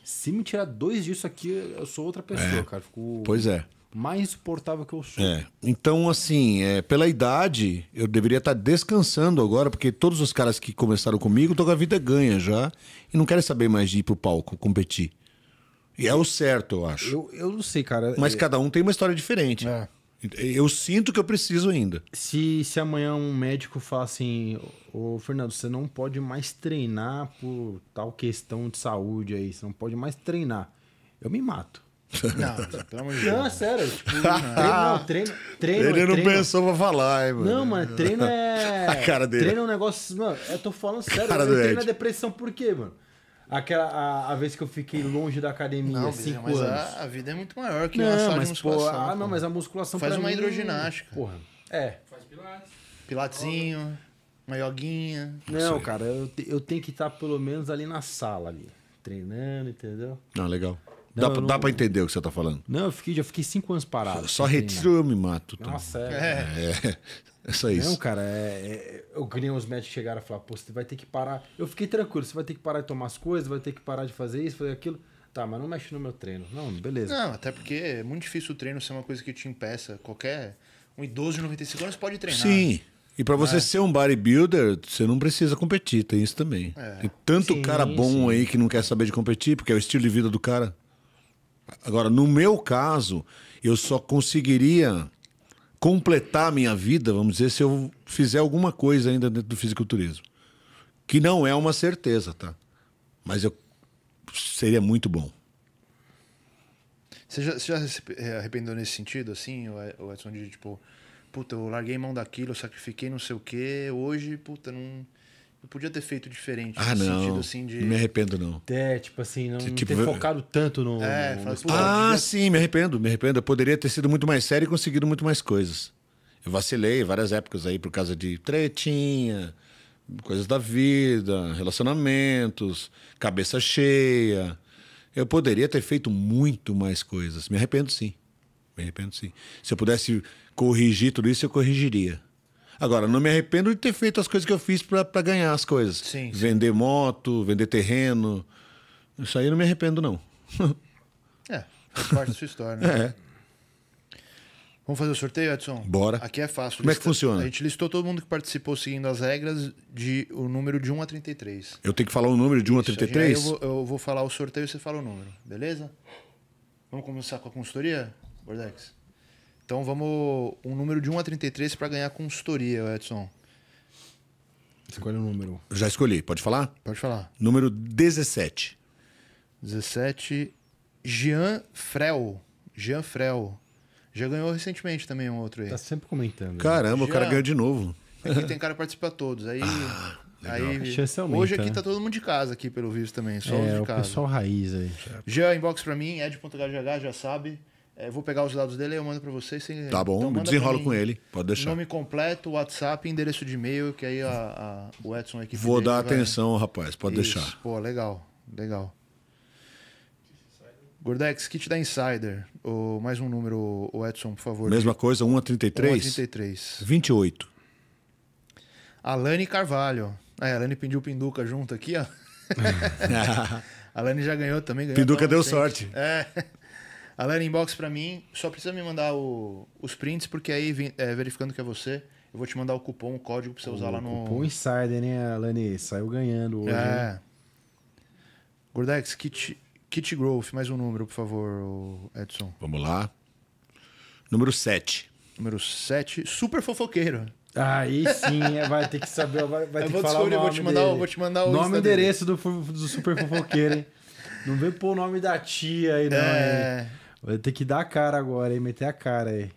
Se me tirar dois disso aqui, eu sou outra pessoa, é. cara. Fico... Pois é mais suportável que eu sou. É. Então, assim, é, pela idade, eu deveria estar descansando agora, porque todos os caras que começaram comigo estão com a vida ganha já e não querem saber mais de ir pro palco competir. E é o certo, eu acho. Eu, eu não sei, cara. Mas é... cada um tem uma história diferente. É. Eu sinto que eu preciso ainda. Se, se amanhã um médico falar assim, ô Fernando, você não pode mais treinar por tal questão de saúde aí, você não pode mais treinar. Eu me mato. Não, Não, é sério. Tipo, treino, treino, treino. Ele é não treino. pensou pra falar, hein, mano. Não, mano, treino é. A cara dele. Treino é um negócio. Mano, eu tô falando sério. Cara treino é depressão por quê, mano? Aquela a, a, vez que eu fiquei longe da academia, não, cinco mas anos. A, a, vida é muito maior que não, só mas, de musculação. Pô, ah, não, mas a musculação Faz uma mim, hidroginástica. Porra. É. Faz pilates. Pilatezinho, uma yoguinha. Não, cara, eu, eu tenho que estar tá pelo menos ali na sala ali, treinando, entendeu? Não, ah, legal. Não, dá, não... dá pra entender o que você tá falando. Não, eu fiquei, já fiquei cinco anos parado. Só, só retiro eu me mato. Tá? Nossa, é, é. É, é só isso. Não, cara, é, é, eu queria uns médicos chegaram e falaram, pô, você vai ter que parar. Eu fiquei tranquilo, você vai ter que parar de tomar as coisas, vai ter que parar de fazer isso, fazer aquilo. Tá, mas não mexe no meu treino. Não, beleza. Não, até porque é muito difícil o treino ser uma coisa que te impeça. Qualquer. Um idoso de 95 anos pode treinar. Sim. E para você é. ser um bodybuilder, você não precisa competir, tem isso também. É. Tem tanto sim, cara bom sim. aí que não quer saber de competir, porque é o estilo de vida do cara. Agora, no meu caso, eu só conseguiria completar a minha vida, vamos dizer, se eu fizer alguma coisa ainda dentro do fisiculturismo. Que não é uma certeza, tá? Mas eu seria muito bom. Você já, você já se eh, arrependeu nesse sentido, assim, o Edson, de tipo, puta, eu larguei mão daquilo, eu sacrifiquei não sei o quê, hoje, puta, não não podia ter feito diferente. Ah, não. Sentido, assim, de... Não me arrependo, não. É, tipo assim, não tipo, ter focado tanto no. É, no... Ah, devia... sim, me arrependo, me arrependo. Eu poderia ter sido muito mais sério e conseguido muito mais coisas. Eu vacilei várias épocas aí por causa de tretinha, coisas da vida, relacionamentos, cabeça cheia. Eu poderia ter feito muito mais coisas. Me arrependo, sim. Me arrependo, sim. Se eu pudesse corrigir tudo isso, eu corrigiria. Agora, não me arrependo de ter feito as coisas que eu fiz para ganhar as coisas. Sim, sim. Vender moto, vender terreno. Isso aí eu não me arrependo, não. é, faz parte da sua história, né? É. Vamos fazer o sorteio, Edson? Bora. Aqui é fácil. Como Lista... é que funciona? A gente listou todo mundo que participou seguindo as regras de o número de 1 a 33. Eu tenho que falar o número de 1 a 33? Gente, eu, vou, eu vou falar o sorteio e você fala o número, beleza? Vamos começar com a consultoria, Bordex? Então vamos um número de 1 a 33 para ganhar consultoria, Edson. Escolha o um número. Já escolhi, pode falar? Pode falar. Número 17. 17, Jean Frel. Jean Frel. Já ganhou recentemente também um outro aí. Tá sempre comentando. Né? Caramba, o cara ganhou de novo. Aqui tem cara que participa todos. Aí. Ah, aí hoje aqui né? tá todo mundo de casa aqui, pelo visto também. Só é, de casa. O pessoal raiz aí. Jean, inbox pra mim, ed.hh, já sabe. É, vou pegar os dados dele e eu mando para vocês. Sem... Tá bom, então, desenrolo com ele, pode deixar. Nome completo, WhatsApp, endereço de e-mail, que aí a, a, o Edson aqui. Vou dar vai... atenção, rapaz, pode Isso. deixar. Pô, legal, legal. Gordex, kit da Insider. Oh, mais um número, o Edson, por favor. Mesma coisa, 1 a 33? 1 a 33. 28. Alane Carvalho. É, a Alane pediu pinduca junto aqui, ó. a Alane já ganhou também. Ganhou pinduca deu sorte. É. A inbox para mim, só precisa me mandar o, os prints, porque aí, é, verificando que é você, eu vou te mandar o cupom, o código pra você usar lá no. Cupom Insider, né, Alane? Saiu ganhando hoje. É. Hein? Gordex, kit, kit Growth, mais um número, por favor, Edson. Vamos lá. Número 7. Número 7, super fofoqueiro. Aí sim, é, vai ter que saber, vai, vai eu ter que falar o nome eu vou te mandar, dele. Vou te mandar o nome e endereço do, do super fofoqueiro, hein? Não vem pôr o nome da tia aí, não. É... Aí. Vai ter que dar a cara agora, hein? Meter a cara aí.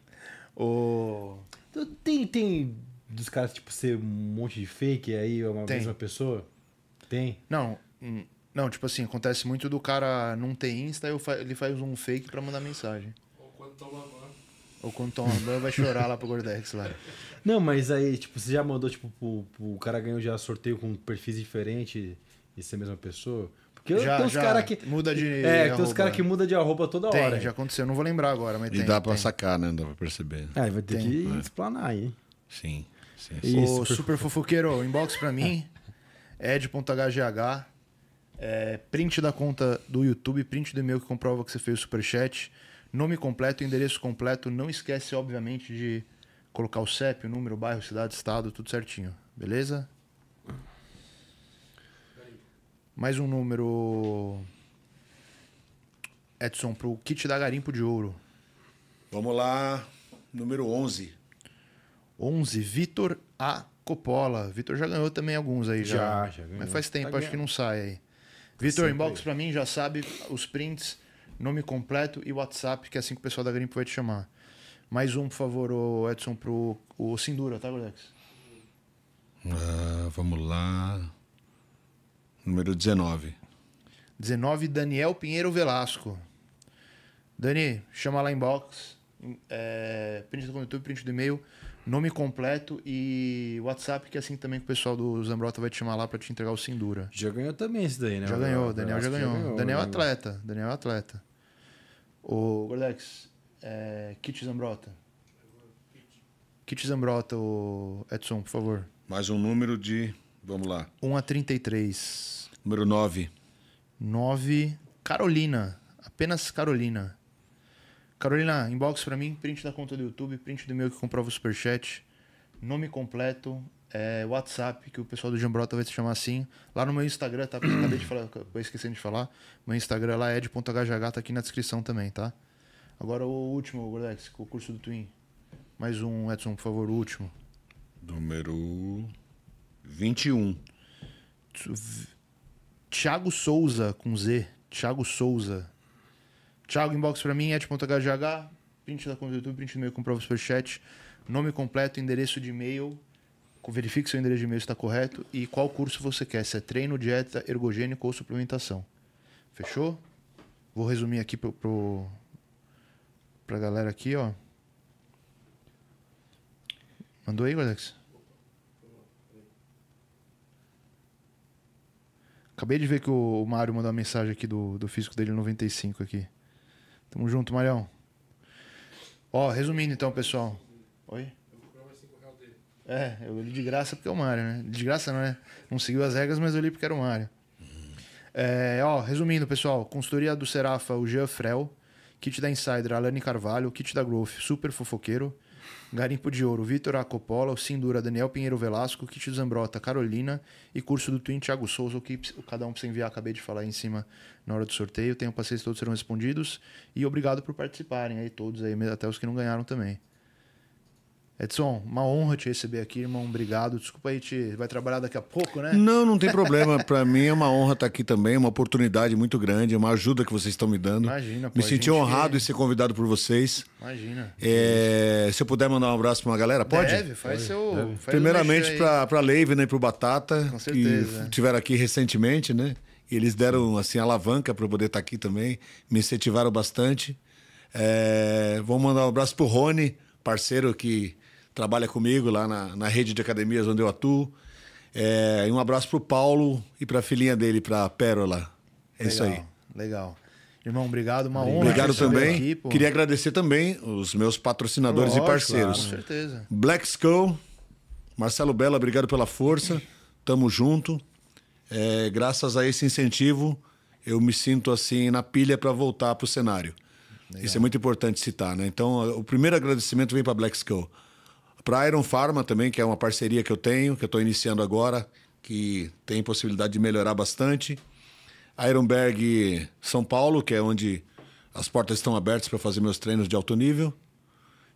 O... Então, tem, tem dos caras, tipo, ser um monte de fake aí, uma tem. mesma pessoa? Tem? Não, hum, não, tipo assim, acontece muito do cara não ter Insta, ele faz um fake pra mandar mensagem. Ou quando toma banho. Ou quando toma banho, vai chorar lá pro Gordex lá. Não, mas aí, tipo, você já mandou, tipo, pro, pro, o cara ganhou já sorteio com perfis diferentes e ser a mesma pessoa? Porque já, tem uns caras que. Muda de. É, arroba. tem uns caras que muda de roupa toda tem, hora. Já aconteceu, não vou lembrar agora, mas e tem. E dá pra tem. sacar, né? Dá pra perceber. É, vai ter tem. que é. explanar aí. Sim, sim, sim. Isso, o super fofoqueiro, inbox pra mim. Ed.hgh. É, print da conta do YouTube, print do e-mail que comprova que você fez o superchat. Nome completo, endereço completo. Não esquece, obviamente, de colocar o CEP, o número, o bairro, cidade, estado, tudo certinho. Beleza? Mais um número. Edson, pro kit da Garimpo de Ouro. Vamos lá, número 11. 11, Vitor A. Coppola. Vitor já ganhou também alguns aí já. Já, já ganhou. Mas faz tempo, tá acho que não sai aí. Tá Vitor, inbox para mim, já sabe os prints, nome completo e WhatsApp, que é assim que o pessoal da Garimpo vai te chamar. Mais um, por favor, o Edson, pro o Sindura, tá, Gordex? Ah, vamos lá. Número 19. 19, Daniel Pinheiro Velasco. Dani, chama lá inbox. É, print do YouTube, print do e-mail, nome completo e WhatsApp, que é assim também que o pessoal do Zambrota vai te chamar lá para te entregar o Sindura. Já ganhou também esse daí, né? Já ganhou, Daniel já ganhou. ganhou. Daniel é né? atleta. Daniel é atleta. O Gordex, é, kit Zambrota. Kit Zambrota, o Edson, por favor. Mais um número de Vamos lá. 1 a 33. Número 9. 9. Carolina. Apenas Carolina. Carolina, inbox para mim, print da conta do YouTube, print do meu que comprova o superchat, nome completo, é, WhatsApp, que o pessoal do Jambrota vai se chamar assim. Lá no meu Instagram, tá? acabei de falar, acabei esquecendo de falar. Meu Instagram lá é ed.hgh, tá aqui na descrição também, tá? Agora o último, Gordex, o curso do Twin. Mais um, Edson, por favor, o último. Número 21. Thiago Souza com Z. Thiago Souza. Thiago inbox para mim, et.hgh, print da conta do YouTube, print do e-mail com prova superchat, nome completo, endereço de e-mail, verifique se o endereço de e-mail está correto e qual curso você quer, se é treino, dieta, ergogênico ou suplementação. Fechou? Vou resumir aqui pro, pro, pra galera aqui, ó. Mandou aí, Gordex? Acabei de ver que o Mário mandou uma mensagem aqui do, do físico dele 95 aqui. Tamo junto, Marião. Ó, resumindo então, pessoal. Oi? É, eu li de graça porque é o Mário, né? De graça não, né? Não seguiu as regras, mas eu li porque era o Mário. É, ó, resumindo, pessoal. Consultoria do Serafa, o Jean Frel. Kit da Insider, Alane Carvalho. Kit da Growth, Super Fofoqueiro. Garimpo de Ouro, Vitor Acopola, o Sindura, Daniel Pinheiro Velasco, Kit Zambrota, Carolina e curso do Twin Thiago Souza, o que cada um precisa enviar, acabei de falar aí em cima na hora do sorteio. Tenho paciência, todos serão respondidos. E obrigado por participarem aí, todos aí, até os que não ganharam também. Edson, uma honra te receber aqui, irmão. Obrigado. Desculpa aí, te vai trabalhar daqui a pouco, né? Não, não tem problema. Para mim é uma honra estar tá aqui também, uma oportunidade muito grande, é uma ajuda que vocês estão me dando. Imagina. Pô, me senti honrado em ser convidado por vocês. Imagina. É... Se eu puder mandar um abraço para uma galera, pode? Deve, faz pode. seu. Deve. Primeiramente para Leiva né, e para o Batata, Com certeza. que tiveram aqui recentemente, né? E eles deram assim alavanca para eu poder estar tá aqui também, me incentivaram bastante. É... Vou mandar um abraço para o Rony, parceiro que trabalha comigo lá na, na rede de academias onde eu atuo. É, e um abraço para o Paulo e para a filhinha dele, para a Pérola. É legal, isso aí. Legal. Irmão, obrigado, uma honra. Obrigado também. Aqui, Queria agradecer também os meus patrocinadores Lógico, e parceiros. Claro, com certeza. Black Skull, Marcelo Bela, obrigado pela força. Tamo junto. É, graças a esse incentivo, eu me sinto assim na pilha para voltar para o cenário. Legal. Isso é muito importante citar, né? Então, o primeiro agradecimento vem para Black Skull. Para a Iron Pharma também, que é uma parceria que eu tenho, que eu estou iniciando agora, que tem possibilidade de melhorar bastante. Ironberg São Paulo, que é onde as portas estão abertas para fazer meus treinos de alto nível.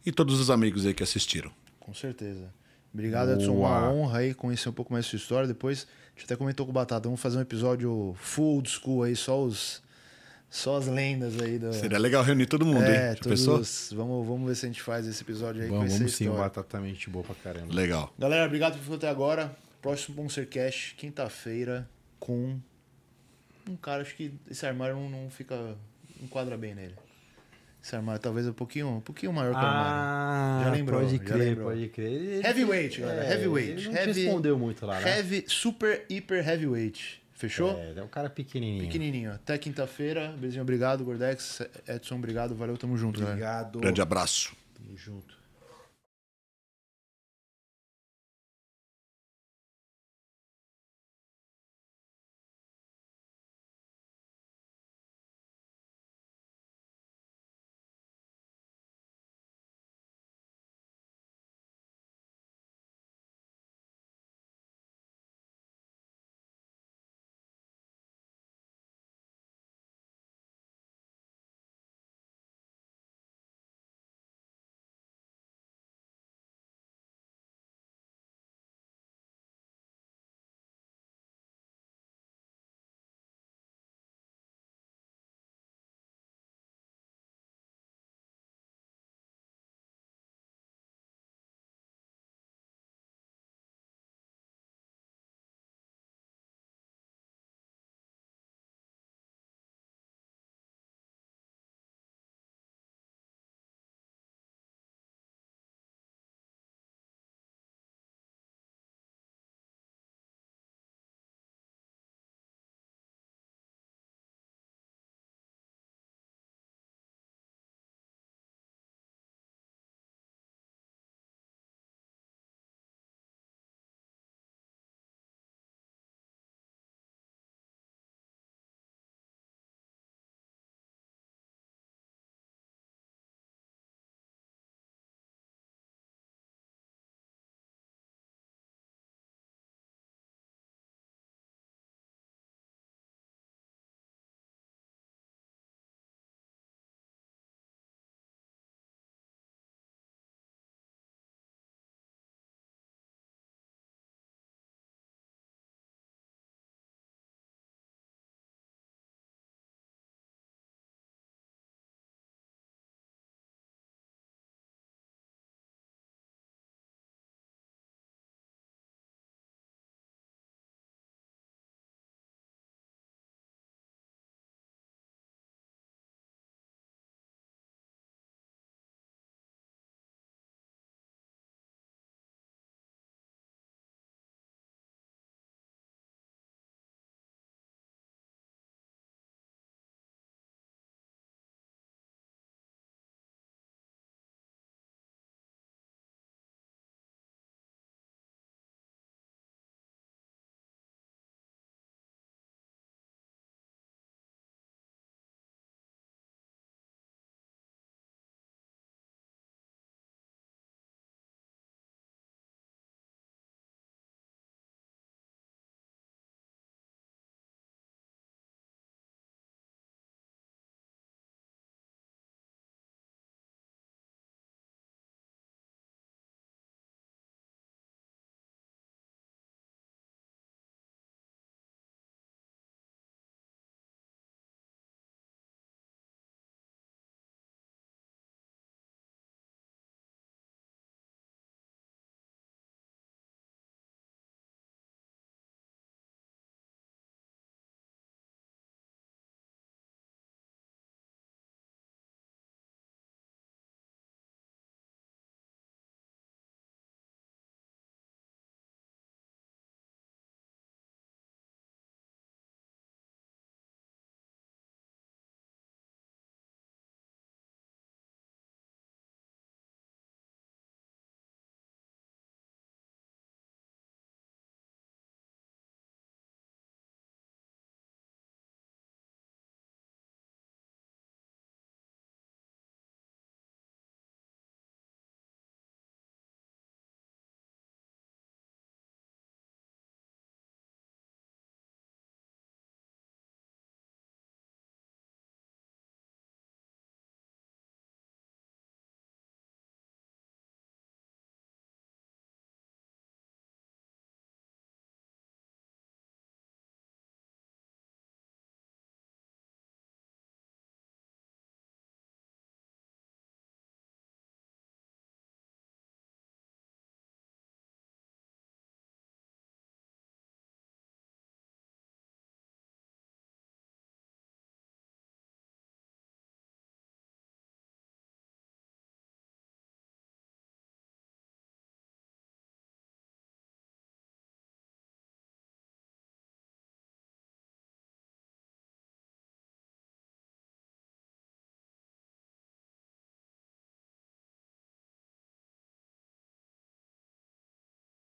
E todos os amigos aí que assistiram. Com certeza. Obrigado, Edson. Uma honra aí conhecer um pouco mais sua história. Depois, a gente até comentou com o Batata, vamos fazer um episódio full old school aí, só os só as lendas aí do. Seria legal reunir todo mundo, é, hein? Todos... Pessoas? Vamos, vamos ver se a gente faz esse episódio aí. Bom, vamos, vamos sim, o Batata mente boa pra caramba. Legal. Galera, obrigado por ficar até agora. Próximo Bonsercast, quinta-feira, com um cara, acho que esse armário não, não fica. enquadra bem nele. Esse armário talvez é um pouquinho, um pouquinho maior que o armário. Ah, já lembrou. Pode crer, lembrou. pode crer. heavyweight, galera. É, heavyweight. Ele não heavy, respondeu muito lá, né? Heavy, super, hiper heavyweight. Fechou? É, é um cara pequenininho. Pequenininho. Até quinta-feira. Beijinho, obrigado, Gordex. Edson, obrigado. Valeu, tamo junto, Obrigado. Grande abraço. Tamo junto.